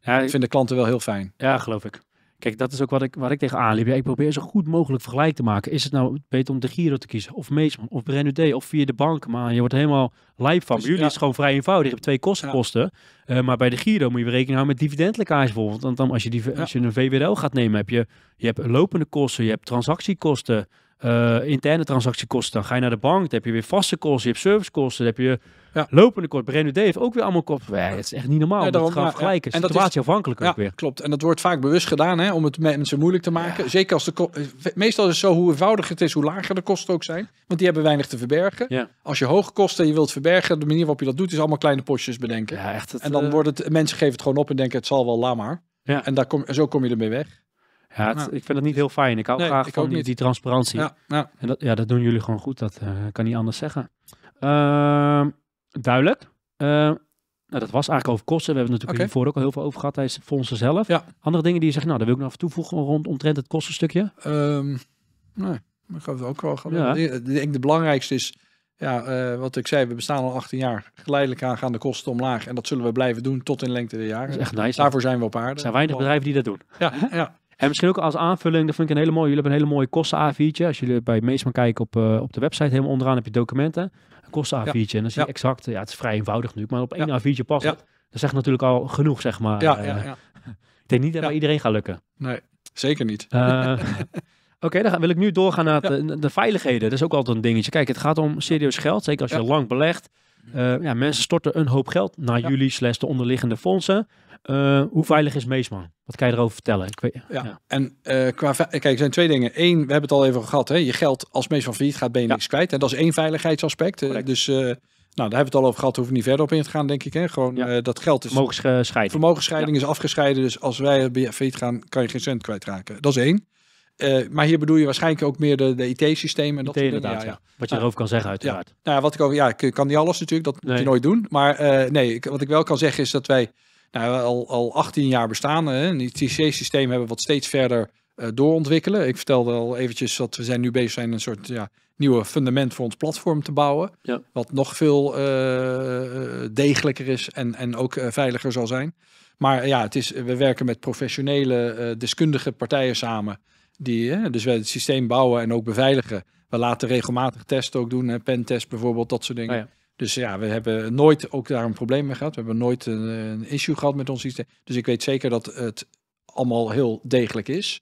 B: Ja, ik vind de klanten wel heel fijn. Ja, geloof ik. Kijk, dat is ook wat ik, wat ik
A: tegenaan liep. Ja, ik probeer zo goed mogelijk vergelijk te maken. Is het nou beter om de Giro te kiezen? Of Meesman? Of Brenu Of via de bank? Maar je wordt helemaal live van. Dus, jullie ja. is gewoon vrij eenvoudig. Je hebt twee kostenkosten. Ja. Eh, maar bij de Giro moet je rekening houden met dividendelijk bijvoorbeeld. Want dan, als, je die, als je een VWL gaat nemen, heb je, je hebt lopende kosten. Je hebt transactiekosten. Eh, interne transactiekosten. Dan ga je naar de bank, dan heb je weer vaste kosten, je hebt servicekosten, dan heb je lopende kort. Brand
B: heeft ook weer allemaal kop. Het is echt niet normaal Dat daarom, gaan En dat En Situatieafhankelijk ook weer. Klopt. En dat wordt vaak bewust gedaan hè, om het mensen moeilijk te maken. Zeker als de eh, Meestal is het zo, hoe eenvoudiger het is, hoe lager de kosten ook zijn. Want die hebben weinig te verbergen. Als je hoge kosten je wilt verbergen, de manier waarop je dat doet, is allemaal kleine postjes bedenken. en dan eh, wordt het, mensen geven het gewoon op en denken, het zal wel, la maar. Ja. En daar kom, zo kom je ermee weg. Ja, ik vind dat niet heel fijn. Ik hou graag van die, transparantie.
A: Ja, En dat, ja, dat doen jullie gewoon goed. Dat eh, kan niet anders zeggen. Ehm, duidelijk. Ehm, nou, dat was eigenlijk over kosten. We hebben het natuurlijk okay. hiervoor ook al heel veel over gehad tijdens fondsen zelf. Andere dingen die je zegt, nou, daar wil ik nog even toevoegen rond omtrent het kostenstukje. Um,
B: nee, ik ook wel. Gaan ja. Ik denk de belangrijkste is, ja, eh, wat ik zei, we bestaan al 18 jaar. Geleidelijk aan gaan de kosten omlaag. En dat zullen we blijven doen tot in lengte der jaren. Daarvoor zijn we op aarde. Er zijn weinig bedrijven die dat doen. Ja, ja.
A: En misschien ook als aanvulling, dat vind ik een hele mooie. Jullie hebben een hele mooie kosten a Als jullie bij Meesman kijken op, eh, op de website, helemaal onderaan heb je documenten. Een kosten a En dan zie je exact, ja, het is vrij eenvoudig nu, maar op één A4'tje past het. Dat zegt natuurlijk al genoeg, zeg maar. Ja, eh. ja, ja. ik denk niet dat bij iedereen gaat lukken. Nee, zeker niet. Eh. Oké, dan wil ik nu doorgaan naar de, de, veiligheden. Dat is ook altijd een dingetje. Kijk, het gaat om serieus geld, zeker als je lang belegt. Uh, ja, mensen storten een hoop geld naar jullie slash de onderliggende fondsen. Eh, hoe veilig is Meesman? Wat kan je erover vertellen? Ik weet, ja,
B: En eh, qua kijk, er zijn twee dingen. Eén, we hebben het al even gehad. Hè? Je geld als Meesman failliet gaat, ben je niks kwijt. En dat is één veiligheidsaspect. Eh, dus nou, daar hebben we het al over gehad. Hoeven we niet verder op in te gaan, denk ik. Hè? Gewoon dat geld is. Vermogensscheiding. Vermogensscheiding is afgescheiden. Dus als wij failliet gaan, kan je geen cent kwijtraken. Dat is één. maar hier bedoel je waarschijnlijk ook meer de, de IT-systemen. dat Ja, ja. Wat je nou, erover
A: kan zeggen, uiteraard.
B: Nou ja. Nou, wat ik over, ja, kan niet alles natuurlijk, dat moet je nooit doen. Maar nee, ik, wat ik wel kan zeggen is dat wij nou, al, al 18 jaar bestaan. Hè, en die TC-systeem hebben we wat steeds verder uh, doorontwikkelen. Ik vertelde al eventjes dat we zijn nu bezig zijn een soort ja, nieuwe fundament voor ons platform te bouwen. Wat nog veel uh, degelijker is en, en ook veiliger zal zijn. Maar ja, het is, we werken met professionele, deskundige partijen samen. Die, dus we het systeem bouwen en ook beveiligen. We laten regelmatig testen ook doen, pentest bijvoorbeeld, dat soort dingen. Ah, ja. Dus ja, we hebben nooit ook daar een probleem mee gehad. We hebben nooit een, issue gehad met ons systeem. Dus ik weet zeker dat het allemaal heel degelijk is.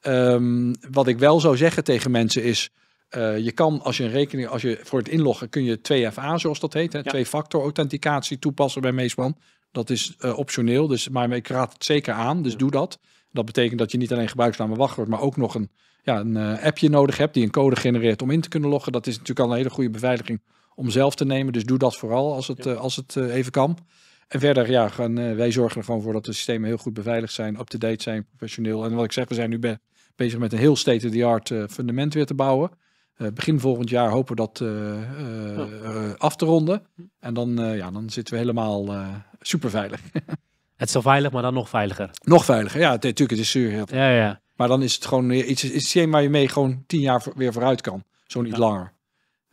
B: Ehm, wat ik wel zou zeggen tegen mensen is. Eh, je kan als je een rekening, als je voor het inloggen kun je 2FA, zoals dat heet, twee-factor authenticatie toepassen bij Meesman. Dat is eh, optioneel, dus, maar ik raad het zeker aan, dus doe dat. Dat betekent dat je niet alleen gebruiksname en wachtwoord, maar ook nog een, ja, een eh, appje nodig hebt die een code genereert om in te kunnen loggen. Dat is natuurlijk al een hele goede beveiliging om zelf te nemen. Dus doe dat vooral als het, eh, als het eh, even kan. En verder, ja, gaan, eh, wij zorgen er gewoon voor dat de systemen heel goed beveiligd zijn, up-to-date zijn, professioneel. En wat ik zeg, we zijn nu bezig met een heel state-of-the-art fundament weer te bouwen. begin volgend jaar hopen we dat af te ronden. En dan, ja, dan zitten we helemaal super veilig. het is al veilig, maar dan nog veiliger. Nog veiliger, ja, natuurlijk, het is zuur. Ja, ja. Maar dan is het gewoon iets, iets, waar je mee gewoon tien jaar weer vooruit kan. Zo niet langer.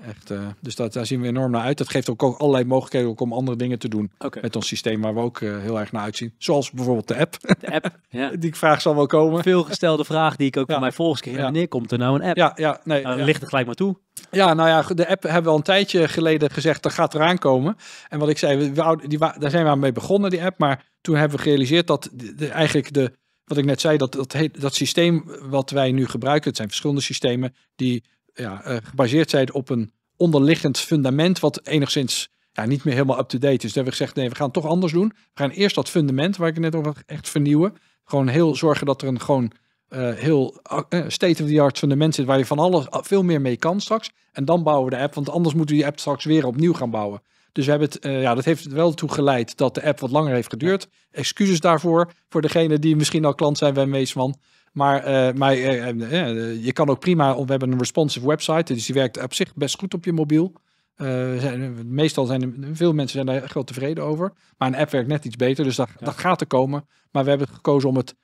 B: Echt, eh, dus dat, daar zien we enorm naar uit. Dat geeft ook, ook allerlei mogelijkheden ook om andere dingen te doen met ons systeem, waar we ook eh, heel erg naar uitzien. Zoals bijvoorbeeld de app. De app, ja. die ik vraag
A: zal wel komen. Veel gestelde vraag die ik ook voor mij volgens keer neerkomt. komt er nou een app? Ja, ja, nee, nou, Ligt er gelijk maar
B: toe. Ja, nou ja, de app hebben we al een tijdje geleden gezegd, dat gaat eraan komen. En wat ik zei, we, die, daar zijn we aan mee begonnen, die app. Maar toen hebben we gerealiseerd dat eigenlijk de, wat ik net zei, dat, dat, dat, dat systeem wat wij nu gebruiken, het zijn verschillende systemen die ja, eh, gebaseerd zijn op een onderliggend fundament wat enigszins ja, niet meer helemaal up-to-date is. Dus hebben we gezegd, nee, we gaan het toch anders doen. We gaan eerst dat fundament waar ik net over echt vernieuwen. Gewoon heel zorgen dat er een gewoon eh, heel eh, state-of-the-art fundament zit waar je van alles ah, veel meer mee kan straks. En dan bouwen we de app, want anders moeten we die app straks weer opnieuw gaan bouwen. Dus we hebben het, eh, ja, dat heeft wel toe geleid dat de app wat langer heeft geduurd. Excuses daarvoor, voor degene die misschien al klant zijn bij Meesman. Maar, eh, maar eh, eh, je kan ook prima, we hebben een responsive website, dus die werkt op zich best goed op je mobiel. Zijn, meestal zijn er, veel mensen zijn daar groot tevreden over. Maar een app werkt net iets beter, dus dat, dat gaat er komen. Maar we hebben gekozen om het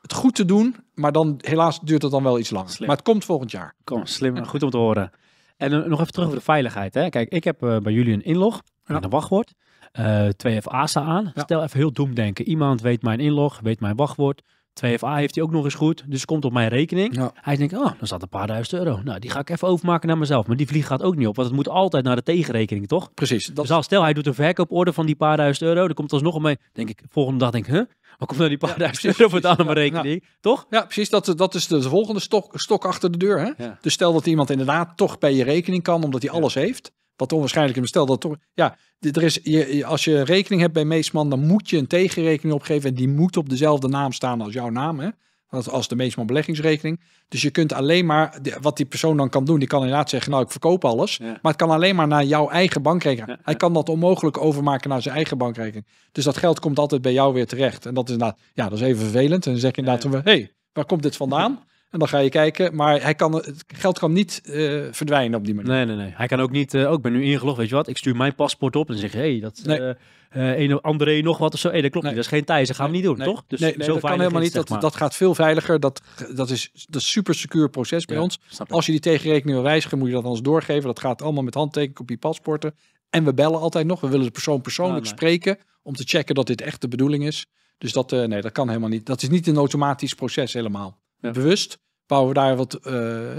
B: het goed te doen, maar dan helaas duurt het dan wel iets langer. Maar het komt volgend jaar. Kom, slim, goed om te horen.
A: En nog even terug over de veiligheid. Hè. Kijk, ik heb bij jullie een inlog en een wachtwoord. Uh, twee staan aan. Stel even heel doemdenken. Iemand weet mijn inlog, weet mijn wachtwoord. 2FA heeft hij ook nog eens goed. Dus komt op mijn rekening. Hij denkt, oh, dan zat een paar duizend euro. Nou, die ga ik even overmaken naar mezelf. Maar die vlieg gaat ook niet op, want het moet altijd naar de tegenrekening, toch? Precies. Dus als stel, hij doet een verkooporder van
B: die paar duizend euro. Dan komt alsnog om mee. Denk ik, volgende dag denk ik, huh? Waar komt nou die paar duizend euro voor het aan mijn rekening? toch? Ja, precies. Dat, dat is de volgende stok, stok achter de deur. Hè? Dus stel dat iemand inderdaad toch bij je rekening kan, omdat hij alles heeft wat onwaarschijnlijk is, maar stel dat toch. Ja, er is, je, als je rekening hebt bij Meesman, dan moet je een tegenrekening opgeven. En die moet op dezelfde naam staan als jouw naam. Hè? Als de Meesman beleggingsrekening. Dus je kunt alleen maar. Wat die persoon dan kan doen, die kan inderdaad zeggen: Nou, ik verkoop alles. Maar het kan alleen maar naar jouw eigen bankrekening. Hij kan dat onmogelijk overmaken naar zijn eigen bankrekening. Dus dat geld komt altijd bij jou weer terecht. En dat is inderdaad. Ja, dat is even vervelend. En dan zeg je inderdaad: Hé, hey, waar komt dit vandaan? En dan ga je kijken. Maar hij kan, het geld kan niet eh,
A: verdwijnen op die manier. Nee, nee, nee. Hij kan ook niet. Uh, eh, ook oh, ben nu ingelogd, weet je wat? Ik stuur mijn paspoort op en zeg: hé, hey, dat. Nee. Uh,
B: eh, een André nog wat of zo. dat klopt niet. Dat is geen tijd. Ze gaan nee. we niet doen, toch? Dus nee, zo dat kan helemaal niet. Dat, dat gaat veel veiliger. Dat, dat is een super secuur proces bij ons. Als je die tegenrekening wil wijzigen, moet je dat anders doorgeven. Dat gaat allemaal met handtekening op je paspoorten. En we bellen altijd nog. We willen de persoon persoonlijk spreken om te checken dat dit echt de bedoeling is. Dus dat, nee, dat kan helemaal niet. Dat is niet een automatisch proces helemaal. Bewust bouwen we daar wat, eh,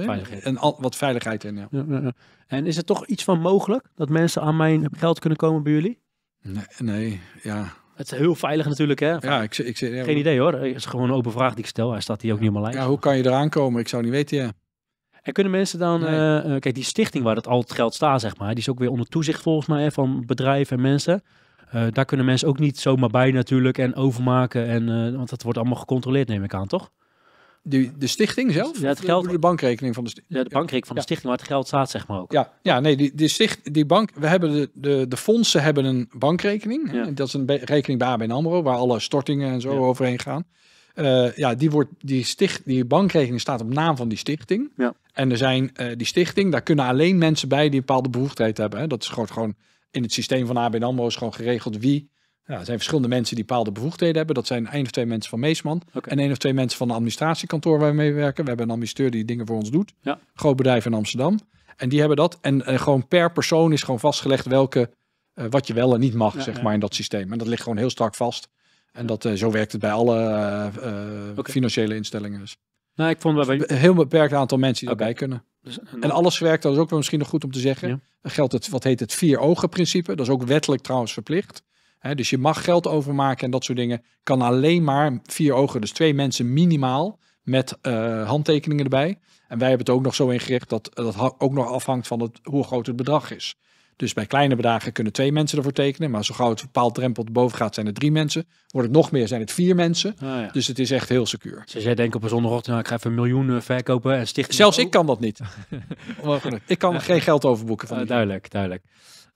B: veiligheid. En, wat veiligheid in. Ja. Ja,
A: ja, en is er toch iets van mogelijk dat mensen aan mijn geld kunnen komen bij jullie? Nee, nee ja. Het is heel veilig natuurlijk, hè? ja, ik, ik, ik Geen idee hoor. Het is gewoon een open vraag die ik stel. Hij staat hier ook niet meer mijn Ja, hoe kan je eraan komen? Ik zou niet weten, ja. En kunnen mensen dan, eh, eh, kijk, die stichting waar dat al het geld staat, zeg maar, die is ook weer onder toezicht volgens mij van bedrijven en mensen. daar kunnen mensen ook niet zomaar bij natuurlijk en overmaken. En, want dat wordt allemaal gecontroleerd, neem ik aan,
B: toch? De, de stichting zelf? Ja, de bankrekening van de stichting. Ja, de bankrekening van de stichting, waar het geld staat, zeg maar ook. Ja, ja nee, die, die, sticht, die bank, we hebben de, de, de fondsen hebben een bankrekening. Dat is een rekening bij ABN AMRO, waar alle stortingen en zo overheen gaan. Eh, ja, die, wordt, die, sticht, die bankrekening staat op naam van die stichting. Ja. En er zijn eh, die stichting, daar kunnen alleen mensen bij die bepaalde behoefte hebben. Hè. Dat is gewoon, gewoon in het systeem van ABN AMRO is gewoon geregeld wie ja, er zijn verschillende mensen die bepaalde bevoegdheden hebben. Dat zijn één of twee mensen van Meesman. En één of twee mensen van het administratiekantoor waar we mee werken. We hebben een administrateur die dingen voor ons doet. Ja. Groot bedrijf in Amsterdam. En die hebben dat. En eh, gewoon per persoon is gewoon vastgelegd welke, eh, wat je wel en niet mag, zeg maar, in dat systeem. En dat ligt gewoon heel strak vast. En dat, eh, zo werkt het bij alle okay. financiële instellingen. Dus. Nou, ik vond bij... Dus een heel beperkt aantal mensen die daarbij kunnen. Dus en, alles werkt, dat is ook wel misschien nog goed om te zeggen. Geldt het, wat heet het vier ogen principe. Dat is ook wettelijk trouwens verplicht dus je mag geld overmaken en dat soort dingen. Kan alleen maar vier ogen, dus twee mensen minimaal met eh, handtekeningen erbij. En wij hebben het ook nog zo ingericht dat dat ook nog afhangt van het, hoe groot het bedrag is. Dus bij kleine bedragen kunnen twee mensen ervoor tekenen. Maar zo gauw het bepaald drempel boven gaat, zijn het drie mensen. Wordt het nog meer, zijn het vier mensen. Ah, dus het is echt heel secuur. Dus jij denkt op een zondagochtend, nou, ik ga even een miljoen eh, verkopen en stichten. Zelfs ik kan dat niet.
A: ik kan geen geld overboeken van eh, Duidelijk, duidelijk.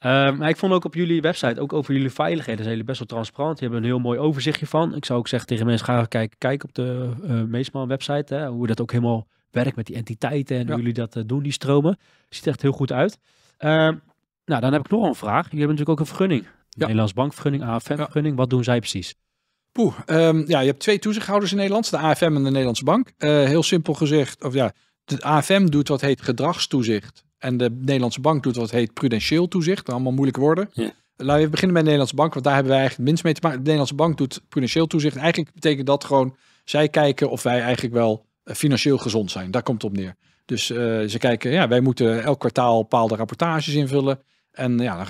A: Ehm, maar ik vond ook op jullie website, ook over jullie veiligheid, is best wel transparant. Je hebt een heel mooi overzichtje van. Ik zou ook zeggen tegen mensen, ga kijken, kijk op de uh, Meesman website, hè, hoe dat ook helemaal werkt met die entiteiten en hoe jullie dat eh, doen, die stromen. Ziet echt heel goed uit. Ehm, nou, dan heb ik nog een vraag. Jullie hebben natuurlijk ook een vergunning. Nederlands
B: bankvergunning, AFM-vergunning. Wat doen zij precies? Poeh, ehm, ja, je hebt twee toezichthouders in Nederland, de AFM en de Nederlandse Bank. Eh, heel simpel gezegd, of ja, de AFM doet wat heet gedragstoezicht. En de Nederlandse bank doet wat heet prudentieel toezicht. Nou, allemaal moeilijke woorden. Ja. Laten we even beginnen met de Nederlandse bank, want daar hebben wij eigenlijk minst mee te maken. De Nederlandse bank doet prudentieel toezicht. Eigenlijk betekent dat gewoon, zij kijken of wij eigenlijk wel eh, financieel gezond zijn. Daar komt het op neer. Dus eh, ze kijken, ja, wij moeten elk kwartaal bepaalde rapportages invullen. En ja,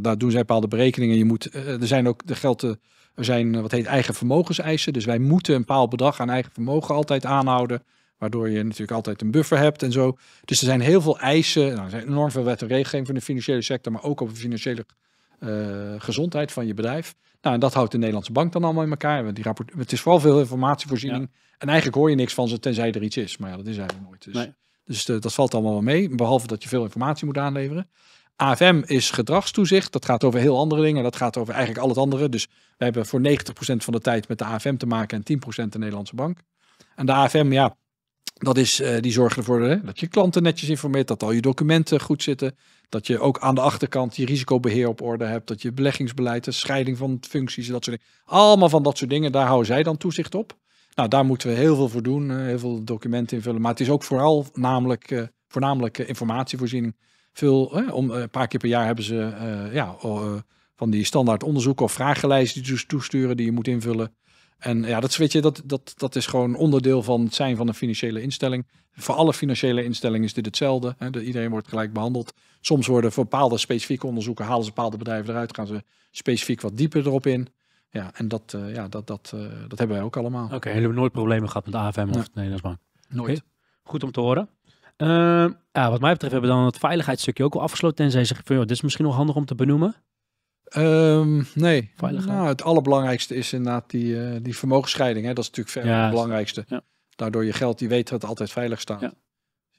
B: daar doen zij bepaalde berekeningen. Je moet, eh, er zijn ook, de gelden. er zijn wat heet eigen vermogenseisen. Dus wij moeten een bepaald bedrag aan eigen vermogen altijd aanhouden. Waardoor je natuurlijk altijd een buffer hebt en zo. Dus er zijn heel veel eisen. Nou, er zijn enorm veel wet en regelgeving voor de financiële sector, maar ook over de financiële eh, gezondheid van je bedrijf. Nou, en dat houdt de Nederlandse bank dan allemaal in elkaar. Want die rapport, het is vooral veel informatievoorziening. En eigenlijk hoor je niks van ze, tenzij er iets is. Maar ja, dat is eigenlijk nooit. Dus, dus eh, dat valt allemaal wel mee. Behalve dat je veel informatie moet aanleveren. AFM is gedragstoezicht. Dat gaat over heel andere dingen. Dat gaat over eigenlijk al het andere. Dus we hebben voor 90% van de tijd met de AFM te maken en 10% de Nederlandse bank. En de AFM, ja, dat is, eh, die zorgen ervoor hè, dat je klanten netjes informeert, dat al je documenten goed zitten. Dat je ook aan de achterkant je risicobeheer op orde hebt. Dat je beleggingsbeleid, de scheiding van functies dat soort dingen. Allemaal van dat soort dingen, daar houden zij dan toezicht op. Nou, daar moeten we heel veel voor doen, eh, heel veel documenten invullen. Maar het is ook vooral namelijk, eh, voornamelijk informatievoorziening. Veel, om, een paar keer per jaar hebben ze ja, van die standaard onderzoek of vragenlijsten die toesturen die je moet invullen. En ja, dat, weet dat, dat, dat is gewoon onderdeel van het zijn van een financiële instelling. Voor alle financiële instellingen is dit hetzelfde. Hè? iedereen wordt gelijk behandeld. Soms worden voor bepaalde specifieke onderzoeken, halen ze bepaalde bedrijven eruit, gaan ze specifiek wat dieper erop in. Ja, en dat, eh, ja, dat, dat, eh, dat hebben wij ook allemaal. Oké, okay, hebben
A: nooit problemen gehad met de AFM of nee. Nederlands Bank? Nooit. goed om te horen. Ehm, ja, wat mij betreft hebben we dan
B: het veiligheidsstukje ook al afgesloten. Tenzij ze zeggen van, dit is misschien nog handig om te benoemen. Ehm, nee. Nou, het allerbelangrijkste is inderdaad die, uh, die vermogensscheiding. Hè? Dat is natuurlijk het belangrijkste. Daardoor je geld, die weet dat altijd veilig staat. Ja.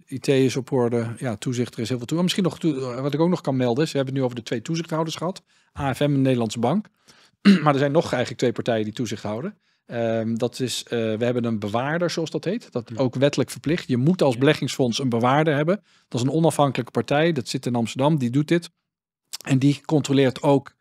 B: IT is op orde. Ja, toezicht, er is heel veel toe. misschien nog, eh, wat ik ook nog kan melden is, we hebben het nu over de twee toezichthouders gehad. AFM en Nederlandse Bank. maar er zijn nog eigenlijk twee partijen die toezicht houden. Ehm, dat is, eh, we hebben een bewaarder, zoals dat heet. Dat ook wettelijk verplicht. Je moet als beleggingsfonds een bewaarder hebben. Dat is een onafhankelijke partij. Dat zit in Amsterdam. Die doet dit. En die controleert ook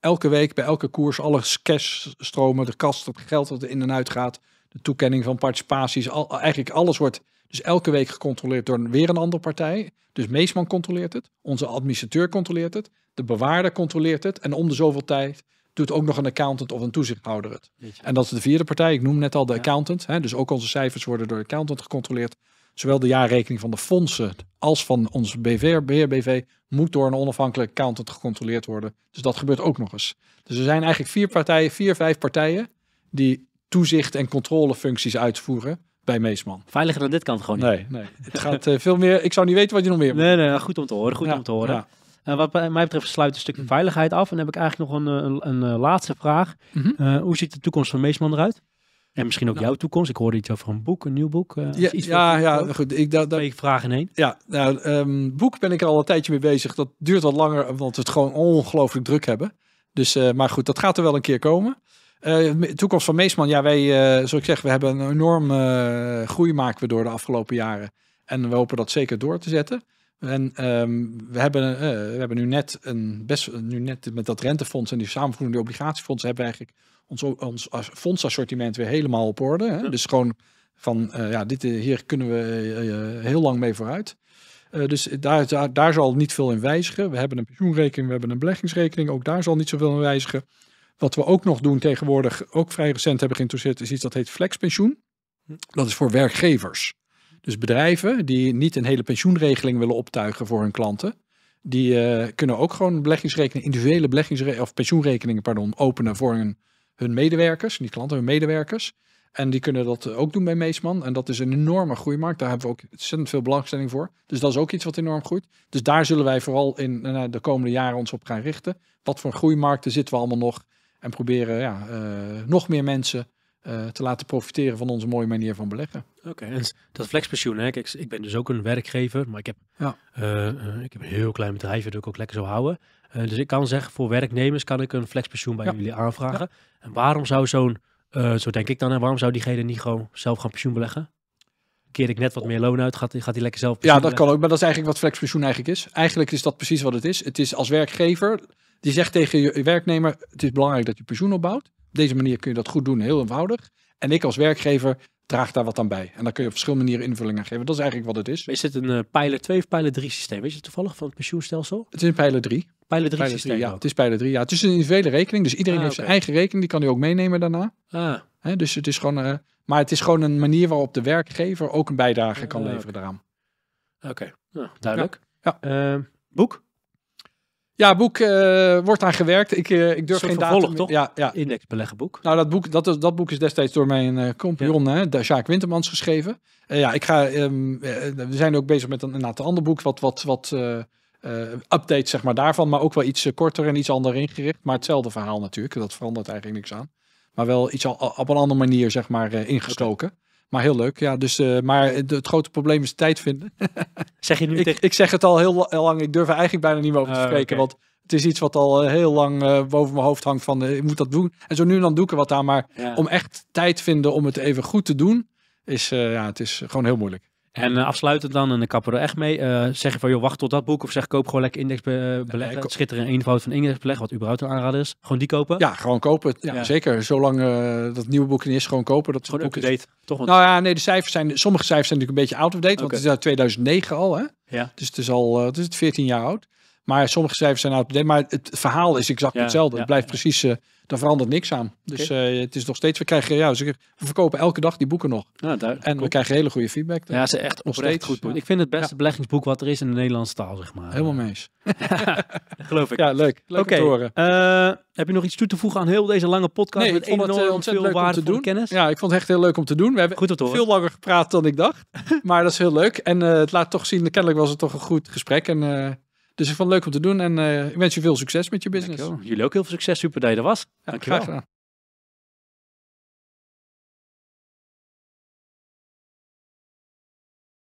B: elke week bij elke koers alle cashstromen, de kast, het geld dat er in en uit gaat, de toekenning van participaties, al, eigenlijk alles wordt dus elke week gecontroleerd door weer een andere partij. Dus Meesman controleert het, onze administrateur controleert het, de bewaarder controleert het en om de zoveel tijd doet ook nog een accountant of een toezichthouder het. En dat is de vierde partij, ik noem net al de accountant, hè, dus ook onze cijfers worden door de accountant gecontroleerd. Zowel de jaarrekening van de fondsen als van ons BV, beheer-BV moet door een onafhankelijke accountant gecontroleerd worden. Dus dat gebeurt ook nog eens. Dus er zijn eigenlijk vier partijen, vier, vijf partijen die toezicht en controlefuncties uitvoeren bij Meesman. Veiliger dan dit kan het gewoon niet. Nee, nee. het gaat eh, veel meer. Ik zou niet weten wat je nog meer. Nee,
A: goed om te horen. Goed om te horen. Ja. wat mij betreft sluit een stukje veiligheid af. En dan heb ik eigenlijk nog een, eh, een, een laatste vraag. Mhm. Eh, hoe ziet de toekomst van Meesman eruit? En misschien ook nou. jouw toekomst. Ik hoorde iets over een boek, een nieuw boek. Eh, ja, ja,
B: goed. Ik, dat, dat, Twee vragen heen. Ja, nou, ehm, boek ben ik er al een tijdje mee bezig. Dat duurt wat langer, want we het gewoon ongelooflijk druk hebben. Dus, eh, maar goed, dat gaat er wel een keer komen. Uh, toekomst van Meesman, ja, wij, zoals ik zeg, we hebben een enorme groei maken we door de afgelopen jaren. En we hopen dat zeker door te zetten. En ehm, we, hebben, eh, we hebben nu net een best nu net met dat rentefonds en die samenvoegende obligatiefonds hebben we eigenlijk ons, ons fondsassortiment weer helemaal op orde. Hè? Dus gewoon van eh, ja, dit, eh, hier kunnen we heel lang mee vooruit. dus daar, daar, daar, zal niet veel in wijzigen. We hebben een pensioenrekening, we hebben een beleggingsrekening. Ook daar zal niet zoveel in wijzigen. Wat we ook nog doen tegenwoordig, ook vrij recent hebben geïnteresseerd, is iets dat heet flexpensioen. Hm. Dat is voor werkgevers. Dus bedrijven die niet een hele pensioenregeling willen optuigen voor hun klanten, die eh, kunnen ook gewoon beleggingsrekeningen, individuele beleggingsrekeningen of pensioenrekeningen, pardon, openen voor hun, medewerkers, niet klanten, hun medewerkers. En die kunnen dat ook doen bij Meesman. En dat is een enorme groeimarkt. Daar hebben we ook ontzettend veel belangstelling voor. Dus dat is ook iets wat enorm groeit. Dus daar zullen wij vooral in eh, nou, de komende jaren ons op gaan richten. Wat voor groeimarkten zitten we allemaal nog? En proberen ja, eh, nog meer mensen eh, te laten profiteren van onze mooie manier van beleggen.
A: Oké, en dat flexpensioen, hè? Kijk, ik ben dus ook een werkgever, maar ik heb, ja. Eh, eh, ik heb een heel klein bedrijf, dat ik ook lekker zo houden. dus ik kan zeggen, voor werknemers kan ik een flexpensioen bij jullie aanvragen. En waarom zou zo'n, zo denk ik dan, en waarom zou diegene niet gewoon zelf gaan pensioen
B: beleggen? keer ik net wat meer loon uit, gaat, gaat hij lekker zelf. Ja, dat kan ook, maar dat is eigenlijk wat flexpensioen eigenlijk is. Eigenlijk is dat precies wat het is. Het is als werkgever, die zegt tegen je werknemer, het is belangrijk dat je pensioen opbouwt deze manier kun je dat goed doen, heel eenvoudig. En ik als werkgever draag daar wat aan bij. En dan kun je op verschillende manieren invulling aan geven. Dat is eigenlijk wat het is. Is het een eh, pijler 2 of pijler 3 systeem? Weet het toevallig van het pensioenstelsel? Het is een pijler 3. Pijler 3 systeem? ja, het is pijler 3. Ja, het is een individuele rekening. Dus iedereen ah, heeft zijn eigen rekening. Die kan hij ook meenemen daarna. Ah. dus het is gewoon... Uh, maar het is gewoon een manier waarop de werkgever ook een bijdrage kan ah, leveren eraan. daaraan. Oké, nou, duidelijk. Ja. ja. Eh, boek? Ja, boek eh, wordt aan gewerkt. Ik, eh, ik durf geen vervolg, datum... toch? Ja, ja. Indexbeleggenboek. Nou, dat boek, dat, dat boek is destijds door mijn uh, eh, compagnon, hè, Jacques Wintermans, geschreven. ja, ik ga, ehm, we zijn ook bezig met een, aantal ander boek, wat, wat, wat updates zeg maar, daarvan. Maar ook wel iets korter en iets anders ingericht. Maar hetzelfde verhaal natuurlijk, dat verandert eigenlijk niks aan. Maar wel iets al, op een andere manier zeg maar, ingestoken. Maar heel leuk, ja. Dus, eh, maar het grote probleem is tijd vinden. zeg je nu ik, tegen... ik zeg het al heel, lang, ik durf er eigenlijk bijna niet meer over te oh, spreken. Want het is iets wat al eh, heel lang eh, boven mijn hoofd hangt van, ik moet dat doen. En zo nu en dan doe ik er wat aan. Maar om echt tijd vinden om het even goed te doen, is, ja, het is gewoon heel moeilijk. En eh, afsluiten dan, en ik kap er echt mee, uh, eh, zeg je van joh, wacht tot dat
A: boek of zeg koop gewoon lekker indexbeleg. Eh, ja, Schitteren een eenvoud van indexbeleg, wat überhaupt een aanrader is. Gewoon die kopen? Ja,
B: gewoon kopen. Ja, Zeker, zolang uh, dat nieuwe boek in is, gewoon kopen. Dat gewoon up to toch? Want... Nou ja, nee, de cijfers zijn, sommige cijfers zijn natuurlijk een beetje out-of-date, want het is uit 2009 al hè. Ja. Dus het is al het is 14 jaar oud. Maar sommige cijfers zijn nou of date Maar het verhaal is exact hetzelfde. het blijft precies, uh, daar verandert niks aan. Dus eh, het is nog steeds, we krijgen, ja, we verkopen elke dag die boeken nog. en we krijgen hele goede feedback. Dan. Ja, ze echt oprecht goed. Ik vind het beste beleggingsboek wat er is in de Nederlandse taal,
A: zeg maar. Helemaal mee eens. geloof ik. Ja, leuk. Leuk te horen. Eh, heb je nog iets toe te voegen
B: aan heel deze lange podcast? met ik het enorm ontzettend veel leuk om te doen. Kennis? Ja, ik vond het echt heel leuk om te doen. We hebben goed veel langer gepraat dan ik dacht. maar dat is heel leuk. En het laat toch zien, kennelijk was het toch een goed gesprek. En dus ik vond het leuk om te doen en eh, ik wens je veel succes met je business. Jullie ook heel veel succes. Super dat je er was. Dankjewel. Graag gedaan.